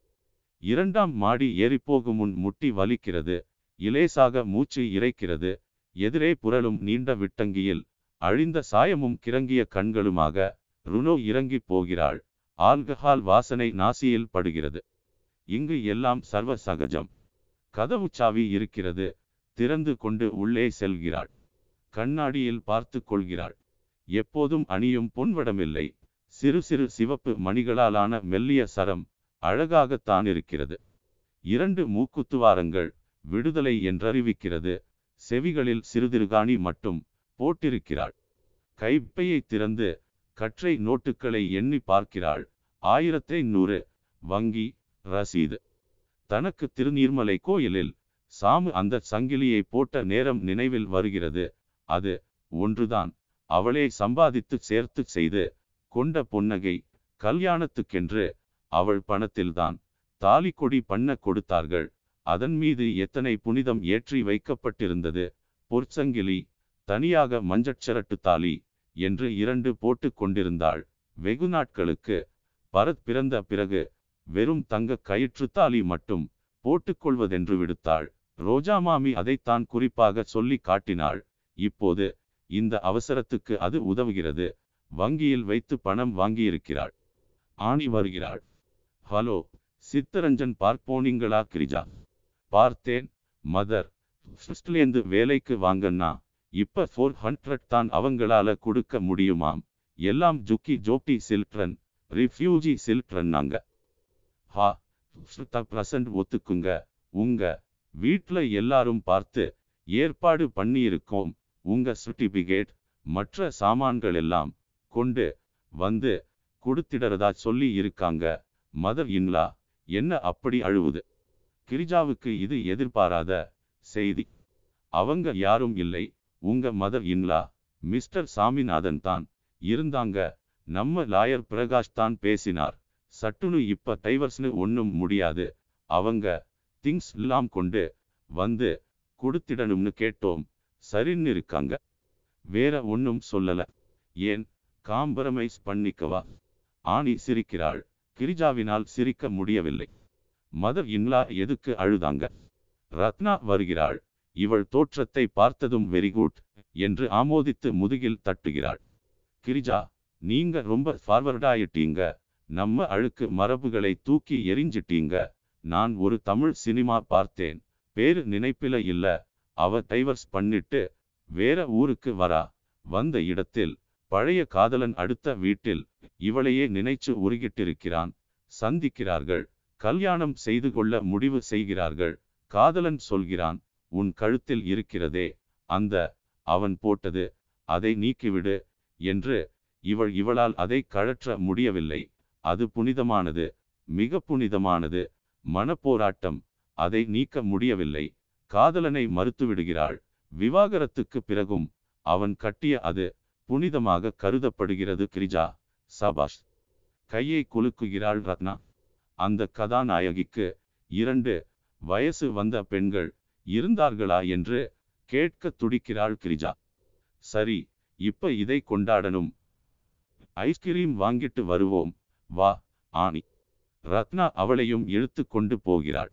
இரண்டாம் மாடி ஏறிப்போகும் முன் முட்டி வலிக்கிறது இலேசாக மூச்சு இறைக்கிறது எதிரே புரளும் நீண்ட விட்டங்கியில் அழிந்த சாயமும் கிறங்கிய கண்களுமாக ருணோ இறங்கி போகிறாள் ஆல்கஹால் வாசனை நாசியில் படுகிறது இங்கு எல்லாம் சர்வ சகஜம் கதவு சாவி இருக்கிறது திறந்து கொண்டு உள்ளே செல்கிறாள் கண்ணாடியில் பார்த்து கொள்கிறாள் எப்போதும் அணியும் பொன்வடமில்லை சிறு சிறு சிவப்பு மணிகளாலான மெல்லிய சரம் அழகாகத்தான் இருக்கிறது இரண்டு மூக்குத்துவாரங்கள் விடுதலை என்றறிவிக்கிறது செவிகளில் சிறுதிருகாணி மட்டும் போட்டிருக்கிறாள் கைப்பையை திறந்து கற்றை நோட்டுகளை எண்ணி பார்க்கிறாள் ஆயிரத்தை நூறு வங்கி ரசீது தனக்கு திருநீர்மலை கோயிலில் சாமு அந்த சங்கிலியை போட்ட நேரம் நினைவில் வருகிறது அது ஒன்றுதான் அவளே சம்பாதித்து சேர்த்து செய்து கொண்ட புன்னகை கல்யாணத்துக்கென்று அவள் பணத்தில்தான் தாலி கொடி பண்ண கொடுத்தார்கள் அதன் மீது எத்தனை புனிதம் ஏற்றி வைக்கப்பட்டிருந்தது பொற்சங்கிலி தனியாக மஞ்சட்சரட்டு தாலி என்று இரண்டு போட்டு கொண்டிருந்தாள் வெகு நாட்களுக்கு பரத் பிறந்த பிறகு வெறும் தங்க கயிற்று தாலி மட்டும் போட்டுக்கொள்வதென்று விடுத்தாள் ரோஜா மாமி அதைத்தான் குறிப்பாக சொல்லி காட்டினாள் இப்போது இந்த அவசரத்துக்கு அது உதவுகிறது வங்கியில் வைத்து பணம் வாங்கியிருக்கிறாள் ஆணி வருகிறாள் ஹலோ சித்தரஞ்சன் பார்ப்போனிங்களா கிரிஜா பார்த்தேன் மதர் ஃபர்ஸ்ட்லேருந்து வேலைக்கு வாங்கன்னா இப்ப ஃபோர் ஹண்ட்ரட் தான் அவங்களால கொடுக்க முடியுமாம் எல்லாம் ஜுக்கி ஜோட்டி சில்ட்ரன் ரிஃப்யூஜி சில்ட்ரன் நாங்க ஹா பிரசன்ட் ஒத்துக்குங்க உங்க வீட்ல எல்லாரும் பார்த்து ஏற்பாடு பண்ணியிருக்கோம் உங்க சர்டிபிகேட் மற்ற சாமான்கள் எல்லாம் கொண்டு வந்து கொடுத்திடறதா சொல்லி இருக்காங்க மதர் இன்லா என்ன அப்படி அழுவுது கிரிஜாவுக்கு இது எதிர்பாராத செய்தி அவங்க யாரும் இல்லை உங்க மதர் இன்லா மிஸ்டர் சாமிநாதன் தான் இருந்தாங்க நம்ம லாயர் பிரகாஷ் தான் பேசினார் சட்டுனு இப்ப டைவர்ஸ்னு ஒன்றும் முடியாது அவங்க திங்ஸ் எல்லாம் கொண்டு வந்து கொடுத்திடணும்னு கேட்டோம் சரின்னு இருக்காங்க வேற ஒன்றும் சொல்லல ஏன் காம்பரமைஸ் பண்ணிக்கவா ஆணி சிரிக்கிறாள் கிரிஜாவினால் சிரிக்க முடியவில்லை மதர் இன்லா எதுக்கு அழுதாங்க ரத்னா வருகிறாள் இவள் தோற்றத்தை பார்த்ததும் வெரிகுட் என்று ஆமோதித்து முதுகில் தட்டுகிறாள் கிரிஜா நீங்க ரொம்ப ஃபார்வர்டாயிட்டீங்க நம்ம அழுக்கு மரபுகளை தூக்கி எரிஞ்சிட்டீங்க நான் ஒரு தமிழ் சினிமா பார்த்தேன் பேரு நினைப்பில இல்ல அவ டைவர்ஸ் பண்ணிட்டு வேற ஊருக்கு வரா வந்த இடத்தில் பழைய காதலன் அடுத்த வீட்டில் இவளையே நினைச்சு உருகிட்டிருக்கிறான் சந்திக்கிறார்கள் கல்யாணம் செய்து கொள்ள முடிவு செய்கிறார்கள் காதலன் சொல்கிறான் உன் கழுத்தில் இருக்கிறதே அந்த அவன் போட்டது அதை நீக்கிவிடு என்று இவள் இவளால் அதை கழற்ற முடியவில்லை அது புனிதமானது மிக புனிதமானது மனப்போராட்டம் அதை நீக்க முடியவில்லை காதலனை மறுத்துவிடுகிறாள் விவாகரத்துக்கு பிறகும் அவன் கட்டிய அது புனிதமாக கருதப்படுகிறது கிரிஜா சபாஷ் கையை குலுக்குகிறாள் ரத்னா அந்த கதாநாயகிக்கு இரண்டு வயசு வந்த பெண்கள் இருந்தார்களா என்று கேட்க துடிக்கிறாள் கிரிஜா சரி இப்ப இதை கொண்டாடணும் ஐஸ்கிரீம் வாங்கிட்டு வருவோம் வா ஆணி ரத்னா அவளையும் இழுத்து கொண்டு போகிறாள்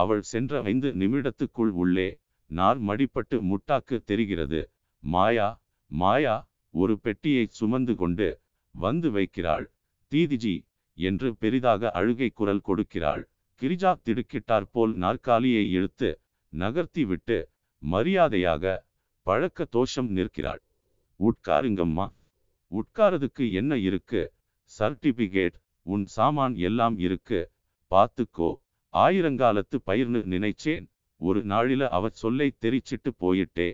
அவள் சென்ற ஐந்து நிமிடத்துக்குள் உள்ளே நார் மடிப்பட்டு முட்டாக்கு தெரிகிறது மாயா மாயா ஒரு பெட்டியை சுமந்து கொண்டு வந்து வைக்கிறாள் தீதிஜி என்று பெரிதாக அழுகை குரல் கொடுக்கிறாள் கிரிஜா போல் நாற்காலியை இழுத்து நகர்த்தி விட்டு மரியாதையாக பழக்க தோஷம் நிற்கிறாள் உட்காருங்கம்மா உட்காரதுக்கு என்ன இருக்கு சர்டிபிகேட் உன் சாமான் எல்லாம் இருக்கு பார்த்துக்கோ ஆயிரங்காலத்து பயிர்னு நினைச்சேன் ஒரு நாளில அவ சொல்லை தெரிச்சிட்டு போயிட்டே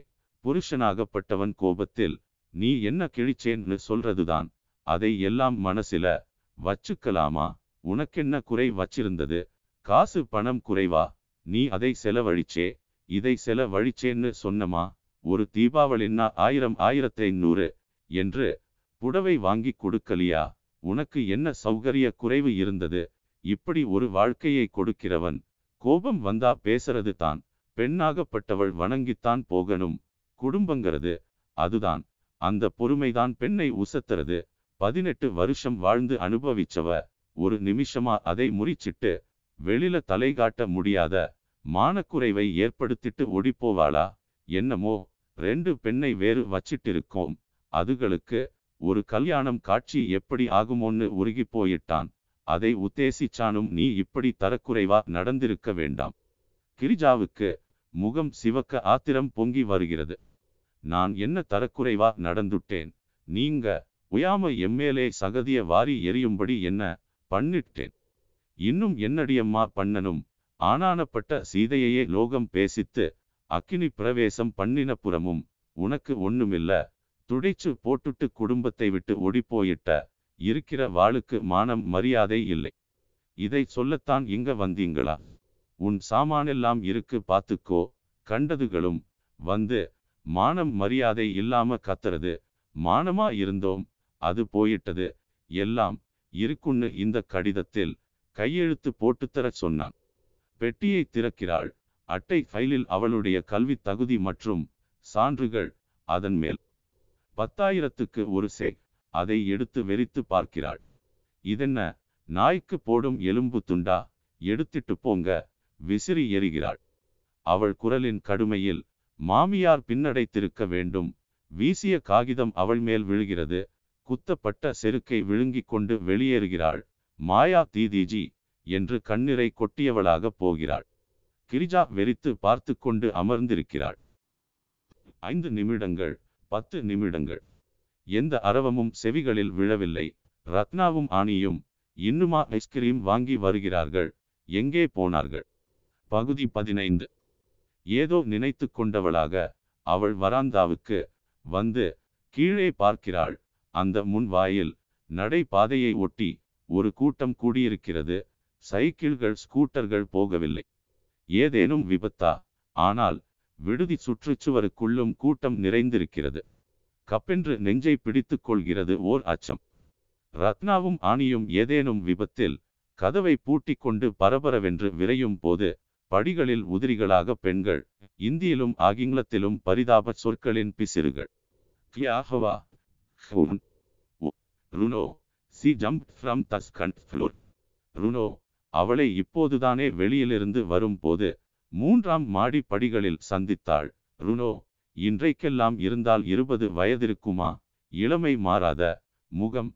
புருஷனாகப்பட்டவன் கோபத்தில் நீ என்ன கிழிச்சேன்னு சொல்றதுதான் அதை எல்லாம் மனசில வச்சுக்கலாமா உனக்கென்ன குறை வச்சிருந்தது காசு பணம் குறைவா நீ அதை செலவழிச்சே இதை செலவழிச்சேன்னு சொன்னமா ஒரு தீபாவளின்னா ஆயிரம் ஆயிரத்தை நூறு என்று புடவை வாங்கி கொடுக்கலியா உனக்கு என்ன சௌகரிய குறைவு இருந்தது இப்படி ஒரு வாழ்க்கையை கொடுக்கிறவன் கோபம் வந்தா பேசுறது தான் பெண்ணாகப்பட்டவள் வணங்கித்தான் போகணும் குடும்பங்கிறது அதுதான் அந்த பொறுமைதான் பெண்ணை உசத்துறது பதினெட்டு வருஷம் வாழ்ந்து அனுபவிச்சவ ஒரு நிமிஷமா அதை முறிச்சிட்டு வெளியில தலை காட்ட முடியாத மானக்குறைவை ஏற்படுத்திட்டு ஒடிப்போவாளா என்னமோ ரெண்டு பெண்ணை வேறு வச்சிட்டு இருக்கோம் அதுகளுக்கு ஒரு கல்யாணம் காட்சி எப்படி ஆகுமோன்னு உருகி போயிட்டான் அதை உத்தேசிச்சானும் நீ இப்படி தரக்குறைவா நடந்திருக்க வேண்டாம் கிரிஜாவுக்கு முகம் சிவக்க ஆத்திரம் பொங்கி வருகிறது நான் என்ன தரக்குறைவா நடந்துட்டேன் நீங்க உயாம எம்மேலே சகதிய வாரி எரியும்படி என்ன பண்ணிட்டேன் இன்னும் என்னடியம்மா பண்ணனும் ஆனானப்பட்ட சீதையையே லோகம் பேசித்து அக்கினி பிரவேசம் பண்ணின புறமும் உனக்கு ஒண்ணுமில்ல துடைச்சு போட்டுட்டு குடும்பத்தை விட்டு ஓடிப்போயிட்ட இருக்கிற வாளுக்கு மானம் மரியாதை இல்லை இதை சொல்லத்தான் இங்க வந்தீங்களா உன் சாமானெல்லாம் இருக்கு பார்த்துக்கோ கண்டதுகளும் வந்து மானம் மரியாதை இல்லாம கத்துறது மானமா இருந்தோம் அது போயிட்டது எல்லாம் இருக்குன்னு இந்த கடிதத்தில் கையெழுத்து போட்டுத்தர சொன்னான் பெட்டியை திறக்கிறாள் அட்டை ஃபைலில் அவளுடைய கல்வி தகுதி மற்றும் சான்றுகள் அதன் மேல் பத்தாயிரத்துக்கு ஒரு சே அதை எடுத்து வெறித்து பார்க்கிறாள் இதென்ன நாய்க்கு போடும் எலும்பு துண்டா எடுத்துட்டு போங்க விசிறி எறிகிறாள் அவள் குரலின் கடுமையில் மாமியார் பின்னடைத்திருக்க வேண்டும் வீசிய காகிதம் அவள் மேல் விழுகிறது குத்தப்பட்ட செருக்கை விழுங்கிக் கொண்டு வெளியேறுகிறாள் மாயா தீதிஜி என்று கண்ணிரை கொட்டியவளாக போகிறாள் கிரிஜா வெறித்து பார்த்து கொண்டு அமர்ந்திருக்கிறாள் ஐந்து நிமிடங்கள் பத்து நிமிடங்கள் எந்த அரவமும் செவிகளில் விழவில்லை ரத்னாவும் ஆணியும் இன்னுமா ஐஸ்கிரீம் வாங்கி வருகிறார்கள் எங்கே போனார்கள் பகுதி பதினைந்து ஏதோ நினைத்து கொண்டவளாக அவள் வராந்தாவுக்கு வந்து கீழே பார்க்கிறாள் அந்த முன் வாயில் நடை பாதையை ஒட்டி ஒரு கூட்டம் கூடியிருக்கிறது சைக்கிள்கள் ஸ்கூட்டர்கள் போகவில்லை ஏதேனும் விபத்தா ஆனால் விடுதி சுற்றுச்சுவருக்குள்ளும் கூட்டம் நிறைந்திருக்கிறது கப்பென்று நெஞ்சை பிடித்து கொள்கிறது ஓர் அச்சம் ரத்னாவும் ஆணியும் ஏதேனும் விபத்தில் கதவை பூட்டி கொண்டு பரபரவென்று விரையும் போது படிகளில் உதிரிகளாக பெண்கள் இந்தியிலும் ஆகிங்கிலத்திலும் பரிதாப சொற்களின் பிசிறுகள் கியாகவா ருனோ சி ஜம்ப் ஃப்ரம் தஸ் கண்ட் ருனோ அவளை இப்போதுதானே வெளியிலிருந்து வரும்போது மூன்றாம் மாடி படிகளில் சந்தித்தாள் ருனோ இன்றைக்கெல்லாம் இருந்தால் இருபது வயதிருக்குமா இளமை மாறாத முகம்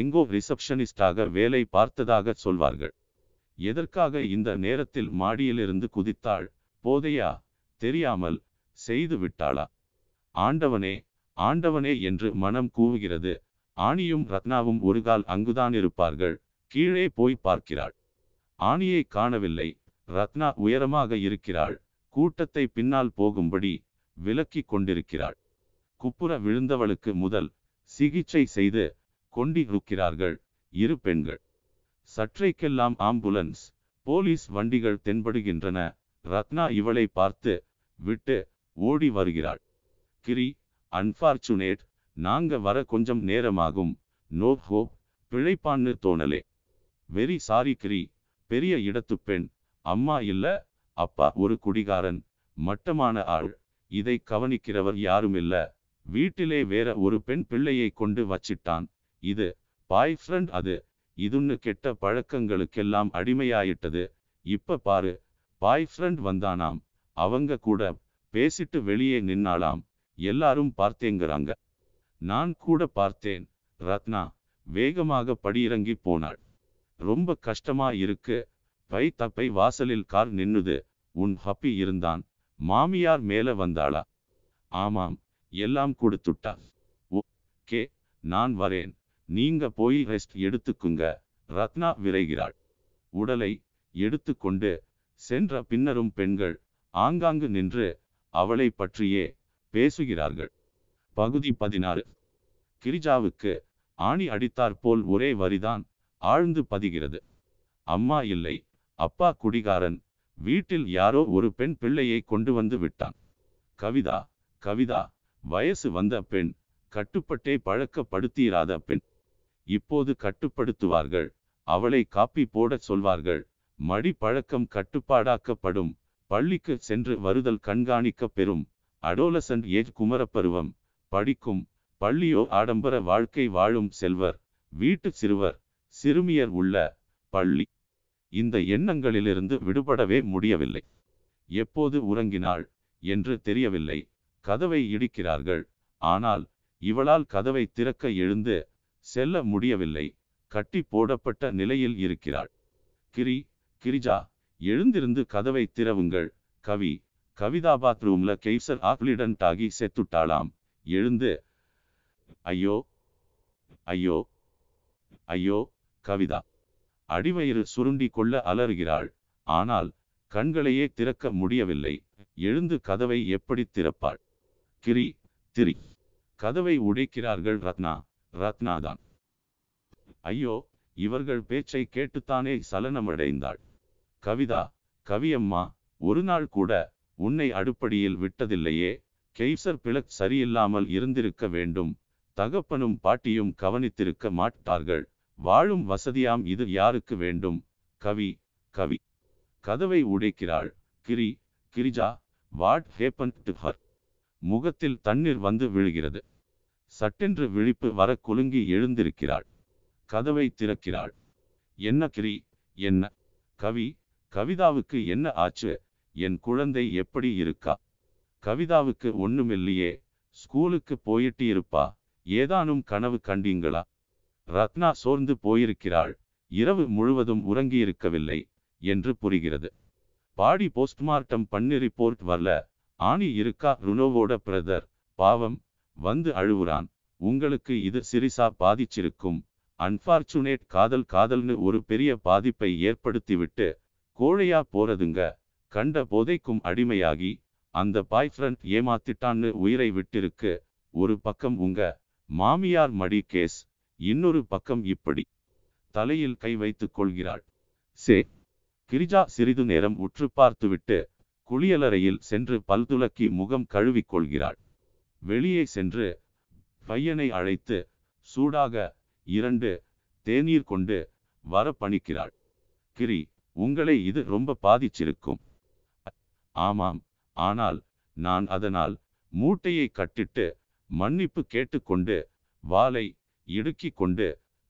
எங்கோ ரிசப்ஷனிஸ்டாக வேலை பார்த்ததாக சொல்வார்கள் எதற்காக இந்த நேரத்தில் மாடியிலிருந்து குதித்தாள் போதையா தெரியாமல் செய்து விட்டாளா ஆண்டவனே ஆண்டவனே என்று மனம் கூவுகிறது ஆணியும் ரத்னாவும் ஒருகால் அங்குதான் இருப்பார்கள் கீழே போய் பார்க்கிறாள் ஆணியை காணவில்லை ரத்னா உயரமாக இருக்கிறாள் கூட்டத்தை பின்னால் போகும்படி விலக்கி கொண்டிருக்கிறாள் குப்புற விழுந்தவளுக்கு முதல் சிகிச்சை செய்து கொண்டிருக்கிறார்கள் இரு பெண்கள் சற்றைக்கெல்லாம் ஆம்புலன்ஸ் போலீஸ் வண்டிகள் தென்படுகின்றன ரத்னா இவளை பார்த்து விட்டு ஓடி வருகிறாள் கிரி அன்ஃபார்ச்சுனேட் நாங்க வர கொஞ்சம் நேரமாகும் நோ ஹோப் பிழைப்பான்னு தோணலே வெரி சாரி கிரி பெரிய இடத்து பெண் அம்மா இல்ல அப்பா ஒரு குடிகாரன் மட்டமான ஆள் இதை கவனிக்கிறவர் யாரும் இல்ல வீட்டிலே வேற ஒரு பெண் பிள்ளையை கொண்டு வச்சிட்டான் இது பாய் ஃப்ரெண்ட் அது இதுன்னு கெட்ட பழக்கங்களுக்கெல்லாம் அடிமையாயிட்டது இப்ப பாரு பாய் ஃப்ரெண்ட் வந்தானாம் அவங்க கூட பேசிட்டு வெளியே நின்னாலாம் எல்லாரும் பார்த்தேங்கிறாங்க நான் கூட பார்த்தேன் ரத்னா வேகமாக படியிறங்கி போனாள் ரொம்ப கஷ்டமா இருக்கு பை தப்பை வாசலில் கார் நின்னுது உன் ஹப்பி இருந்தான் மாமியார் மேல வந்தாளா ஆமாம் எல்லாம் கொடுத்துட்டா ஓ கே நான் வரேன் நீங்க போய் ரெஸ்ட் எடுத்துக்குங்க ரத்னா விரைகிறாள் உடலை எடுத்துக்கொண்டு சென்ற பின்னரும் பெண்கள் ஆங்காங்கு நின்று அவளை பற்றியே பேசுகிறார்கள் பகுதி பதினாறு கிரிஜாவுக்கு ஆணி அடித்தாற்போல் ஒரே வரிதான் ஆழ்ந்து பதிகிறது அம்மா இல்லை அப்பா குடிகாரன் வீட்டில் யாரோ ஒரு பெண் பிள்ளையை கொண்டு வந்து விட்டான் கவிதா கவிதா வயசு வந்த பெண் கட்டுப்பட்டே பழக்கப்படுத்தியிராத பெண் இப்போது கட்டுப்படுத்துவார்கள் அவளை காப்பி போடச் சொல்வார்கள் மடி பழக்கம் கட்டுப்பாடாக்கப்படும் பள்ளிக்கு சென்று வருதல் கண்காணிக்க பெறும் அடோலசன் ஏஜ் குமரப்பருவம் படிக்கும் பள்ளியோ ஆடம்பர வாழ்க்கை வாழும் செல்வர் வீட்டு சிறுவர் சிறுமியர் உள்ள பள்ளி இந்த எண்ணங்களிலிருந்து விடுபடவே முடியவில்லை எப்போது உறங்கினாள் என்று தெரியவில்லை கதவை இடிக்கிறார்கள் ஆனால் இவளால் கதவை திறக்க எழுந்து செல்ல முடியவில்லை கட்டி போடப்பட்ட நிலையில் இருக்கிறாள் கிரி கிரிஜா எழுந்திருந்து கதவை திறவுங்கள் கவி கவிதா பாத்ரூம்ல கெய்சர் ஆக்லிடன்ட் ஆகி செத்துட்டாளாம் எழுந்து ஐயோ ஐயோ ஐயோ கவிதா அடிவயிறு சுருண்டி கொள்ள அலறுகிறாள் ஆனால் கண்களையே திறக்க முடியவில்லை எழுந்து கதவை எப்படி திறப்பாள் கிரி திரி கதவை உடைக்கிறார்கள் ரத்னா ரத்னாதான் ஐயோ இவர்கள் பேச்சை கேட்டுத்தானே சலனமடைந்தாள் கவிதா கவியம்மா ஒரு நாள் கூட உன்னை அடுப்படியில் விட்டதில்லையே கெய்சர் பிளக் சரியில்லாமல் இருந்திருக்க வேண்டும் தகப்பனும் பாட்டியும் கவனித்திருக்க மாட்டார்கள் வாழும் வசதியாம் இது யாருக்கு வேண்டும் கவி கவி கதவை உடைக்கிறாள் Giri Girija what happen to her முகத்தில் தண்ணீர் வந்து விழுகிறது சட்டென்று விழிப்பு வர குலுங்கி எழுந்திருக்கிறாள் கதவை திறக்கிறாள் என்ன கிரி என்ன கவி கவிதாவுக்கு என்ன ஆச்சு என் குழந்தை எப்படி இருக்கா கவிதாவுக்கு ஒண்ணுமில்லையே ஸ்கூலுக்கு போயிட்டு இருப்பா ஏதானும் கனவு கண்டீங்களா ரத்னா சோர்ந்து போயிருக்கிறாள் இரவு முழுவதும் உறங்கியிருக்கவில்லை என்று புரிகிறது பாடி போஸ்ட்மார்ட்டம் பண்ணி ரிப்போர்ட் வரல ஆணி இருக்கா ருனோவோட பிரதர் பாவம் வந்து அழுவுறான் உங்களுக்கு இது சிரிசா பாதிச்சிருக்கும் அன்பார்ச்சுனேட் காதல் காதல்னு ஒரு பெரிய பாதிப்பை ஏற்படுத்திவிட்டு கோழையா போறதுங்க கண்ட போதைக்கும் அடிமையாகி அந்த பாய் ஃப்ரெண்ட் ஏமாத்திட்டான்னு உயிரை விட்டிருக்கு ஒரு பக்கம் உங்க மாமியார் மடி கேஸ் இன்னொரு பக்கம் இப்படி தலையில் கை வைத்துக் கொள்கிறாள் சே கிரிஜா சிறிது நேரம் உற்று பார்த்துவிட்டு குளியலறையில் சென்று பல்துலக்கி முகம் கழுவிக்கொள்கிறாள் வெளியே சென்று பையனை அழைத்து சூடாக இரண்டு தேநீர் கொண்டு வர பணிக்கிறாள் கிரி உங்களை இது ரொம்ப பாதிச்சிருக்கும் ஆமாம் ஆனால் நான் அதனால் மூட்டையை கட்டிட்டு மன்னிப்பு கேட்டுக்கொண்டு வாளை இடுக்கிக் கொண்டு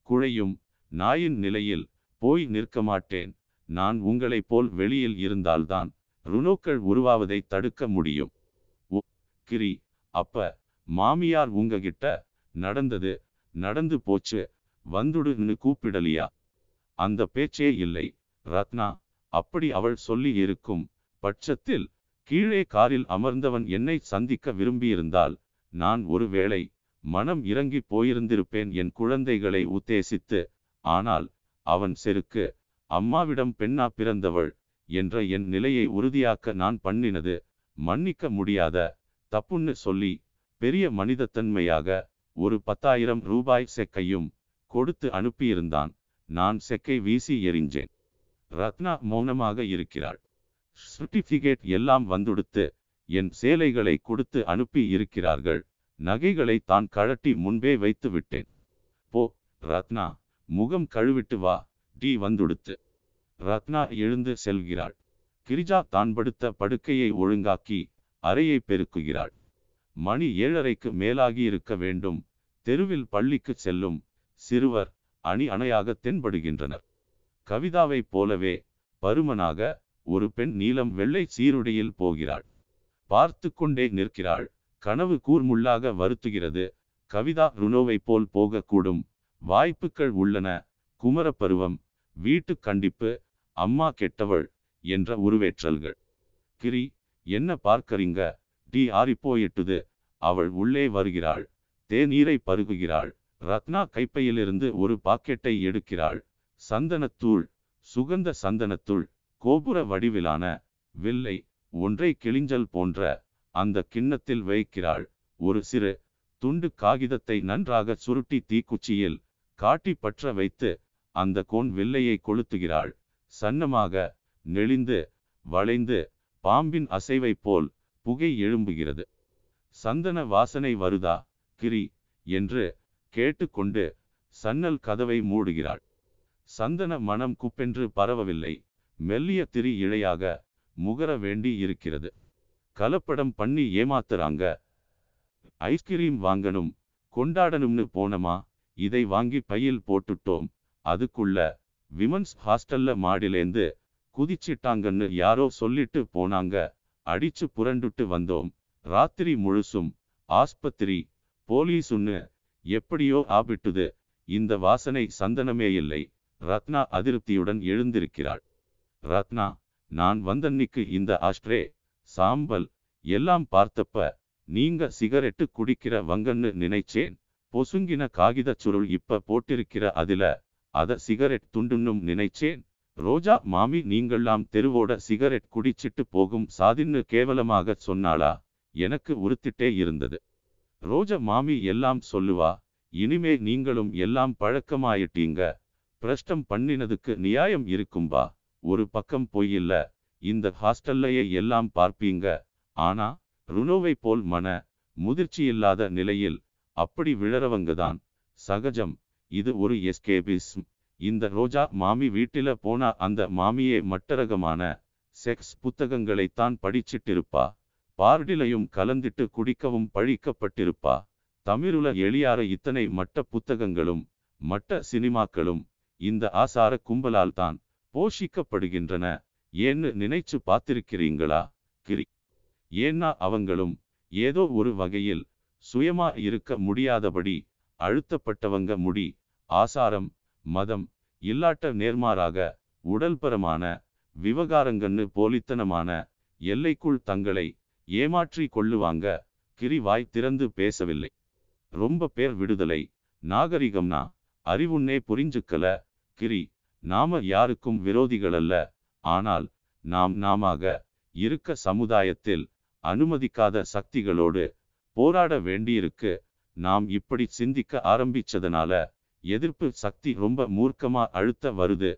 குழையும் நாயின் நிலையில் போய் நிற்க மாட்டேன் நான் உங்களைப் போல் வெளியில் இருந்தால்தான் ருணோக்கள் உருவாவதை தடுக்க முடியும் கிரி அப்ப மாமியார் உங்ககிட்ட நடந்தது நடந்து போச்சு வந்துடுன்னு கூப்பிடலியா அந்த பேச்சே இல்லை ரத்னா அப்படி அவள் சொல்லி இருக்கும் பட்சத்தில் கீழே காரில் அமர்ந்தவன் என்னை சந்திக்க விரும்பியிருந்தால் நான் ஒருவேளை மனம் இறங்கி போயிருந்திருப்பேன் என் குழந்தைகளை உத்தேசித்து ஆனால் அவன் செருக்கு அம்மாவிடம் பெண்ணா பிறந்தவள் என்ற என் நிலையை உறுதியாக்க நான் பண்ணினது மன்னிக்க முடியாத தப்புன்னு சொல்லி பெரிய மனிதத்தன்மையாக ஒரு பத்தாயிரம் ரூபாய் செக்கையும் கொடுத்து அனுப்பியிருந்தான் நான் செக்கை வீசி எறிஞ்சேன் ரத்னா மௌனமாக இருக்கிறாள் சர்டிஃபிகேட் எல்லாம் வந்துடுத்து என் சேலைகளை கொடுத்து அனுப்பி இருக்கிறார்கள் நகைகளை தான் கழட்டி முன்பே வைத்து விட்டேன் போ ரத்னா முகம் கழுவிட்டு வா டி வந்துடுத்து ரத்னா எழுந்து செல்கிறாள் கிரிஜா தான் படுத்த படுக்கையை ஒழுங்காக்கி அறையை பெருக்குகிறாள் மணி ஏழரைக்கு மேலாகி இருக்க வேண்டும் தெருவில் பள்ளிக்கு செல்லும் சிறுவர் அணி அணையாக தென்படுகின்றனர் கவிதாவைப் போலவே பருமனாக ஒரு பெண் நீலம் வெள்ளை சீருடையில் போகிறாள் பார்த்து கொண்டே நிற்கிறாள் கனவு கூர்முள்ளாக வருத்துகிறது கவிதா ருணோவைப் போல் போகக்கூடும் வாய்ப்புகள் உள்ளன குமரப்பருவம் வீட்டு கண்டிப்பு அம்மா கெட்டவள் என்ற உருவேற்றல்கள் கிரி என்ன பார்க்கறீங்க டி ஆறிப்போயிட்டுது அவள் உள்ளே வருகிறாள் தேநீரை பருகுகிறாள் ரத்னா கைப்பையிலிருந்து ஒரு பாக்கெட்டை எடுக்கிறாள் சந்தனத்தூள் சுகந்த சந்தனத்துள் கோபுர வடிவிலான வில்லை ஒன்றை கிழிஞ்சல் போன்ற அந்த கிண்ணத்தில் வைக்கிறாள் ஒரு சிறு துண்டு காகிதத்தை நன்றாக சுருட்டி தீக்குச்சியில் காட்டி பற்ற வைத்து அந்த கோன் வில்லையை கொளுத்துகிறாள் சன்னமாக நெளிந்து வளைந்து பாம்பின் அசைவை போல் புகை எழும்புகிறது சந்தன வாசனை வருதா கிரி என்று கேட்டுக்கொண்டு சன்னல் கதவை மூடுகிறாள் சந்தன மனம் குப்பென்று பரவவில்லை மெல்லிய திரி இழையாக முகர வேண்டி இருக்கிறது கலப்படம் பண்ணி ஏமாத்துறாங்க ஐஸ்கிரீம் வாங்கணும் கொண்டாடணும்னு போனமா இதை வாங்கி பையில் போட்டுட்டோம் அதுக்குள்ள விமன்ஸ் ஹாஸ்டல்ல மாடிலேந்து குதிச்சிட்டாங்கன்னு யாரோ சொல்லிட்டு போனாங்க அடிச்சு புரண்டுட்டு வந்தோம் ராத்திரி முழுசும் ஆஸ்பத்திரி போலீசுன்னு எப்படியோ ஆபிட்டுது இந்த வாசனை சந்தனமே இல்லை ரத்னா அதிருப்தியுடன் எழுந்திருக்கிறாள் ரத்னா நான் வந்தன்னைக்கு இந்த ஆஸ்ட்ரே சாம்பல் எல்லாம் பார்த்தப்ப நீங்க சிகரெட்டு குடிக்கிற வங்கன்னு நினைச்சேன் பொசுங்கின காகித சுருள் இப்ப போட்டிருக்கிற அதுல அத சிகரெட் துண்டுன்னும் நினைச்சேன் ரோஜா மாமி நீங்கள்லாம் தெருவோட சிகரெட் குடிச்சிட்டு போகும் சாதின்னு கேவலமாக சொன்னாளா எனக்கு உறுத்திட்டே இருந்தது ரோஜா மாமி எல்லாம் சொல்லுவா இனிமே நீங்களும் எல்லாம் பழக்கமாயிட்டீங்க பிரஷ்டம் பண்ணினதுக்கு நியாயம் இருக்கும்பா ஒரு பக்கம் போயில்ல இந்த ஹாஸ்டல்லையே எல்லாம் பார்ப்பீங்க ஆனா ருணோவை போல் மன முதிர்ச்சியில்லாத நிலையில் அப்படி விழறவங்க தான் சகஜம் இது ஒரு எஸ்கேபிஸ்ம் இந்த ரோஜா மாமி வீட்டில போனா அந்த மாமியே மட்டரகமான செக்ஸ் புத்தகங்களைத்தான் படிச்சிட்டிருப்பா பார்டிலையும் கலந்திட்டு குடிக்கவும் பழிக்கப்பட்டிருப்பா தமிழுல எளியார இத்தனை மட்ட புத்தகங்களும் மட்ட சினிமாக்களும் இந்த ஆசார கும்பலால் தான் போஷிக்கப்படுகின்றன ஏன்னு நினைச்சு பார்த்திருக்கிறீங்களா கிரி ஏன்னா அவங்களும் ஏதோ ஒரு வகையில் சுயமா இருக்க முடியாதபடி அழுத்தப்பட்டவங்க முடி ஆசாரம் மதம் இல்லாட்ட நேர்மாறாக உடல்பரமான விவகாரங்கன்னு போலித்தனமான எல்லைக்குள் தங்களை ஏமாற்றி கொள்ளுவாங்க கிரி வாய் திறந்து பேசவில்லை ரொம்ப பேர் விடுதலை நாகரிகம்னா அறிவுன்னே புரிஞ்சுக்கல கிரி நாம யாருக்கும் விரோதிகளல்ல ஆனால் நாம் நாமாக இருக்க சமுதாயத்தில் அனுமதிக்காத சக்திகளோடு போராட வேண்டியிருக்கு நாம் இப்படி சிந்திக்க ஆரம்பிச்சதனால எதிர்ப்பு சக்தி ரொம்ப மூர்க்கமா அழுத்த வருது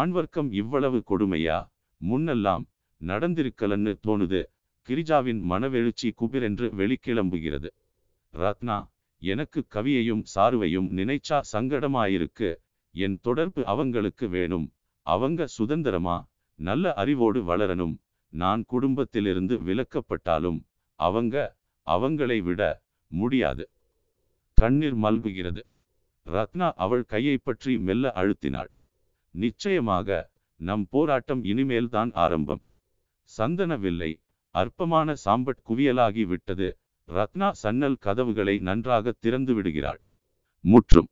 ஆண்வர்க்கம் இவ்வளவு கொடுமையா முன்னெல்லாம் நடந்திருக்கலன்னு தோணுது கிரிஜாவின் மனவெழுச்சி குபிரென்று வெளிக்கிளம்புகிறது ரத்னா எனக்கு கவியையும் சாருவையும் நினைச்சா சங்கடமாயிருக்கு என் தொடர்பு அவங்களுக்கு வேணும் அவங்க சுதந்திரமா நல்ல அறிவோடு வளரணும் நான் குடும்பத்திலிருந்து விலக்கப்பட்டாலும் அவங்க அவங்களை விட முடியாது கண்ணீர் மல்குகிறது ரத்னா அவள் கையை பற்றி மெல்ல அழுத்தினாள் நிச்சயமாக நம் போராட்டம் இனிமேல்தான் ஆரம்பம் சந்தனவில்லை அற்பமான சாம்பட் குவியலாகி விட்டது ரத்னா சன்னல் கதவுகளை நன்றாக திறந்து விடுகிறாள் முற்றும்